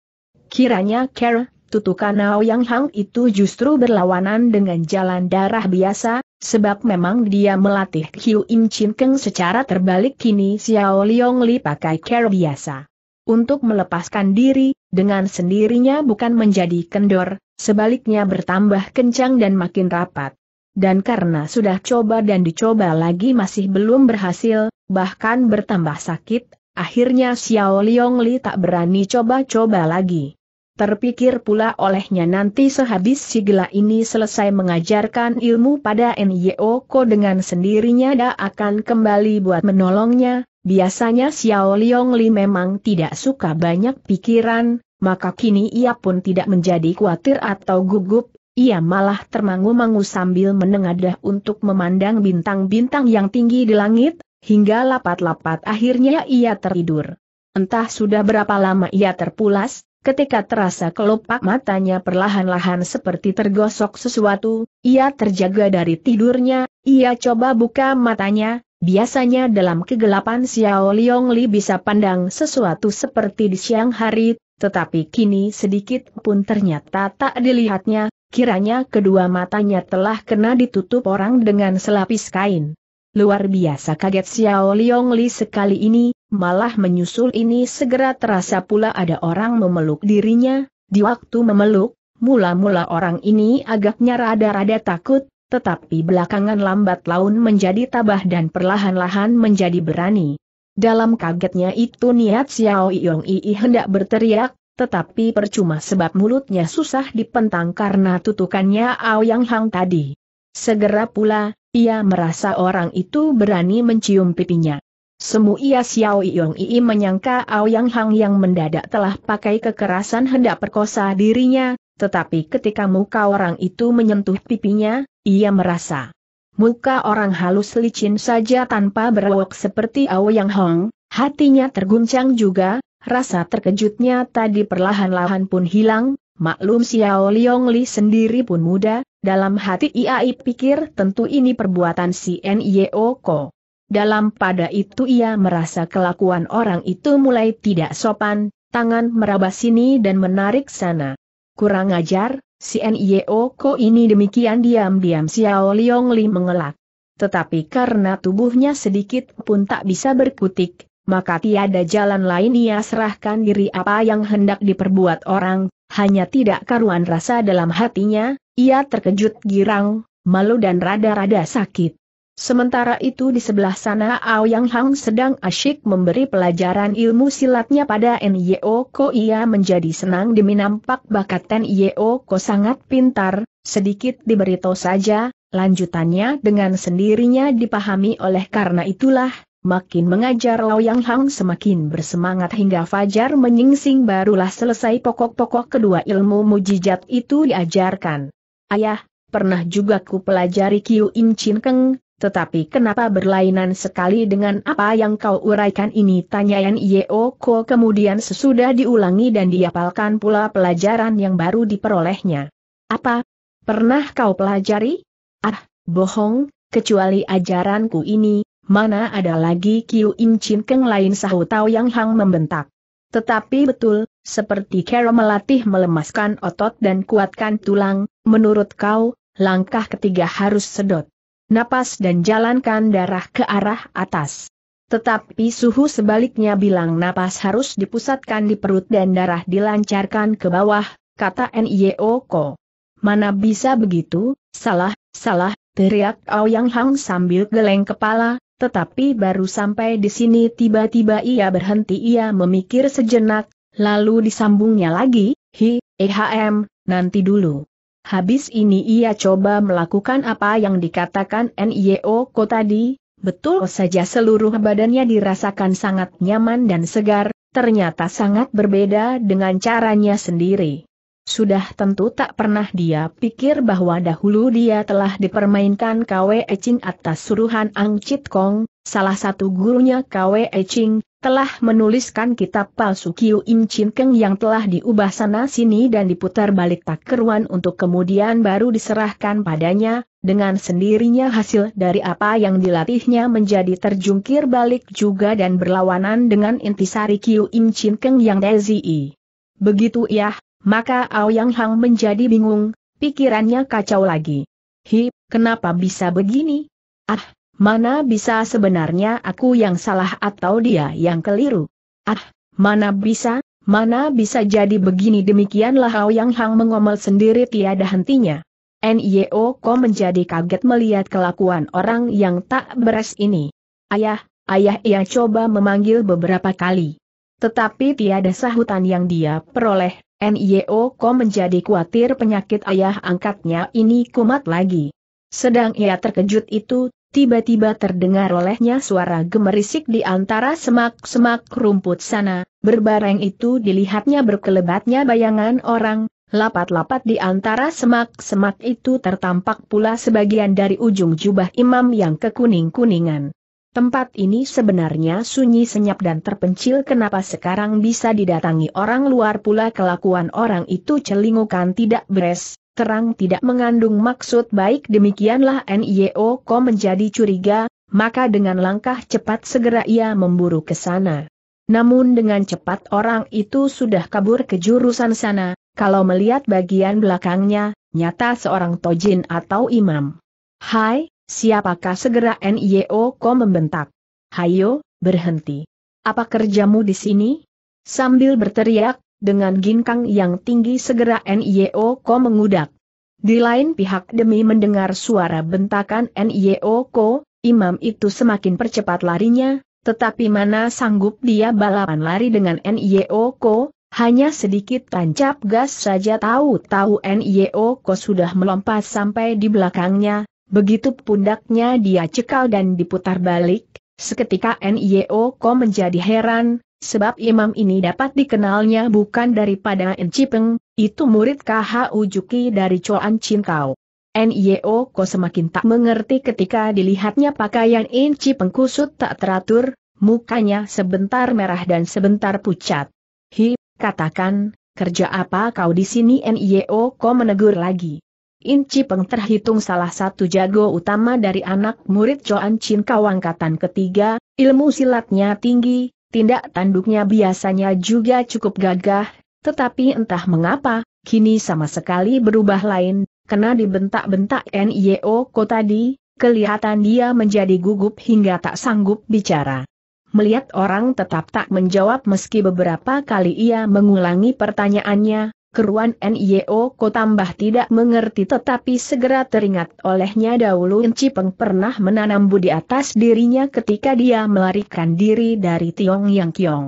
Kiranya Kera, tutukan Ao Yang Hang itu justru berlawanan dengan jalan darah biasa, sebab memang dia melatih Hiu Im Chin Keng secara terbalik kini Xiao Liong Li pakai Kera biasa. Untuk melepaskan diri, dengan sendirinya bukan menjadi kendor, sebaliknya bertambah kencang dan makin rapat dan karena sudah coba dan dicoba lagi masih belum berhasil, bahkan bertambah sakit, akhirnya Xiao Liong Li tak berani coba-coba lagi. Terpikir pula olehnya nanti sehabis si ini selesai mengajarkan ilmu pada Nyo Ko dengan sendirinya dia akan kembali buat menolongnya, biasanya Xiao Liong Li memang tidak suka banyak pikiran, maka kini ia pun tidak menjadi khawatir atau gugup, ia malah termangu-mangu sambil menengadah untuk memandang bintang-bintang yang tinggi di langit, hingga lapat-lapat akhirnya ia tertidur. Entah sudah berapa lama ia terpulas, ketika terasa kelopak matanya perlahan-lahan seperti tergosok sesuatu, ia terjaga dari tidurnya, ia coba buka matanya, biasanya dalam kegelapan Xiao Liong Li bisa pandang sesuatu seperti di siang hari, tetapi kini sedikit pun ternyata tak dilihatnya, Kiranya kedua matanya telah kena ditutup orang dengan selapis kain. Luar biasa kaget Xiao Liong Li sekali ini, malah menyusul ini segera terasa pula ada orang memeluk dirinya, di waktu memeluk, mula-mula orang ini agaknya rada-rada takut, tetapi belakangan lambat laun menjadi tabah dan perlahan-lahan menjadi berani. Dalam kagetnya itu niat Xiao Yong Yi hendak berteriak, tetapi percuma sebab mulutnya susah dipentang karena tutukannya Aoyang Hang tadi. Segera pula, ia merasa orang itu berani mencium pipinya. Semu ia Xiao Yong Ii menyangka Aoyang Hang yang mendadak telah pakai kekerasan hendak perkosa dirinya, tetapi ketika muka orang itu menyentuh pipinya, ia merasa muka orang halus licin saja tanpa berwok seperti Aoyang Hang, hatinya terguncang juga, rasa terkejutnya tadi perlahan-lahan pun hilang, maklum Xiao Liong Li sendiri pun muda, dalam hati ia pikir tentu ini perbuatan si Nio Ko. Dalam pada itu ia merasa kelakuan orang itu mulai tidak sopan, tangan meraba sini dan menarik sana. Kurang ajar, si Nio Ko ini demikian diam-diam Xiao Liong Li mengelak. Tetapi karena tubuhnya sedikit pun tak bisa berkutik, maka tiada jalan lain ia serahkan diri apa yang hendak diperbuat orang, hanya tidak karuan rasa dalam hatinya, ia terkejut girang, malu dan rada-rada sakit. Sementara itu di sebelah sana Ao Yang Hang sedang asyik memberi pelajaran ilmu silatnya pada Nyo Ko ia menjadi senang demi nampak bakat Nyo Ko sangat pintar, sedikit diberitahu saja, lanjutannya dengan sendirinya dipahami oleh karena itulah, Makin mengajar Loyang Hang semakin bersemangat hingga Fajar menyingsing barulah selesai pokok-pokok kedua ilmu mujizat itu diajarkan. Ayah, pernah juga ku pelajari Kiu Im Chin Keng, tetapi kenapa berlainan sekali dengan apa yang kau uraikan ini tanya Yan Yeo oh Ko kemudian sesudah diulangi dan diapalkan pula pelajaran yang baru diperolehnya. Apa? Pernah kau pelajari? Ah, bohong, kecuali ajaranku ini, Mana ada lagi Kiu Im Chin Keng lain sahut Tao Yang Hang membentak. Tetapi betul, seperti Kero melatih melemaskan otot dan kuatkan tulang, menurut kau, langkah ketiga harus sedot. Napas dan jalankan darah ke arah atas. Tetapi suhu sebaliknya bilang napas harus dipusatkan di perut dan darah dilancarkan ke bawah, kata N.I.O. Ko. Mana bisa begitu, salah, salah, teriak Ao Yang Hang sambil geleng kepala, tetapi baru sampai di sini tiba-tiba ia berhenti ia memikir sejenak, lalu disambungnya lagi, hi, ehm, nanti dulu. Habis ini ia coba melakukan apa yang dikatakan NIO Ko tadi, betul saja seluruh badannya dirasakan sangat nyaman dan segar, ternyata sangat berbeda dengan caranya sendiri. Sudah tentu tak pernah dia pikir bahwa dahulu dia telah dipermainkan Kwe Ching atas suruhan Ang Chit Kong, salah satu gurunya Kwe Ching, telah menuliskan kitab palsu Kiu Im Chin Keng yang telah diubah sana-sini dan diputar balik tak keruan untuk kemudian baru diserahkan padanya, dengan sendirinya hasil dari apa yang dilatihnya menjadi terjungkir balik juga dan berlawanan dengan intisari Kiu Im Chin Keng yang Dezi. Begitu ya, maka Aoyang Hang menjadi bingung, pikirannya kacau lagi. Hi, kenapa bisa begini? Ah, mana bisa sebenarnya aku yang salah atau dia yang keliru? Ah, mana bisa, mana bisa jadi begini demikianlah Aoyang Hang mengomel sendiri tiada hentinya. NIO Ko menjadi kaget melihat kelakuan orang yang tak beres ini. Ayah, ayah ia coba memanggil beberapa kali. Tetapi tiada sahutan yang dia peroleh NIO e Ko menjadi khawatir penyakit ayah angkatnya ini kumat lagi. Sedang ia terkejut itu, tiba-tiba terdengar olehnya suara gemerisik di antara semak-semak rumput sana, berbareng itu dilihatnya berkelebatnya bayangan orang, lapat-lapat di antara semak-semak itu tertampak pula sebagian dari ujung jubah imam yang kekuning-kuningan. Tempat ini sebenarnya sunyi senyap dan terpencil kenapa sekarang bisa didatangi orang luar pula kelakuan orang itu celingukan tidak beres, terang tidak mengandung maksud baik demikianlah NIO Ko menjadi curiga, maka dengan langkah cepat segera ia memburu ke sana. Namun dengan cepat orang itu sudah kabur ke jurusan sana, kalau melihat bagian belakangnya, nyata seorang tojin atau imam. Hai, Siapakah segera NIO Ko membentak? Hayo, berhenti. Apa kerjamu di sini? Sambil berteriak, dengan ginkang yang tinggi segera NIO Ko mengudak. Di lain pihak demi mendengar suara bentakan NIO Ko, imam itu semakin percepat larinya, tetapi mana sanggup dia balapan lari dengan NIO Ko, hanya sedikit tancap gas saja tahu-tahu NIO Ko sudah melompat sampai di belakangnya, Begitu pundaknya dia cekal dan diputar balik, seketika NIO Ko menjadi heran, sebab imam ini dapat dikenalnya bukan daripada Encipeng, itu murid KHU Juki dari Coanchin Cinkau. NIO Ko semakin tak mengerti ketika dilihatnya pakaian N.Cipeng kusut tak teratur, mukanya sebentar merah dan sebentar pucat. Hi, katakan, kerja apa kau di sini NIO Ko menegur lagi. In Cipeng terhitung salah satu jago utama dari anak murid Joan Chin Kau angkatan ketiga, ilmu silatnya tinggi, tindak tanduknya biasanya juga cukup gagah, tetapi entah mengapa, kini sama sekali berubah lain, kena dibentak-bentak NIO Ko tadi, kelihatan dia menjadi gugup hingga tak sanggup bicara. Melihat orang tetap tak menjawab meski beberapa kali ia mengulangi pertanyaannya, keruan NIO Ko tambah tidak mengerti tetapi segera teringat olehnya dahulu Cipeng pernah menanam budi atas dirinya ketika dia melarikan diri dari Tiong Yang Kiong.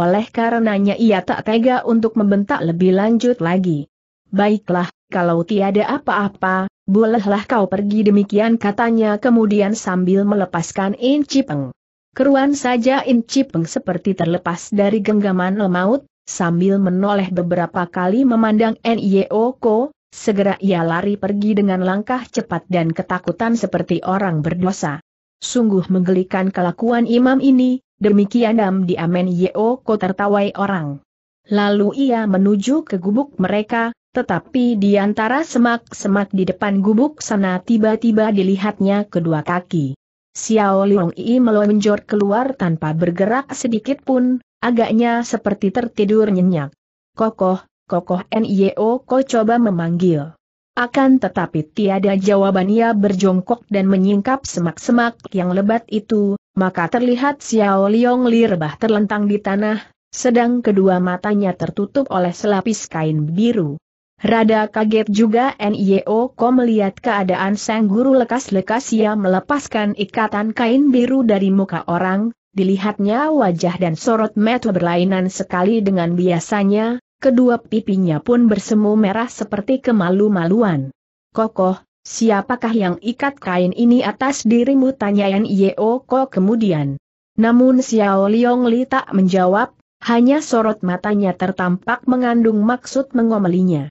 Oleh karenanya ia tak tega untuk membentak lebih lanjut lagi. Baiklah, kalau tiada apa-apa, bolehlah kau pergi demikian katanya kemudian sambil melepaskan Incipeng. Keruan saja Incipeng seperti terlepas dari genggaman lemaut, Sambil menoleh beberapa kali memandang N.I.O. Ko, segera ia lari pergi dengan langkah cepat dan ketakutan seperti orang berdosa. Sungguh menggelikan kelakuan imam ini, demikian dam di Amen Yeo Ko tertawai orang. Lalu ia menuju ke gubuk mereka, tetapi di antara semak-semak di depan gubuk sana tiba-tiba dilihatnya kedua kaki. Xiao Liong Yi melonjor keluar tanpa bergerak sedikit pun, agaknya seperti tertidur nyenyak. Kokoh, kokoh Nio Ko coba memanggil. Akan tetapi tiada jawaban ia berjongkok dan menyingkap semak-semak yang lebat itu, maka terlihat Xiao Liong Li rebah terlentang di tanah, sedang kedua matanya tertutup oleh selapis kain biru. Rada kaget juga NIO Ko melihat keadaan sang guru lekas-lekas ia melepaskan ikatan kain biru dari muka orang, dilihatnya wajah dan sorot mata berlainan sekali dengan biasanya, kedua pipinya pun bersemu merah seperti kemalu-maluan. Kokoh, siapakah yang ikat kain ini atas dirimu tanya NIO Ko kemudian. Namun Xiao Liong Li tak menjawab, hanya sorot matanya tertampak mengandung maksud mengomelinya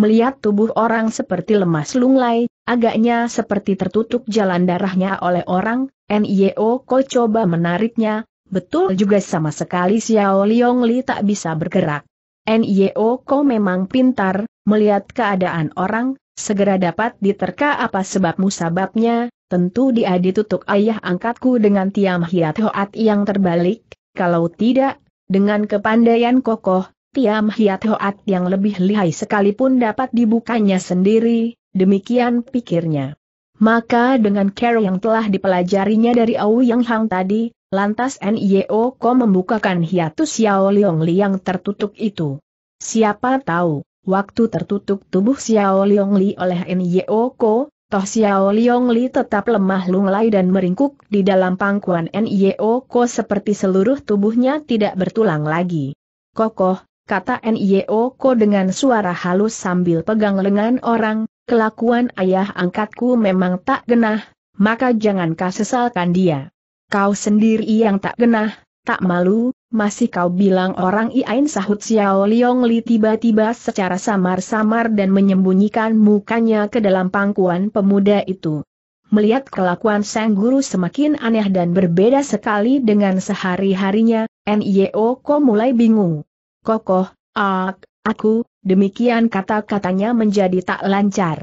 melihat tubuh orang seperti lemas lunglai, agaknya seperti tertutup jalan darahnya oleh orang, N.I.O. Ko coba menariknya, betul juga sama sekali Xiao Liong Li tak bisa bergerak. N.I.O. Ko memang pintar, melihat keadaan orang, segera dapat diterka apa sebab musababnya, tentu dia ditutup ayah angkatku dengan tiam hiat hoat yang terbalik, kalau tidak, dengan kepandaian kokoh, Tiam Hiat Hoat yang lebih lihai sekalipun dapat dibukanya sendiri, demikian pikirnya. Maka dengan cara yang telah dipelajarinya dari Au Yang Hang tadi, lantas NIO Ko membukakan hiatus Xiao Liong Li yang tertutup itu. Siapa tahu, waktu tertutup tubuh Xiao Liong Li oleh NIO Ko, toh Xiao Liong Li tetap lemah lunglai dan meringkuk di dalam pangkuan NIO Ko seperti seluruh tubuhnya tidak bertulang lagi. Kokoh, kata Ko dengan suara halus sambil pegang lengan orang, kelakuan ayah angkatku memang tak genah, maka jangan kau sesalkan dia. Kau sendiri yang tak genah, tak malu, masih kau bilang orang Iain sahut Xiao Liong Li tiba-tiba secara samar-samar dan menyembunyikan mukanya ke dalam pangkuan pemuda itu. Melihat kelakuan sang guru semakin aneh dan berbeda sekali dengan sehari-harinya, Ko mulai bingung kokoh, ak, aku, demikian kata-katanya menjadi tak lancar.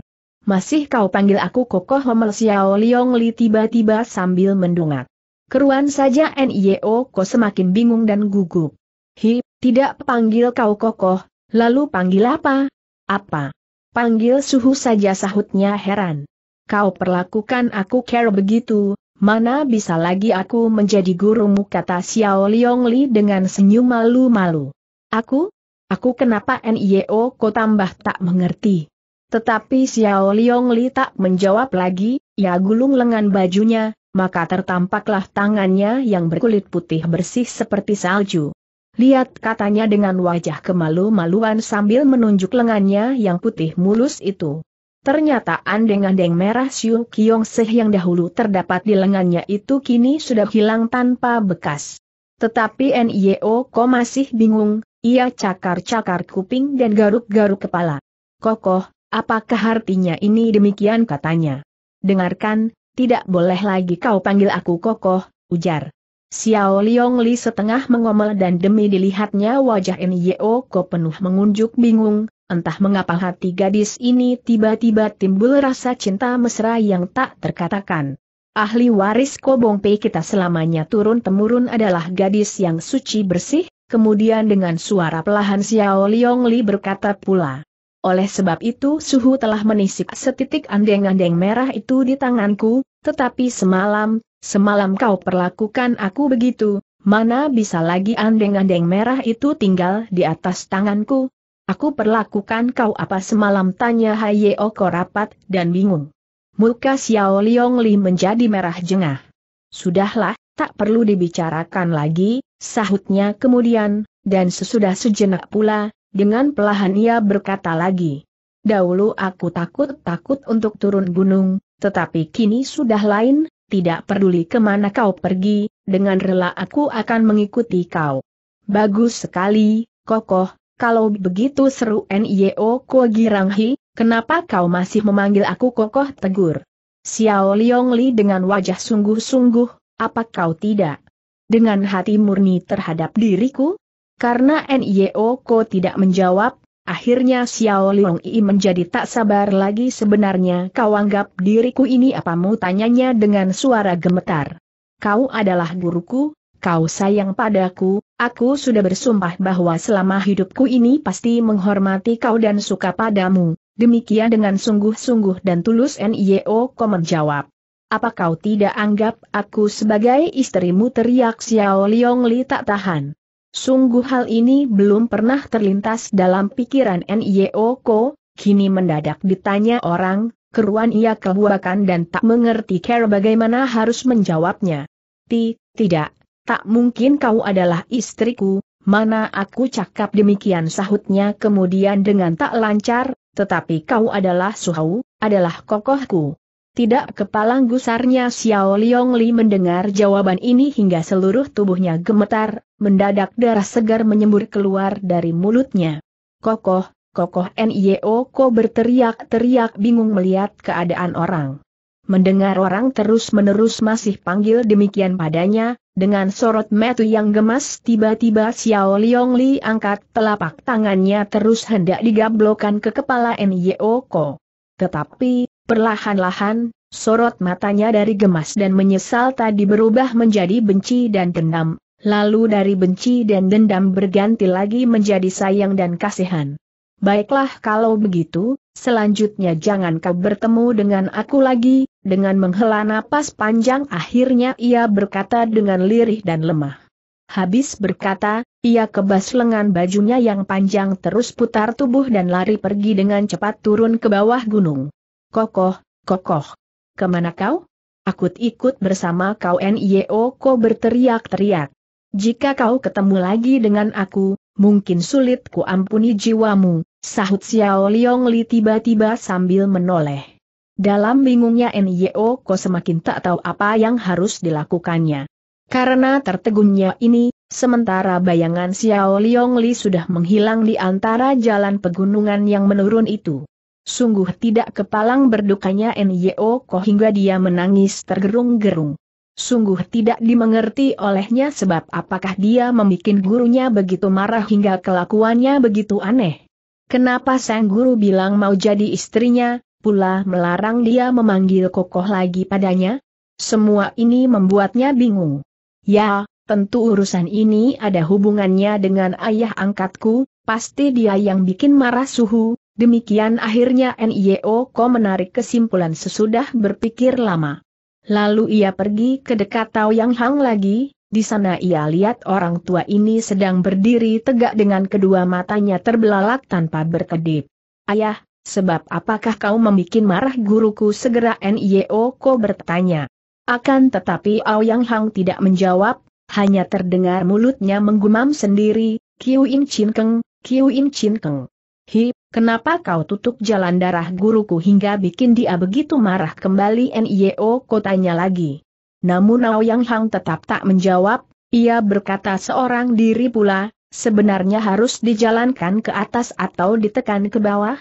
Masih kau panggil aku kokoh Homel Xiao Liong Li tiba-tiba sambil mendongak. Keruan saja NIO ko semakin bingung dan gugup. Hi, tidak panggil kau kokoh, lalu panggil apa? Apa? Panggil suhu saja sahutnya heran. Kau perlakukan aku care begitu, mana bisa lagi aku menjadi gurumu kata Xiao Liong Li dengan senyum malu-malu. Aku? Aku kenapa NIO kau tambah tak mengerti. Tetapi Xiao Liong Li tak menjawab lagi, ia gulung lengan bajunya, maka tertampaklah tangannya yang berkulit putih bersih seperti salju. Lihat katanya dengan wajah kemalu-maluan sambil menunjuk lengannya yang putih mulus itu. Ternyata andeng-andeng merah Siu Kiong Seh yang dahulu terdapat di lengannya itu kini sudah hilang tanpa bekas. Tetapi NIO Ko masih bingung, ia cakar-cakar kuping dan garuk-garuk kepala. Kokoh, apakah artinya ini demikian katanya? Dengarkan, tidak boleh lagi kau panggil aku kokoh, ujar. Xiao Liong Li setengah mengomel dan demi dilihatnya wajah Nyo Ko penuh mengunjuk bingung, entah mengapa hati gadis ini tiba-tiba timbul rasa cinta mesra yang tak terkatakan. Ahli waris Kobong Pei kita selamanya turun-temurun adalah gadis yang suci bersih, Kemudian dengan suara pelahan Xiao Liong Li berkata pula. Oleh sebab itu suhu telah menisip setitik andeng-andeng merah itu di tanganku, tetapi semalam, semalam kau perlakukan aku begitu, mana bisa lagi andeng-andeng merah itu tinggal di atas tanganku, Aku perlakukan kau apa semalam tanya Hayeko rapat dan bingung. Muka Xiao Liong Li menjadi merah jengah. Sudahlah, Tak perlu dibicarakan lagi, sahutnya kemudian, dan sesudah sejenak pula, dengan pelahan ia berkata lagi. Dahulu aku takut-takut untuk turun gunung, tetapi kini sudah lain, tidak peduli kemana kau pergi, dengan rela aku akan mengikuti kau. Bagus sekali, kokoh, kalau begitu seru N.I.O. Ko Giranghi, kenapa kau masih memanggil aku kokoh tegur? Xiao Li dengan wajah sungguh-sungguh, apa kau tidak? Dengan hati murni terhadap diriku? Karena Nio Ko tidak menjawab, akhirnya Xiao Long I menjadi tak sabar lagi sebenarnya kau anggap diriku ini apamu tanyanya dengan suara gemetar. Kau adalah guruku, kau sayang padaku, aku sudah bersumpah bahwa selama hidupku ini pasti menghormati kau dan suka padamu, Demikian dengan sungguh-sungguh dan tulus NIO Ko menjawab. Apa kau tidak anggap aku sebagai istrimu teriak Xiao Liong Li tak tahan. Sungguh hal ini belum pernah terlintas dalam pikiran N.I.O. Ko, kini mendadak ditanya orang, keruan ia kebuakan dan tak mengerti cara bagaimana harus menjawabnya. Ti, tidak, tak mungkin kau adalah istriku, mana aku cakap demikian sahutnya kemudian dengan tak lancar, tetapi kau adalah suhu, adalah kokohku. Tidak kepalang gusarnya Xiao Liong Li mendengar jawaban ini hingga seluruh tubuhnya gemetar, mendadak darah segar menyembur keluar dari mulutnya. Kokoh, kokoh Nio Ko berteriak-teriak bingung melihat keadaan orang. Mendengar orang terus-menerus masih panggil demikian padanya, dengan sorot metu yang gemas tiba-tiba Xiao Liong Li angkat telapak tangannya terus hendak digablokan ke kepala Nio Ko. Tetapi, Perlahan-lahan, sorot matanya dari gemas dan menyesal tadi berubah menjadi benci dan dendam, lalu dari benci dan dendam berganti lagi menjadi sayang dan kasihan. Baiklah kalau begitu, selanjutnya jangan kau bertemu dengan aku lagi, dengan menghela napas panjang akhirnya ia berkata dengan lirih dan lemah. Habis berkata, ia kebas lengan bajunya yang panjang terus putar tubuh dan lari pergi dengan cepat turun ke bawah gunung kokoh, kokoh. Kemana kau? Aku ikut bersama kau N.I.O. E Ko berteriak-teriak. Jika kau ketemu lagi dengan aku, mungkin sulit ku ampuni jiwamu, sahut Xiao Liong Li tiba-tiba sambil menoleh. Dalam bingungnya Nio, e Ko semakin tak tahu apa yang harus dilakukannya. Karena tertegunnya ini, sementara bayangan Xiao Liong Li sudah menghilang di antara jalan pegunungan yang menurun itu. Sungguh tidak kepalang berdukanya Nyo Ko hingga dia menangis tergerung-gerung. Sungguh tidak dimengerti olehnya sebab apakah dia membuat gurunya begitu marah hingga kelakuannya begitu aneh. Kenapa sang guru bilang mau jadi istrinya, pula melarang dia memanggil kokoh lagi padanya? Semua ini membuatnya bingung. Ya, tentu urusan ini ada hubungannya dengan ayah angkatku, pasti dia yang bikin marah suhu, Demikian akhirnya NIO Ko menarik kesimpulan sesudah berpikir lama. Lalu ia pergi ke dekat Tao Yang Hang lagi, di sana ia lihat orang tua ini sedang berdiri tegak dengan kedua matanya terbelalak tanpa berkedip. Ayah, sebab apakah kau membuat marah guruku segera NIO Ko bertanya. Akan tetapi Ao Yang Hang tidak menjawab, hanya terdengar mulutnya menggumam sendiri, Kiu In Chin Keng, Kiu In Chin Keng. Hi, Kenapa kau tutup jalan darah guruku hingga bikin dia begitu marah kembali NIO kotanya lagi. Namun Yang Hang tetap tak menjawab, ia berkata seorang diri pula, sebenarnya harus dijalankan ke atas atau ditekan ke bawah?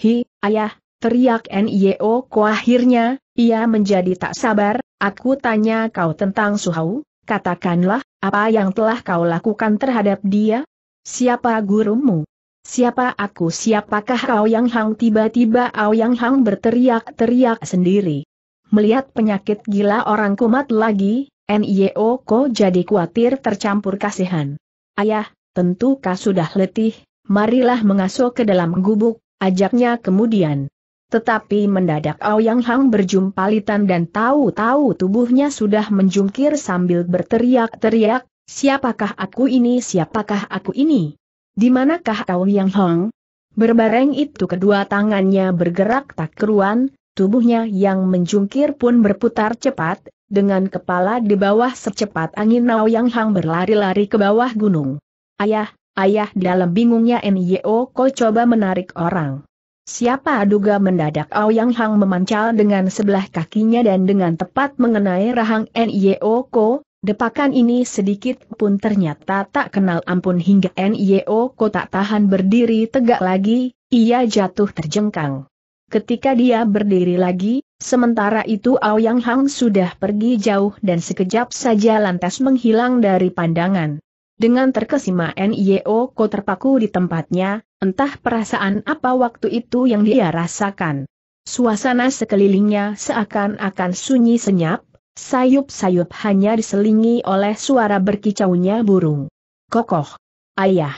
Hi, ayah, teriak NIO ko akhirnya, ia menjadi tak sabar, aku tanya kau tentang Suhau, katakanlah, apa yang telah kau lakukan terhadap dia? Siapa gurumu? Siapa aku siapakah yang Hang tiba-tiba yang Hang berteriak-teriak sendiri. Melihat penyakit gila orang kumat lagi, NIO Ko jadi khawatir tercampur kasihan. Ayah, tentu kau sudah letih, marilah mengasuh ke dalam gubuk, ajaknya kemudian. Tetapi mendadak Aoyang Hang berjumpalitan dan tahu-tahu tubuhnya sudah menjungkir sambil berteriak-teriak, siapakah aku ini siapakah aku ini? Di manakah kau yang hong? Berbareng itu kedua tangannya bergerak tak keruan, tubuhnya yang menjungkir pun berputar cepat, dengan kepala di bawah secepat angin Nao Yang Hang berlari-lari ke bawah gunung. Ayah, ayah dalam bingungnya Nyo Ko coba menarik orang. Siapa duga mendadak Ao Yang Hang memancal dengan sebelah kakinya dan dengan tepat mengenai rahang Nyo Ko, Depakan ini sedikit pun ternyata tak kenal ampun hingga NIO Ko tak tahan berdiri tegak lagi, ia jatuh terjengkang. Ketika dia berdiri lagi, sementara itu Aoyang Hang sudah pergi jauh dan sekejap saja lantas menghilang dari pandangan. Dengan terkesima NIO Ko terpaku di tempatnya, entah perasaan apa waktu itu yang dia rasakan. Suasana sekelilingnya seakan-akan sunyi senyap, Sayup-sayup hanya diselingi oleh suara berkicaunya burung. Kokoh. Ayah.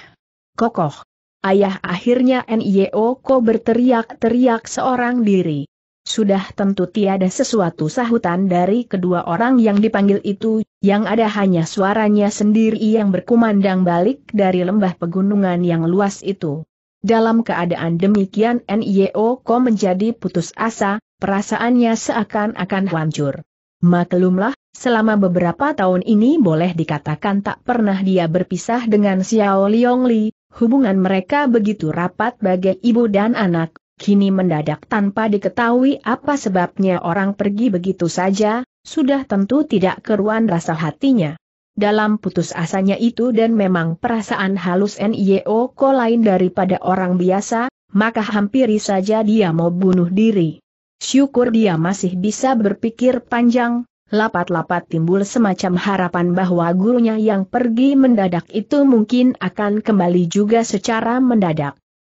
Kokoh. Ayah akhirnya NIO Ko berteriak-teriak seorang diri. Sudah tentu tiada sesuatu sahutan dari kedua orang yang dipanggil itu, yang ada hanya suaranya sendiri yang berkumandang balik dari lembah pegunungan yang luas itu. Dalam keadaan demikian NIO Ko menjadi putus asa, perasaannya seakan-akan hancur. Maklumlah, selama beberapa tahun ini boleh dikatakan tak pernah dia berpisah dengan Xiao Liong Li, hubungan mereka begitu rapat bagai ibu dan anak, kini mendadak tanpa diketahui apa sebabnya orang pergi begitu saja, sudah tentu tidak keruan rasa hatinya. Dalam putus asanya itu dan memang perasaan halus NIO ko lain daripada orang biasa, maka hampiri saja dia mau bunuh diri. Syukur dia masih bisa berpikir panjang, lapat-lapat timbul semacam harapan bahwa gurunya yang pergi mendadak itu mungkin akan kembali juga secara mendadak.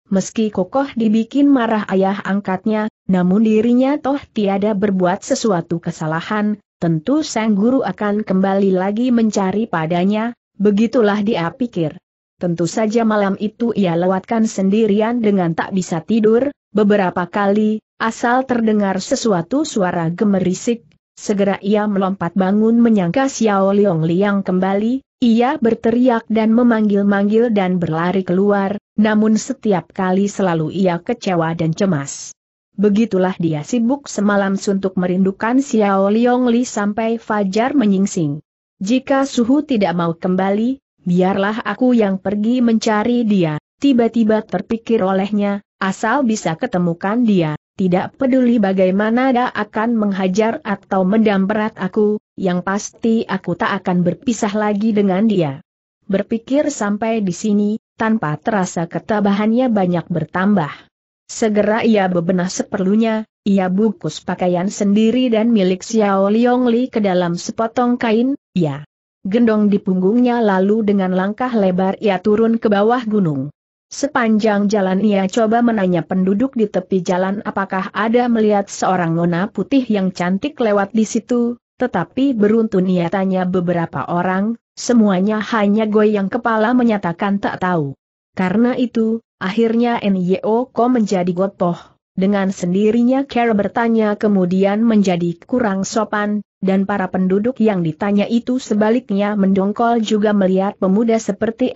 Meski kokoh dibikin marah ayah angkatnya, namun dirinya toh tiada berbuat sesuatu kesalahan, tentu sang guru akan kembali lagi mencari padanya, begitulah dia pikir. Tentu saja malam itu ia lewatkan sendirian dengan tak bisa tidur, beberapa kali, Asal terdengar sesuatu suara gemerisik, segera ia melompat bangun menyangka Xiao Liong Liang kembali, ia berteriak dan memanggil-manggil dan berlari keluar, namun setiap kali selalu ia kecewa dan cemas. Begitulah dia sibuk semalam suntuk merindukan Xiao Liong Li sampai fajar menyingsing. Jika suhu tidak mau kembali, biarlah aku yang pergi mencari dia, tiba-tiba terpikir olehnya, asal bisa ketemukan dia, tidak peduli bagaimana dia akan menghajar atau mendamperat aku, yang pasti aku tak akan berpisah lagi dengan dia. Berpikir sampai di sini, tanpa terasa ketabahannya banyak bertambah. Segera ia bebenah seperlunya, ia bungkus pakaian sendiri dan milik Xiao Liong Li ke dalam sepotong kain, ia gendong di punggungnya lalu dengan langkah lebar ia turun ke bawah gunung. Sepanjang jalan ia coba menanya penduduk di tepi jalan apakah ada melihat seorang nona putih yang cantik lewat di situ, tetapi beruntun ia tanya beberapa orang, semuanya hanya yang kepala menyatakan tak tahu. Karena itu, akhirnya Nyo Ko menjadi gotoh, dengan sendirinya Kara bertanya kemudian menjadi kurang sopan, dan para penduduk yang ditanya itu sebaliknya mendongkol juga melihat pemuda seperti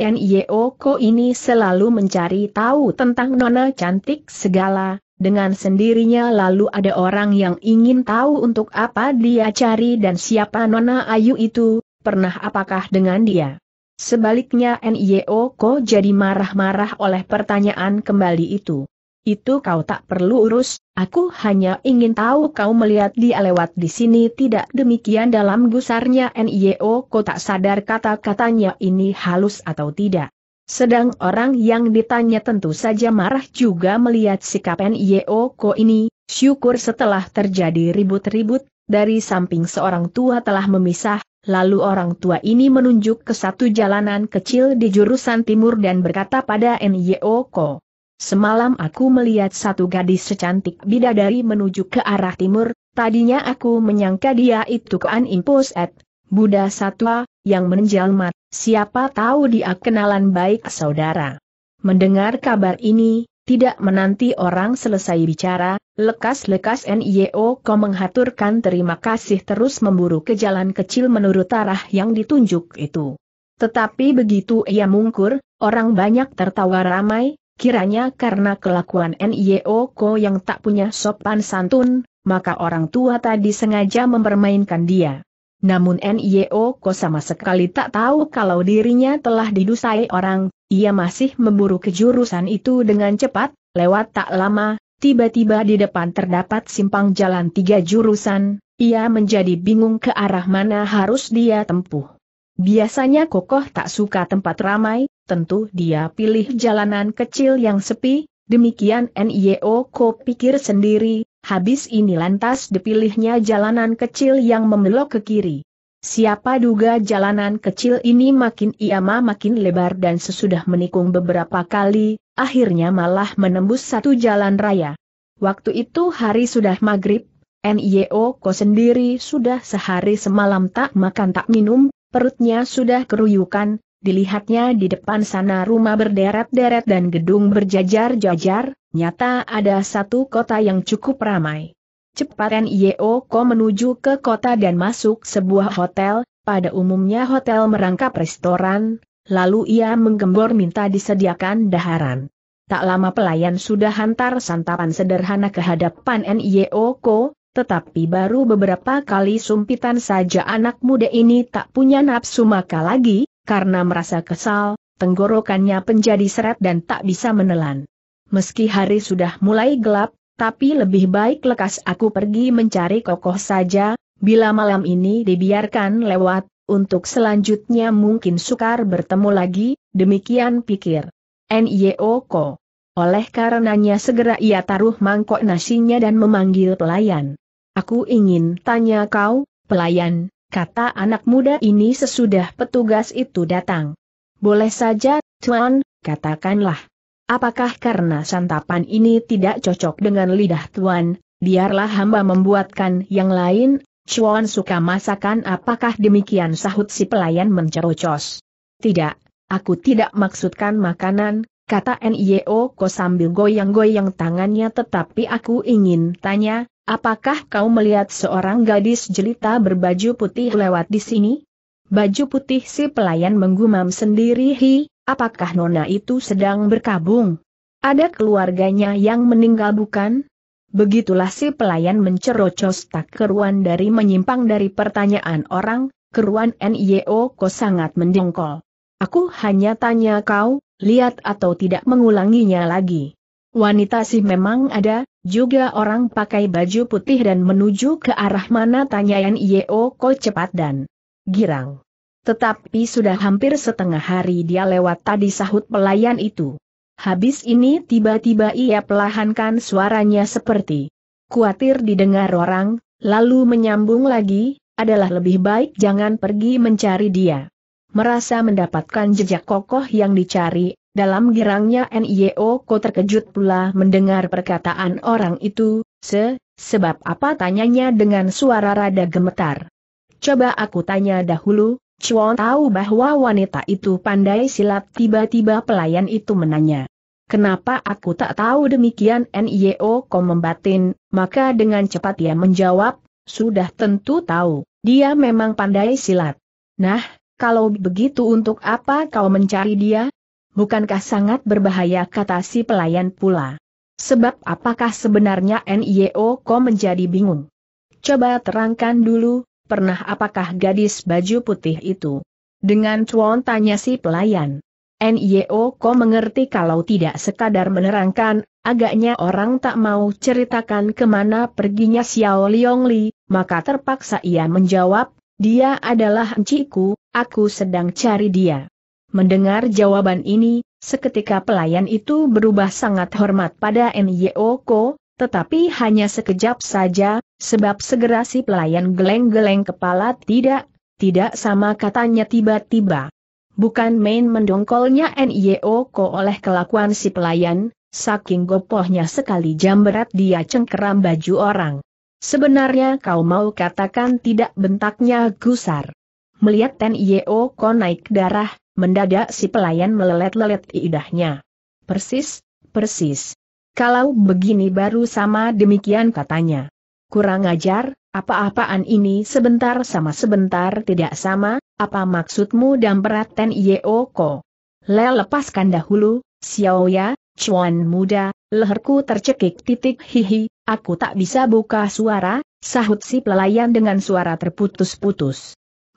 Ko ini selalu mencari tahu tentang nona cantik segala, dengan sendirinya lalu ada orang yang ingin tahu untuk apa dia cari dan siapa nona Ayu itu, pernah apakah dengan dia. Sebaliknya Ko jadi marah-marah oleh pertanyaan kembali itu. Itu kau tak perlu urus, aku hanya ingin tahu kau melihat dia lewat di sini tidak demikian dalam gusarnya NIO kau tak sadar kata-katanya ini halus atau tidak. Sedang orang yang ditanya tentu saja marah juga melihat sikap NIO ko ini, syukur setelah terjadi ribut-ribut, dari samping seorang tua telah memisah, lalu orang tua ini menunjuk ke satu jalanan kecil di jurusan timur dan berkata pada NIO ko. Semalam aku melihat satu gadis secantik bidadari menuju ke arah timur, tadinya aku menyangka dia itu Kuan Imposet, Buddha Satwa, yang menjelma, siapa tahu dia kenalan baik saudara. Mendengar kabar ini, tidak menanti orang selesai bicara, lekas-lekas NIO kau menghaturkan terima kasih terus memburu ke jalan kecil menurut arah yang ditunjuk itu. Tetapi begitu ia mungkur, orang banyak tertawa ramai, Kiranya karena kelakuan Ko yang tak punya sopan santun, maka orang tua tadi sengaja mempermainkan dia. Namun Ko sama sekali tak tahu kalau dirinya telah didusai orang, ia masih memburu kejurusan itu dengan cepat, lewat tak lama, tiba-tiba di depan terdapat simpang jalan tiga jurusan, ia menjadi bingung ke arah mana harus dia tempuh. Biasanya kokoh tak suka tempat ramai, tentu dia pilih jalanan kecil yang sepi, demikian NIO Ko pikir sendiri, habis ini lantas dipilihnya jalanan kecil yang membelok ke kiri. Siapa duga jalanan kecil ini makin iama makin lebar dan sesudah menikung beberapa kali, akhirnya malah menembus satu jalan raya. Waktu itu hari sudah maghrib, NIO Ko sendiri sudah sehari semalam tak makan tak minum, perutnya sudah keruyukan, dilihatnya di depan sana rumah berderet-deret dan gedung berjajar-jajar, nyata ada satu kota yang cukup ramai. Cepat NIO Ko menuju ke kota dan masuk sebuah hotel, pada umumnya hotel merangkap restoran, lalu ia menggembor minta disediakan daharan. Tak lama pelayan sudah hantar santapan sederhana ke hadapan NIO Ko, tetapi baru beberapa kali sumpitan saja anak muda ini tak punya nafsu maka lagi, karena merasa kesal, tenggorokannya menjadi seret dan tak bisa menelan. Meski hari sudah mulai gelap, tapi lebih baik lekas aku pergi mencari kokoh saja, bila malam ini dibiarkan lewat, untuk selanjutnya mungkin sukar bertemu lagi, demikian pikir. N.Y.O.K.O. Oleh karenanya segera ia taruh mangkok nasinya dan memanggil pelayan. Aku ingin tanya kau, pelayan, kata anak muda ini sesudah petugas itu datang. Boleh saja, Tuan, katakanlah. Apakah karena santapan ini tidak cocok dengan lidah Tuan, biarlah hamba membuatkan yang lain, Chuan suka masakan apakah demikian sahut si pelayan mencerocos. Tidak, aku tidak maksudkan makanan, kata N.I.O. Ko sambil goyang-goyang tangannya tetapi aku ingin tanya, Apakah kau melihat seorang gadis jelita berbaju putih lewat di sini? Baju putih si pelayan menggumam sendiri hi, apakah nona itu sedang berkabung? Ada keluarganya yang meninggal bukan? Begitulah si pelayan mencerocos tak keruan dari menyimpang dari pertanyaan orang, keruan NIO ko sangat mendengkol. Aku hanya tanya kau, lihat atau tidak mengulanginya lagi. Wanita sih memang ada, juga orang pakai baju putih dan menuju ke arah mana yeo, Ko cepat dan girang. Tetapi sudah hampir setengah hari dia lewat tadi sahut pelayan itu. Habis ini tiba-tiba ia pelahankan suaranya seperti kuatir didengar orang, lalu menyambung lagi, adalah lebih baik jangan pergi mencari dia. Merasa mendapatkan jejak kokoh yang dicari, dalam girangnya NIO Ko terkejut pula mendengar perkataan orang itu, se, sebab apa tanyanya dengan suara rada gemetar. Coba aku tanya dahulu, Chuan tahu bahwa wanita itu pandai silat tiba-tiba pelayan itu menanya. Kenapa aku tak tahu demikian NIO Ko membatin, maka dengan cepat ia menjawab, sudah tentu tahu, dia memang pandai silat. Nah, kalau begitu untuk apa kau mencari dia, bukankah sangat berbahaya kata si pelayan pula. Sebab apakah sebenarnya NIO Ko menjadi bingung? Coba terangkan dulu, pernah apakah gadis baju putih itu? Dengan cuan tanya si pelayan. NIO Ko mengerti kalau tidak sekadar menerangkan, agaknya orang tak mau ceritakan kemana perginya Xiao Liong Li, maka terpaksa ia menjawab, dia adalah enciku, aku sedang cari dia. Mendengar jawaban ini, seketika pelayan itu berubah sangat hormat pada Nyo tetapi hanya sekejap saja, sebab segera si pelayan geleng-geleng kepala tidak, tidak sama katanya tiba-tiba. Bukan main mendongkolnya Nyo oleh kelakuan si pelayan, saking gopohnya sekali jam berat dia cengkeram baju orang. Sebenarnya kau mau katakan tidak bentaknya gusar. Melihat Nyeoko naik darah, Mendadak si pelayan melelet-lelet idahnya. Persis, persis. Kalau begini baru sama demikian katanya. Kurang ajar, apa-apaan ini sebentar sama sebentar tidak sama, apa maksudmu dan ten yeoko? Le lepaskan dahulu, Xiao ya, cuan muda, leherku tercekik titik hihi, aku tak bisa buka suara, sahut si pelayan dengan suara terputus-putus.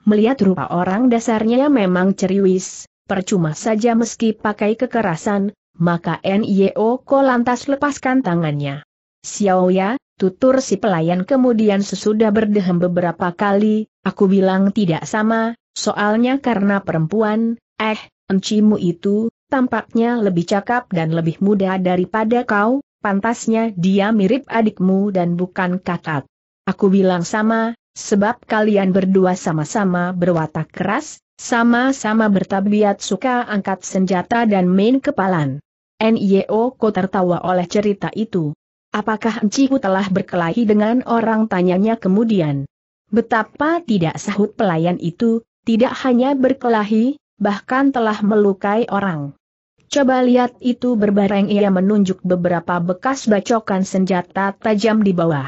Melihat rupa orang dasarnya memang ceriwis, percuma saja meski pakai kekerasan, maka NIO Ko lantas lepaskan tangannya. Xiaoya, tutur si pelayan kemudian sesudah berdehem beberapa kali, aku bilang tidak sama, soalnya karena perempuan, eh, encimu itu, tampaknya lebih cakap dan lebih muda daripada kau, pantasnya dia mirip adikmu dan bukan kakak. Aku bilang sama, sebab kalian berdua sama-sama berwatak keras, sama-sama bertabiat suka angkat senjata dan main kepalan. NIO ko tertawa oleh cerita itu. Apakah Enciku telah berkelahi dengan orang tanyanya kemudian? Betapa tidak sahut pelayan itu, tidak hanya berkelahi, bahkan telah melukai orang. Coba lihat itu berbareng ia menunjuk beberapa bekas bacokan senjata tajam di bawah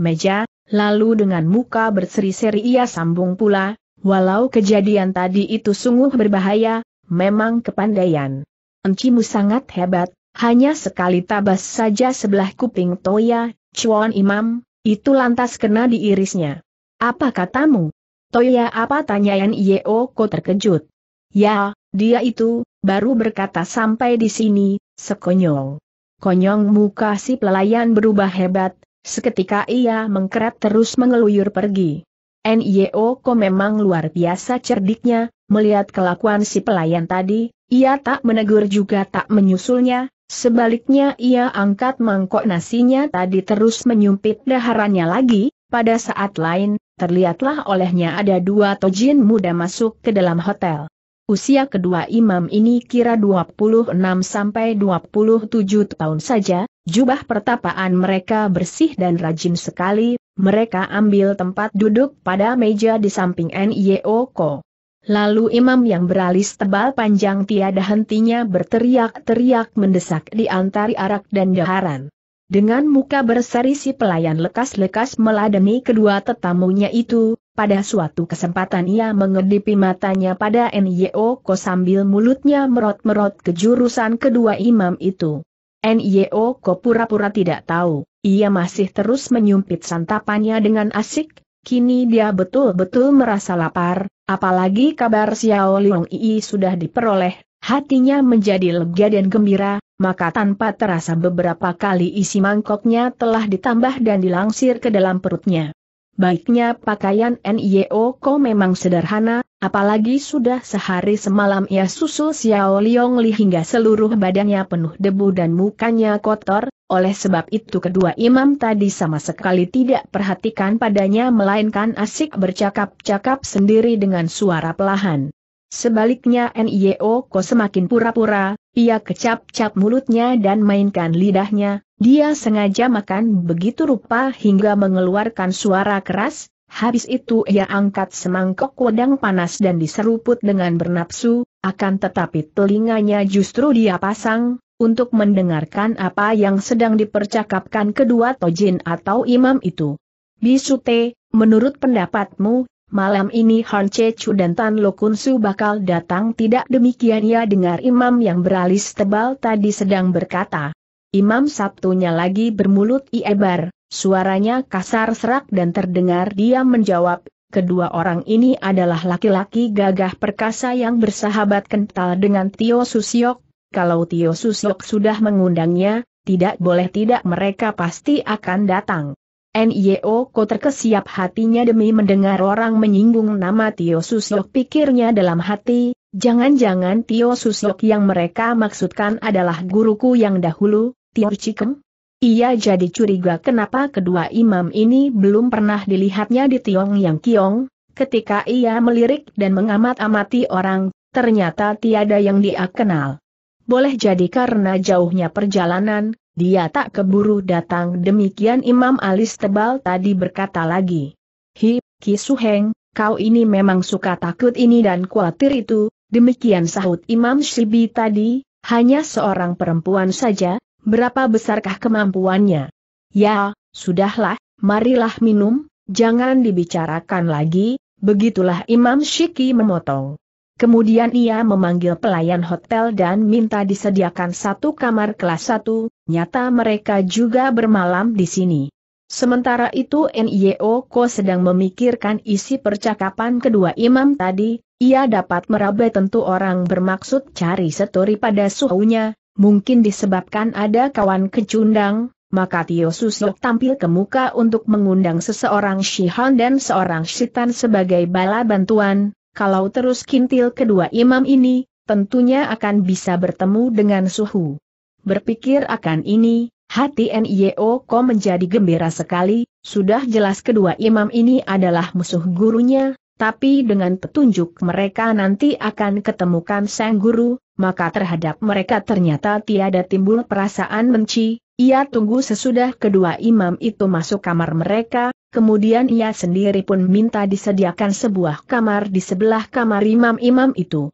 meja, Lalu dengan muka berseri-seri ia sambung pula, walau kejadian tadi itu sungguh berbahaya, memang kepandaian. Encimu sangat hebat, hanya sekali tabas saja sebelah kuping Toya, cuan Imam, itu lantas kena diirisnya. Apa katamu? Toya apa tanyaan Yeo Ko terkejut. Ya, dia itu, baru berkata sampai di sini, sekonyol. Konyong muka si pelayan berubah hebat, Seketika ia mengkeret terus mengeluyur pergi. Nyo Ko memang luar biasa cerdiknya, melihat kelakuan si pelayan tadi, ia tak menegur juga tak menyusulnya, sebaliknya ia angkat mangkok nasinya tadi terus menyumpit daharannya lagi, pada saat lain, terlihatlah olehnya ada dua tojin muda masuk ke dalam hotel. Usia kedua imam ini kira 26 27 tahun saja, Jubah pertapaan mereka bersih dan rajin sekali, mereka ambil tempat duduk pada meja di samping Nioko. Lalu imam yang beralis tebal panjang tiada hentinya berteriak-teriak mendesak di antari arak dan daharan. Dengan muka berseri si pelayan lekas-lekas meladeni kedua tetamunya itu, pada suatu kesempatan ia mengedipi matanya pada Nioko sambil mulutnya merot-merot ke jurusan kedua imam itu. NIO Ko pura-pura tidak tahu, ia masih terus menyumpit santapannya dengan asik, kini dia betul-betul merasa lapar, apalagi kabar Xiao Liong Yi sudah diperoleh, hatinya menjadi lega dan gembira, maka tanpa terasa beberapa kali isi mangkoknya telah ditambah dan dilangsir ke dalam perutnya. Baiknya pakaian NIO Ko memang sederhana, Apalagi sudah sehari semalam ia susul Xiao Liong Li hingga seluruh badannya penuh debu dan mukanya kotor, oleh sebab itu kedua imam tadi sama sekali tidak perhatikan padanya melainkan asik bercakap-cakap sendiri dengan suara pelahan. Sebaliknya N.I.O. Ko semakin pura-pura, ia kecap-cap mulutnya dan mainkan lidahnya, dia sengaja makan begitu rupa hingga mengeluarkan suara keras, Habis itu ia angkat semangkok wedang panas dan diseruput dengan bernapsu, akan tetapi telinganya justru dia pasang, untuk mendengarkan apa yang sedang dipercakapkan kedua tojin atau imam itu. Bisute, menurut pendapatmu, malam ini Han Chechu dan Tan Lokunsu bakal datang tidak demikian ya dengar imam yang beralis tebal tadi sedang berkata. Imam Sabtunya lagi bermulut iebar, Suaranya kasar serak dan terdengar dia menjawab, kedua orang ini adalah laki-laki gagah perkasa yang bersahabat kental dengan Tio Susiok, kalau Tio Susiok sudah mengundangnya, tidak boleh tidak mereka pasti akan datang. NIO Ko terkesiap hatinya demi mendengar orang menyinggung nama Tio Susyok pikirnya dalam hati, jangan-jangan Tio Susyok yang mereka maksudkan adalah guruku yang dahulu, Tio Cikem? Ia jadi curiga kenapa kedua imam ini belum pernah dilihatnya di Tiong Yang Kiong, ketika ia melirik dan mengamat-amati orang, ternyata tiada yang dia kenal. Boleh jadi karena jauhnya perjalanan, dia tak keburu datang demikian Imam Alis Tebal tadi berkata lagi. Hi, Ki Kisuheng, kau ini memang suka takut ini dan khawatir itu, demikian sahut Imam Shibi tadi, hanya seorang perempuan saja, berapa besarkah kemampuannya? Ya, sudahlah, marilah minum, jangan dibicarakan lagi, begitulah Imam Shiki memotong. Kemudian ia memanggil pelayan hotel dan minta disediakan satu kamar kelas satu. nyata mereka juga bermalam di sini. Sementara itu NIO Ko sedang memikirkan isi percakapan kedua imam tadi, ia dapat meraba tentu orang bermaksud cari setori pada suhunya, Mungkin disebabkan ada kawan kecundang, maka Tio Susok tampil ke muka untuk mengundang seseorang Shihan dan seorang Shitan sebagai bala bantuan, kalau terus kintil kedua imam ini, tentunya akan bisa bertemu dengan Suhu. Berpikir akan ini, hati NIO Ko menjadi gembira sekali, sudah jelas kedua imam ini adalah musuh gurunya, tapi dengan petunjuk mereka nanti akan ketemukan Sang Guru, maka terhadap mereka ternyata tiada timbul perasaan benci, ia tunggu sesudah kedua imam itu masuk kamar mereka, kemudian ia sendiri pun minta disediakan sebuah kamar di sebelah kamar imam-imam itu.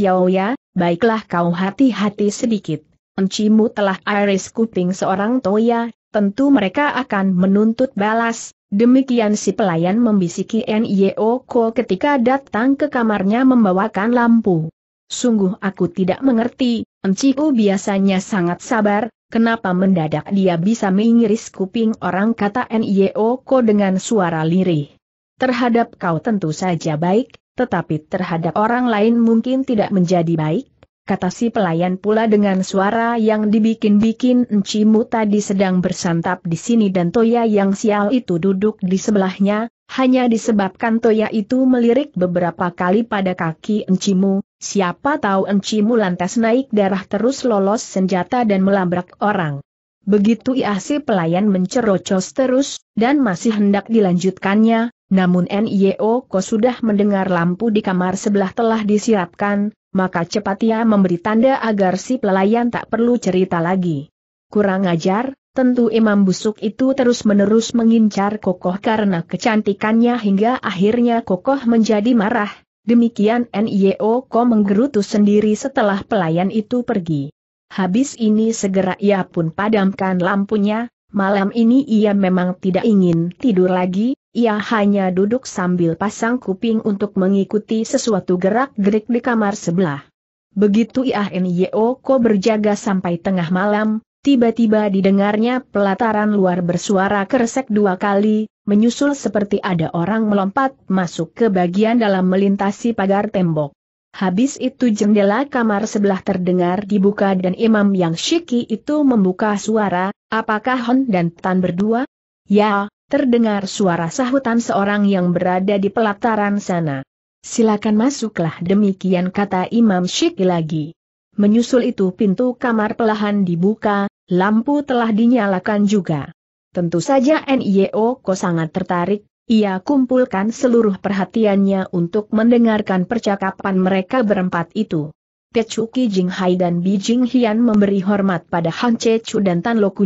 Ya, baiklah kau hati-hati sedikit, encimu telah iris kuping seorang Toya, tentu mereka akan menuntut balas, Demikian si pelayan membisiki Nio Ko ketika datang ke kamarnya membawakan lampu. Sungguh aku tidak mengerti, Enciu biasanya sangat sabar, kenapa mendadak dia bisa mengiris kuping orang kata Nio Ko dengan suara lirih. Terhadap kau tentu saja baik, tetapi terhadap orang lain mungkin tidak menjadi baik, kata si pelayan pula dengan suara yang dibikin-bikin Encimu tadi sedang bersantap di sini dan Toya yang sial itu duduk di sebelahnya, hanya disebabkan Toya itu melirik beberapa kali pada kaki Encimu, siapa tahu Encimu lantas naik darah terus lolos senjata dan melabrak orang. Begitu ia si pelayan mencerocos terus, dan masih hendak dilanjutkannya, namun NIO Ko sudah mendengar lampu di kamar sebelah telah disiapkan, maka cepat ia memberi tanda agar si pelayan tak perlu cerita lagi. Kurang ajar, tentu imam busuk itu terus-menerus mengincar kokoh karena kecantikannya hingga akhirnya kokoh menjadi marah. Demikian NIO Ko menggerutu sendiri setelah pelayan itu pergi. Habis ini segera ia pun padamkan lampunya, malam ini ia memang tidak ingin tidur lagi, ia hanya duduk sambil pasang kuping untuk mengikuti sesuatu gerak-gerik di kamar sebelah. Begitu ia Iah Ko berjaga sampai tengah malam, tiba-tiba didengarnya pelataran luar bersuara keresek dua kali, menyusul seperti ada orang melompat masuk ke bagian dalam melintasi pagar tembok. Habis itu jendela kamar sebelah terdengar dibuka dan imam yang syiki itu membuka suara, apakah Hon dan Tan berdua? Ya, Terdengar suara sahutan seorang yang berada di pelataran sana. Silakan masuklah demikian kata Imam Syik lagi. Menyusul itu pintu kamar pelahan dibuka, lampu telah dinyalakan juga. Tentu saja NIO kok sangat tertarik, ia kumpulkan seluruh perhatiannya untuk mendengarkan percakapan mereka berempat itu. Techuki Jinghai dan Bi Hian memberi hormat pada Han Chu dan Tan Lo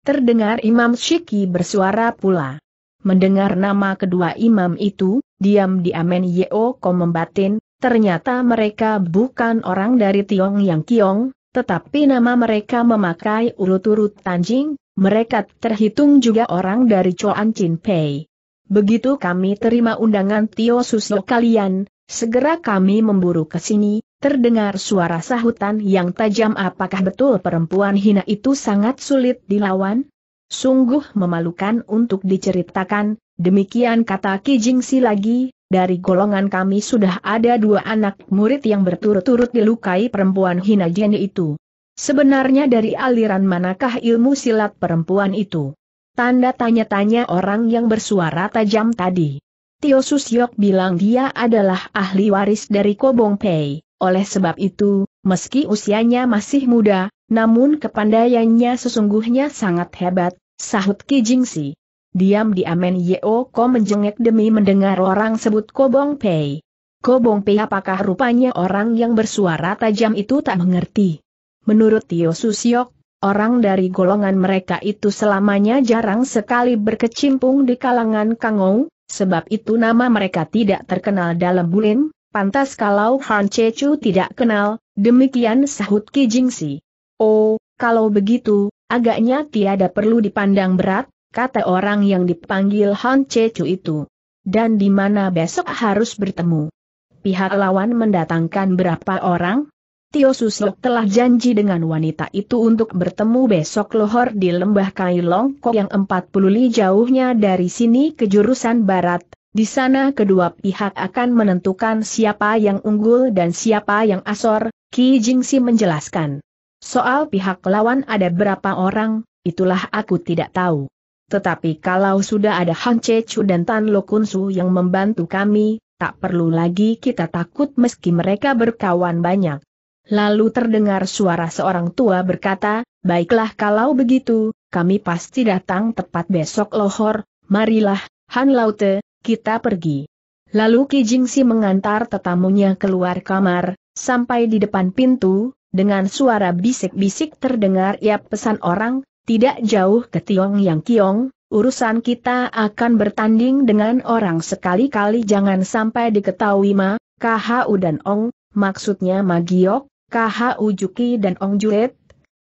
Terdengar Imam Syiki bersuara pula. Mendengar nama kedua imam itu, diam di Yeo Yeoko membatin, ternyata mereka bukan orang dari Tiong Yang Kiong, tetapi nama mereka memakai urut-urut Tanjing, mereka terhitung juga orang dari Choan Chin Pei. Begitu kami terima undangan Tio Suslo kalian, segera kami memburu ke sini, Terdengar suara sahutan yang tajam apakah betul perempuan hina itu sangat sulit dilawan? Sungguh memalukan untuk diceritakan, demikian kata Ki lagi, dari golongan kami sudah ada dua anak murid yang berturut-turut dilukai perempuan hina jenis itu. Sebenarnya dari aliran manakah ilmu silat perempuan itu? Tanda tanya-tanya orang yang bersuara tajam tadi. Tio Susyok bilang dia adalah ahli waris dari Kobong Pei. Oleh sebab itu, meski usianya masih muda, namun kepandaiannya sesungguhnya sangat hebat, sahut Ki Diam diam Amen Yeo Ko menjengek demi mendengar orang sebut Kobong Pei. Kobong Pei apakah rupanya orang yang bersuara tajam itu tak mengerti. Menurut Tio Susiok, Orang dari golongan mereka itu selamanya jarang sekali berkecimpung di kalangan Kangou, sebab itu nama mereka tidak terkenal dalam bulin, Pantas kalau Han Chechu tidak kenal, demikian sahut Ki Jingsi. Oh, kalau begitu, agaknya tiada perlu dipandang berat, kata orang yang dipanggil Han Chechu itu. Dan di mana besok harus bertemu? Pihak lawan mendatangkan berapa orang? Tio Susok telah janji dengan wanita itu untuk bertemu besok lohor di lembah Kailong Kok yang 40 li jauhnya dari sini ke jurusan barat, di sana kedua pihak akan menentukan siapa yang unggul dan siapa yang asor, Ki Jingsi menjelaskan. Soal pihak lawan ada berapa orang, itulah aku tidak tahu. Tetapi kalau sudah ada Han Chechu dan Tan Lokunsu yang membantu kami, tak perlu lagi kita takut meski mereka berkawan banyak. Lalu terdengar suara seorang tua berkata, baiklah kalau begitu, kami pasti datang tepat besok lohor, marilah, Han Laute, kita pergi. Lalu Ki Jingsi mengantar tetamunya keluar kamar, sampai di depan pintu, dengan suara bisik-bisik terdengar ia pesan orang, tidak jauh ke Tiong Yang Kiong, urusan kita akan bertanding dengan orang sekali-kali jangan sampai diketahui Ma, KHU dan Ong, maksudnya Magiok, KHU Juki dan Ong Juet.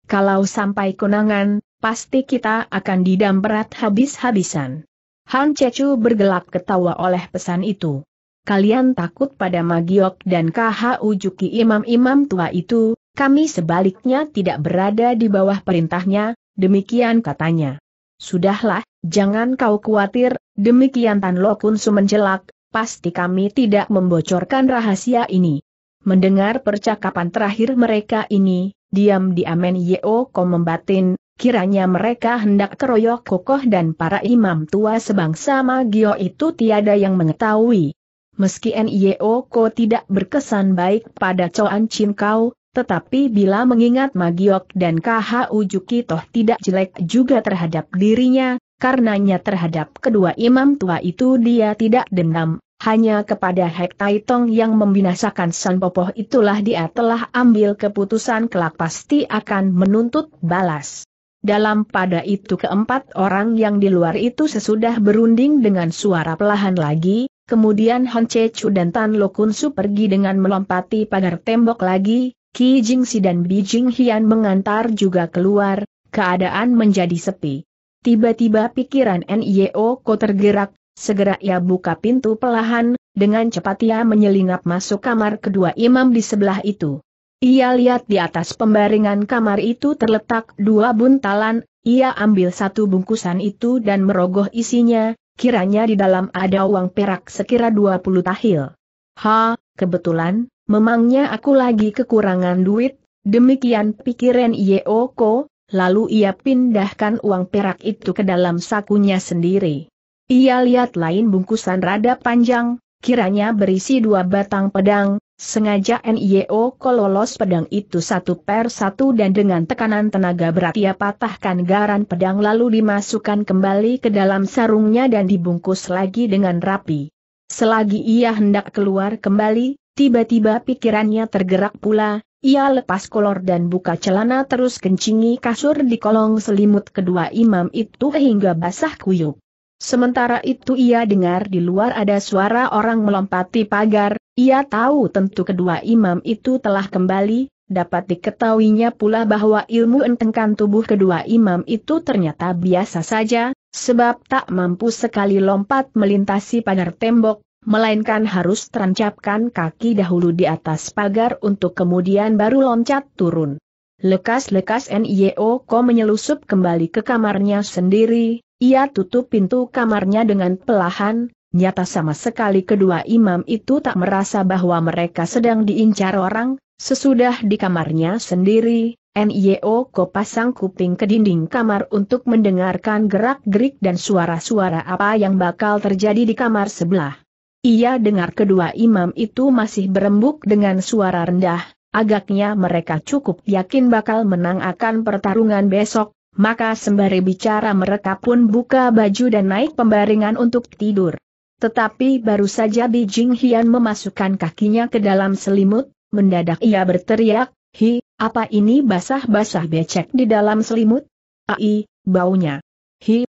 Kalau sampai konangan, pasti kita akan didamperat habis-habisan. Han Cecu bergelak ketawa oleh pesan itu. Kalian takut pada Magiok dan KHU Juki imam-imam tua itu, kami sebaliknya tidak berada di bawah perintahnya, demikian katanya. Sudahlah, jangan kau khawatir, demikian Tan Lokunsu menjelak, pasti kami tidak membocorkan rahasia ini. Mendengar percakapan terakhir mereka ini, diam-diam Yeo Kom membatin, Kiranya mereka hendak keroyok kokoh dan para imam tua sebangsa Magio itu tiada yang mengetahui. Meski nio Ko tidak berkesan baik pada Coan Chin Kau, tetapi bila mengingat magio dan KH Ujuki toh tidak jelek juga terhadap dirinya, karenanya terhadap kedua imam tua itu dia tidak dendam, hanya kepada Hek Taitong yang membinasakan San Popoh itulah dia telah ambil keputusan kelak pasti akan menuntut balas. Dalam pada itu keempat orang yang di luar itu sesudah berunding dengan suara pelahan lagi, kemudian Han Chechu dan Tan Lo Kunsu pergi dengan melompati pagar tembok lagi, Ki Jingsi dan Bi Jing Hian mengantar juga keluar, keadaan menjadi sepi. Tiba-tiba pikiran N.I.O. Ko tergerak, segera ia buka pintu pelahan, dengan cepat ia menyelinap masuk kamar kedua imam di sebelah itu. Ia lihat di atas pembaringan kamar itu terletak dua buntalan, ia ambil satu bungkusan itu dan merogoh isinya, kiranya di dalam ada uang perak sekira 20 tahil. Ha, kebetulan, memangnya aku lagi kekurangan duit, demikian pikiran Yeoko, lalu ia pindahkan uang perak itu ke dalam sakunya sendiri. Ia lihat lain bungkusan rada panjang, kiranya berisi dua batang pedang, Sengaja NIO kololos pedang itu satu per satu dan dengan tekanan tenaga berat ia patahkan garan pedang lalu dimasukkan kembali ke dalam sarungnya dan dibungkus lagi dengan rapi. Selagi ia hendak keluar kembali, tiba-tiba pikirannya tergerak pula, ia lepas kolor dan buka celana terus kencingi kasur di kolong selimut kedua imam itu hingga basah kuyup. Sementara itu ia dengar di luar ada suara orang melompati pagar, ia tahu tentu kedua imam itu telah kembali, dapat diketahuinya pula bahwa ilmu entengkan tubuh kedua imam itu ternyata biasa saja, sebab tak mampu sekali lompat melintasi pagar tembok, melainkan harus terancapkan kaki dahulu di atas pagar untuk kemudian baru loncat turun. Lekas-lekas NIO Ko menyelusup kembali ke kamarnya sendiri, ia tutup pintu kamarnya dengan pelahan, nyata sama sekali kedua imam itu tak merasa bahwa mereka sedang diincar orang, sesudah di kamarnya sendiri, NIO Ko pasang kuping ke dinding kamar untuk mendengarkan gerak-gerik dan suara-suara apa yang bakal terjadi di kamar sebelah. Ia dengar kedua imam itu masih berembuk dengan suara rendah, agaknya mereka cukup yakin bakal menang akan pertarungan besok, maka sembari bicara mereka pun buka baju dan naik pembaringan untuk tidur. Tetapi baru saja Bi Jing Hian memasukkan kakinya ke dalam selimut, mendadak ia berteriak, Hi, apa ini basah-basah becek di dalam selimut? Ai, baunya. Hi,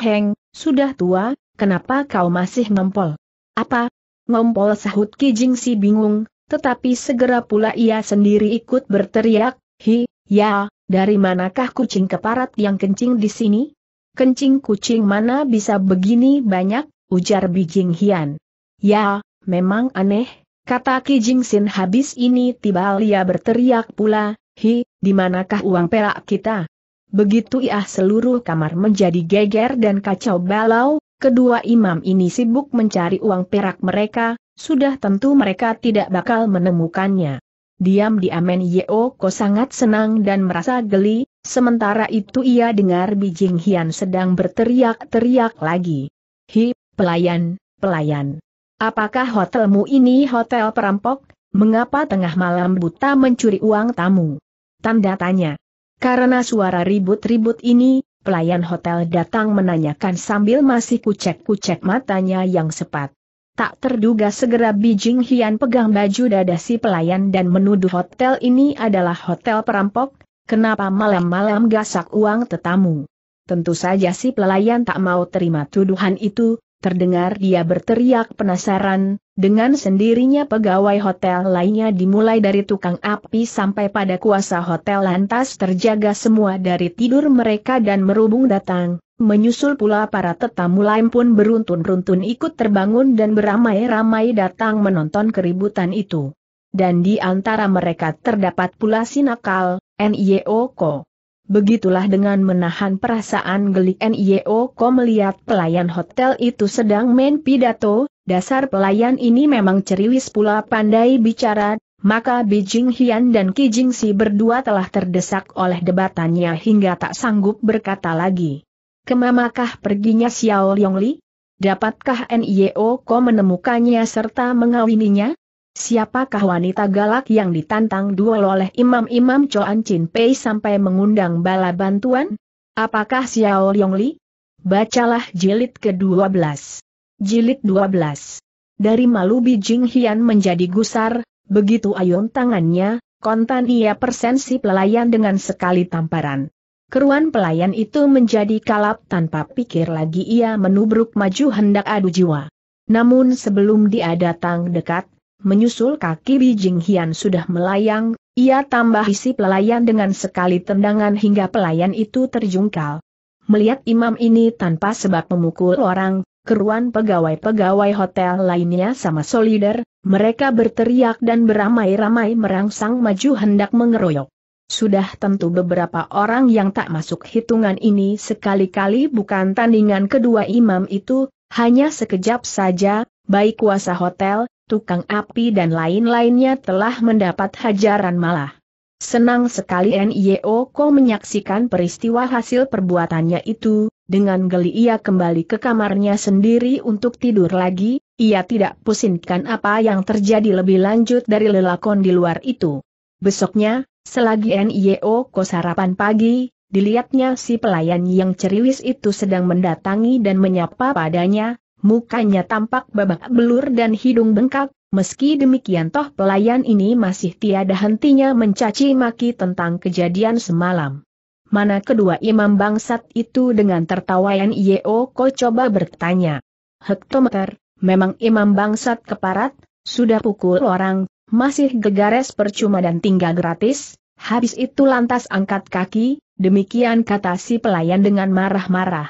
Heng, sudah tua, kenapa kau masih ngompol? Apa? Ngompol sahut Ki Jing si bingung, tetapi segera pula ia sendiri ikut berteriak, Hi, ya, dari manakah kucing keparat yang kencing di sini? Kencing kucing mana bisa begini banyak, ujar Bijing Hian. Ya, memang aneh, kata Ki Sin habis ini tiba lia berteriak pula, hi, di manakah uang perak kita? Begitu ia seluruh kamar menjadi geger dan kacau balau, kedua imam ini sibuk mencari uang perak mereka, sudah tentu mereka tidak bakal menemukannya. Diam-diam di Ko sangat senang dan merasa geli, sementara itu ia dengar Bijing Hian sedang berteriak-teriak lagi. Hi, pelayan, pelayan. Apakah hotelmu ini hotel perampok? Mengapa tengah malam buta mencuri uang tamu? Tanda tanya. Karena suara ribut-ribut ini, pelayan hotel datang menanyakan sambil masih kucek-kucek matanya yang sepat. Tak terduga segera Bijing Hian pegang baju dada si pelayan dan menuduh hotel ini adalah hotel perampok, kenapa malam-malam gasak uang tetamu. Tentu saja si pelayan tak mau terima tuduhan itu, Terdengar dia berteriak penasaran, dengan sendirinya pegawai hotel lainnya dimulai dari tukang api sampai pada kuasa hotel lantas terjaga semua dari tidur mereka dan merubung datang, menyusul pula para tetamu lain pun beruntun-runtun ikut terbangun dan beramai-ramai datang menonton keributan itu. Dan di antara mereka terdapat pula si nakal, N.I.O.Ko. Begitulah dengan menahan perasaan geli NIO Ko melihat pelayan hotel itu sedang main pidato, dasar pelayan ini memang ceriwis pula pandai bicara, maka Bijing Hian dan Ki Si berdua telah terdesak oleh debatannya hingga tak sanggup berkata lagi. Kemamakah perginya Xiao Yongli? Dapatkah NIO Ko menemukannya serta mengawininya? Siapakah wanita galak yang ditantang duel oleh imam-imam Choan Chin Pei sampai mengundang bala bantuan? Apakah Xiao Yongli? Bacalah jilid ke-12. Jilid 12. Dari malu Bijing Hian menjadi gusar, begitu ayun tangannya, kontan ia persensi pelayan dengan sekali tamparan. Keruan pelayan itu menjadi kalap tanpa pikir lagi ia menubruk maju hendak adu jiwa. Namun sebelum dia datang dekat, menyusul kaki Bijing Hian sudah melayang, ia tambah isi pelayan dengan sekali tendangan hingga pelayan itu terjungkal. Melihat imam ini tanpa sebab memukul orang, keruan pegawai-pegawai hotel lainnya sama solider, mereka berteriak dan beramai-ramai merangsang maju hendak mengeroyok. Sudah tentu beberapa orang yang tak masuk hitungan ini sekali-kali bukan tandingan kedua imam itu, hanya sekejap saja, baik kuasa hotel, tukang api dan lain-lainnya telah mendapat hajaran malah. Senang sekali NIO Ko menyaksikan peristiwa hasil perbuatannya itu, dengan geli ia kembali ke kamarnya sendiri untuk tidur lagi, ia tidak pusingkan apa yang terjadi lebih lanjut dari lelakon di luar itu. Besoknya, selagi NIO Ko sarapan pagi, dilihatnya si pelayan yang ceriwis itu sedang mendatangi dan menyapa padanya, mukanya tampak babak belur dan hidung bengkak, meski demikian toh pelayan ini masih tiada hentinya mencaci maki tentang kejadian semalam. Mana kedua imam bangsat itu dengan tertawaan Yeo Ko coba bertanya. Hektometer, memang imam bangsat keparat, sudah pukul orang, masih gegares percuma dan tinggal gratis, habis itu lantas angkat kaki, Demikian kata si pelayan dengan marah-marah.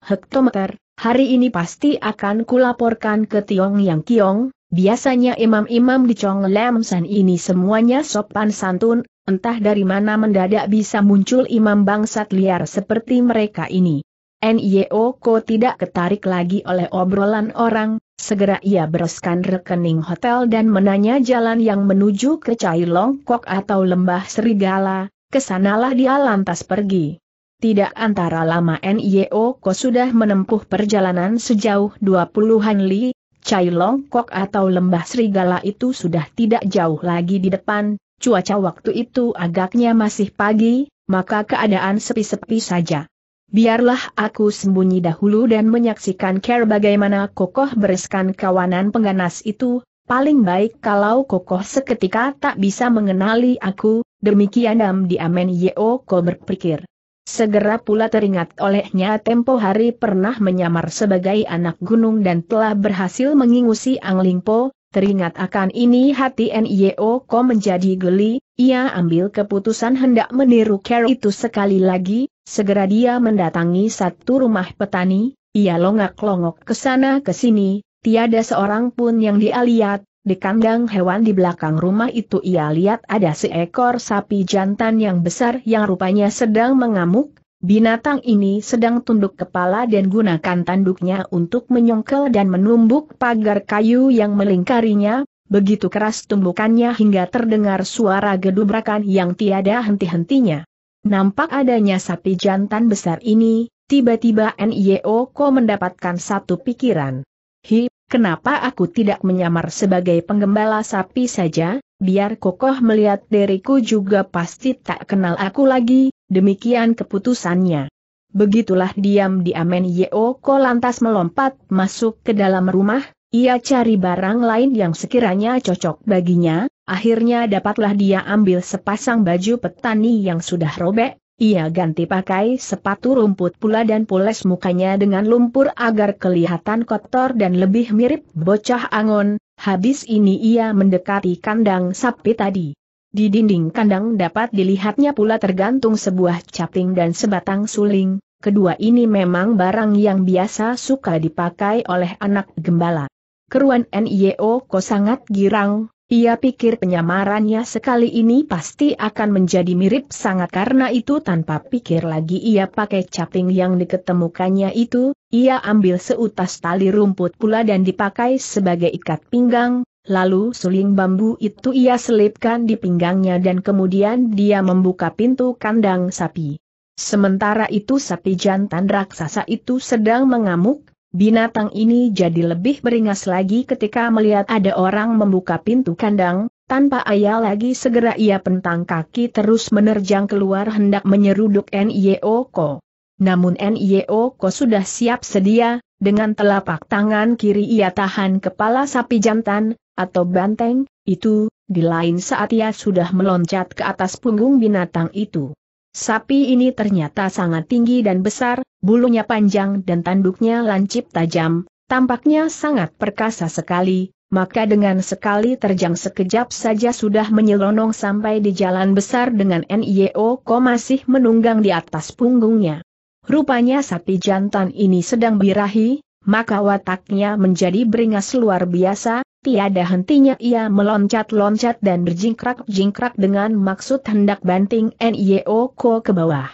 Hektometer, Hari ini pasti akan kulaporkan ke Tiong Yang Kiong, biasanya imam-imam di Chong Lam San ini semuanya sopan santun, entah dari mana mendadak bisa muncul imam bangsat liar seperti mereka ini. NIO Ko tidak ketarik lagi oleh obrolan orang, segera ia bereskan rekening hotel dan menanya jalan yang menuju ke Cai Longkok atau Lembah Serigala, kesanalah dia lantas pergi. Tidak antara lama NIO Ko sudah menempuh perjalanan sejauh 20-an li, Chai Long Kok atau lembah serigala itu sudah tidak jauh lagi di depan, cuaca waktu itu agaknya masih pagi, maka keadaan sepi-sepi saja. Biarlah aku sembunyi dahulu dan menyaksikan care bagaimana kokoh bereskan kawanan pengganas itu, paling baik kalau kokoh seketika tak bisa mengenali aku, demikian Dam Yeo Ko berpikir. Segera pula teringat olehnya tempo hari pernah menyamar sebagai anak gunung dan telah berhasil mengingusi Anglingpo, teringat akan ini hati NIO Ko menjadi geli, ia ambil keputusan hendak meniru Carol itu sekali lagi, segera dia mendatangi satu rumah petani, ia longak-longok ke sana ke sini, tiada seorang pun yang dia lihat, di kandang hewan di belakang rumah itu ia lihat ada seekor sapi jantan yang besar yang rupanya sedang mengamuk, binatang ini sedang tunduk kepala dan gunakan tanduknya untuk menyongkel dan menumbuk pagar kayu yang melingkarinya, begitu keras tumbukannya hingga terdengar suara gedubrakan yang tiada henti-hentinya. Nampak adanya sapi jantan besar ini, tiba-tiba Nyeo Ko mendapatkan satu pikiran. Hi, Kenapa aku tidak menyamar sebagai penggembala sapi saja, biar kokoh melihat diriku juga pasti tak kenal aku lagi, demikian keputusannya. Begitulah diam-diamen Yeoko lantas melompat masuk ke dalam rumah, ia cari barang lain yang sekiranya cocok baginya, akhirnya dapatlah dia ambil sepasang baju petani yang sudah robek, ia ganti pakai sepatu rumput pula dan poles mukanya dengan lumpur agar kelihatan kotor dan lebih mirip bocah angon, habis ini ia mendekati kandang sapi tadi. Di dinding kandang dapat dilihatnya pula tergantung sebuah caping dan sebatang suling, kedua ini memang barang yang biasa suka dipakai oleh anak gembala. Keruan NIO ko sangat girang, ia pikir penyamarannya sekali ini pasti akan menjadi mirip sangat karena itu tanpa pikir lagi ia pakai caping yang diketemukannya itu, ia ambil seutas tali rumput pula dan dipakai sebagai ikat pinggang, lalu suling bambu itu ia selipkan di pinggangnya dan kemudian dia membuka pintu kandang sapi. Sementara itu sapi jantan raksasa itu sedang mengamuk, Binatang ini jadi lebih beringas lagi ketika melihat ada orang membuka pintu kandang, tanpa ayah lagi segera ia pentang kaki terus menerjang keluar hendak menyeruduk N.I.O.Ko. Namun N.I.O.Ko sudah siap sedia, dengan telapak tangan kiri ia tahan kepala sapi jantan, atau banteng, itu, di lain saat ia sudah meloncat ke atas punggung binatang itu. Sapi ini ternyata sangat tinggi dan besar, bulunya panjang dan tanduknya lancip tajam, tampaknya sangat perkasa sekali, maka dengan sekali terjang sekejap saja sudah menyelonong sampai di jalan besar dengan NIO ko masih menunggang di atas punggungnya. Rupanya sapi jantan ini sedang birahi, maka wataknya menjadi beringas luar biasa, Tiada hentinya ia meloncat-loncat dan berjingkrak-jingkrak dengan maksud hendak banting NIO Ko ke bawah.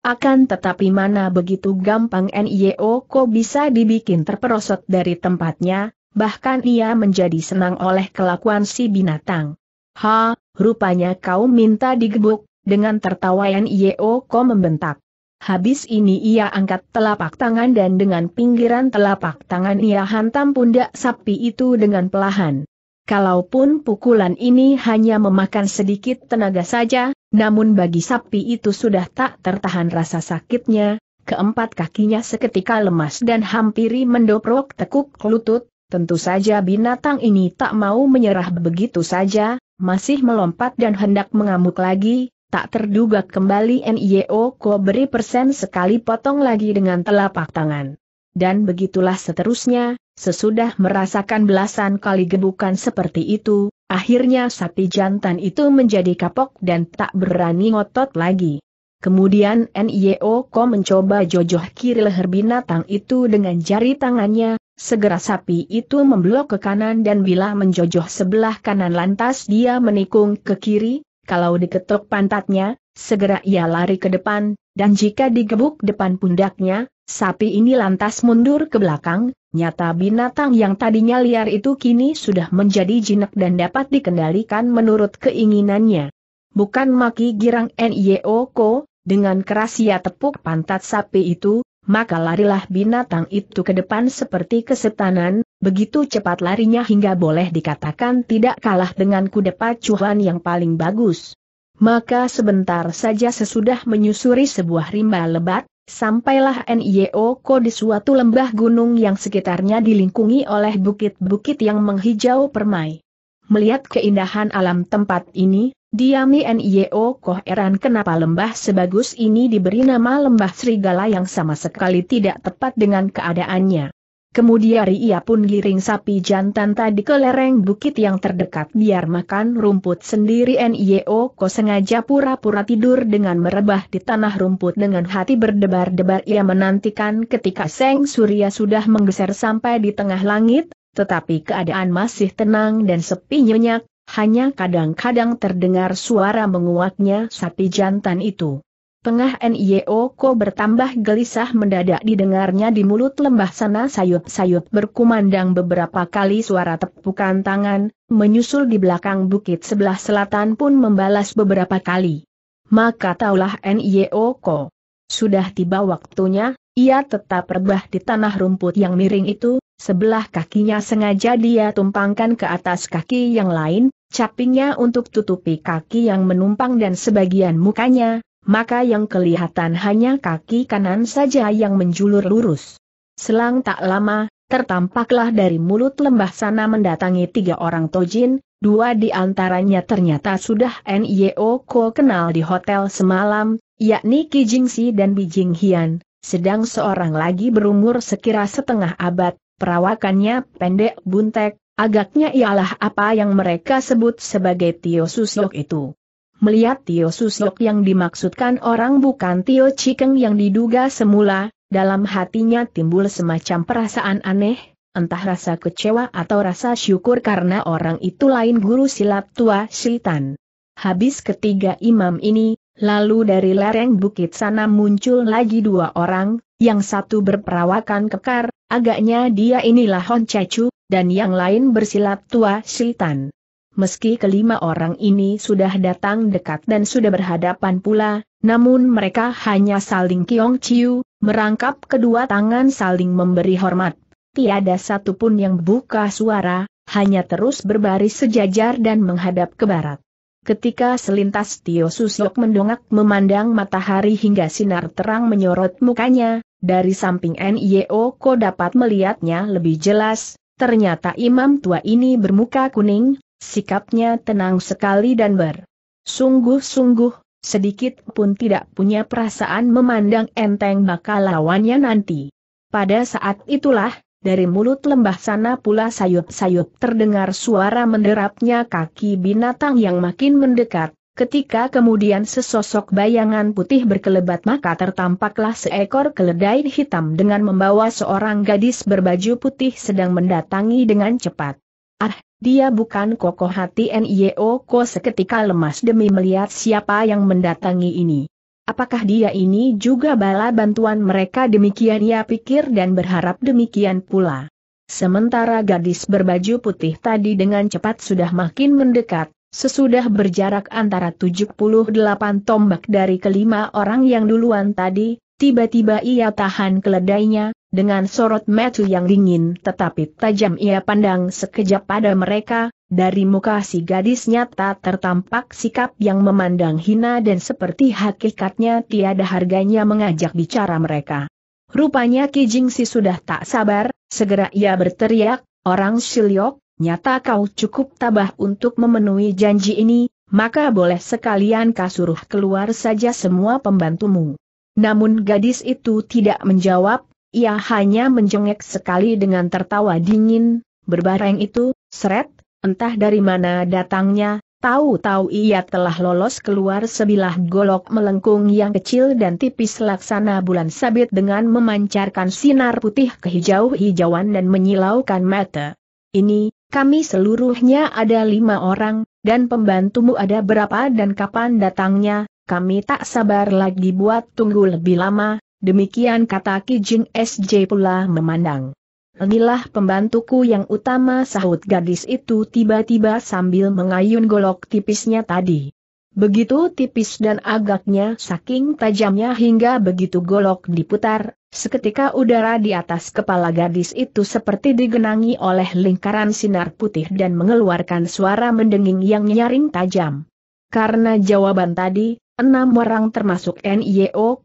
Akan tetapi mana begitu gampang NIO Ko bisa dibikin terperosot dari tempatnya, bahkan ia menjadi senang oleh kelakuan si binatang. Ha, rupanya kau minta digebuk, dengan tertawa NIO Ko membentak. Habis ini ia angkat telapak tangan dan dengan pinggiran telapak tangan ia hantam pundak sapi itu dengan pelahan. Kalaupun pukulan ini hanya memakan sedikit tenaga saja, namun bagi sapi itu sudah tak tertahan rasa sakitnya, keempat kakinya seketika lemas dan hampiri mendoprok tekuk lutut, tentu saja binatang ini tak mau menyerah begitu saja, masih melompat dan hendak mengamuk lagi, Tak terduga kembali NIO Ko beri persen sekali potong lagi dengan telapak tangan. Dan begitulah seterusnya, sesudah merasakan belasan kali gebukan seperti itu, akhirnya sapi jantan itu menjadi kapok dan tak berani ngotot lagi. Kemudian NIO Ko mencoba jojoh kiri leher binatang itu dengan jari tangannya, segera sapi itu memblok ke kanan dan bila menjojoh sebelah kanan lantas dia menikung ke kiri, kalau diketuk pantatnya, segera ia lari ke depan, dan jika digebuk depan pundaknya, sapi ini lantas mundur ke belakang, nyata binatang yang tadinya liar itu kini sudah menjadi jinak dan dapat dikendalikan menurut keinginannya. Bukan maki girang N.Y.O.K.O., dengan keras ia tepuk pantat sapi itu, maka larilah binatang itu ke depan seperti kesetanan, begitu cepat larinya hingga boleh dikatakan tidak kalah dengan kuda pacuan yang paling bagus. Maka sebentar saja sesudah menyusuri sebuah rimba lebat, sampailah NIO di suatu lembah gunung yang sekitarnya dilingkungi oleh bukit-bukit yang menghijau permai. Melihat keindahan alam tempat ini, Diami NIO Koh Eran kenapa lembah sebagus ini diberi nama lembah serigala yang sama sekali tidak tepat dengan keadaannya. Kemudian ia pun giring sapi jantan tadi ke lereng bukit yang terdekat biar makan rumput sendiri NIO kok sengaja pura-pura tidur dengan merebah di tanah rumput dengan hati berdebar-debar ia menantikan ketika Seng Surya sudah menggeser sampai di tengah langit, tetapi keadaan masih tenang dan sepi nyenyak, hanya kadang-kadang terdengar suara menguatnya sapi jantan itu. Tengah NIO Ko bertambah gelisah mendadak didengarnya di mulut lembah sana sayup-sayup berkumandang beberapa kali suara tepukan tangan, menyusul di belakang bukit sebelah selatan pun membalas beberapa kali. Maka taulah NIO Ko. Sudah tiba waktunya, ia tetap rebah di tanah rumput yang miring itu, sebelah kakinya sengaja dia tumpangkan ke atas kaki yang lain, capingnya untuk tutupi kaki yang menumpang dan sebagian mukanya, maka yang kelihatan hanya kaki kanan saja yang menjulur lurus. Selang tak lama, tertampaklah dari mulut lembah sana mendatangi tiga orang tojin, dua di antaranya ternyata sudah N.Y.O. Ko kenal di hotel semalam, yakni Ki dan Bijing Hian, sedang seorang lagi berumur sekira setengah abad, perawakannya pendek buntek, agaknya ialah apa yang mereka sebut sebagai Tio Susyok itu. Melihat Tio Susyok yang dimaksudkan orang bukan Tio Cikeng yang diduga semula, dalam hatinya timbul semacam perasaan aneh, entah rasa kecewa atau rasa syukur karena orang itu lain guru silat tua sultan. Habis ketiga imam ini, Lalu dari lereng bukit sana muncul lagi dua orang, yang satu berperawakan kekar, agaknya dia inilah Hon Chu, dan yang lain bersilat tua Siltan. Meski kelima orang ini sudah datang dekat dan sudah berhadapan pula, namun mereka hanya saling kiong ciu, merangkap kedua tangan saling memberi hormat. Tiada satupun yang buka suara, hanya terus berbaris sejajar dan menghadap ke barat. Ketika selintas Tio Susyok mendongak memandang matahari hingga sinar terang menyorot mukanya, dari samping NIO Ko dapat melihatnya lebih jelas, ternyata imam tua ini bermuka kuning, sikapnya tenang sekali dan ber. Sungguh-sungguh, sedikit pun tidak punya perasaan memandang enteng bakal lawannya nanti. Pada saat itulah, dari mulut lembah sana pula sayup-sayup terdengar suara menderapnya kaki binatang yang makin mendekat. Ketika kemudian sesosok bayangan putih berkelebat maka tertampaklah seekor keledai hitam dengan membawa seorang gadis berbaju putih sedang mendatangi dengan cepat. Ah, dia bukan kokoh hati N.I.O. Ko seketika lemas demi melihat siapa yang mendatangi ini. Apakah dia ini juga bala bantuan mereka demikian ia pikir dan berharap demikian pula. Sementara gadis berbaju putih tadi dengan cepat sudah makin mendekat, sesudah berjarak antara 78 tombak dari kelima orang yang duluan tadi, tiba-tiba ia tahan keledainya, dengan sorot metu yang dingin tetapi tajam ia pandang sekejap pada mereka, dari muka si gadis nyata tertampak sikap yang memandang hina dan seperti hakikatnya tiada harganya mengajak bicara mereka. Rupanya Ki Jingsi sudah tak sabar, segera ia berteriak, Orang siliok, nyata kau cukup tabah untuk memenuhi janji ini, maka boleh sekalian kasuruh keluar saja semua pembantumu. Namun gadis itu tidak menjawab, ia hanya menjengek sekali dengan tertawa dingin, berbareng itu, seret, Entah dari mana datangnya, tahu-tahu ia telah lolos keluar sebilah golok melengkung yang kecil dan tipis laksana bulan sabit dengan memancarkan sinar putih kehijau-hijauan dan menyilaukan mata. Ini, kami seluruhnya ada lima orang, dan pembantumu ada berapa dan kapan datangnya, kami tak sabar lagi buat tunggu lebih lama, demikian kata Kijing SJ pula memandang. Inilah pembantuku yang utama sahut gadis itu tiba-tiba sambil mengayun golok tipisnya tadi. Begitu tipis dan agaknya saking tajamnya hingga begitu golok diputar, seketika udara di atas kepala gadis itu seperti digenangi oleh lingkaran sinar putih dan mengeluarkan suara mendenging yang nyaring tajam. Karena jawaban tadi, enam orang termasuk NIO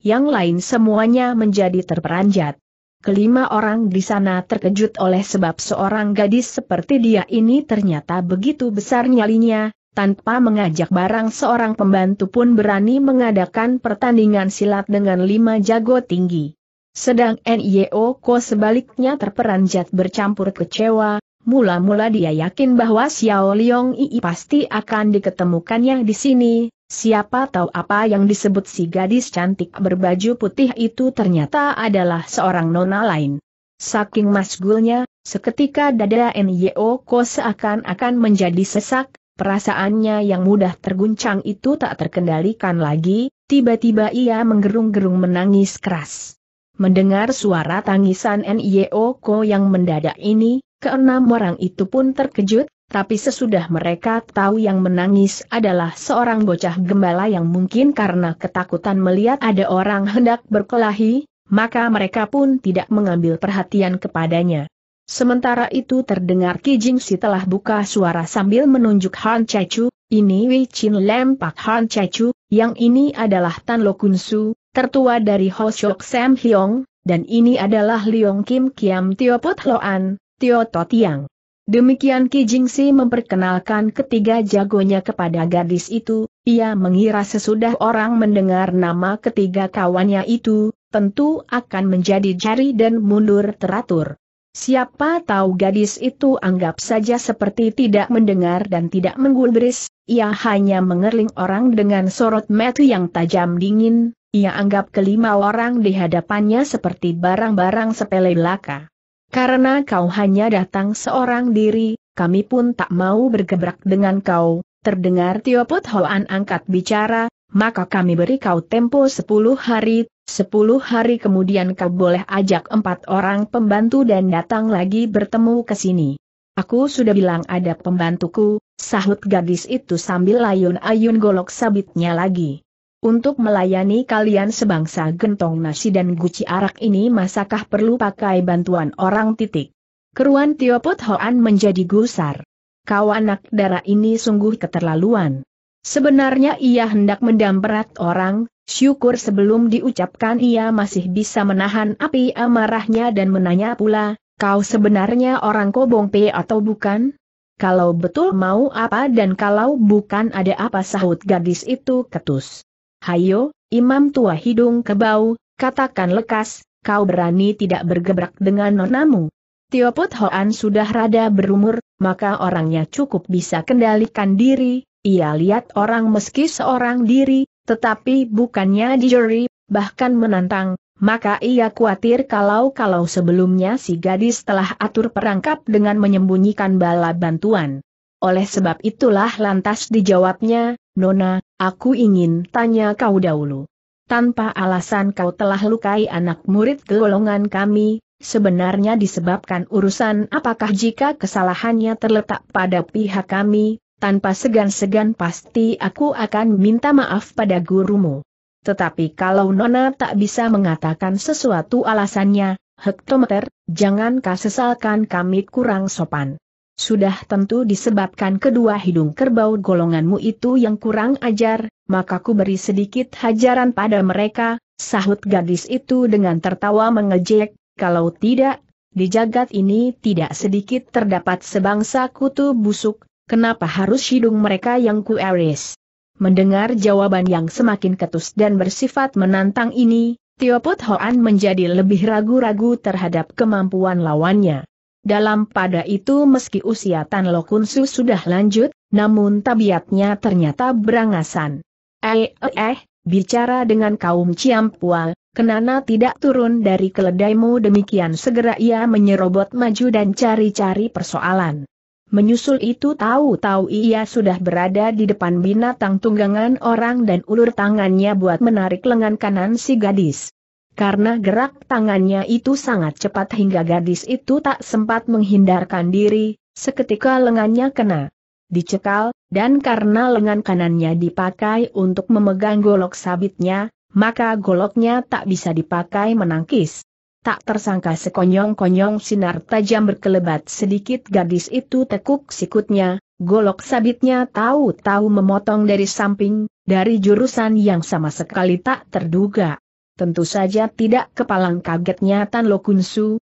yang lain semuanya menjadi terperanjat. Kelima orang di sana terkejut oleh sebab seorang gadis seperti dia ini ternyata begitu besar nyalinya, tanpa mengajak barang seorang pembantu pun berani mengadakan pertandingan silat dengan lima jago tinggi. Sedang Nyo Ko sebaliknya terperanjat bercampur kecewa, mula-mula dia yakin bahwa Xiao Liong Ii pasti akan diketemukannya di sini, Siapa tahu apa yang disebut si gadis cantik berbaju putih itu ternyata adalah seorang nona lain. Saking masgulnya, seketika dada Nyo Ko seakan-akan menjadi sesak, perasaannya yang mudah terguncang itu tak terkendalikan lagi, tiba-tiba ia menggerung-gerung menangis keras. Mendengar suara tangisan Nyo Ko yang mendadak ini, keenam orang itu pun terkejut, tapi sesudah mereka tahu yang menangis adalah seorang bocah gembala yang mungkin karena ketakutan melihat ada orang hendak berkelahi, maka mereka pun tidak mengambil perhatian kepadanya. Sementara itu terdengar Kijing Si telah buka suara sambil menunjuk Han Chechu, ini Wei Chin Lam Pak Han Chechu, yang ini adalah Tan Lo Kun Su, tertua dari Ho Shok Sam Hyong, dan ini adalah Leong Kim Kiam Tio Put Loan, Tio To Tiang. Demikian Ki Jingsi memperkenalkan ketiga jagonya kepada gadis itu, ia mengira sesudah orang mendengar nama ketiga kawannya itu, tentu akan menjadi jari dan mundur teratur. Siapa tahu gadis itu anggap saja seperti tidak mendengar dan tidak menggulbris, ia hanya mengerling orang dengan sorot metu yang tajam dingin, ia anggap kelima orang di hadapannya seperti barang-barang sepele belaka. Karena kau hanya datang seorang diri, kami pun tak mau bergebrak dengan kau, terdengar Tio Put Hoan angkat bicara, maka kami beri kau tempo sepuluh hari, sepuluh hari kemudian kau boleh ajak empat orang pembantu dan datang lagi bertemu ke sini. Aku sudah bilang ada pembantuku, sahut gadis itu sambil layun-ayun golok sabitnya lagi. Untuk melayani kalian sebangsa gentong nasi dan guci arak ini masakah perlu pakai bantuan orang titik? Keruan Tio Put Hoan menjadi gusar. Kau anak darah ini sungguh keterlaluan. Sebenarnya ia hendak mendamperat orang, syukur sebelum diucapkan ia masih bisa menahan api amarahnya dan menanya pula, kau sebenarnya orang kobong P atau bukan? Kalau betul mau apa dan kalau bukan ada apa sahut gadis itu ketus. Hayo, imam tua hidung kebau, katakan lekas, kau berani tidak bergebrak dengan nonamu. Tio Put Hoan sudah rada berumur, maka orangnya cukup bisa kendalikan diri, ia lihat orang meski seorang diri, tetapi bukannya juri, bahkan menantang, maka ia khawatir kalau-kalau sebelumnya si gadis telah atur perangkap dengan menyembunyikan bala bantuan. Oleh sebab itulah lantas dijawabnya, Nona, Aku ingin tanya kau dahulu. Tanpa alasan kau telah lukai anak murid golongan kami, sebenarnya disebabkan urusan apakah jika kesalahannya terletak pada pihak kami, tanpa segan-segan pasti aku akan minta maaf pada gurumu. Tetapi kalau Nona tak bisa mengatakan sesuatu alasannya, hektometer, jangan kau sesalkan kami kurang sopan. Sudah tentu disebabkan kedua hidung kerbau golonganmu itu yang kurang ajar, maka ku beri sedikit hajaran pada mereka, sahut gadis itu dengan tertawa mengejek, kalau tidak, di jagat ini tidak sedikit terdapat sebangsa kutu busuk, kenapa harus hidung mereka yang ku eris? Mendengar jawaban yang semakin ketus dan bersifat menantang ini, Tio Hoan menjadi lebih ragu-ragu terhadap kemampuan lawannya. Dalam pada itu meski usia Tan Lokunsu sudah lanjut, namun tabiatnya ternyata berangasan. Eh, eh, eh, bicara dengan kaum Ciampual, Kenana tidak turun dari keledaimu demikian segera ia menyerobot maju dan cari-cari persoalan. Menyusul itu tahu-tahu ia sudah berada di depan binatang tunggangan orang dan ulur tangannya buat menarik lengan kanan si gadis. Karena gerak tangannya itu sangat cepat hingga gadis itu tak sempat menghindarkan diri, seketika lengannya kena dicekal, dan karena lengan kanannya dipakai untuk memegang golok sabitnya, maka goloknya tak bisa dipakai menangkis. Tak tersangka sekonyong-konyong sinar tajam berkelebat sedikit gadis itu tekuk sikutnya, golok sabitnya tahu-tahu memotong dari samping, dari jurusan yang sama sekali tak terduga. Tentu saja tidak kepalang kagetnya Tan Lo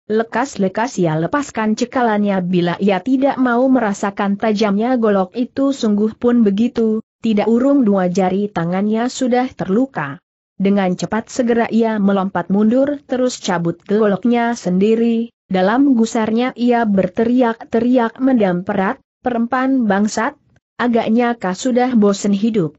lekas-lekas ia lepaskan cekalannya bila ia tidak mau merasakan tajamnya golok itu sungguh pun begitu, tidak urung dua jari tangannya sudah terluka. Dengan cepat segera ia melompat mundur terus cabut goloknya sendiri, dalam gusarnya ia berteriak-teriak mendamperat, perempan bangsat, agaknya kau sudah bosen hidup.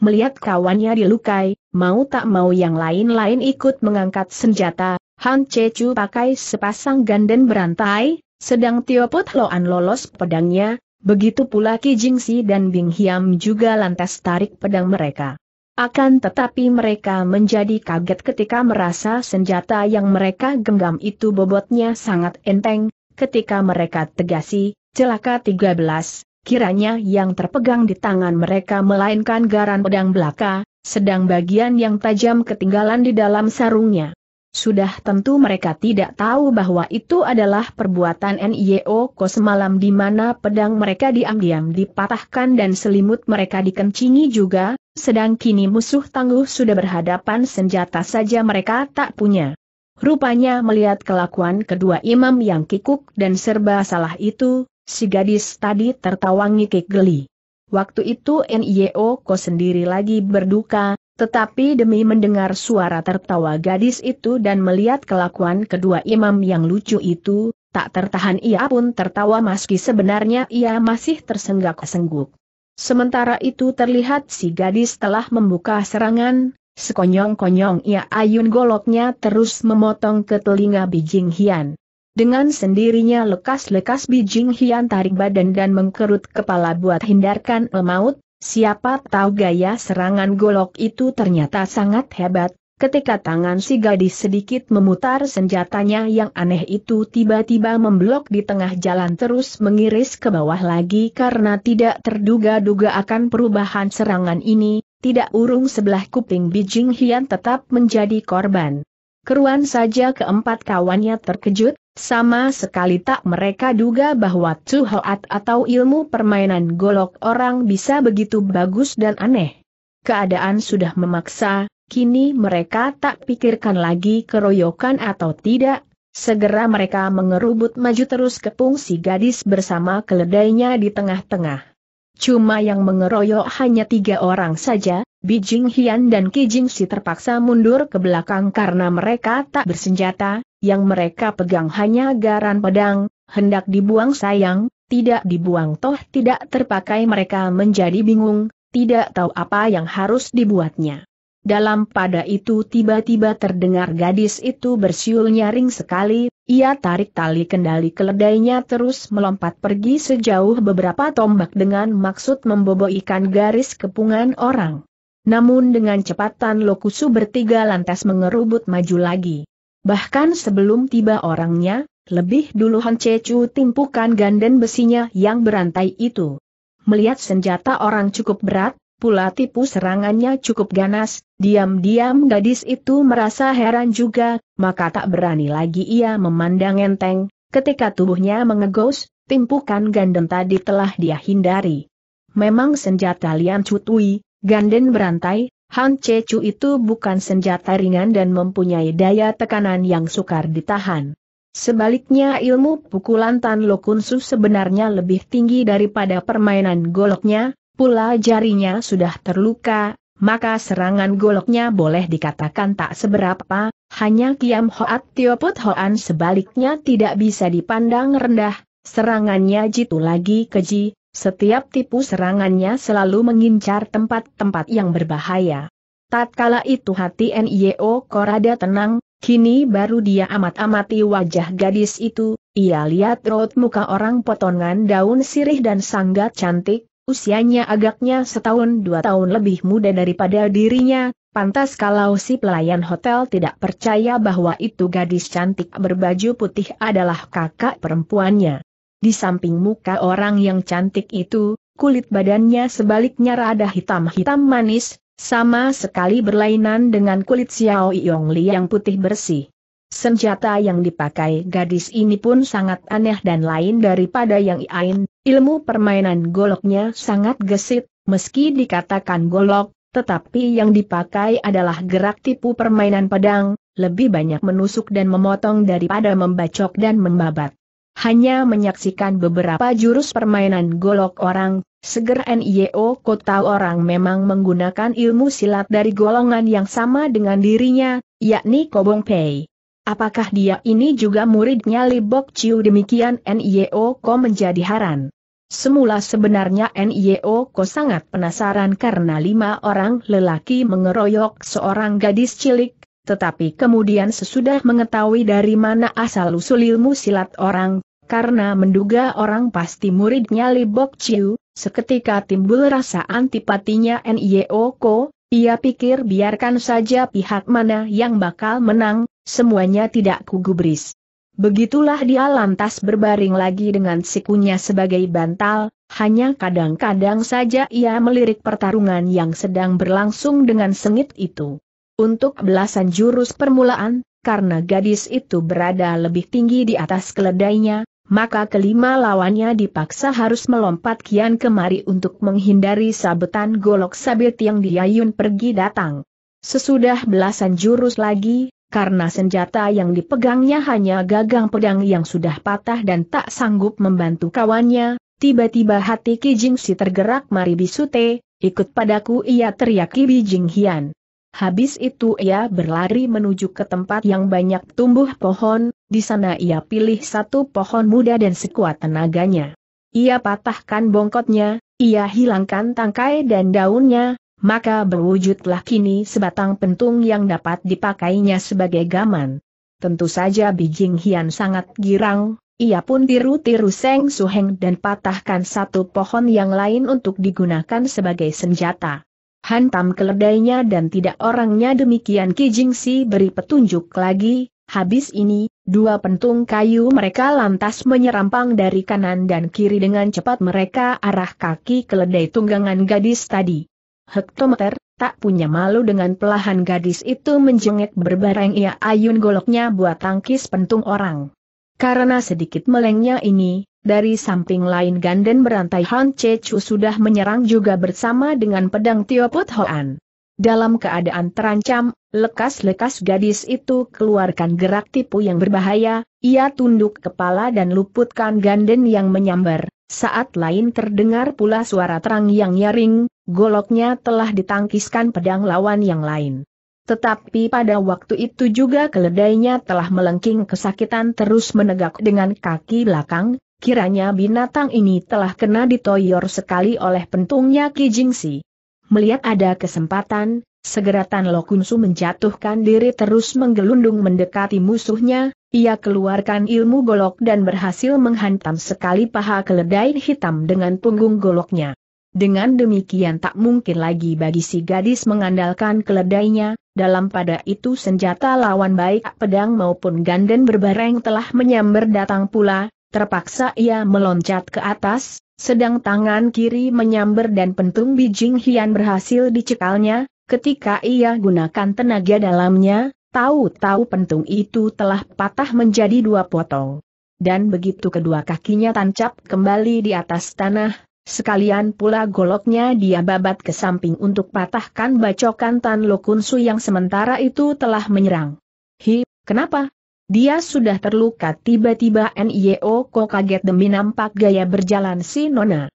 Melihat kawannya dilukai, Mau tak mau yang lain-lain ikut mengangkat senjata, Han Chechu pakai sepasang ganden berantai, sedang Tio Pot Loan lolos pedangnya, begitu pula Ki Jingsi dan Bing Hiam juga lantas tarik pedang mereka. Akan tetapi mereka menjadi kaget ketika merasa senjata yang mereka genggam itu bobotnya sangat enteng, ketika mereka tegasi, celaka 13, kiranya yang terpegang di tangan mereka melainkan garan pedang belaka, sedang bagian yang tajam ketinggalan di dalam sarungnya. Sudah tentu mereka tidak tahu bahwa itu adalah perbuatan NIO Ko semalam di mana pedang mereka diam-diam dipatahkan dan selimut mereka dikencingi juga, sedang kini musuh tangguh sudah berhadapan senjata saja mereka tak punya. Rupanya melihat kelakuan kedua imam yang kikuk dan serba salah itu, Si gadis tadi tertawa ngikik geli. Waktu itu N.I.O. Ko sendiri lagi berduka, tetapi demi mendengar suara tertawa gadis itu dan melihat kelakuan kedua imam yang lucu itu, tak tertahan ia pun tertawa meski sebenarnya ia masih tersenggak-sengguk. Sementara itu terlihat si gadis telah membuka serangan, sekonyong-konyong ia ayun goloknya terus memotong ke telinga Bijing Hian. Dengan sendirinya lekas-lekas Bijing Hian tarik badan dan mengkerut kepala buat hindarkan maut, siapa tahu gaya serangan golok itu ternyata sangat hebat, ketika tangan si gadis sedikit memutar senjatanya yang aneh itu tiba-tiba memblok di tengah jalan terus mengiris ke bawah lagi karena tidak terduga-duga akan perubahan serangan ini, tidak urung sebelah kuping Bijing Hian tetap menjadi korban. Keruan saja keempat kawannya terkejut, sama sekali tak mereka duga bahwa cuhoat atau ilmu permainan golok orang bisa begitu bagus dan aneh. Keadaan sudah memaksa, kini mereka tak pikirkan lagi keroyokan atau tidak, segera mereka mengerubut maju terus kepung si gadis bersama keledainya di tengah-tengah. Cuma yang mengeroyok hanya tiga orang saja, Bijing Hian dan Kijing Si terpaksa mundur ke belakang karena mereka tak bersenjata, yang mereka pegang hanya garan pedang, hendak dibuang sayang, tidak dibuang toh tidak terpakai mereka menjadi bingung, tidak tahu apa yang harus dibuatnya. Dalam pada itu tiba-tiba terdengar gadis itu bersiul nyaring sekali, ia tarik tali kendali keledainya terus melompat pergi sejauh beberapa tombak dengan maksud memboboikan ikan garis kepungan orang. Namun dengan cepatan Lokusu bertiga lantas mengerubut maju lagi. Bahkan sebelum tiba orangnya, lebih dulu Han Cecu timpukan ganden besinya yang berantai itu. Melihat senjata orang cukup berat, pula tipu serangannya cukup ganas, diam-diam gadis itu merasa heran juga, maka tak berani lagi ia memandang enteng, ketika tubuhnya mengegos, timpukan gandeng tadi telah dia hindari. Memang senjata Lian Cutui, Ganden berantai, Han Chu itu bukan senjata ringan dan mempunyai daya tekanan yang sukar ditahan. Sebaliknya ilmu pukulan Tan Lokunsu sebenarnya lebih tinggi daripada permainan goloknya, pula jarinya sudah terluka, maka serangan goloknya boleh dikatakan tak seberapa, hanya Kiam Hoat Tioput Hoan sebaliknya tidak bisa dipandang rendah, serangannya jitu lagi keji, setiap tipu serangannya selalu mengincar tempat-tempat yang berbahaya. Tatkala itu hati NIO Korada tenang, kini baru dia amat-amati wajah gadis itu, ia lihat raut muka orang potongan daun sirih dan sangat cantik, usianya agaknya setahun dua tahun lebih muda daripada dirinya, pantas kalau si pelayan hotel tidak percaya bahwa itu gadis cantik berbaju putih adalah kakak perempuannya. Di samping muka orang yang cantik itu, kulit badannya sebaliknya rada hitam-hitam manis, sama sekali berlainan dengan kulit Xiao Yongli yang putih bersih. Senjata yang dipakai gadis ini pun sangat aneh dan lain daripada yang lain. ilmu permainan goloknya sangat gesit, meski dikatakan golok, tetapi yang dipakai adalah gerak tipu permainan pedang, lebih banyak menusuk dan memotong daripada membacok dan membabat hanya menyaksikan beberapa jurus permainan golok orang, seger NIO kota orang memang menggunakan ilmu silat dari golongan yang sama dengan dirinya, yakni Kobong Pei. Apakah dia ini juga muridnya Libok Chiu demikian NIO Ko menjadi haran. Semula sebenarnya NIO Ko sangat penasaran karena lima orang lelaki mengeroyok seorang gadis cilik, tetapi kemudian sesudah mengetahui dari mana asal-usul ilmu silat orang, karena menduga orang pasti muridnya Li Bok Chiu, seketika timbul rasa antipatinya N.I.O. Ko, ia pikir biarkan saja pihak mana yang bakal menang, semuanya tidak kugubris. Begitulah dia lantas berbaring lagi dengan sikunya sebagai bantal, hanya kadang-kadang saja ia melirik pertarungan yang sedang berlangsung dengan sengit itu. Untuk belasan jurus permulaan, karena gadis itu berada lebih tinggi di atas keledainya, maka kelima lawannya dipaksa harus melompat kian kemari untuk menghindari sabetan golok sabit yang diayun pergi datang. Sesudah belasan jurus lagi, karena senjata yang dipegangnya hanya gagang pedang yang sudah patah dan tak sanggup membantu kawannya, tiba-tiba hati Ki Jingsi tergerak mari bisute, ikut padaku ia teriak Ki Jing Hian. Habis itu ia berlari menuju ke tempat yang banyak tumbuh pohon, di sana ia pilih satu pohon muda dan sekuat tenaganya. Ia patahkan bongkotnya, ia hilangkan tangkai dan daunnya, maka berwujudlah kini sebatang pentung yang dapat dipakainya sebagai gaman. Tentu saja Bijing Hian sangat girang, ia pun tiru-tiru Seng Suheng dan patahkan satu pohon yang lain untuk digunakan sebagai senjata. Hantam keledainya dan tidak orangnya demikian Ki Si beri petunjuk lagi, habis ini, dua pentung kayu mereka lantas menyerampang dari kanan dan kiri dengan cepat mereka arah kaki keledai tunggangan gadis tadi. Hektometer, tak punya malu dengan pelahan gadis itu menjengek berbareng ia ayun goloknya buat tangkis pentung orang. Karena sedikit melengnya ini, dari samping lain ganden berantai Han Chu sudah menyerang juga bersama dengan pedang Tio Put Hoan. Dalam keadaan terancam, lekas-lekas gadis itu keluarkan gerak tipu yang berbahaya, ia tunduk kepala dan luputkan ganden yang menyambar. Saat lain terdengar pula suara terang yang nyaring, goloknya telah ditangkiskan pedang lawan yang lain. Tetapi pada waktu itu juga keledainya telah melengking kesakitan terus menegak dengan kaki belakang, Kiranya binatang ini telah kena ditoyor sekali oleh pentungnya Ki Jingsi. Melihat ada kesempatan, segera Tan Lo menjatuhkan diri terus menggelundung mendekati musuhnya, ia keluarkan ilmu golok dan berhasil menghantam sekali paha keledai hitam dengan punggung goloknya. Dengan demikian tak mungkin lagi bagi si gadis mengandalkan keledainya, dalam pada itu senjata lawan baik pedang maupun ganden berbareng telah menyambar datang pula, terpaksa ia meloncat ke atas, sedang tangan kiri menyamber dan pentung bijing hian berhasil dicekalnya, ketika ia gunakan tenaga dalamnya, tahu-tahu pentung itu telah patah menjadi dua potong. Dan begitu kedua kakinya tancap kembali di atas tanah, sekalian pula goloknya dia babat ke samping untuk patahkan bacokan Tan Lokunsu yang sementara itu telah menyerang. Hi, kenapa? Dia sudah terluka tiba-tiba Nio Ko kaget demi nampak gaya berjalan si Nona.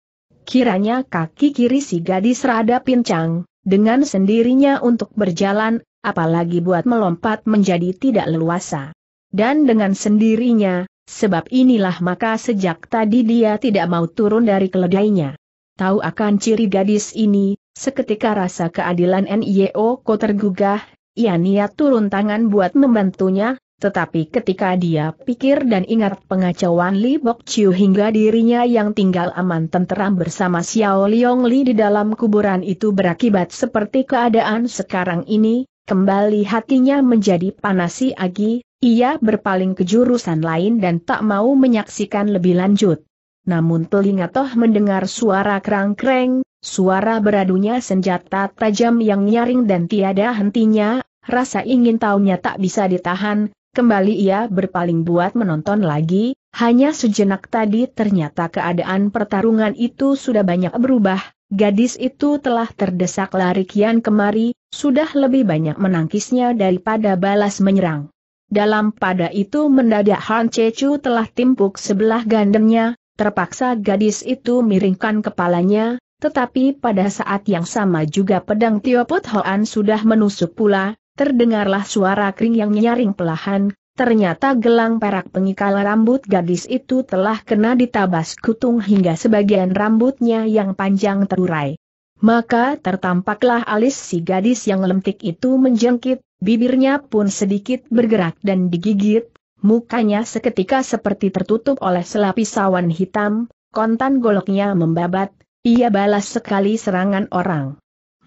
Kiranya kaki kiri si gadis rada pincang, dengan sendirinya untuk berjalan, apalagi buat melompat menjadi tidak leluasa. Dan dengan sendirinya, sebab inilah maka sejak tadi dia tidak mau turun dari keledainya. Tahu akan ciri gadis ini, seketika rasa keadilan Nio Ko tergugah, ia niat turun tangan buat membantunya, tetapi ketika dia pikir dan ingat pengacauan Li Bok Chiu hingga dirinya yang tinggal aman tenteram bersama Xiao Liong Li di dalam kuburan itu berakibat seperti keadaan sekarang ini, kembali hatinya menjadi panasi agi, ia berpaling ke jurusan lain dan tak mau menyaksikan lebih lanjut. Namun telinga toh mendengar suara kerang kerang suara beradunya senjata tajam yang nyaring dan tiada hentinya, Rasa ingin tahunya tak bisa ditahan, Kembali ia berpaling buat menonton lagi, hanya sejenak tadi ternyata keadaan pertarungan itu sudah banyak berubah, gadis itu telah terdesak lari kian kemari, sudah lebih banyak menangkisnya daripada balas menyerang. Dalam pada itu mendadak Han Chechu telah timpuk sebelah gandengnya, terpaksa gadis itu miringkan kepalanya, tetapi pada saat yang sama juga pedang Tio Put Hoan sudah menusuk pula, Terdengarlah suara kering yang nyaring pelahan, ternyata gelang perak pengikal rambut gadis itu telah kena ditabas kutung hingga sebagian rambutnya yang panjang terurai. Maka tertampaklah alis si gadis yang lentik itu menjengkit, bibirnya pun sedikit bergerak dan digigit, mukanya seketika seperti tertutup oleh selapis awan hitam, kontan goloknya membabat, ia balas sekali serangan orang.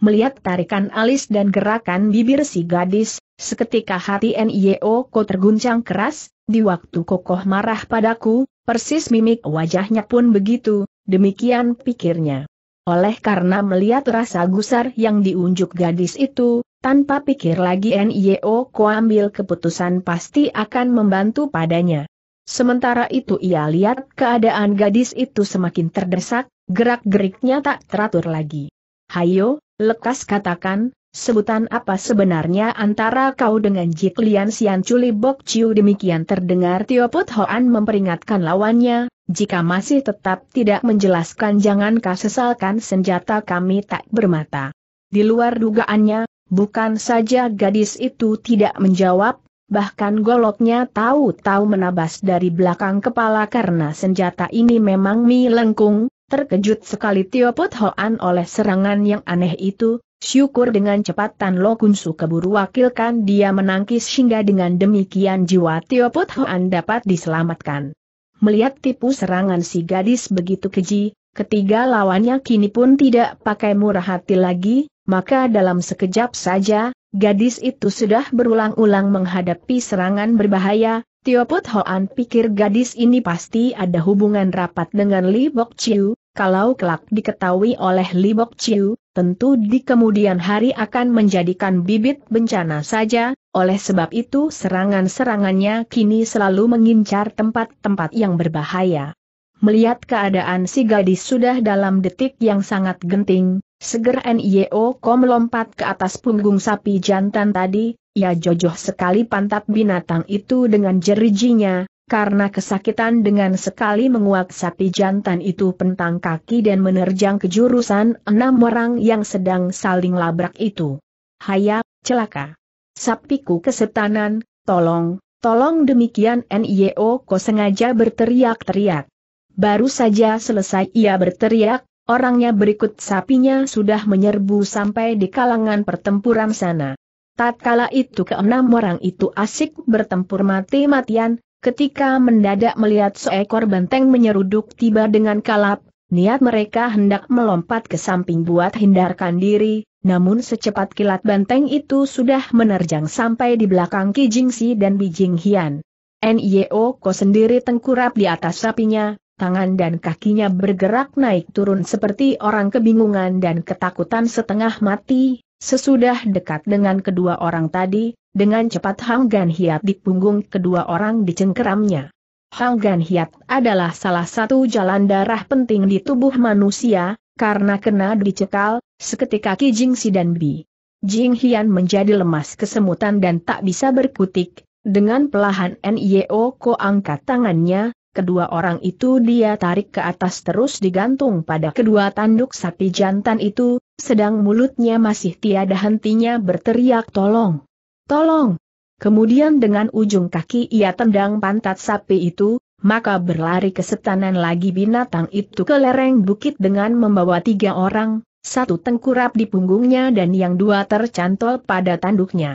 Melihat tarikan alis dan gerakan bibir si gadis, seketika hati NIO Ko terguncang keras, di waktu kokoh marah padaku, persis mimik wajahnya pun begitu, demikian pikirnya. Oleh karena melihat rasa gusar yang diunjuk gadis itu, tanpa pikir lagi NIO Ko ambil keputusan pasti akan membantu padanya. Sementara itu ia lihat keadaan gadis itu semakin terdesak, gerak-geriknya tak teratur lagi. Hayo, Lekas katakan, sebutan apa sebenarnya antara kau dengan Jik Lian Sian Culi Bok Chiu demikian terdengar Tio Put Hoan memperingatkan lawannya, jika masih tetap tidak menjelaskan jangan kau sesalkan senjata kami tak bermata. Di luar dugaannya, bukan saja gadis itu tidak menjawab, bahkan goloknya tahu-tahu menabas dari belakang kepala karena senjata ini memang mi lengkung, Terkejut sekali Tio Pot Hoan oleh serangan yang aneh itu, syukur dengan cepat Tan Lo Kunsu keburu wakilkan dia menangkis hingga dengan demikian jiwa Tio Pot Hoan dapat diselamatkan. Melihat tipu serangan si gadis begitu keji, ketiga lawannya kini pun tidak pakai murah hati lagi, maka dalam sekejap saja, gadis itu sudah berulang-ulang menghadapi serangan berbahaya, Tio Put Hoan pikir gadis ini pasti ada hubungan rapat dengan Li Bok Chiu, kalau kelak diketahui oleh Li Bok Chiu, tentu di kemudian hari akan menjadikan bibit bencana saja, oleh sebab itu serangan-serangannya kini selalu mengincar tempat-tempat yang berbahaya. Melihat keadaan si gadis sudah dalam detik yang sangat genting, segera NIO Kom lompat ke atas punggung sapi jantan tadi, ia jojoh sekali pantat binatang itu dengan jerijinya, karena kesakitan dengan sekali menguak sapi jantan itu pentang kaki dan menerjang ke jurusan enam orang yang sedang saling labrak itu. Haya, celaka. Sapiku kesetanan, tolong, tolong demikian NIO e kau sengaja berteriak-teriak. Baru saja selesai ia berteriak, orangnya berikut sapinya sudah menyerbu sampai di kalangan pertempuran sana. Tatkala itu keenam orang itu asik bertempur mati-matian, ketika mendadak melihat seekor banteng menyeruduk tiba dengan kalap, niat mereka hendak melompat ke samping buat hindarkan diri, namun secepat kilat banteng itu sudah menerjang sampai di belakang Ki Si dan Bijing Hian. Nio Ko sendiri tengkurap di atas sapinya, tangan dan kakinya bergerak naik turun seperti orang kebingungan dan ketakutan setengah mati, Sesudah dekat dengan kedua orang tadi, dengan cepat Hang Gan Hiat di punggung kedua orang dicengkeramnya. Hang Gan Hiat adalah salah satu jalan darah penting di tubuh manusia, karena kena dicekal, seketika Ki Jing Si dan Bi. Jing Hian menjadi lemas kesemutan dan tak bisa berkutik, dengan pelahan Nio Ko angkat tangannya, kedua orang itu dia tarik ke atas terus digantung pada kedua tanduk sapi jantan itu, sedang mulutnya masih tiada hentinya berteriak tolong. Tolong! Kemudian dengan ujung kaki ia tendang pantat sapi itu, maka berlari kesetanan lagi binatang itu ke lereng bukit dengan membawa tiga orang, satu tengkurap di punggungnya dan yang dua tercantol pada tanduknya.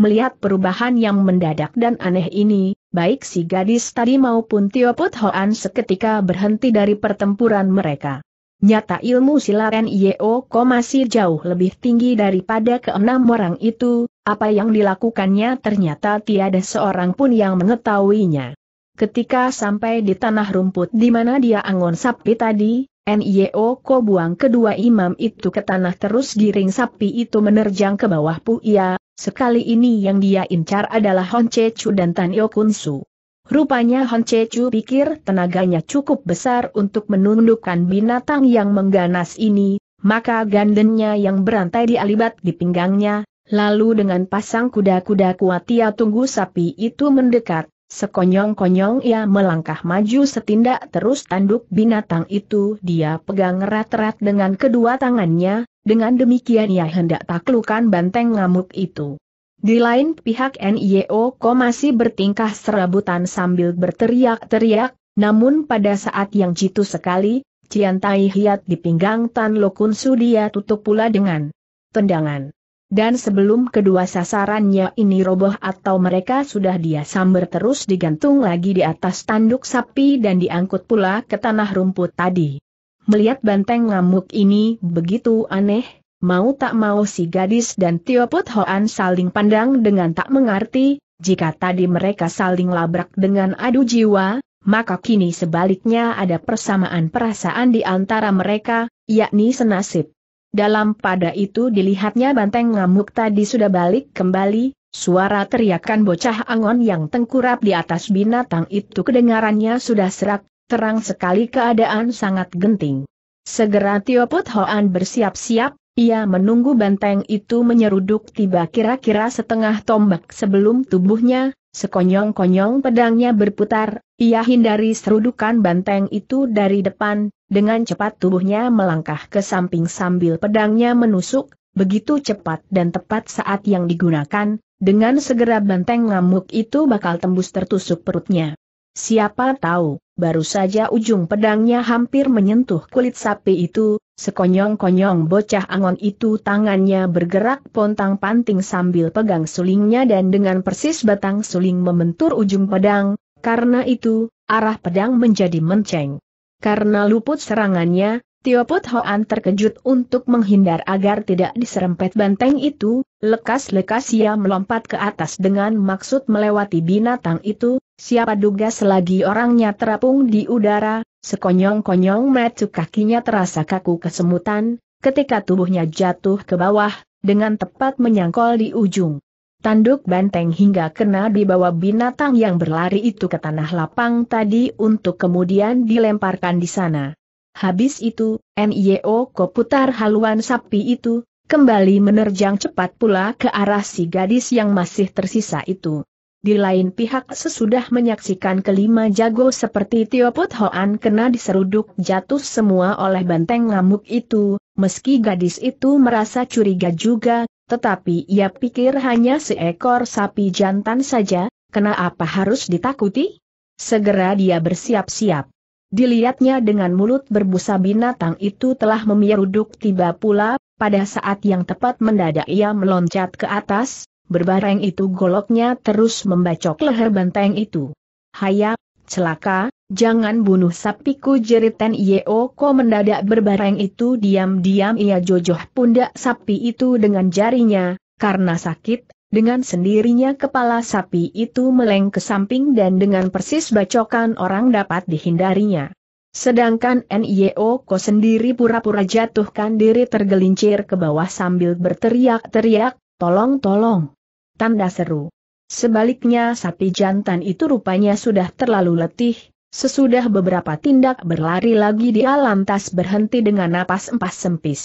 Melihat perubahan yang mendadak dan aneh ini, baik si gadis tadi maupun Tio Put Hoan seketika berhenti dari pertempuran mereka. Nyata ilmu silaren Yeo Ko masih jauh lebih tinggi daripada keenam orang itu, apa yang dilakukannya ternyata tiada seorang pun yang mengetahuinya. Ketika sampai di tanah rumput di mana dia angon sapi tadi, Nyeo Ko buang kedua imam itu ke tanah terus giring sapi itu menerjang ke bawah Puya, sekali ini yang dia incar adalah Honce dan Tan Kunsu. Rupanya Hon Chechu pikir tenaganya cukup besar untuk menundukkan binatang yang mengganas ini, maka gandennya yang berantai di alibat di pinggangnya, lalu dengan pasang kuda-kuda kuat ia tunggu sapi itu mendekat, sekonyong-konyong ia melangkah maju setindak terus tanduk binatang itu dia pegang erat-erat dengan kedua tangannya, dengan demikian ia hendak taklukan banteng ngamuk itu. Di lain pihak NIO masih bertingkah serabutan sambil berteriak-teriak, namun pada saat yang jitu sekali, Cian Tai Hiat di pinggang Tan Lokun Sudia tutup pula dengan tendangan. Dan sebelum kedua sasarannya ini roboh atau mereka sudah dia sambar terus digantung lagi di atas tanduk sapi dan diangkut pula ke tanah rumput tadi. Melihat banteng ngamuk ini begitu aneh, Mau tak mau si gadis dan Tio Put Hoan saling pandang dengan tak mengerti, jika tadi mereka saling labrak dengan adu jiwa, maka kini sebaliknya ada persamaan perasaan di antara mereka, yakni senasib. Dalam pada itu dilihatnya banteng ngamuk tadi sudah balik kembali, suara teriakan bocah angon yang tengkurap di atas binatang itu kedengarannya sudah serak, terang sekali keadaan sangat genting. Segera Tio Put Hoan bersiap-siap, ia menunggu banteng itu menyeruduk tiba kira-kira setengah tombak sebelum tubuhnya, sekonyong-konyong pedangnya berputar, ia hindari serudukan banteng itu dari depan, dengan cepat tubuhnya melangkah ke samping sambil pedangnya menusuk, begitu cepat dan tepat saat yang digunakan, dengan segera banteng ngamuk itu bakal tembus tertusuk perutnya. Siapa tahu, baru saja ujung pedangnya hampir menyentuh kulit sapi itu, Sekonyong-konyong bocah angon itu tangannya bergerak pontang-panting sambil pegang sulingnya dan dengan persis batang suling membentur ujung pedang, karena itu, arah pedang menjadi menceng. Karena luput serangannya, Tio Put Hoan terkejut untuk menghindar agar tidak diserempet banteng itu, lekas-lekas ia melompat ke atas dengan maksud melewati binatang itu, Siapa duga selagi orangnya terapung di udara, sekonyong-konyong metu kakinya terasa kaku kesemutan, ketika tubuhnya jatuh ke bawah, dengan tepat menyangkol di ujung. Tanduk banteng hingga kena dibawa binatang yang berlari itu ke tanah lapang tadi untuk kemudian dilemparkan di sana. Habis itu, NIO koputar haluan sapi itu, kembali menerjang cepat pula ke arah si gadis yang masih tersisa itu. Di lain pihak sesudah menyaksikan kelima jago seperti Tio Put Hoan kena diseruduk jatuh semua oleh banteng ngamuk itu, meski gadis itu merasa curiga juga, tetapi ia pikir hanya seekor sapi jantan saja, kena apa harus ditakuti? Segera dia bersiap-siap. Dilihatnya dengan mulut berbusa binatang itu telah memiruduk tiba pula, pada saat yang tepat mendadak ia meloncat ke atas, Berbareng itu goloknya terus membacok leher banteng itu. Hayap, celaka, jangan bunuh sapiku jeritan Ko mendadak berbareng itu diam-diam ia jojoh pundak sapi itu dengan jarinya, karena sakit, dengan sendirinya kepala sapi itu meleng ke samping dan dengan persis bacokan orang dapat dihindarinya. Sedangkan N.I.O. Ko sendiri pura-pura jatuhkan diri tergelincir ke bawah sambil berteriak-teriak, tolong-tolong tanda seru. Sebaliknya sapi jantan itu rupanya sudah terlalu letih, sesudah beberapa tindak berlari lagi dia lantas berhenti dengan napas empas sempis.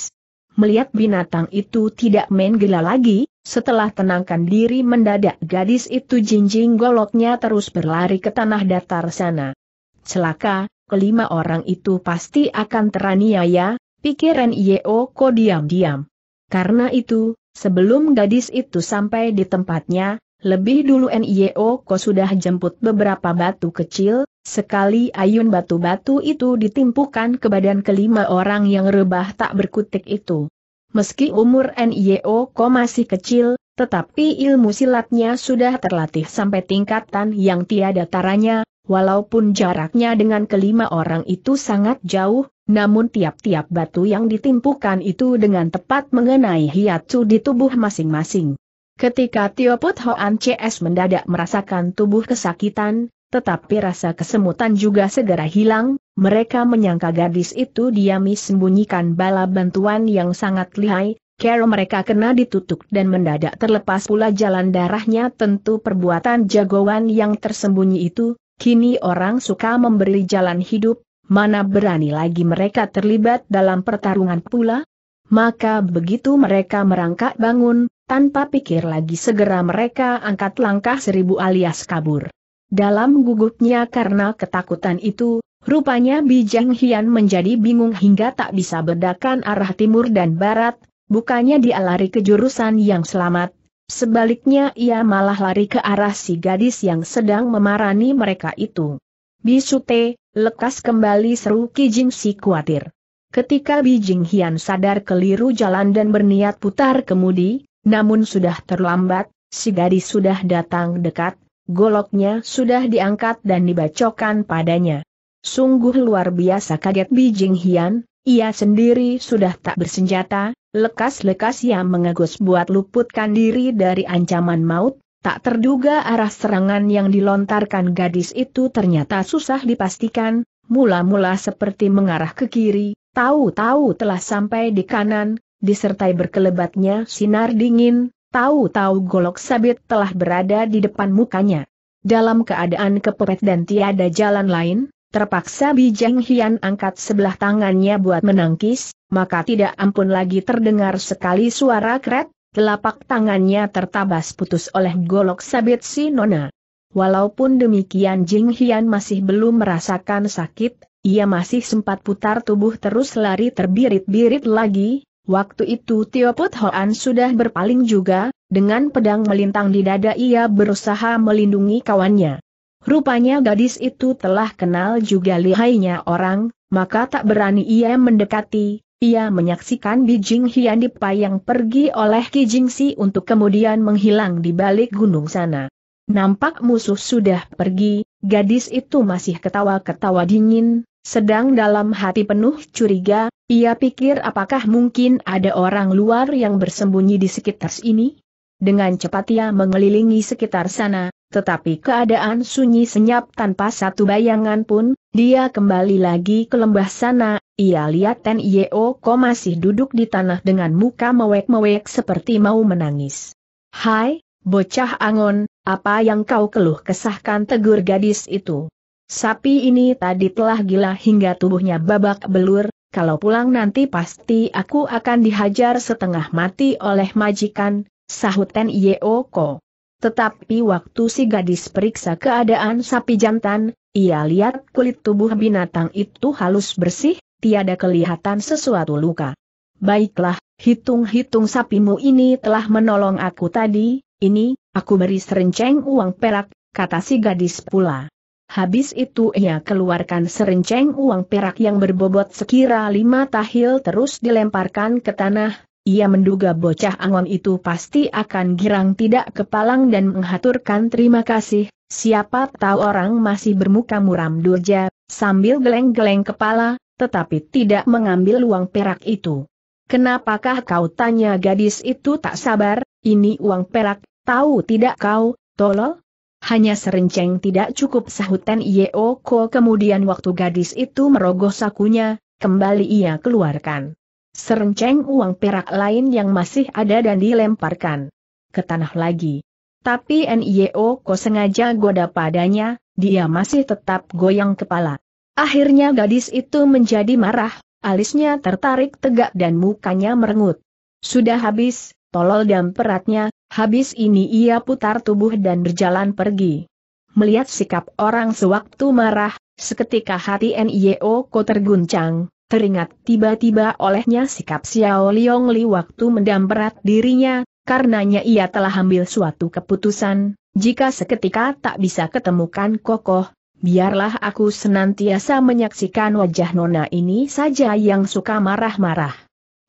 Melihat binatang itu tidak main gila lagi, setelah tenangkan diri mendadak gadis itu jinjing goloknya terus berlari ke tanah datar sana. Celaka, kelima orang itu pasti akan teraniaya, pikiran Yeo Ko diam-diam. Karena itu, Sebelum gadis itu sampai di tempatnya, lebih dulu NIO Ko sudah jemput beberapa batu kecil, sekali ayun batu-batu itu ditimpukan ke badan kelima orang yang rebah tak berkutik itu. Meski umur NIO Ko masih kecil, tetapi ilmu silatnya sudah terlatih sampai tingkatan yang tiada taranya, Walaupun jaraknya dengan kelima orang itu sangat jauh, namun tiap-tiap batu yang ditimpukan itu dengan tepat mengenai hiatsu di tubuh masing-masing. Ketika Tio Put Hoan CS mendadak merasakan tubuh kesakitan, tetapi rasa kesemutan juga segera hilang, mereka menyangka gadis itu diami sembunyikan bala bantuan yang sangat lihai, Kero mereka kena ditutup dan mendadak terlepas pula jalan darahnya tentu perbuatan jagoan yang tersembunyi itu, Kini orang suka memberi jalan hidup, mana berani lagi mereka terlibat dalam pertarungan pula? Maka begitu mereka merangkak bangun, tanpa pikir lagi segera mereka angkat langkah seribu alias kabur. Dalam gugupnya karena ketakutan itu, rupanya Bijang Hian menjadi bingung hingga tak bisa bedakan arah timur dan barat, bukannya dia lari ke jurusan yang selamat, Sebaliknya ia malah lari ke arah si gadis yang sedang memarani mereka itu. Bisute, lekas kembali seru Kijing si kuatir. Ketika Bijing Hian sadar keliru jalan dan berniat putar kemudi, namun sudah terlambat, si gadis sudah datang dekat, goloknya sudah diangkat dan dibacokan padanya. Sungguh luar biasa kaget Bijing Hian, ia sendiri sudah tak bersenjata, Lekas-lekas ia mengegus buat luputkan diri dari ancaman maut, tak terduga arah serangan yang dilontarkan gadis itu ternyata susah dipastikan, mula-mula seperti mengarah ke kiri, tahu-tahu telah sampai di kanan, disertai berkelebatnya sinar dingin, tahu-tahu golok sabit telah berada di depan mukanya. Dalam keadaan kepepet dan tiada jalan lain, Terpaksa Jeng Hian angkat sebelah tangannya buat menangkis, maka tidak ampun lagi terdengar sekali suara kret, telapak tangannya tertabas putus oleh golok sabit si Nona. Walaupun demikian Jing Hian masih belum merasakan sakit, ia masih sempat putar tubuh terus lari terbirit-birit lagi, waktu itu Tio Put Hoan sudah berpaling juga, dengan pedang melintang di dada ia berusaha melindungi kawannya. Rupanya gadis itu telah kenal juga lihainya orang, maka tak berani ia mendekati, ia menyaksikan Bijing Hian dipayang pergi oleh Ki Si untuk kemudian menghilang di balik gunung sana. Nampak musuh sudah pergi, gadis itu masih ketawa-ketawa dingin, sedang dalam hati penuh curiga, ia pikir apakah mungkin ada orang luar yang bersembunyi di sekitar sini? Dengan cepat ia mengelilingi sekitar sana, tetapi keadaan sunyi senyap tanpa satu bayangan pun, dia kembali lagi ke lembah sana, ia lihat Ten Ko masih duduk di tanah dengan muka mewek-mewek seperti mau menangis. Hai, bocah angon, apa yang kau keluh kesahkan tegur gadis itu? Sapi ini tadi telah gila hingga tubuhnya babak belur, kalau pulang nanti pasti aku akan dihajar setengah mati oleh majikan, sahut Ten Ko. Tetapi waktu si gadis periksa keadaan sapi jantan, ia lihat kulit tubuh binatang itu halus bersih, tiada kelihatan sesuatu luka. Baiklah, hitung-hitung sapimu ini telah menolong aku tadi, ini, aku beri serenceng uang perak, kata si gadis pula. Habis itu ia keluarkan serenceng uang perak yang berbobot sekira lima tahil terus dilemparkan ke tanah, ia menduga bocah angon itu pasti akan girang tidak kepalang dan menghaturkan terima kasih, siapa tahu orang masih bermuka muram durja, sambil geleng-geleng kepala, tetapi tidak mengambil uang perak itu. Kenapakah kau tanya gadis itu tak sabar, ini uang perak, tahu tidak kau, tolol? Hanya serenceng tidak cukup sahutan Yeoko kemudian waktu gadis itu merogoh sakunya, kembali ia keluarkan. Serenceng uang perak lain yang masih ada dan dilemparkan ke tanah lagi. Tapi NIO kok sengaja goda padanya, dia masih tetap goyang kepala. Akhirnya gadis itu menjadi marah, alisnya tertarik tegak dan mukanya merengut. Sudah habis, tolol dan peratnya, habis ini ia putar tubuh dan berjalan pergi. Melihat sikap orang sewaktu marah, seketika hati NIO kok terguncang, Teringat tiba-tiba olehnya sikap Xiao Liong Li waktu mendamperat dirinya, karenanya ia telah ambil suatu keputusan, jika seketika tak bisa ketemukan kokoh, biarlah aku senantiasa menyaksikan wajah nona ini saja yang suka marah-marah.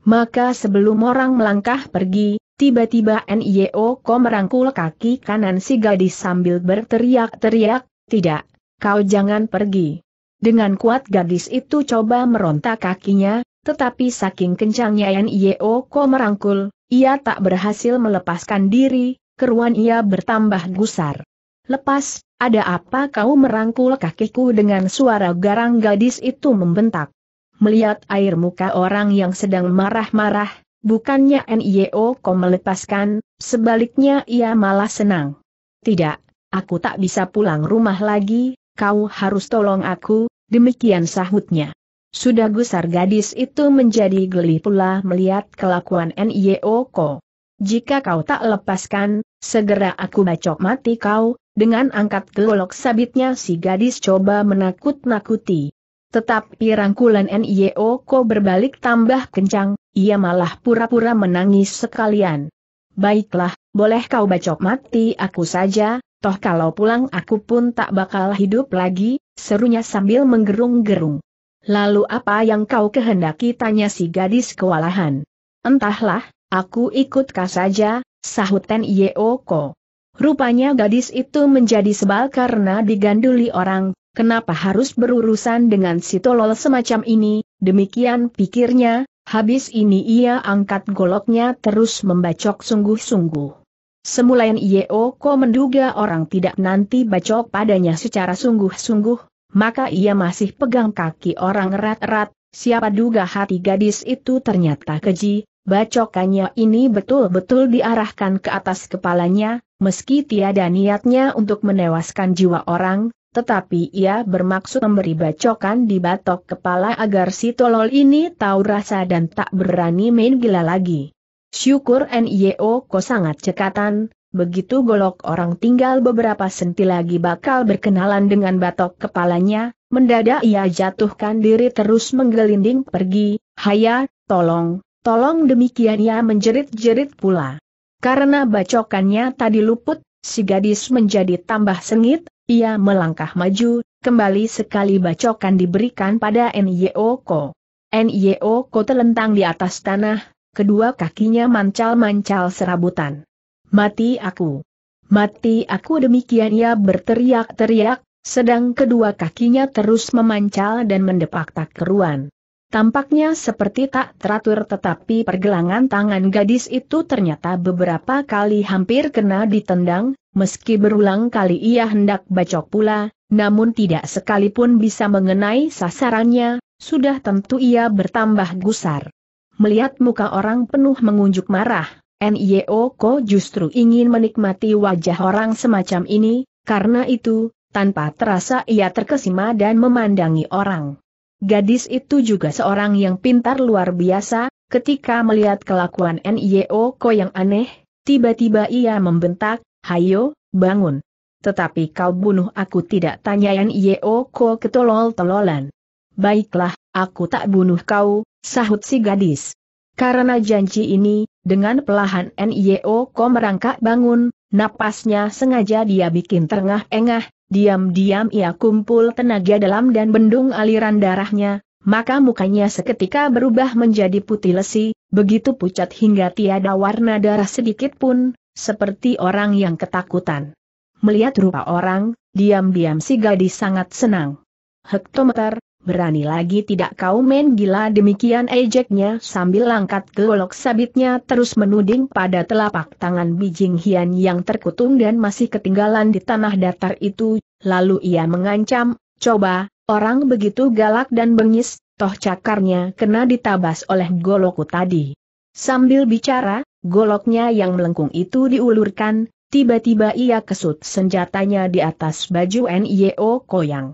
Maka sebelum orang melangkah pergi, tiba-tiba N.I.O. Ko merangkul kaki kanan si gadis sambil berteriak-teriak, tidak, kau jangan pergi. Dengan kuat gadis itu coba meronta kakinya, tetapi saking kencangnya Nio Ko merangkul, ia tak berhasil melepaskan diri, keruan ia bertambah gusar. Lepas, ada apa kau merangkul kakiku dengan suara garang gadis itu membentak. Melihat air muka orang yang sedang marah-marah, bukannya Nio kau melepaskan, sebaliknya ia malah senang. Tidak, aku tak bisa pulang rumah lagi, kau harus tolong aku, Demikian sahutnya. Sudah gusar gadis itu menjadi geli pula melihat kelakuan N.I.O. Ko. Jika kau tak lepaskan, segera aku bacok mati kau, dengan angkat gelolok sabitnya si gadis coba menakut-nakuti. Tetapi rangkulan N.I.O. Ko berbalik tambah kencang, ia malah pura-pura menangis sekalian. Baiklah, boleh kau bacok mati aku saja, toh kalau pulang aku pun tak bakal hidup lagi, serunya sambil menggerung-gerung. Lalu apa yang kau kehendaki tanya si gadis kewalahan. Entahlah, aku ikut kau saja, sahut Ten Yeoko. Rupanya gadis itu menjadi sebal karena diganduli orang, kenapa harus berurusan dengan si tolol semacam ini, demikian pikirnya, habis ini ia angkat goloknya terus membacok sungguh-sungguh. Semula Yeo Ko menduga orang tidak nanti bacok padanya secara sungguh-sungguh, maka ia masih pegang kaki orang erat-erat, siapa duga hati gadis itu ternyata keji, bacokannya ini betul-betul diarahkan ke atas kepalanya, meski tiada niatnya untuk menewaskan jiwa orang, tetapi ia bermaksud memberi bacokan di batok kepala agar si tolol ini tahu rasa dan tak berani main gila lagi. Syukur NIO ko sangat cekatan, begitu golok orang tinggal beberapa senti lagi bakal berkenalan dengan batok kepalanya, mendadak ia jatuhkan diri terus menggelinding pergi, haya, tolong, tolong demikian ia menjerit-jerit pula. Karena bacokannya tadi luput, si gadis menjadi tambah sengit, ia melangkah maju, kembali sekali bacokan diberikan pada NIO Ko. NIO Ko telentang di atas tanah, kedua kakinya mancal-mancal serabutan. Mati aku! Mati aku demikian ia berteriak-teriak, sedang kedua kakinya terus memancal dan mendepak tak keruan. Tampaknya seperti tak teratur tetapi pergelangan tangan gadis itu ternyata beberapa kali hampir kena ditendang, meski berulang kali ia hendak bacok pula, namun tidak sekalipun bisa mengenai sasarannya, sudah tentu ia bertambah gusar. Melihat muka orang penuh mengunjuk marah, N.Y.O. Ko justru ingin menikmati wajah orang semacam ini, karena itu, tanpa terasa ia terkesima dan memandangi orang. Gadis itu juga seorang yang pintar luar biasa, ketika melihat kelakuan N.Y.O. Ko yang aneh, tiba-tiba ia membentak, Hayo, bangun. Tetapi kau bunuh aku tidak tanya N.Y.O. Ko ketolol-tololan. Baiklah, aku tak bunuh kau, sahut si gadis. Karena janji ini, dengan pelahan NIO Ko merangkak bangun, napasnya sengaja dia bikin terengah-engah, diam-diam ia kumpul tenaga dalam dan bendung aliran darahnya, maka mukanya seketika berubah menjadi putih lesi, begitu pucat hingga tiada warna darah sedikit pun, seperti orang yang ketakutan. Melihat rupa orang, diam-diam si gadis sangat senang. Hektometer, Berani lagi tidak kau main gila demikian ejeknya sambil angkat golok sabitnya terus menuding pada telapak tangan Bijing Hian yang terkutung dan masih ketinggalan di tanah datar itu, lalu ia mengancam, coba, orang begitu galak dan bengis, toh cakarnya kena ditabas oleh golokku tadi. Sambil bicara, goloknya yang melengkung itu diulurkan, tiba-tiba ia kesut senjatanya di atas baju NIO Koyang.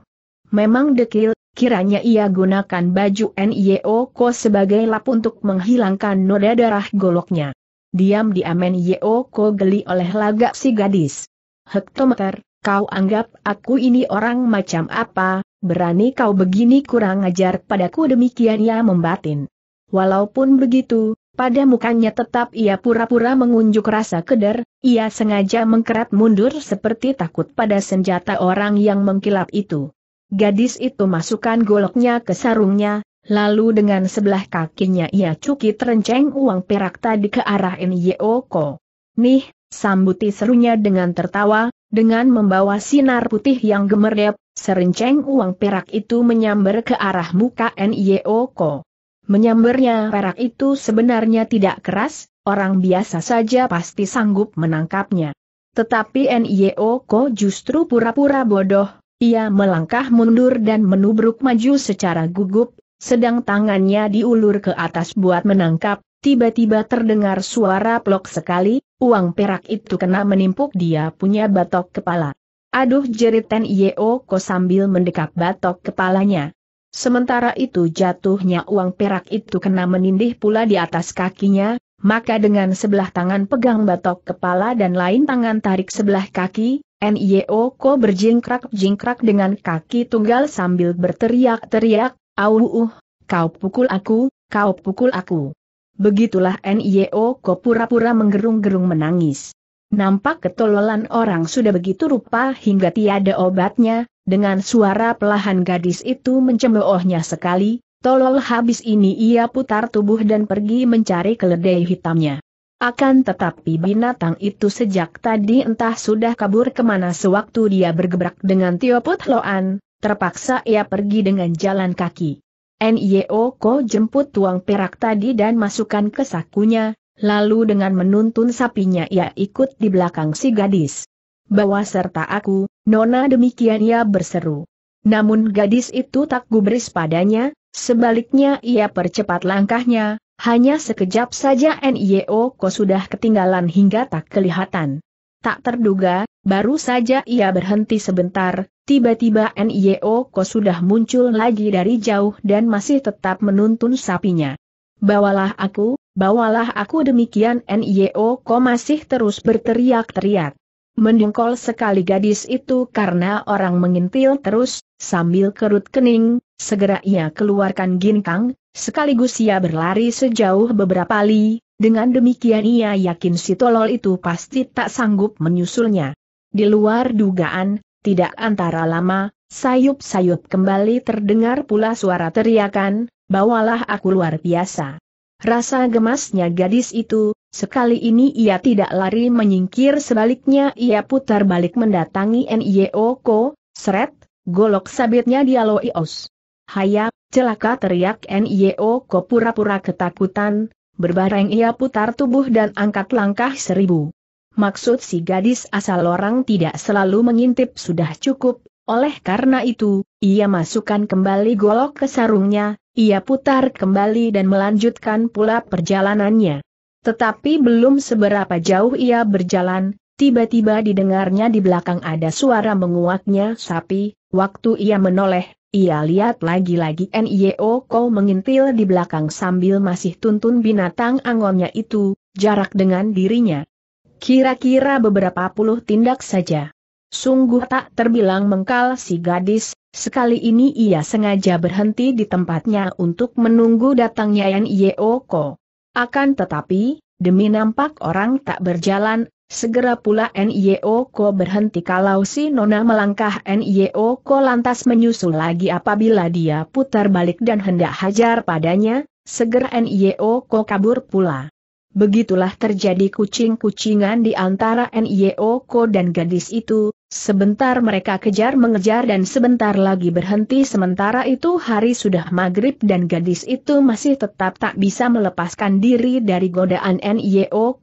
Memang dekil, kiranya ia gunakan baju N.Y.O. Ko sebagai lap untuk menghilangkan noda darah goloknya. Diam-diam N.Y.O. Ko geli oleh lagak si gadis. Hektometer, kau anggap aku ini orang macam apa, berani kau begini kurang ajar padaku demikian ia membatin. Walaupun begitu, pada mukanya tetap ia pura-pura mengunjuk rasa keder, ia sengaja mengkerat mundur seperti takut pada senjata orang yang mengkilap itu. Gadis itu masukkan goloknya ke sarungnya, lalu dengan sebelah kakinya ia cukit terenceng uang perak tadi ke arah Nyeoko. Nih, sambuti serunya dengan tertawa, dengan membawa sinar putih yang gemerlap, serenceng uang perak itu menyambar ke arah muka Nyeoko. Menyambarnya perak itu sebenarnya tidak keras, orang biasa saja pasti sanggup menangkapnya. Tetapi Nyeoko justru pura-pura bodoh, ia melangkah mundur dan menubruk maju secara gugup, sedang tangannya diulur ke atas buat menangkap, tiba-tiba terdengar suara plok sekali, uang perak itu kena menimpuk dia punya batok kepala. Aduh jeritan Yeo Yeoko sambil mendekap batok kepalanya. Sementara itu jatuhnya uang perak itu kena menindih pula di atas kakinya, maka dengan sebelah tangan pegang batok kepala dan lain tangan tarik sebelah kaki, Nio ko berjingkrak-jingkrak dengan kaki tunggal sambil berteriak-teriak, Au kau pukul aku, kau pukul aku. Begitulah Nio ko pura-pura menggerung-gerung menangis. Nampak ketololan orang sudah begitu rupa hingga tiada obatnya, dengan suara pelahan gadis itu mencemoohnya sekali, tolol habis ini ia putar tubuh dan pergi mencari keledai hitamnya. Akan tetapi binatang itu sejak tadi entah sudah kabur kemana sewaktu dia bergebrak dengan Tioput Loan, terpaksa ia pergi dengan jalan kaki. N.Y.O. Ko jemput tuang perak tadi dan masukkan ke sakunya, lalu dengan menuntun sapinya ia ikut di belakang si gadis. Bawa serta aku, Nona demikian ia berseru. Namun gadis itu tak gubris padanya, sebaliknya ia percepat langkahnya, hanya sekejap saja NIO Ko sudah ketinggalan hingga tak kelihatan. Tak terduga, baru saja ia berhenti sebentar, tiba-tiba NIO Ko sudah muncul lagi dari jauh dan masih tetap menuntun sapinya. Bawalah aku, bawalah aku demikian NIO Ko masih terus berteriak-teriak. Mendengkol sekali gadis itu karena orang mengintil terus, sambil kerut kening, segera ia keluarkan ginkang, Sekaligus ia berlari sejauh beberapa li, dengan demikian ia yakin si tolol itu pasti tak sanggup menyusulnya. Di luar dugaan, tidak antara lama, sayup-sayup kembali terdengar pula suara teriakan, bawalah aku luar biasa. Rasa gemasnya gadis itu, sekali ini ia tidak lari menyingkir sebaliknya ia putar balik mendatangi N.Y.O.Ko, seret, golok sabitnya dialoios. Hayap, celaka teriak Nio Ko pura-pura ketakutan, berbareng ia putar tubuh dan angkat langkah seribu. Maksud si gadis asal orang tidak selalu mengintip sudah cukup, oleh karena itu, ia masukkan kembali golok ke sarungnya, ia putar kembali dan melanjutkan pula perjalanannya. Tetapi belum seberapa jauh ia berjalan, tiba-tiba didengarnya di belakang ada suara menguaknya sapi, waktu ia menoleh, ia lihat lagi-lagi Nio Ko mengintil di belakang sambil masih tuntun binatang angonnya itu, jarak dengan dirinya. Kira-kira beberapa puluh tindak saja. Sungguh tak terbilang mengkal si gadis, sekali ini ia sengaja berhenti di tempatnya untuk menunggu datangnya Nio Ko. Akan tetapi, demi nampak orang tak berjalan, Segera pula Ko berhenti kalau si Nona melangkah Ko lantas menyusul lagi apabila dia putar balik dan hendak hajar padanya, segera Ko kabur pula. Begitulah terjadi kucing-kucingan di antara Ko dan gadis itu, sebentar mereka kejar-mengejar dan sebentar lagi berhenti sementara itu hari sudah maghrib dan gadis itu masih tetap tak bisa melepaskan diri dari godaan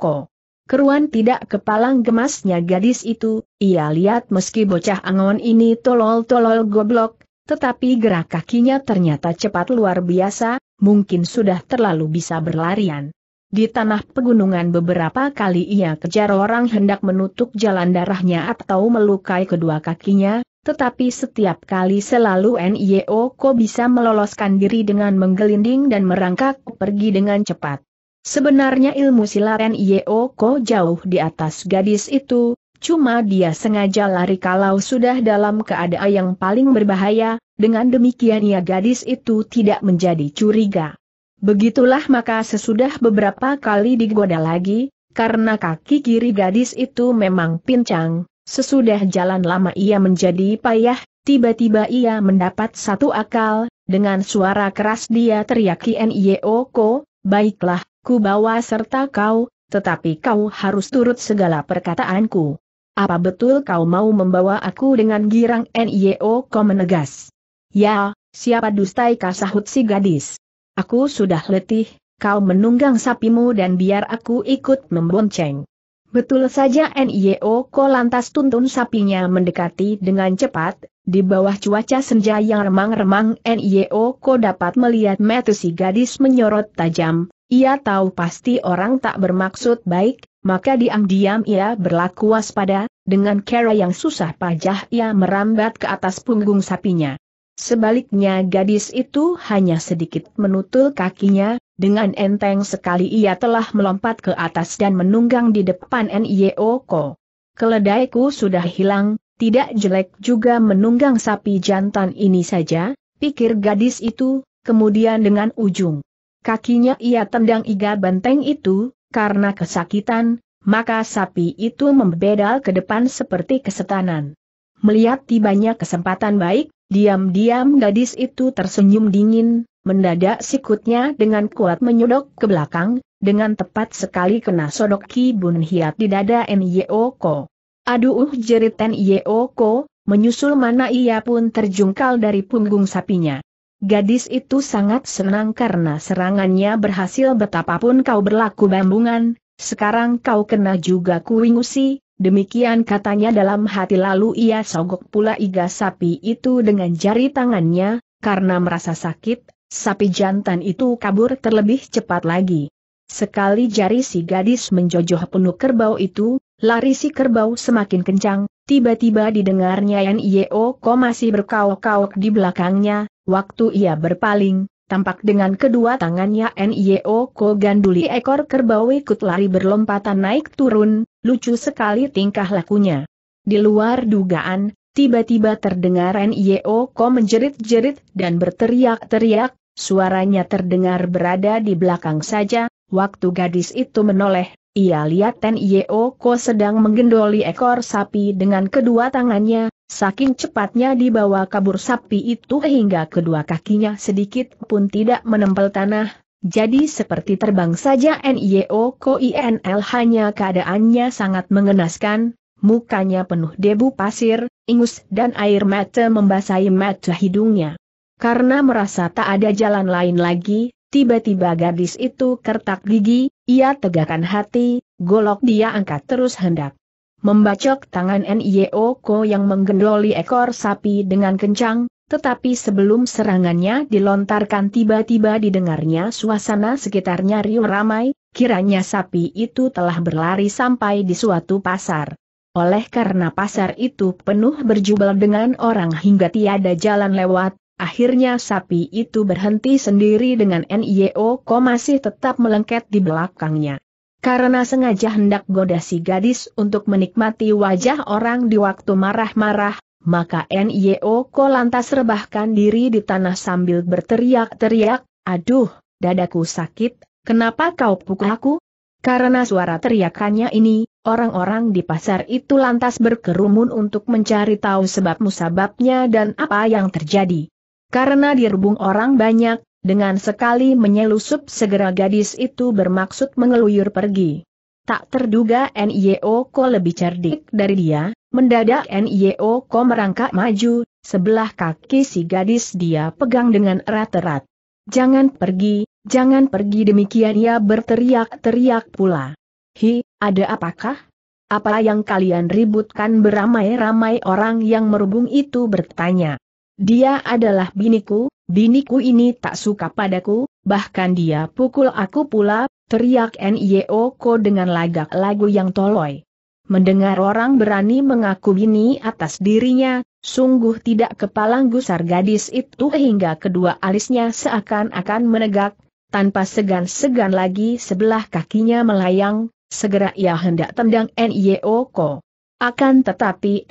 Ko. Keruan tidak kepalang gemasnya gadis itu, ia lihat meski bocah angon ini tolol-tolol goblok, tetapi gerak kakinya ternyata cepat luar biasa, mungkin sudah terlalu bisa berlarian. Di tanah pegunungan beberapa kali ia kejar orang hendak menutup jalan darahnya atau melukai kedua kakinya, tetapi setiap kali selalu NIO Ko bisa meloloskan diri dengan menggelinding dan merangkak pergi dengan cepat. Sebenarnya ilmu silaren Yeoko jauh di atas gadis itu, cuma dia sengaja lari kalau sudah dalam keadaan yang paling berbahaya, dengan demikian ya gadis itu tidak menjadi curiga. Begitulah maka sesudah beberapa kali digoda lagi, karena kaki kiri gadis itu memang pincang, sesudah jalan lama ia menjadi payah, tiba-tiba ia mendapat satu akal, dengan suara keras dia teriaki Nyeoko, baiklah, ku bawa serta kau, tetapi kau harus turut segala perkataanku. Apa betul kau mau membawa aku dengan girang NIO e kau menegas? Ya, siapa dustai kasahut si gadis? Aku sudah letih, kau menunggang sapimu dan biar aku ikut membonceng. Betul saja NIO e kau lantas tuntun sapinya mendekati dengan cepat, di bawah cuaca senja yang remang-remang NIO e kau dapat melihat mata si gadis menyorot tajam, ia tahu pasti orang tak bermaksud baik, maka diam-diam ia berlaku waspada, dengan cara yang susah pajah ia merambat ke atas punggung sapinya. Sebaliknya gadis itu hanya sedikit menutul kakinya, dengan enteng sekali ia telah melompat ke atas dan menunggang di depan N.I.O.Ko. Keledaiku sudah hilang, tidak jelek juga menunggang sapi jantan ini saja, pikir gadis itu, kemudian dengan ujung kakinya ia tendang iga benteng itu, karena kesakitan, maka sapi itu membedal ke depan seperti kesetanan. Melihat tibanya kesempatan baik, diam-diam gadis itu tersenyum dingin, mendadak sikutnya dengan kuat menyodok ke belakang, dengan tepat sekali kena sodok Ki Bun Hiat di dada Nyeoko. Aduh jeritan Nyeoko, menyusul mana ia pun terjungkal dari punggung sapinya. Gadis itu sangat senang karena serangannya berhasil betapapun kau berlaku bambungan, sekarang kau kena juga kuingusi, demikian katanya dalam hati lalu ia sogok pula iga sapi itu dengan jari tangannya, karena merasa sakit, sapi jantan itu kabur terlebih cepat lagi. Sekali jari si gadis menjojoh penuh kerbau itu, lari si kerbau semakin kencang, tiba-tiba didengarnya Yan Yeo masih berkau kau di belakangnya, Waktu ia berpaling, tampak dengan kedua tangannya NIO Ko ganduli ekor kerbau ikut lari berlompatan naik turun, lucu sekali tingkah lakunya. Di luar dugaan, tiba-tiba terdengar NIO Ko menjerit-jerit dan berteriak-teriak, suaranya terdengar berada di belakang saja, waktu gadis itu menoleh, ia lihat Ten Yeo Ko sedang menggendoli ekor sapi dengan kedua tangannya, Saking cepatnya dibawa kabur sapi itu hingga kedua kakinya sedikit pun tidak menempel tanah, jadi seperti terbang saja NIO KOINL hanya keadaannya sangat mengenaskan, mukanya penuh debu pasir, ingus dan air mata membasahi mata hidungnya. Karena merasa tak ada jalan lain lagi, tiba-tiba gadis itu kertak gigi, ia tegakkan hati, golok dia angkat terus hendak membacok tangan NIO Ko yang menggendoli ekor sapi dengan kencang, tetapi sebelum serangannya dilontarkan tiba-tiba didengarnya suasana sekitarnya riuh ramai, kiranya sapi itu telah berlari sampai di suatu pasar. Oleh karena pasar itu penuh berjubel dengan orang hingga tiada jalan lewat, akhirnya sapi itu berhenti sendiri dengan NIO Ko masih tetap melengket di belakangnya. Karena sengaja hendak goda si gadis untuk menikmati wajah orang di waktu marah-marah, maka N.Y.O. Ko lantas rebahkan diri di tanah sambil berteriak-teriak, aduh, dadaku sakit, kenapa kau pukul aku? Karena suara teriakannya ini, orang-orang di pasar itu lantas berkerumun untuk mencari tahu sebab musababnya dan apa yang terjadi. Karena rebung orang banyak, dengan sekali menyelusup segera gadis itu bermaksud mengeluyur pergi. Tak terduga NIO Ko lebih cerdik dari dia, mendadak NIO Ko merangkak maju, sebelah kaki si gadis dia pegang dengan erat-erat. Jangan pergi, jangan pergi demikian ia berteriak-teriak pula. Hi, ada apakah? Apa yang kalian ributkan beramai-ramai orang yang merubung itu bertanya. Dia adalah biniku, Biniku ini tak suka padaku, bahkan dia pukul aku pula, teriak Nioko dengan lagak lagu yang toloi. Mendengar orang berani mengaku bini atas dirinya, sungguh tidak kepalang gusar gadis itu hingga kedua alisnya seakan-akan menegak, tanpa segan-segan lagi sebelah kakinya melayang, segera ia hendak tendang Nioko. Akan tetapi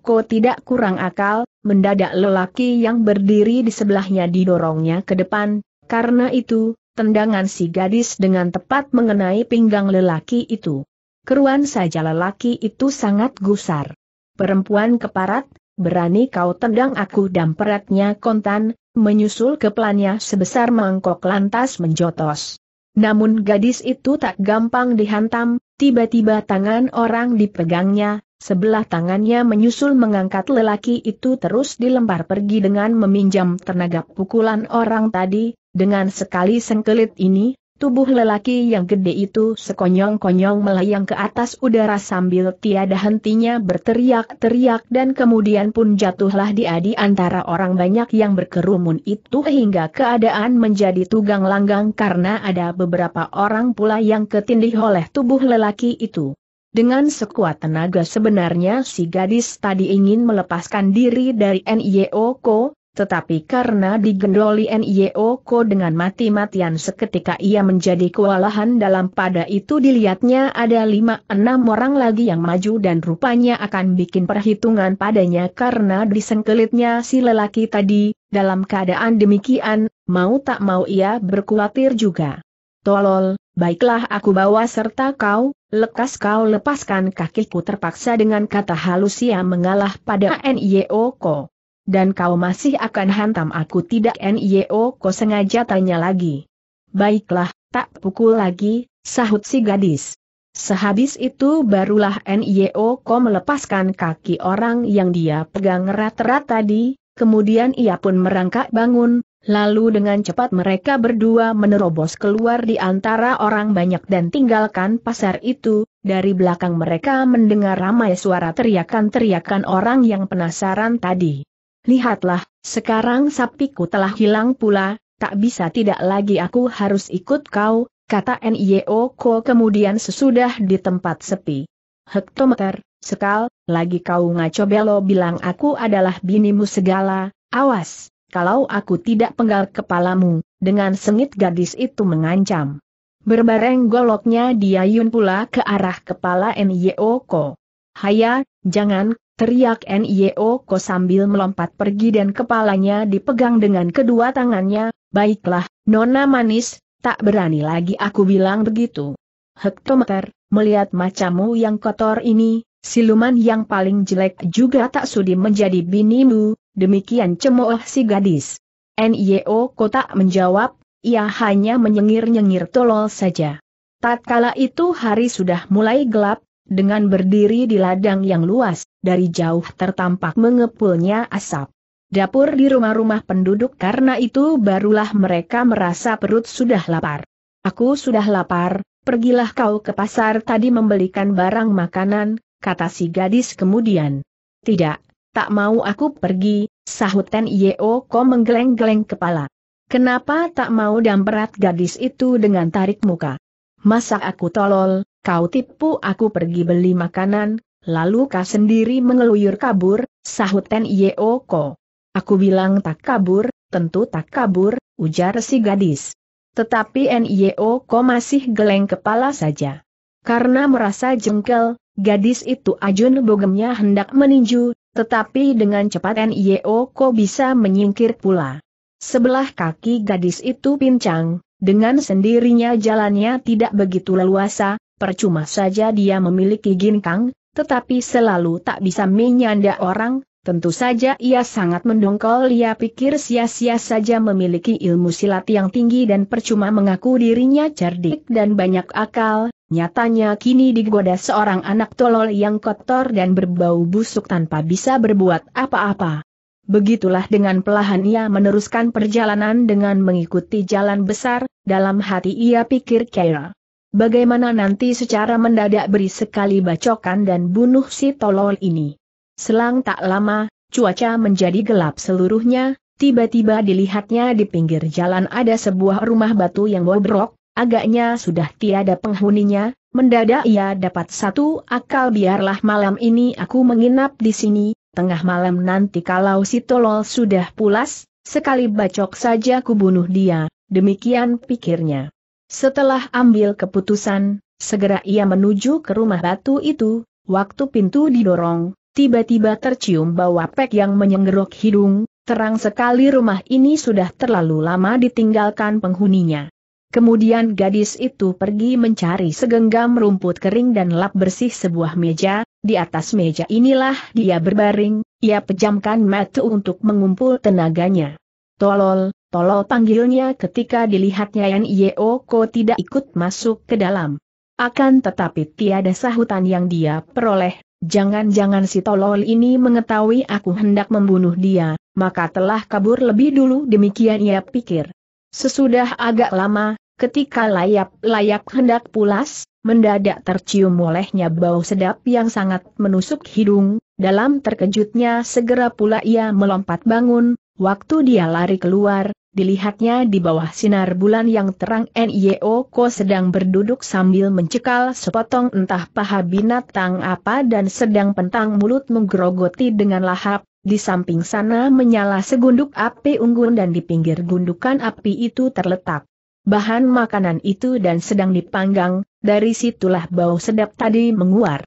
Ko tidak kurang akal, mendadak lelaki yang berdiri di sebelahnya didorongnya ke depan, karena itu, tendangan si gadis dengan tepat mengenai pinggang lelaki itu. Keruan saja lelaki itu sangat gusar. Perempuan keparat, berani kau tendang aku dan peratnya kontan, menyusul ke kepelannya sebesar mangkok lantas menjotos. Namun gadis itu tak gampang dihantam, tiba-tiba tangan orang dipegangnya, sebelah tangannya menyusul mengangkat lelaki itu terus dilempar pergi dengan meminjam tenaga pukulan orang tadi, dengan sekali sengkelit ini, Tubuh lelaki yang gede itu sekonyong-konyong melayang ke atas udara sambil tiada hentinya berteriak-teriak dan kemudian pun jatuhlah dia di antara orang banyak yang berkerumun itu hingga keadaan menjadi tugang langgang karena ada beberapa orang pula yang ketindih oleh tubuh lelaki itu. Dengan sekuat tenaga sebenarnya si gadis tadi ingin melepaskan diri dari NIO Ko, tetapi karena digendoli Ko dengan mati-matian seketika ia menjadi kewalahan dalam pada itu dilihatnya ada lima enam orang lagi yang maju dan rupanya akan bikin perhitungan padanya karena disengkelitnya si lelaki tadi, dalam keadaan demikian, mau tak mau ia berkhawatir juga. Tolol, baiklah aku bawa serta kau, lekas kau lepaskan kakiku terpaksa dengan kata halus ia mengalah pada Ko dan kau masih akan hantam aku tidak NIO kau sengaja tanya lagi. Baiklah, tak pukul lagi, sahut si gadis. Sehabis itu barulah NIO kau melepaskan kaki orang yang dia pegang erat-erat tadi, kemudian ia pun merangkak bangun, lalu dengan cepat mereka berdua menerobos keluar di antara orang banyak dan tinggalkan pasar itu, dari belakang mereka mendengar ramai suara teriakan-teriakan orang yang penasaran tadi lihatlah, sekarang sapiku telah hilang pula, tak bisa tidak lagi aku harus ikut kau, kata Nio Ko kemudian sesudah di tempat sepi. Hektometer, sekal, lagi kau ngaco belo bilang aku adalah binimu segala, awas, kalau aku tidak penggal kepalamu, dengan sengit gadis itu mengancam. Berbareng goloknya diayun pula ke arah kepala Nio Ko. Haya, jangan Teriak NIO e Ko sambil melompat pergi dan kepalanya dipegang dengan kedua tangannya, baiklah, nona manis, tak berani lagi aku bilang begitu. Hektometer, melihat macamu yang kotor ini, siluman yang paling jelek juga tak sudi menjadi binimu, demikian cemooh si gadis. NIO e Ko tak menjawab, ia hanya menyengir-nyengir tolol saja. Tatkala itu hari sudah mulai gelap, dengan berdiri di ladang yang luas, dari jauh tertampak mengepulnya asap. Dapur di rumah-rumah penduduk karena itu barulah mereka merasa perut sudah lapar. Aku sudah lapar, pergilah kau ke pasar tadi membelikan barang makanan, kata si gadis kemudian. Tidak, tak mau aku pergi, sahut Ten Yeo Ko menggeleng-geleng kepala. Kenapa tak mau damperat gadis itu dengan tarik muka? Masa aku tolol, kau tipu aku pergi beli makanan, Lalu kau sendiri mengeluyur kabur, sahut Ten Yeoko. Aku bilang tak kabur, tentu tak kabur, ujar si gadis. Tetapi kok masih geleng kepala saja. Karena merasa jengkel, gadis itu ajun bogemnya hendak meninju, tetapi dengan cepat kok bisa menyingkir pula. Sebelah kaki gadis itu pincang, dengan sendirinya jalannya tidak begitu leluasa, percuma saja dia memiliki ginkang, tetapi selalu tak bisa menyanda orang, tentu saja ia sangat mendongkol ia pikir sia-sia saja memiliki ilmu silat yang tinggi dan percuma mengaku dirinya cerdik dan banyak akal, nyatanya kini digoda seorang anak tolol yang kotor dan berbau busuk tanpa bisa berbuat apa-apa. Begitulah dengan pelahan ia meneruskan perjalanan dengan mengikuti jalan besar, dalam hati ia pikir kaya. Bagaimana nanti secara mendadak beri sekali bacokan dan bunuh si tolol ini? Selang tak lama, cuaca menjadi gelap seluruhnya, tiba-tiba dilihatnya di pinggir jalan ada sebuah rumah batu yang bobrok, agaknya sudah tiada penghuninya, mendadak ia dapat satu akal biarlah malam ini aku menginap di sini, tengah malam nanti kalau si tolol sudah pulas, sekali bacok saja kubunuh dia, demikian pikirnya. Setelah ambil keputusan, segera ia menuju ke rumah batu itu, waktu pintu didorong, tiba-tiba tercium bau pek yang menyenggerok hidung, terang sekali rumah ini sudah terlalu lama ditinggalkan penghuninya. Kemudian gadis itu pergi mencari segenggam rumput kering dan lap bersih sebuah meja, di atas meja inilah dia berbaring, ia pejamkan mata untuk mengumpul tenaganya. Tolol, Tolol panggilnya ketika dilihatnya Yan Yeoko tidak ikut masuk ke dalam. Akan tetapi tiada sahutan yang dia peroleh, jangan-jangan si tolol ini mengetahui aku hendak membunuh dia, maka telah kabur lebih dulu demikian ia pikir. Sesudah agak lama, ketika layap-layap hendak pulas, mendadak tercium olehnya bau sedap yang sangat menusuk hidung, dalam terkejutnya segera pula ia melompat bangun, Waktu dia lari keluar, dilihatnya di bawah sinar bulan yang terang Nio Ko sedang berduduk sambil mencekal sepotong entah paha binatang apa dan sedang pentang mulut menggerogoti dengan lahap, di samping sana menyala segunduk api unggun dan di pinggir gundukan api itu terletak bahan makanan itu dan sedang dipanggang, dari situlah bau sedap tadi menguar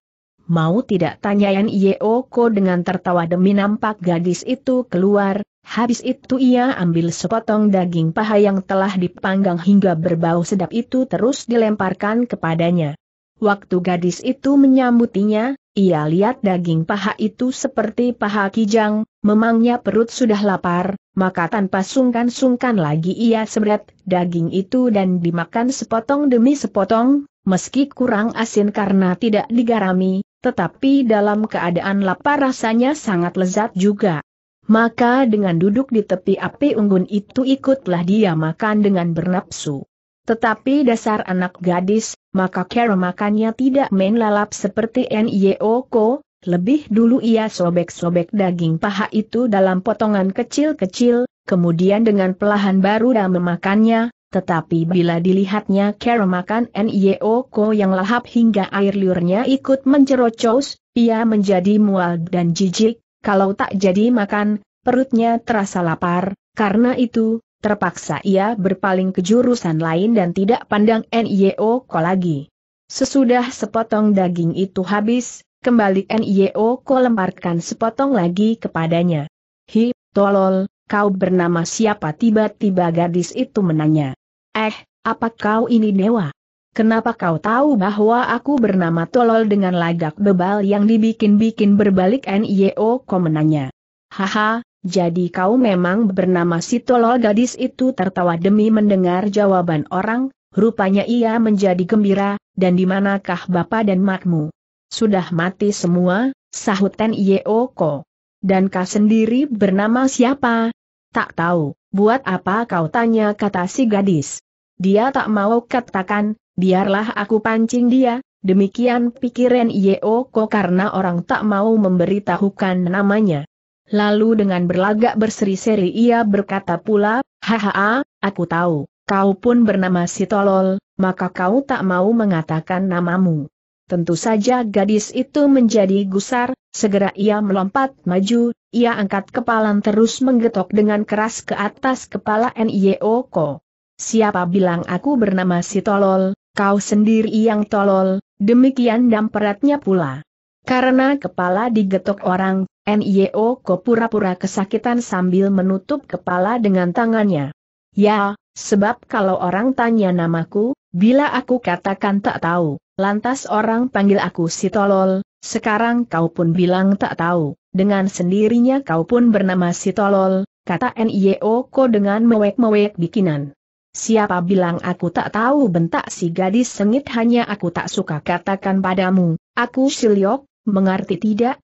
mau tidak tanyain Yeoko dengan tertawa demi nampak gadis itu keluar, habis itu ia ambil sepotong daging paha yang telah dipanggang hingga berbau sedap itu terus dilemparkan kepadanya. Waktu gadis itu menyambutinya, ia lihat daging paha itu seperti paha kijang, memangnya perut sudah lapar, maka tanpa sungkan-sungkan lagi ia seberat daging itu dan dimakan sepotong demi sepotong, meski kurang asin karena tidak digarami, tetapi dalam keadaan lapar rasanya sangat lezat juga. Maka dengan duduk di tepi api unggun itu ikutlah dia makan dengan bernapsu. Tetapi dasar anak gadis, maka cara makannya tidak main lalap seperti N.Y.O.K.O. Lebih dulu ia sobek-sobek daging paha itu dalam potongan kecil-kecil, kemudian dengan pelahan baru dia memakannya, tetapi bila dilihatnya kera makan Nio Ko yang lahap hingga air liurnya ikut mencerocos, ia menjadi mual dan jijik, kalau tak jadi makan, perutnya terasa lapar, karena itu, terpaksa ia berpaling ke jurusan lain dan tidak pandang Nio Ko lagi. Sesudah sepotong daging itu habis, kembali Nio Ko lemparkan sepotong lagi kepadanya. Hi, tolol, kau bernama siapa tiba-tiba gadis itu menanya. Eh, apa kau ini dewa? Kenapa kau tahu bahwa aku bernama Tolol dengan lagak bebal yang dibikin-bikin berbalik NIO kau menanya. Haha, jadi kau memang bernama si Tolol gadis itu tertawa demi mendengar jawaban orang, rupanya ia menjadi gembira, dan di manakah bapak dan makmu? Sudah mati semua, sahut NIO ko. Dan kau sendiri bernama siapa? Tak tahu. Buat apa kau tanya kata si gadis? Dia tak mau katakan, biarlah aku pancing dia, demikian pikiran Yeoko karena orang tak mau memberitahukan namanya. Lalu dengan berlagak berseri-seri ia berkata pula, hahaha, aku tahu, kau pun bernama si tolol, maka kau tak mau mengatakan namamu. Tentu saja gadis itu menjadi gusar, Segera ia melompat maju, ia angkat kepalan terus menggetok dengan keras ke atas kepala N.I.O.Ko. Siapa bilang aku bernama si tolol, kau sendiri yang tolol, demikian damperatnya pula. Karena kepala digetok orang, N.I.O.Ko pura-pura kesakitan sambil menutup kepala dengan tangannya. Ya, sebab kalau orang tanya namaku, bila aku katakan tak tahu, Lantas orang panggil aku si tolol, sekarang kau pun bilang tak tahu, dengan sendirinya kau pun bernama si tolol, kata Ko dengan mewek-mewek bikinan. Siapa bilang aku tak tahu bentak si gadis sengit hanya aku tak suka katakan padamu, aku si Liok, mengerti tidak?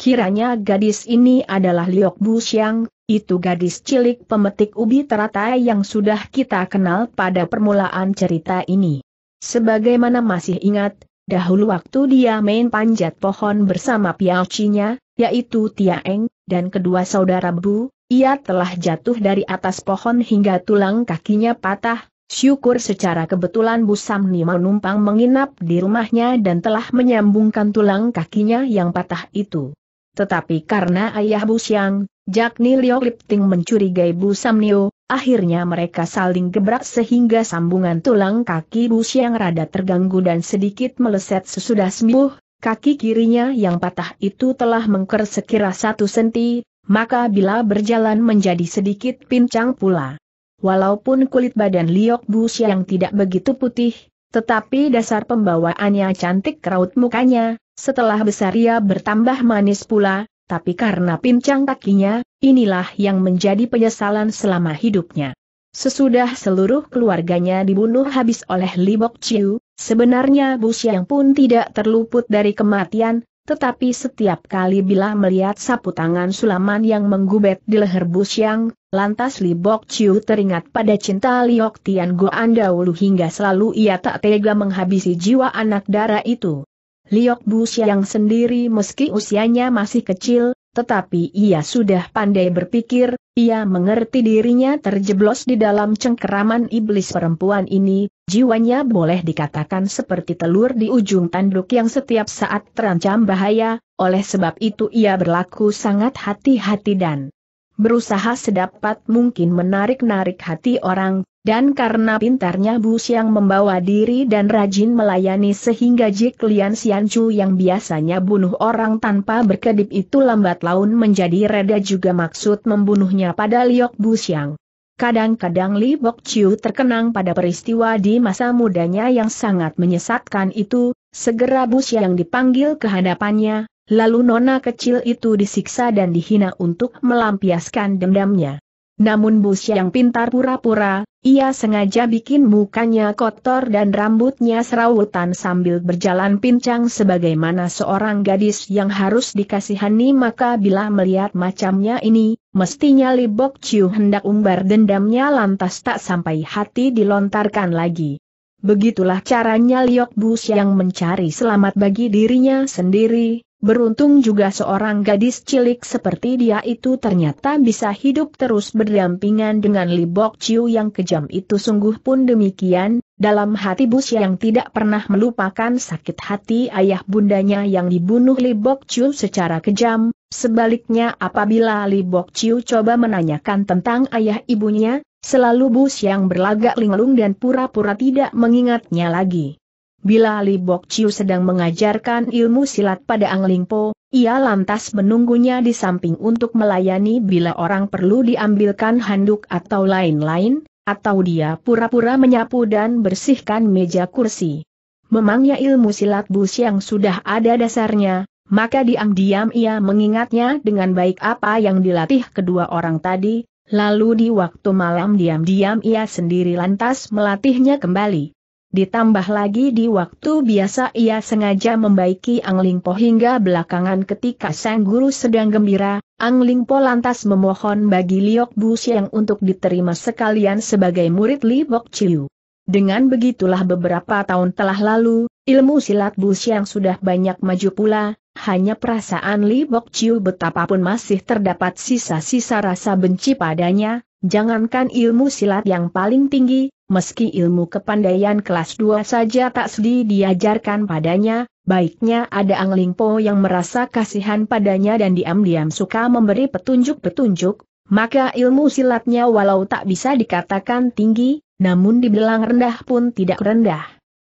Kiranya gadis ini adalah Liok Bu Siang, itu gadis cilik pemetik ubi teratai yang sudah kita kenal pada permulaan cerita ini. Sebagaimana masih ingat, dahulu waktu dia main panjat pohon bersama piaucinya, yaitu Tiaeng, dan kedua saudara Bu, ia telah jatuh dari atas pohon hingga tulang kakinya patah, Syukur secara kebetulan Bu Samni numpang menginap di rumahnya dan telah menyambungkan tulang kakinya yang patah itu. Tetapi karena ayah Bu Siang, Jakni Lio Lipting mencurigai Bu Samnio, Akhirnya mereka saling gebrak sehingga sambungan tulang kaki Bus yang rada terganggu dan sedikit meleset sesudah sembuh, kaki kirinya yang patah itu telah mengker sekira satu senti, maka bila berjalan menjadi sedikit pincang pula. Walaupun kulit badan Liok Bus yang tidak begitu putih, tetapi dasar pembawaannya cantik raut mukanya, setelah besar ia bertambah manis pula, tapi karena pincang kakinya, inilah yang menjadi penyesalan selama hidupnya. Sesudah seluruh keluarganya dibunuh habis oleh Libok Chiu, sebenarnya Bu Xiang pun tidak terluput dari kematian, tetapi setiap kali bila melihat sapu tangan sulaman yang menggubet di leher Bu Xiang, lantas Libok Chiu teringat pada cinta Liok Tian Goan dahulu hingga selalu ia tak tega menghabisi jiwa anak darah itu. Liok Bu yang sendiri meski usianya masih kecil, tetapi ia sudah pandai berpikir, ia mengerti dirinya terjeblos di dalam cengkeraman iblis perempuan ini, jiwanya boleh dikatakan seperti telur di ujung tanduk yang setiap saat terancam bahaya, oleh sebab itu ia berlaku sangat hati-hati dan berusaha sedapat mungkin menarik-narik hati orang, dan karena pintarnya Bu yang membawa diri dan rajin melayani sehingga Jik Lian Sian Chu yang biasanya bunuh orang tanpa berkedip itu lambat laun menjadi reda juga maksud membunuhnya pada Liok Bu yang Kadang-kadang Li Bok Chiu terkenang pada peristiwa di masa mudanya yang sangat menyesatkan itu, segera Bu yang dipanggil ke hadapannya, lalu nona kecil itu disiksa dan dihina untuk melampiaskan dendamnya. Namun Bus yang pintar pura-pura, ia sengaja bikin mukanya kotor dan rambutnya serawutan sambil berjalan pincang sebagaimana seorang gadis yang harus dikasihani maka bila melihat macamnya ini, mestinya Li Bok Chiu hendak umbar dendamnya lantas tak sampai hati dilontarkan lagi. Begitulah caranya Liok Bus yang mencari selamat bagi dirinya sendiri, Beruntung juga seorang gadis cilik seperti dia itu ternyata bisa hidup terus berdampingan dengan Libok Ciu yang kejam itu sungguh pun demikian, dalam hati Bus yang tidak pernah melupakan sakit hati ayah bundanya yang dibunuh Libok Ciu secara kejam, sebaliknya apabila Libok Ciu coba menanyakan tentang ayah ibunya, selalu Bus yang berlagak linglung dan pura-pura tidak mengingatnya lagi. Bila Li Bok Chiu sedang mengajarkan ilmu silat pada Ang Ling Po, ia lantas menunggunya di samping untuk melayani bila orang perlu diambilkan handuk atau lain-lain, atau dia pura-pura menyapu dan bersihkan meja kursi. Memangnya ilmu silat bus yang sudah ada dasarnya, maka diam-diam ia mengingatnya dengan baik apa yang dilatih kedua orang tadi, lalu di waktu malam diam-diam ia sendiri lantas melatihnya kembali. Ditambah lagi di waktu biasa ia sengaja membaiki Ang Lingpo hingga belakangan ketika sang guru sedang gembira, Ang Lingpo lantas memohon bagi Liok Bu Siang untuk diterima sekalian sebagai murid Li Bok Chiu. Dengan begitulah beberapa tahun telah lalu, ilmu silat Bu Siang sudah banyak maju pula, hanya perasaan Li Bok Chiu betapapun masih terdapat sisa-sisa rasa benci padanya, jangankan ilmu silat yang paling tinggi, meski ilmu kepandaian kelas 2 saja tak sedih diajarkan padanya, baiknya ada Angling Po yang merasa kasihan padanya dan diam-diam suka memberi petunjuk-petunjuk, maka ilmu silatnya walau tak bisa dikatakan tinggi, namun dibilang rendah pun tidak rendah.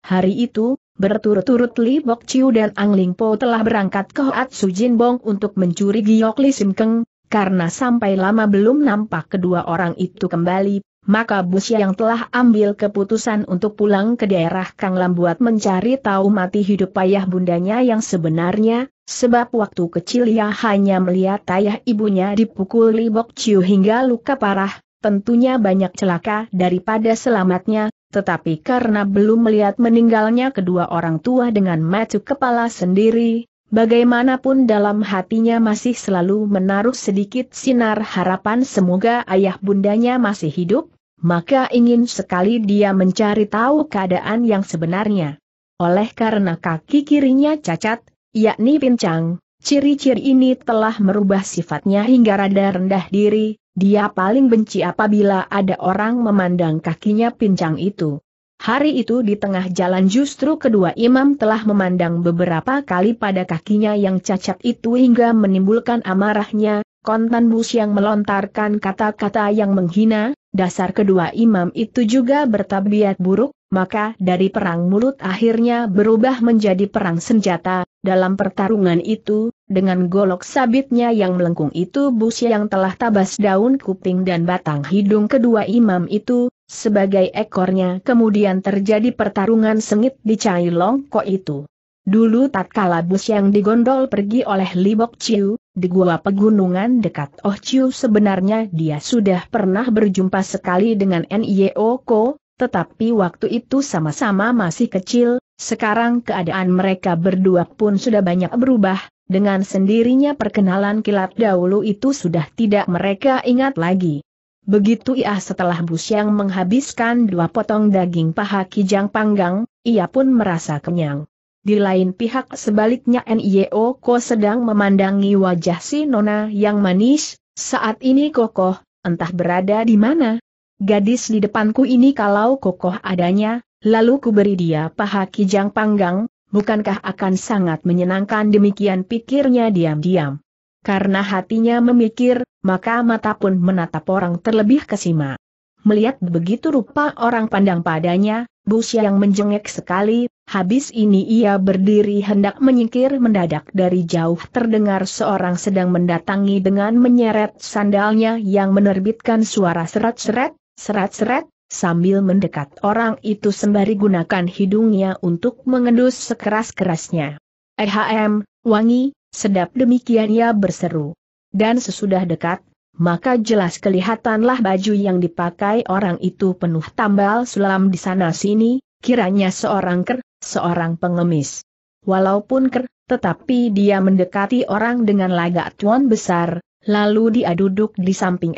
Hari itu, berturut-turut Li Bok Chiu dan Angling Po telah berangkat ke Hoat Jin Bong untuk mencuri Giok Li Sim Keng, karena sampai lama belum nampak kedua orang itu kembali, maka Bus yang telah ambil keputusan untuk pulang ke daerah Kang Lam buat mencari tahu mati hidup ayah bundanya yang sebenarnya, sebab waktu kecil ia hanya melihat ayah ibunya dipukul Libok Ciu hingga luka parah, tentunya banyak celaka daripada selamatnya, tetapi karena belum melihat meninggalnya kedua orang tua dengan mati kepala sendiri, Bagaimanapun dalam hatinya masih selalu menaruh sedikit sinar harapan semoga ayah bundanya masih hidup, maka ingin sekali dia mencari tahu keadaan yang sebenarnya. Oleh karena kaki kirinya cacat, yakni pincang, ciri-ciri ini telah merubah sifatnya hingga rada rendah diri, dia paling benci apabila ada orang memandang kakinya pincang itu. Hari itu di tengah jalan justru kedua imam telah memandang beberapa kali pada kakinya yang cacat itu hingga menimbulkan amarahnya, kontan bus yang melontarkan kata-kata yang menghina, dasar kedua imam itu juga bertabiat buruk, maka dari perang mulut akhirnya berubah menjadi perang senjata, dalam pertarungan itu, dengan golok sabitnya yang melengkung itu busi yang telah tabas daun kuping dan batang hidung kedua imam itu, sebagai ekornya kemudian terjadi pertarungan sengit di Cailong Kok itu. Dulu tatkala bus yang digondol pergi oleh Libok Chiu, di gua pegunungan dekat Oh Chiu sebenarnya dia sudah pernah berjumpa sekali dengan N.I.O. Ko, tetapi waktu itu sama-sama masih kecil, sekarang keadaan mereka berdua pun sudah banyak berubah, dengan sendirinya perkenalan kilat dahulu itu sudah tidak mereka ingat lagi. Begitu ia setelah bus yang menghabiskan dua potong daging paha kijang panggang, ia pun merasa kenyang. Di lain pihak sebaliknya NIO Ko sedang memandangi wajah si Nona yang manis, saat ini kokoh, entah berada di mana. Gadis di depanku ini kalau kokoh adanya, lalu ku beri dia paha kijang panggang, bukankah akan sangat menyenangkan demikian pikirnya diam-diam. Karena hatinya memikir, maka mata pun menatap orang terlebih kesima. Melihat begitu rupa orang pandang padanya, Bu yang menjengek sekali, Habis ini ia berdiri hendak menyingkir mendadak dari jauh terdengar seorang sedang mendatangi dengan menyeret sandalnya yang menerbitkan suara seret-seret, seret-seret, sambil mendekat orang itu sembari gunakan hidungnya untuk mengendus sekeras-kerasnya. Ehm, wangi, sedap demikian ia berseru. Dan sesudah dekat, maka jelas kelihatanlah baju yang dipakai orang itu penuh tambal sulam di sana-sini, kiranya seorang ker, seorang pengemis. Walaupun ker, tetapi dia mendekati orang dengan lagak tuan besar, lalu dia duduk di samping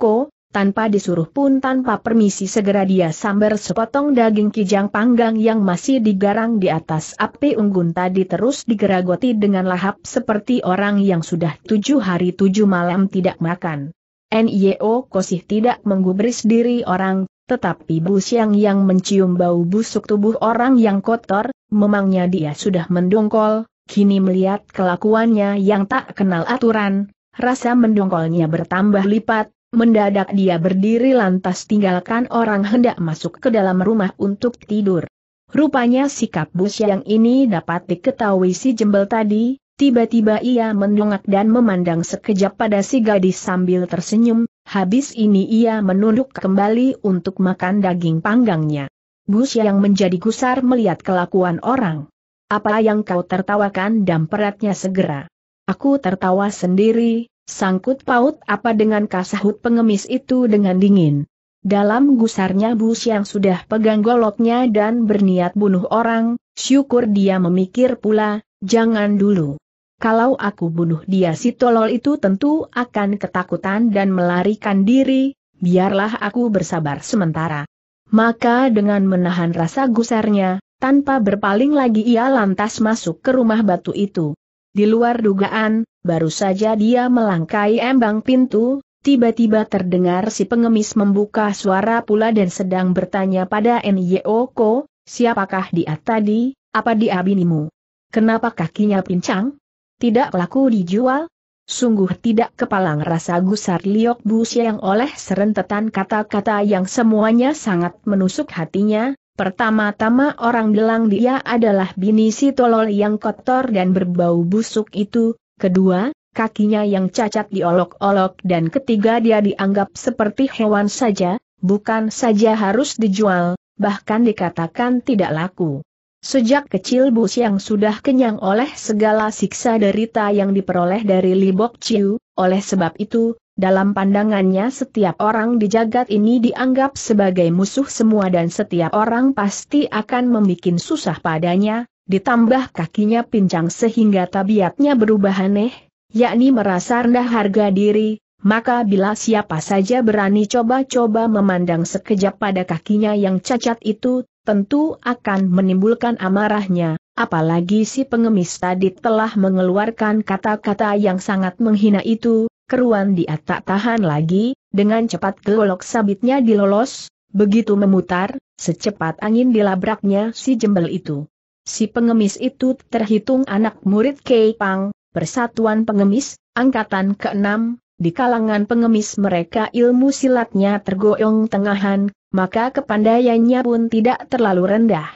Ko, tanpa disuruh pun tanpa permisi segera dia sambar sepotong daging kijang panggang yang masih digarang di atas api unggun tadi terus digeragoti dengan lahap seperti orang yang sudah tujuh hari tujuh malam tidak makan. Nio sih tidak menggubris diri orang, tetapi Bu Siang yang mencium bau busuk tubuh orang yang kotor, memangnya dia sudah mendongkol, kini melihat kelakuannya yang tak kenal aturan, rasa mendongkolnya bertambah lipat, mendadak dia berdiri lantas tinggalkan orang hendak masuk ke dalam rumah untuk tidur. Rupanya sikap Bu Siang ini dapat diketahui si jembel tadi, Tiba-tiba ia mendongak dan memandang sekejap pada si gadis sambil tersenyum, Habis ini ia menunduk kembali untuk makan daging panggangnya. Bus yang menjadi gusar melihat kelakuan orang. Apa yang kau tertawakan dan peratnya segera. Aku tertawa sendiri, sangkut paut apa dengan kasahut pengemis itu dengan dingin. Dalam gusarnya Bus yang sudah pegang goloknya dan berniat bunuh orang, syukur dia memikir pula, jangan dulu kalau aku bunuh dia si tolol itu tentu akan ketakutan dan melarikan diri, biarlah aku bersabar sementara. Maka dengan menahan rasa gusarnya, tanpa berpaling lagi ia lantas masuk ke rumah batu itu. Di luar dugaan, baru saja dia melangkai embang pintu, tiba-tiba terdengar si pengemis membuka suara pula dan sedang bertanya pada Nyeoko, siapakah dia tadi, apa dia binimu? Kenapa kakinya pincang? tidak laku dijual? Sungguh tidak kepalang rasa gusar Liok Bu yang oleh serentetan kata-kata yang semuanya sangat menusuk hatinya, Pertama-tama orang bilang dia adalah bini si tolol yang kotor dan berbau busuk itu, kedua, kakinya yang cacat diolok-olok dan ketiga dia dianggap seperti hewan saja, bukan saja harus dijual, bahkan dikatakan tidak laku. Sejak kecil Bu Siang sudah kenyang oleh segala siksa derita yang diperoleh dari Libok Chiu, oleh sebab itu, dalam pandangannya setiap orang di jagat ini dianggap sebagai musuh semua dan setiap orang pasti akan membuat susah padanya, ditambah kakinya pincang sehingga tabiatnya berubah aneh, yakni merasa rendah harga diri, maka bila siapa saja berani coba-coba memandang sekejap pada kakinya yang cacat itu tentu akan menimbulkan amarahnya, apalagi si pengemis tadi telah mengeluarkan kata-kata yang sangat menghina itu, keruan dia tak tahan lagi, dengan cepat golok sabitnya dilolos, begitu memutar, secepat angin dilabraknya si jembel itu. Si pengemis itu terhitung anak murid Pang, Persatuan Pengemis, Angkatan ke-6, di kalangan pengemis mereka ilmu silatnya tergoyong tengahan, maka kepandaiannya pun tidak terlalu rendah.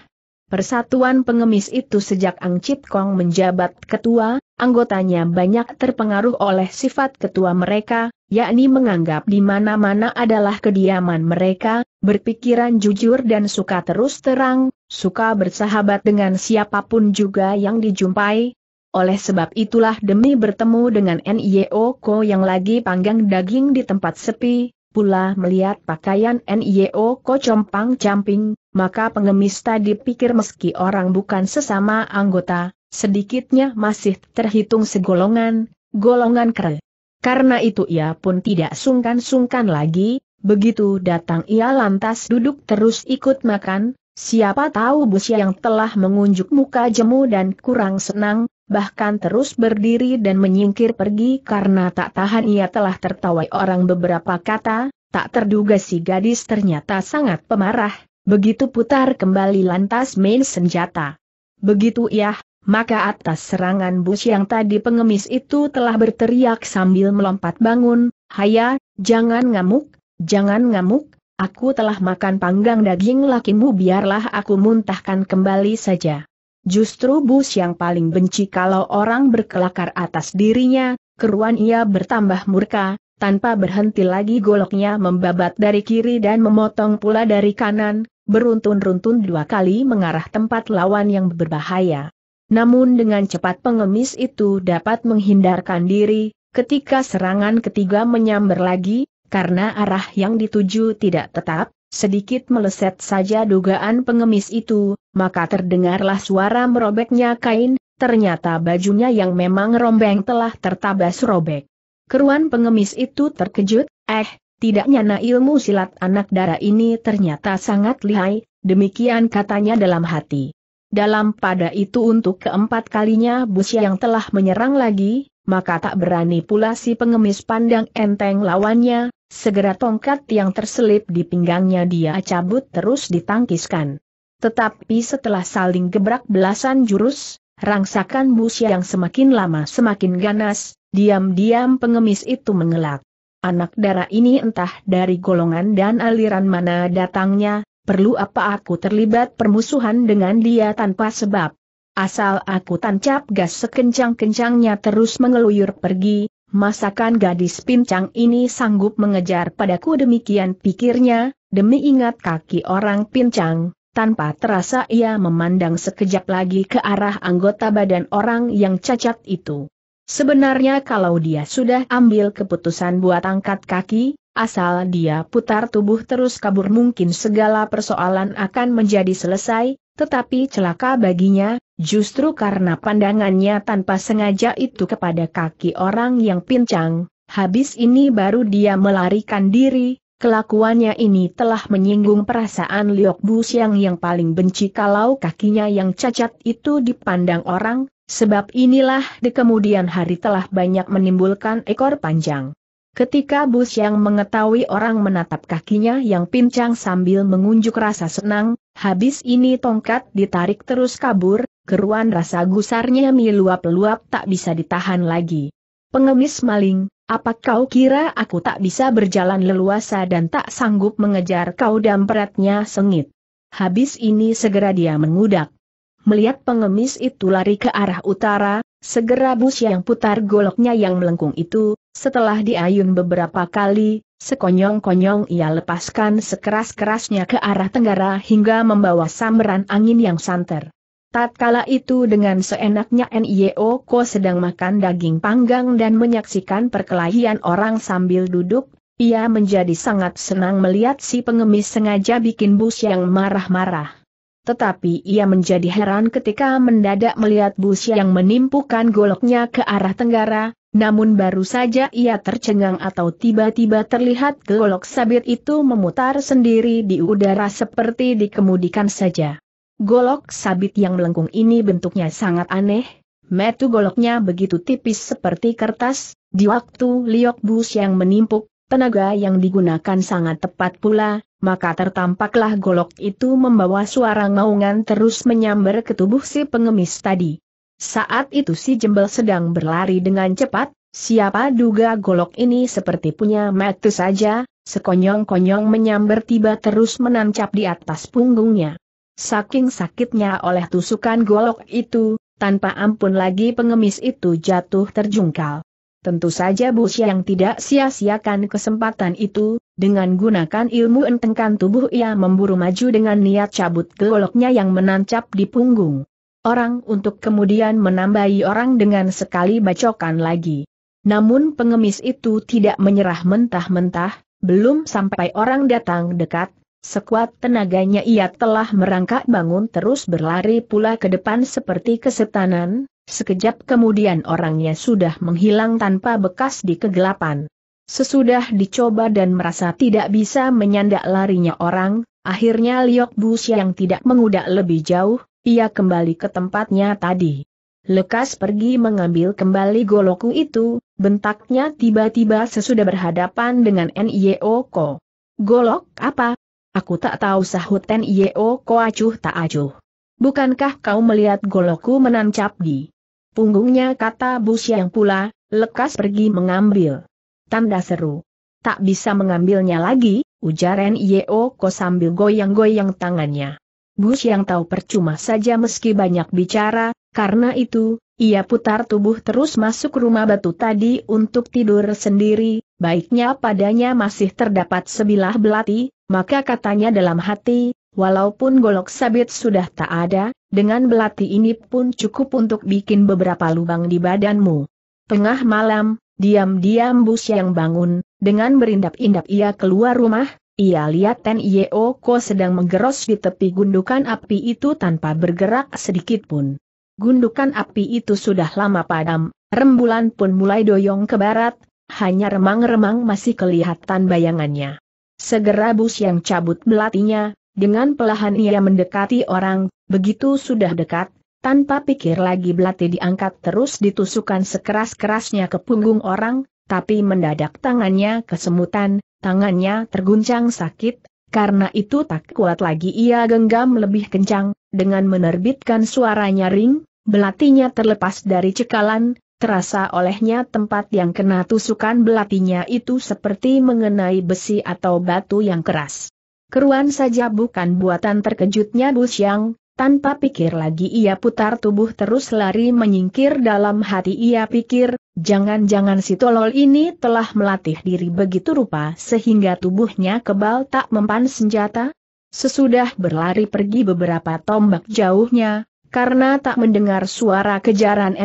Persatuan pengemis itu sejak Ang Chit Kong menjabat ketua, anggotanya banyak terpengaruh oleh sifat ketua mereka, yakni menganggap di mana-mana adalah kediaman mereka, berpikiran jujur dan suka terus terang, suka bersahabat dengan siapapun juga yang dijumpai. Oleh sebab itulah demi bertemu dengan NIO Ko yang lagi panggang daging di tempat sepi, pula melihat pakaian NIO Ko compang-camping, maka pengemis tadi pikir meski orang bukan sesama anggota, sedikitnya masih terhitung segolongan, golongan kere. Karena itu ia pun tidak sungkan-sungkan lagi, begitu datang ia lantas duduk terus ikut makan, Siapa tahu busi yang telah mengunjuk muka jemu dan kurang senang, bahkan terus berdiri dan menyingkir pergi karena tak tahan ia telah tertawai orang beberapa kata, tak terduga si gadis ternyata sangat pemarah, begitu putar kembali lantas main senjata. Begitu ia, maka atas serangan bus yang tadi pengemis itu telah berteriak sambil melompat bangun, Haya, jangan ngamuk, jangan ngamuk, Aku telah makan panggang daging lakimu biarlah aku muntahkan kembali saja. Justru Bus yang paling benci kalau orang berkelakar atas dirinya, keruan ia bertambah murka, tanpa berhenti lagi goloknya membabat dari kiri dan memotong pula dari kanan, beruntun-runtun dua kali mengarah tempat lawan yang berbahaya. Namun dengan cepat pengemis itu dapat menghindarkan diri, ketika serangan ketiga menyambar lagi, karena arah yang dituju tidak tetap, sedikit meleset saja dugaan pengemis itu, maka terdengarlah suara merobeknya kain, ternyata bajunya yang memang rombeng telah tertabas robek. Keruan pengemis itu terkejut, eh, tidak nyana ilmu silat anak darah ini ternyata sangat lihai, demikian katanya dalam hati. Dalam pada itu untuk keempat kalinya busya yang telah menyerang lagi, maka tak berani pula si pengemis pandang enteng lawannya, segera tongkat yang terselip di pinggangnya dia cabut terus ditangkiskan. Tetapi setelah saling gebrak belasan jurus, rangsakan busi yang semakin lama semakin ganas, diam-diam pengemis itu mengelak. Anak darah ini entah dari golongan dan aliran mana datangnya, perlu apa aku terlibat permusuhan dengan dia tanpa sebab. Asal aku tancap gas sekencang-kencangnya terus mengeluyur pergi, masakan gadis pincang ini sanggup mengejar padaku demikian pikirnya, demi ingat kaki orang pincang. Tanpa terasa ia memandang sekejap lagi ke arah anggota badan orang yang cacat itu. Sebenarnya kalau dia sudah ambil keputusan buat angkat kaki, asal dia putar tubuh terus kabur mungkin segala persoalan akan menjadi selesai, tetapi celaka baginya, justru karena pandangannya tanpa sengaja itu kepada kaki orang yang pincang, habis ini baru dia melarikan diri, kelakuannya ini telah menyinggung perasaan Liok Bu Siang yang paling benci kalau kakinya yang cacat itu dipandang orang, sebab inilah di kemudian hari telah banyak menimbulkan ekor panjang. Ketika Bus yang mengetahui orang menatap kakinya yang pincang sambil mengunjuk rasa senang, Habis ini tongkat ditarik terus kabur, keruan rasa gusarnya meluap-luap tak bisa ditahan lagi. Pengemis maling, apa kau kira aku tak bisa berjalan leluasa dan tak sanggup mengejar kau dampretnya sengit? Habis ini segera dia mengudak. Melihat pengemis itu lari ke arah utara, segera bus yang putar goloknya yang melengkung itu, setelah diayun beberapa kali, sekonyong-konyong ia lepaskan sekeras-kerasnya ke arah tenggara hingga membawa sambaran angin yang santer. Tatkala itu dengan seenaknya NIO Ko sedang makan daging panggang dan menyaksikan perkelahian orang sambil duduk, ia menjadi sangat senang melihat si pengemis sengaja bikin Bus yang marah-marah. Tetapi ia menjadi heran ketika mendadak melihat Bus yang menimpukan goloknya ke arah tenggara, namun baru saja ia tercengang atau tiba-tiba terlihat golok sabit itu memutar sendiri di udara seperti dikemudikan saja. Golok sabit yang melengkung ini bentuknya sangat aneh, metu goloknya begitu tipis seperti kertas, di waktu liok bus yang menimpuk, tenaga yang digunakan sangat tepat pula, maka tertampaklah golok itu membawa suara maungan terus menyambar ke tubuh si pengemis tadi. Saat itu si jembel sedang berlari dengan cepat, siapa duga golok ini seperti punya metu saja, sekonyong-konyong menyambar tiba terus menancap di atas punggungnya. Saking sakitnya oleh tusukan golok itu, tanpa ampun lagi pengemis itu jatuh terjungkal. Tentu saja Bu yang tidak sia-siakan kesempatan itu, dengan gunakan ilmu entengkan tubuh ia memburu maju dengan niat cabut goloknya yang menancap di punggung orang untuk kemudian menambahi orang dengan sekali bacokan lagi. Namun pengemis itu tidak menyerah mentah-mentah, belum sampai orang datang dekat, sekuat tenaganya ia telah merangkak bangun terus berlari pula ke depan seperti kesetanan, sekejap kemudian orangnya sudah menghilang tanpa bekas di kegelapan. Sesudah dicoba dan merasa tidak bisa menyandak larinya orang, akhirnya Liok Bus yang tidak mengudak lebih jauh, ia kembali ke tempatnya tadi. Lekas pergi mengambil kembali goloku itu, bentaknya tiba-tiba sesudah berhadapan dengan N.I.O.Ko. Golok apa? Aku tak tahu sahut N.I.O.Ko acuh tak acuh. Bukankah kau melihat goloku menancap di punggungnya kata Bu yang pula, lekas pergi mengambil. Tanda seru. Tak bisa mengambilnya lagi, ujar N.I.O.Ko sambil goyang-goyang tangannya. Bus yang tahu percuma saja meski banyak bicara, karena itu, ia putar tubuh terus masuk rumah batu tadi untuk tidur sendiri, baiknya padanya masih terdapat sebilah belati, maka katanya dalam hati, walaupun golok sabit sudah tak ada, dengan belati ini pun cukup untuk bikin beberapa lubang di badanmu. Tengah malam, diam-diam bus yang bangun, dengan berindap-indap ia keluar rumah, ia lihat Ten ko sedang menggeros di tepi gundukan api itu tanpa bergerak sedikit pun. Gundukan api itu sudah lama padam, rembulan pun mulai doyong ke barat, hanya remang-remang masih kelihatan bayangannya. Segera bus yang cabut belatinya, dengan pelahan ia mendekati orang, begitu sudah dekat, tanpa pikir lagi belati diangkat terus ditusukan sekeras-kerasnya ke punggung orang, tapi mendadak tangannya kesemutan, tangannya terguncang sakit, karena itu tak kuat lagi ia genggam lebih kencang, dengan menerbitkan suara nyaring, belatinya terlepas dari cekalan, terasa olehnya tempat yang kena tusukan belatinya itu seperti mengenai besi atau batu yang keras. Keruan saja bukan buatan terkejutnya Bu Xiang, tanpa pikir lagi ia putar tubuh terus lari menyingkir dalam hati ia pikir, jangan-jangan si tolol ini telah melatih diri begitu rupa sehingga tubuhnya kebal tak mempan senjata? Sesudah berlari pergi beberapa tombak jauhnya, karena tak mendengar suara kejaran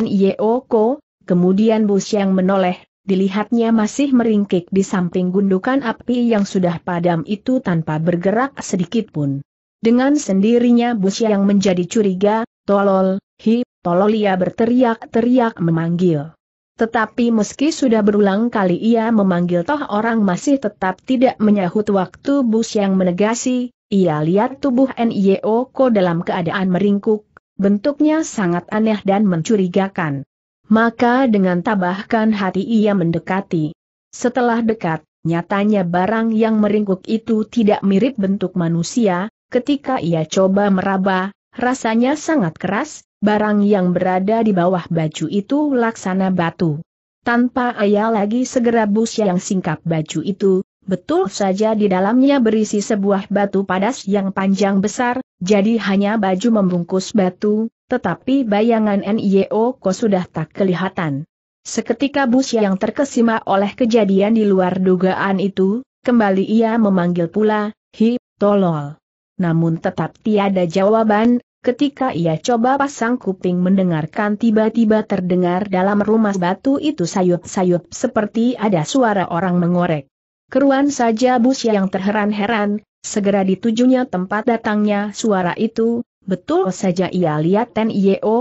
Ko, kemudian Bus yang menoleh, dilihatnya masih meringkik di samping gundukan api yang sudah padam itu tanpa bergerak sedikit pun. Dengan sendirinya Busya yang menjadi curiga, tolol, hi, tolol ia berteriak-teriak memanggil. Tetapi meski sudah berulang kali ia memanggil toh orang masih tetap tidak menyahut waktu Bus yang menegasi, ia lihat tubuh NIO Ko dalam keadaan meringkuk, bentuknya sangat aneh dan mencurigakan. Maka dengan tabahkan hati ia mendekati. Setelah dekat, nyatanya barang yang meringkuk itu tidak mirip bentuk manusia, Ketika ia coba meraba, rasanya sangat keras, barang yang berada di bawah baju itu laksana batu. Tanpa ayah lagi segera bus yang singkap baju itu, betul saja di dalamnya berisi sebuah batu padas yang panjang besar, jadi hanya baju membungkus batu, tetapi bayangan NIO Ko sudah tak kelihatan. Seketika bus yang terkesima oleh kejadian di luar dugaan itu, kembali ia memanggil pula, Hi, tolol namun tetap tiada jawaban, ketika ia coba pasang kuping mendengarkan tiba-tiba terdengar dalam rumah batu itu sayup-sayup seperti ada suara orang mengorek. Keruan saja bus yang terheran-heran, segera ditujunya tempat datangnya suara itu, Betul saja ia lihat Ten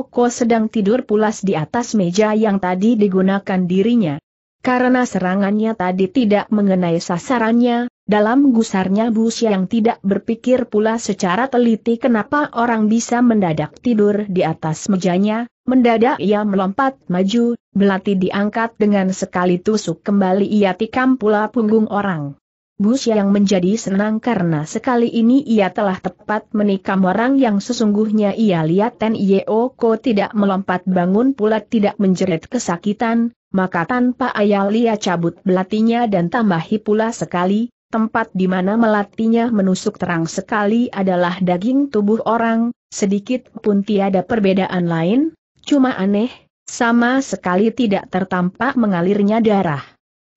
ko sedang tidur pulas di atas meja yang tadi digunakan dirinya. Karena serangannya tadi tidak mengenai sasarannya, dalam gusarnya Bu yang tidak berpikir pula secara teliti kenapa orang bisa mendadak tidur di atas mejanya, mendadak ia melompat maju, belati diangkat dengan sekali tusuk kembali ia tikam pula punggung orang. Bu yang menjadi senang karena sekali ini ia telah tepat menikam orang yang sesungguhnya ia lihat Ten Yeoko tidak melompat bangun pula tidak menjerit kesakitan, maka tanpa ayal ia cabut belatinya dan tambahi pula sekali, tempat di mana melatinya menusuk terang sekali adalah daging tubuh orang, sedikit pun tiada perbedaan lain, cuma aneh, sama sekali tidak tertampak mengalirnya darah.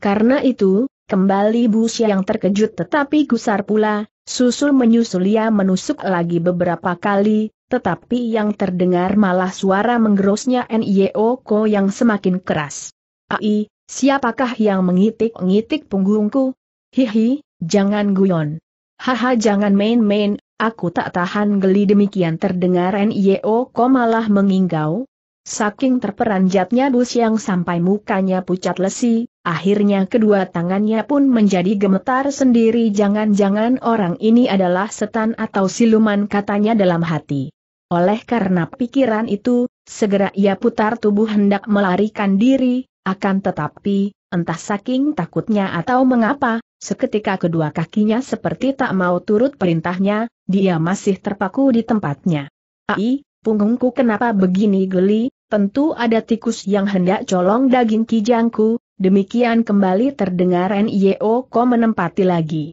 Karena itu, kembali Busia yang terkejut tetapi gusar pula, susul menyusul ia menusuk lagi beberapa kali, tetapi yang terdengar malah suara menggerosnya NIO Ko yang semakin keras. Ai, siapakah yang mengitik-ngitik punggungku? Hihi, Jangan guyon. Haha jangan main-main, aku tak tahan geli demikian terdengar NIO kok malah menginggau. Saking terperanjatnya bus yang sampai mukanya pucat lesi, akhirnya kedua tangannya pun menjadi gemetar sendiri jangan-jangan orang ini adalah setan atau siluman katanya dalam hati. Oleh karena pikiran itu, segera ia putar tubuh hendak melarikan diri, akan tetapi, entah saking takutnya atau mengapa, Seketika kedua kakinya seperti tak mau turut perintahnya, dia masih terpaku di tempatnya. Ai, punggungku kenapa begini geli, tentu ada tikus yang hendak colong daging kijangku, demikian kembali terdengar NIO ko menempati lagi.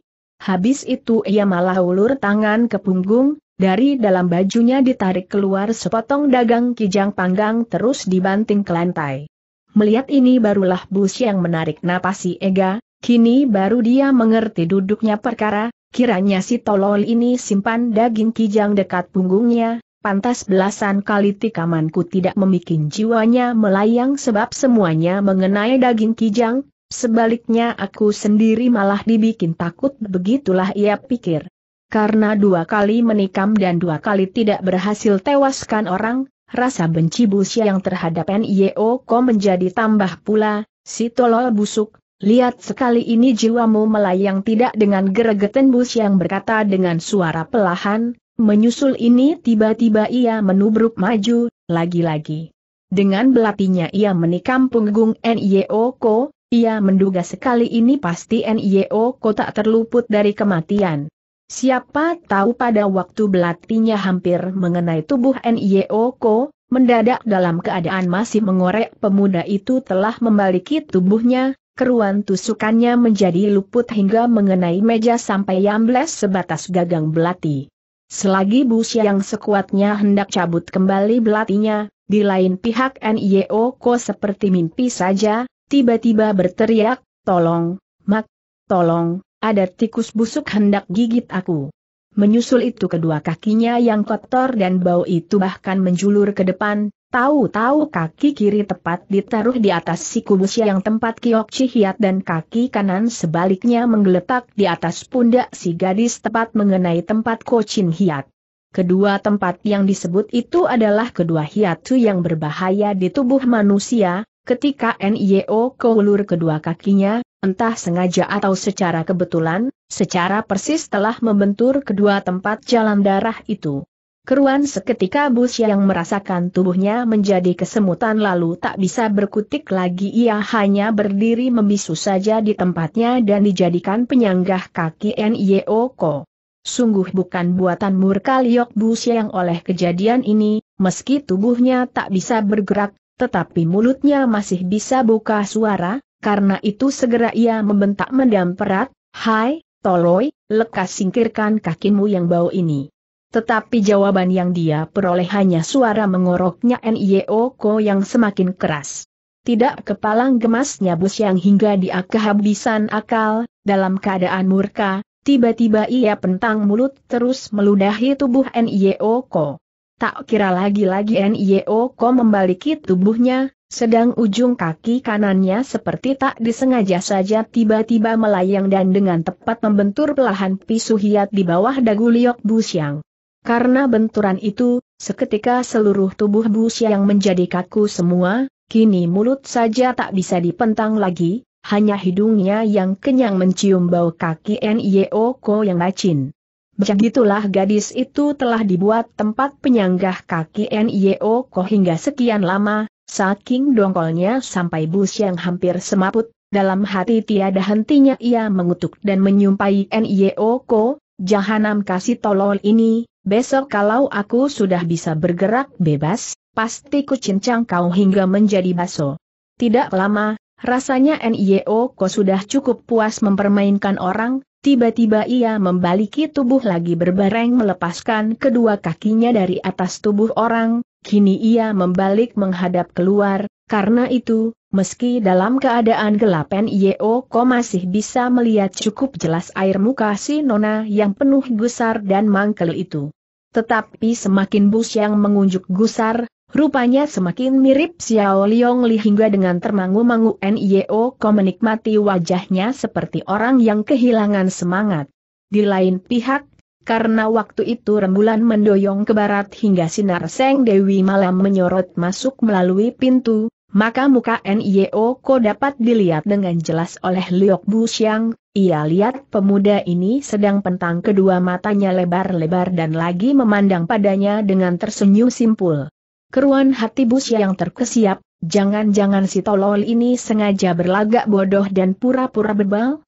Habis itu ia malah ulur tangan ke punggung, dari dalam bajunya ditarik keluar sepotong dagang kijang panggang terus dibanting ke lantai. Melihat ini barulah Bus yang menarik napasi Ega, Kini baru dia mengerti duduknya perkara, kiranya si tolol ini simpan daging kijang dekat punggungnya, pantas belasan kali tikamanku tidak memikin jiwanya melayang sebab semuanya mengenai daging kijang, sebaliknya aku sendiri malah dibikin takut begitulah ia pikir. Karena dua kali menikam dan dua kali tidak berhasil tewaskan orang, rasa benci busi yang terhadap NIO menjadi tambah pula, si tolol busuk, Lihat sekali ini jiwamu melayang tidak dengan geregeten bus yang berkata dengan suara pelahan, menyusul ini tiba-tiba ia menubruk maju, lagi-lagi. Dengan belatinya ia menikam punggung Ko. ia menduga sekali ini pasti Ko tak terluput dari kematian. Siapa tahu pada waktu belatinya hampir mengenai tubuh Ko, mendadak dalam keadaan masih mengorek pemuda itu telah membaliki tubuhnya, keruan tusukannya menjadi luput hingga mengenai meja sampai yambles sebatas gagang belati. Selagi Bu yang sekuatnya hendak cabut kembali belatinya, di lain pihak NIO Ko seperti mimpi saja, tiba-tiba berteriak, tolong, mak, tolong, ada tikus busuk hendak gigit aku. Menyusul itu kedua kakinya yang kotor dan bau itu bahkan menjulur ke depan, Tahu-tahu kaki kiri tepat ditaruh di atas siku kubus yang tempat kiok cihiat dan kaki kanan sebaliknya menggeletak di atas pundak si gadis tepat mengenai tempat kocin hiat. Kedua tempat yang disebut itu adalah kedua hiatu yang berbahaya di tubuh manusia, ketika NIO keulur kedua kakinya, entah sengaja atau secara kebetulan, secara persis telah membentur kedua tempat jalan darah itu. Keruan seketika bus yang merasakan tubuhnya menjadi kesemutan lalu tak bisa berkutik lagi ia hanya berdiri membisu saja di tempatnya dan dijadikan penyanggah kaki Nioko. Sungguh bukan buatan murka Liok Bus yang oleh kejadian ini, meski tubuhnya tak bisa bergerak, tetapi mulutnya masih bisa buka suara, karena itu segera ia membentak mendamperat, Hai, Toloi, lekas singkirkan kakimu yang bau ini. Tetapi jawaban yang dia peroleh hanya suara mengoroknya N.I.O. Ko yang semakin keras. Tidak kepalang gemasnya bus yang hingga dia kehabisan akal, dalam keadaan murka, tiba-tiba ia pentang mulut terus meludahi tubuh N.I.O. Ko. Tak kira lagi-lagi N.I.O. Ko membaliki tubuhnya, sedang ujung kaki kanannya seperti tak disengaja saja tiba-tiba melayang dan dengan tepat membentur pelahan pisu hiat di bawah dagu Liok bus yang. Karena benturan itu, seketika seluruh tubuh Bu yang menjadi kaku semua, kini mulut saja tak bisa dipentang lagi, hanya hidungnya yang kenyang mencium bau kaki N.I.O.Ko yang racin. Begitulah gadis itu telah dibuat tempat penyanggah kaki N.I.O.Ko hingga sekian lama, saking dongkolnya sampai Bu yang hampir semaput, dalam hati tiada hentinya ia mengutuk dan menyumpai N.I.O.Ko, Jahanam kasih tolol ini, besok kalau aku sudah bisa bergerak bebas, pasti ku cincang kau hingga menjadi baso. Tidak lama, rasanya NIO Ko sudah cukup puas mempermainkan orang, tiba-tiba ia membaliki tubuh lagi berbareng melepaskan kedua kakinya dari atas tubuh orang, kini ia membalik menghadap keluar, karena itu, meski dalam keadaan gelap Nio masih bisa melihat cukup jelas air muka si Nona yang penuh gusar dan mangkel itu. Tetapi semakin Bus yang mengunjuk gusar, rupanya semakin mirip Xiao Liong Li hingga dengan termangu-mangu Nio menikmati wajahnya seperti orang yang kehilangan semangat. Di lain pihak, karena waktu itu rembulan mendoyong ke barat hingga sinar Seng Dewi malam menyorot masuk melalui pintu, maka muka NIO Ko dapat dilihat dengan jelas oleh Liok Bu Xiang, ia lihat pemuda ini sedang pentang kedua matanya lebar-lebar dan lagi memandang padanya dengan tersenyum simpul. Keruan hati Bu Xiang terkesiap, jangan-jangan si tolol ini sengaja berlagak bodoh dan pura-pura bebal?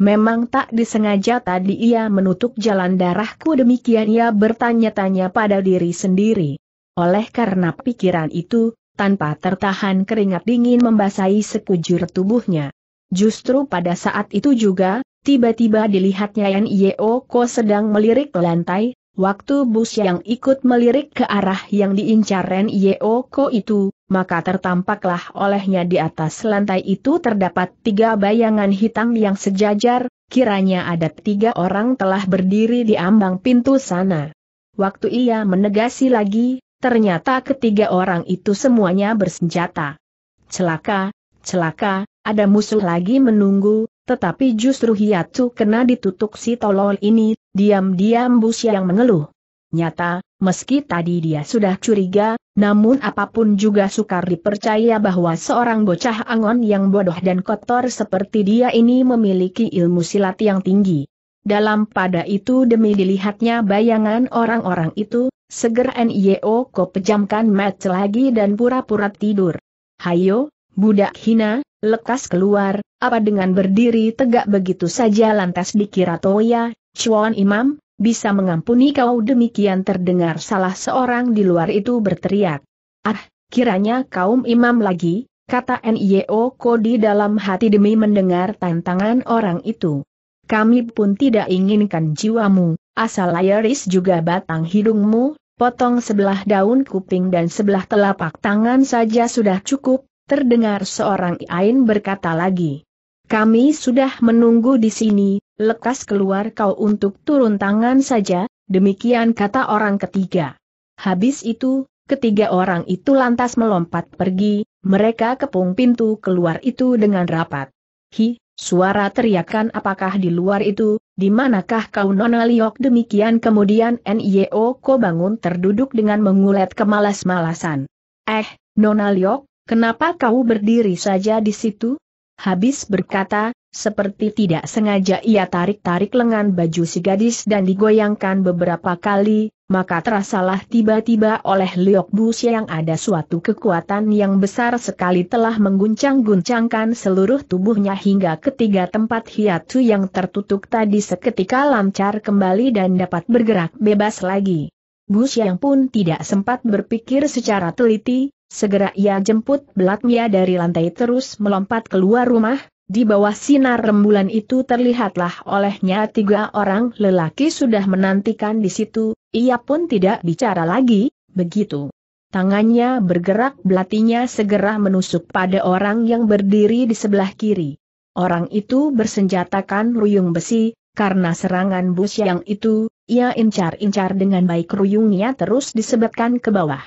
Memang tak disengaja tadi ia menutup jalan darahku demikian ia bertanya-tanya pada diri sendiri. Oleh karena pikiran itu, tanpa tertahan keringat dingin membasahi sekujur tubuhnya. Justru pada saat itu juga, tiba-tiba dilihatnya Yan Yeo Ko sedang melirik lantai, Waktu bus yang ikut melirik ke arah yang diincar Ren Yeoko itu, maka tertampaklah olehnya di atas lantai itu terdapat tiga bayangan hitam yang sejajar, kiranya ada tiga orang telah berdiri di ambang pintu sana. Waktu ia menegasi lagi, ternyata ketiga orang itu semuanya bersenjata. Celaka, celaka, ada musuh lagi menunggu, tetapi justru hiatus kena ditutup si tolol ini, Diam-diam Bu yang mengeluh. Nyata, meski tadi dia sudah curiga, namun apapun juga sukar dipercaya bahwa seorang bocah angon yang bodoh dan kotor seperti dia ini memiliki ilmu silat yang tinggi. Dalam pada itu demi dilihatnya bayangan orang-orang itu, segera NIO ko pejamkan match lagi dan pura-pura tidur. Hayo, budak hina, lekas keluar, apa dengan berdiri tegak begitu saja lantas dikira Toya, Chuan Imam, bisa mengampuni kau demikian terdengar salah seorang di luar itu berteriak. Ah, kiranya kaum imam lagi, kata N.I.O. Kodi dalam hati demi mendengar tantangan orang itu. Kami pun tidak inginkan jiwamu, asal layaris juga batang hidungmu, potong sebelah daun kuping dan sebelah telapak tangan saja sudah cukup, terdengar seorang Ain berkata lagi. Kami sudah menunggu di sini, lekas keluar kau untuk turun tangan saja, demikian kata orang ketiga. Habis itu, ketiga orang itu lantas melompat pergi, mereka kepung pintu keluar itu dengan rapat. Hi, suara teriakan apakah di luar itu, di manakah kau nona liok demikian kemudian NIO ko bangun terduduk dengan mengulet kemalas-malasan. Eh, nona liok, kenapa kau berdiri saja di situ? Habis berkata, seperti tidak sengaja ia tarik-tarik lengan baju si gadis dan digoyangkan beberapa kali, maka terasalah tiba-tiba oleh Liok Bus yang ada suatu kekuatan yang besar sekali telah mengguncang-guncangkan seluruh tubuhnya hingga ketiga tempat hiatu yang tertutup tadi seketika lancar kembali dan dapat bergerak bebas lagi. Bus yang pun tidak sempat berpikir secara teliti, segera ia jemput belatnya dari lantai terus melompat keluar rumah, di bawah sinar rembulan itu terlihatlah olehnya tiga orang lelaki sudah menantikan di situ, ia pun tidak bicara lagi, begitu. Tangannya bergerak belatinya segera menusuk pada orang yang berdiri di sebelah kiri. Orang itu bersenjatakan ruyung besi, karena serangan bus yang itu, ia incar-incar dengan baik ruyungnya terus disebatkan ke bawah.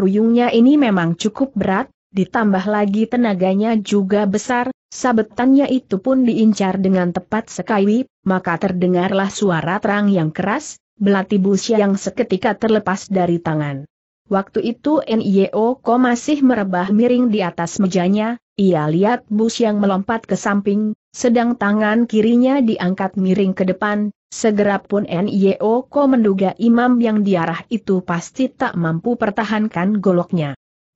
Ruyungnya ini memang cukup berat, Ditambah lagi tenaganya juga besar, sabetannya itu pun diincar dengan tepat sekali, maka terdengarlah suara terang yang keras, belati bus yang seketika terlepas dari tangan. Waktu itu NIO masih merebah miring di atas mejanya, ia lihat bus yang melompat ke samping, sedang tangan kirinya diangkat miring ke depan, segera pun NIO menduga imam yang diarah itu pasti tak mampu pertahankan goloknya.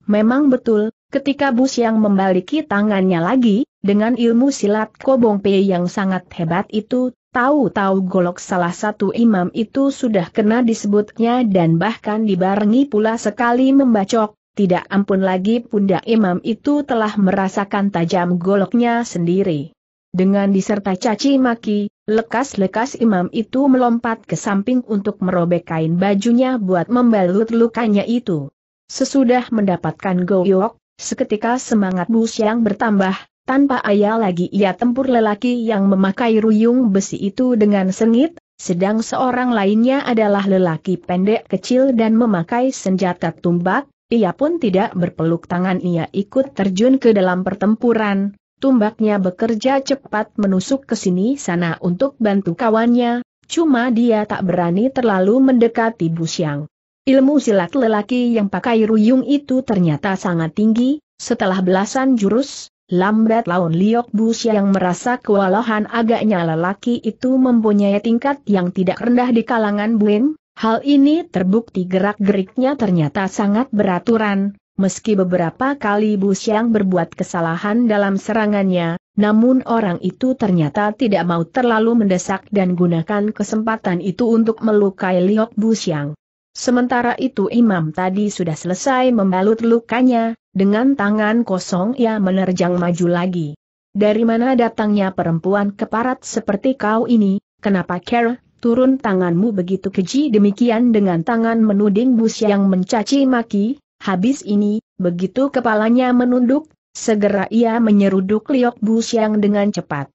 Memang betul, Ketika Bus yang membaliki tangannya lagi, dengan ilmu silat Kobong Pei yang sangat hebat itu, tahu-tahu golok salah satu imam itu sudah kena disebutnya dan bahkan dibarengi pula sekali membacok, tidak ampun lagi pundak imam itu telah merasakan tajam goloknya sendiri. Dengan disertai caci maki, lekas-lekas imam itu melompat ke samping untuk merobek kain bajunya buat membalut lukanya itu. Sesudah mendapatkan goyok, Seketika semangat Bu Siang bertambah, tanpa ayah lagi ia tempur lelaki yang memakai ruyung besi itu dengan sengit, sedang seorang lainnya adalah lelaki pendek kecil dan memakai senjata tumbak, ia pun tidak berpeluk tangan ia ikut terjun ke dalam pertempuran, tumbaknya bekerja cepat menusuk ke sini sana untuk bantu kawannya, cuma dia tak berani terlalu mendekati Bu Siang. Ilmu silat lelaki yang pakai ruyung itu ternyata sangat tinggi, setelah belasan jurus, lambat laun Liok Bus yang merasa kewalahan agaknya lelaki itu mempunyai tingkat yang tidak rendah di kalangan Buim, hal ini terbukti gerak-geriknya ternyata sangat beraturan, meski beberapa kali Bus yang berbuat kesalahan dalam serangannya, namun orang itu ternyata tidak mau terlalu mendesak dan gunakan kesempatan itu untuk melukai Liok Bus yang. Sementara itu imam tadi sudah selesai membalut lukanya, dengan tangan kosong ia menerjang maju lagi. Dari mana datangnya perempuan keparat seperti kau ini, kenapa ker? turun tanganmu begitu keji demikian dengan tangan menuding bus yang mencaci maki, habis ini, begitu kepalanya menunduk, segera ia menyeruduk liok bus yang dengan cepat.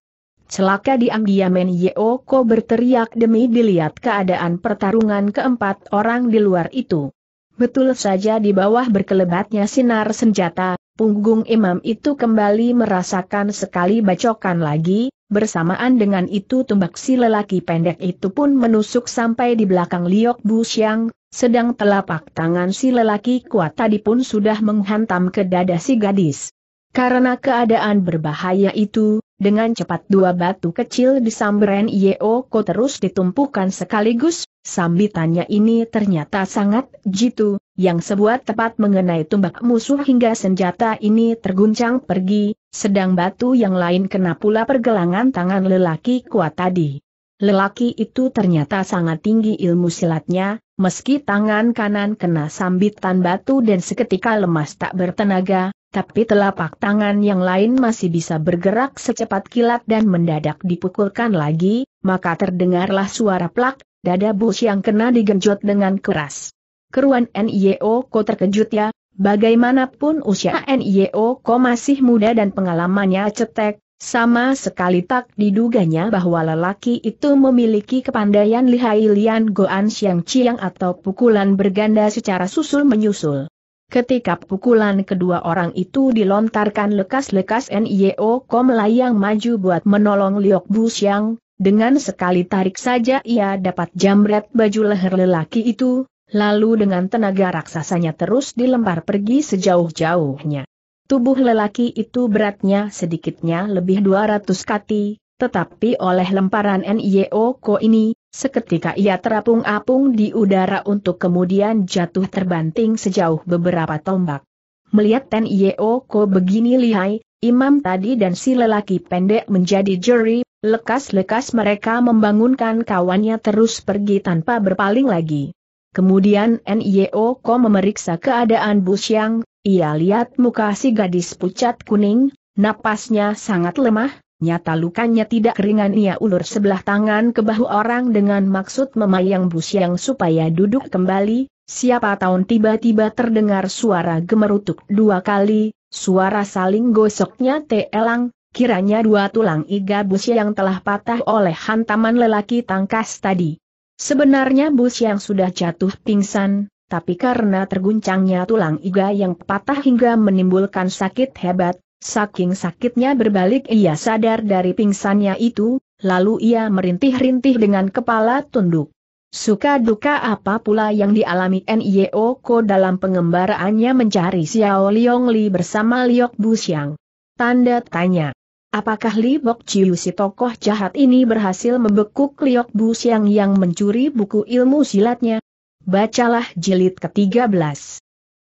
Celaka diam Yeo Yeoko berteriak demi dilihat keadaan pertarungan keempat orang di luar itu. Betul saja di bawah berkelebatnya sinar senjata, punggung imam itu kembali merasakan sekali bacokan lagi, bersamaan dengan itu tombak si lelaki pendek itu pun menusuk sampai di belakang Liok Bu Xiang, sedang telapak tangan si lelaki kuat tadi pun sudah menghantam ke dada si gadis. Karena keadaan berbahaya itu, dengan cepat dua batu kecil di samberan Yeoko terus ditumpukan sekaligus, sambitannya ini ternyata sangat jitu, yang sebuah tepat mengenai tumbak musuh hingga senjata ini terguncang pergi, sedang batu yang lain kena pula pergelangan tangan lelaki kuat tadi. Lelaki itu ternyata sangat tinggi ilmu silatnya, meski tangan kanan kena sambitan batu dan seketika lemas tak bertenaga, tapi telapak tangan yang lain masih bisa bergerak secepat kilat dan mendadak dipukulkan lagi, maka terdengarlah suara plak, dada Bush yang kena digenjot dengan keras. Keruan NIO Ko terkejut ya, bagaimanapun usia NIO Ko masih muda dan pengalamannya cetek, sama sekali tak diduganya bahwa lelaki itu memiliki kepandaian lihai lian goan siang ciang atau pukulan berganda secara susul-menyusul. Ketika pukulan kedua orang itu dilontarkan lekas-lekas NIO Ko melayang maju buat menolong Liok Bu Xiang, dengan sekali tarik saja ia dapat jamret baju leher lelaki itu, lalu dengan tenaga raksasanya terus dilempar pergi sejauh-jauhnya. Tubuh lelaki itu beratnya sedikitnya lebih 200 kati, tetapi oleh lemparan NIO Ko ini, Seketika ia terapung-apung di udara untuk kemudian jatuh terbanting sejauh beberapa tombak. Melihat Ten Yeo Ko begini lihai, imam tadi dan si lelaki pendek menjadi juri, lekas-lekas mereka membangunkan kawannya terus pergi tanpa berpaling lagi. Kemudian N.I.O. Ko memeriksa keadaan Bu ia lihat muka si gadis pucat kuning, napasnya sangat lemah, nyata lukanya tidak ringan ia ulur sebelah tangan ke bahu orang dengan maksud memayang yang supaya duduk kembali, siapa tahun tiba-tiba terdengar suara gemerutuk dua kali, suara saling gosoknya telang. kiranya dua tulang iga yang telah patah oleh hantaman lelaki tangkas tadi. Sebenarnya yang sudah jatuh pingsan, tapi karena terguncangnya tulang iga yang patah hingga menimbulkan sakit hebat, Saking sakitnya berbalik ia sadar dari pingsannya itu, lalu ia merintih-rintih dengan kepala tunduk. Suka duka apa pula yang dialami N.I.O. Ko dalam pengembaraannya mencari Xiao Liong Li bersama Liok Bu Xiang? Tanda tanya. Apakah Li Bok Chiu si tokoh jahat ini berhasil membekuk Liok Bu Xiang yang mencuri buku ilmu silatnya? Bacalah jilid ke-13.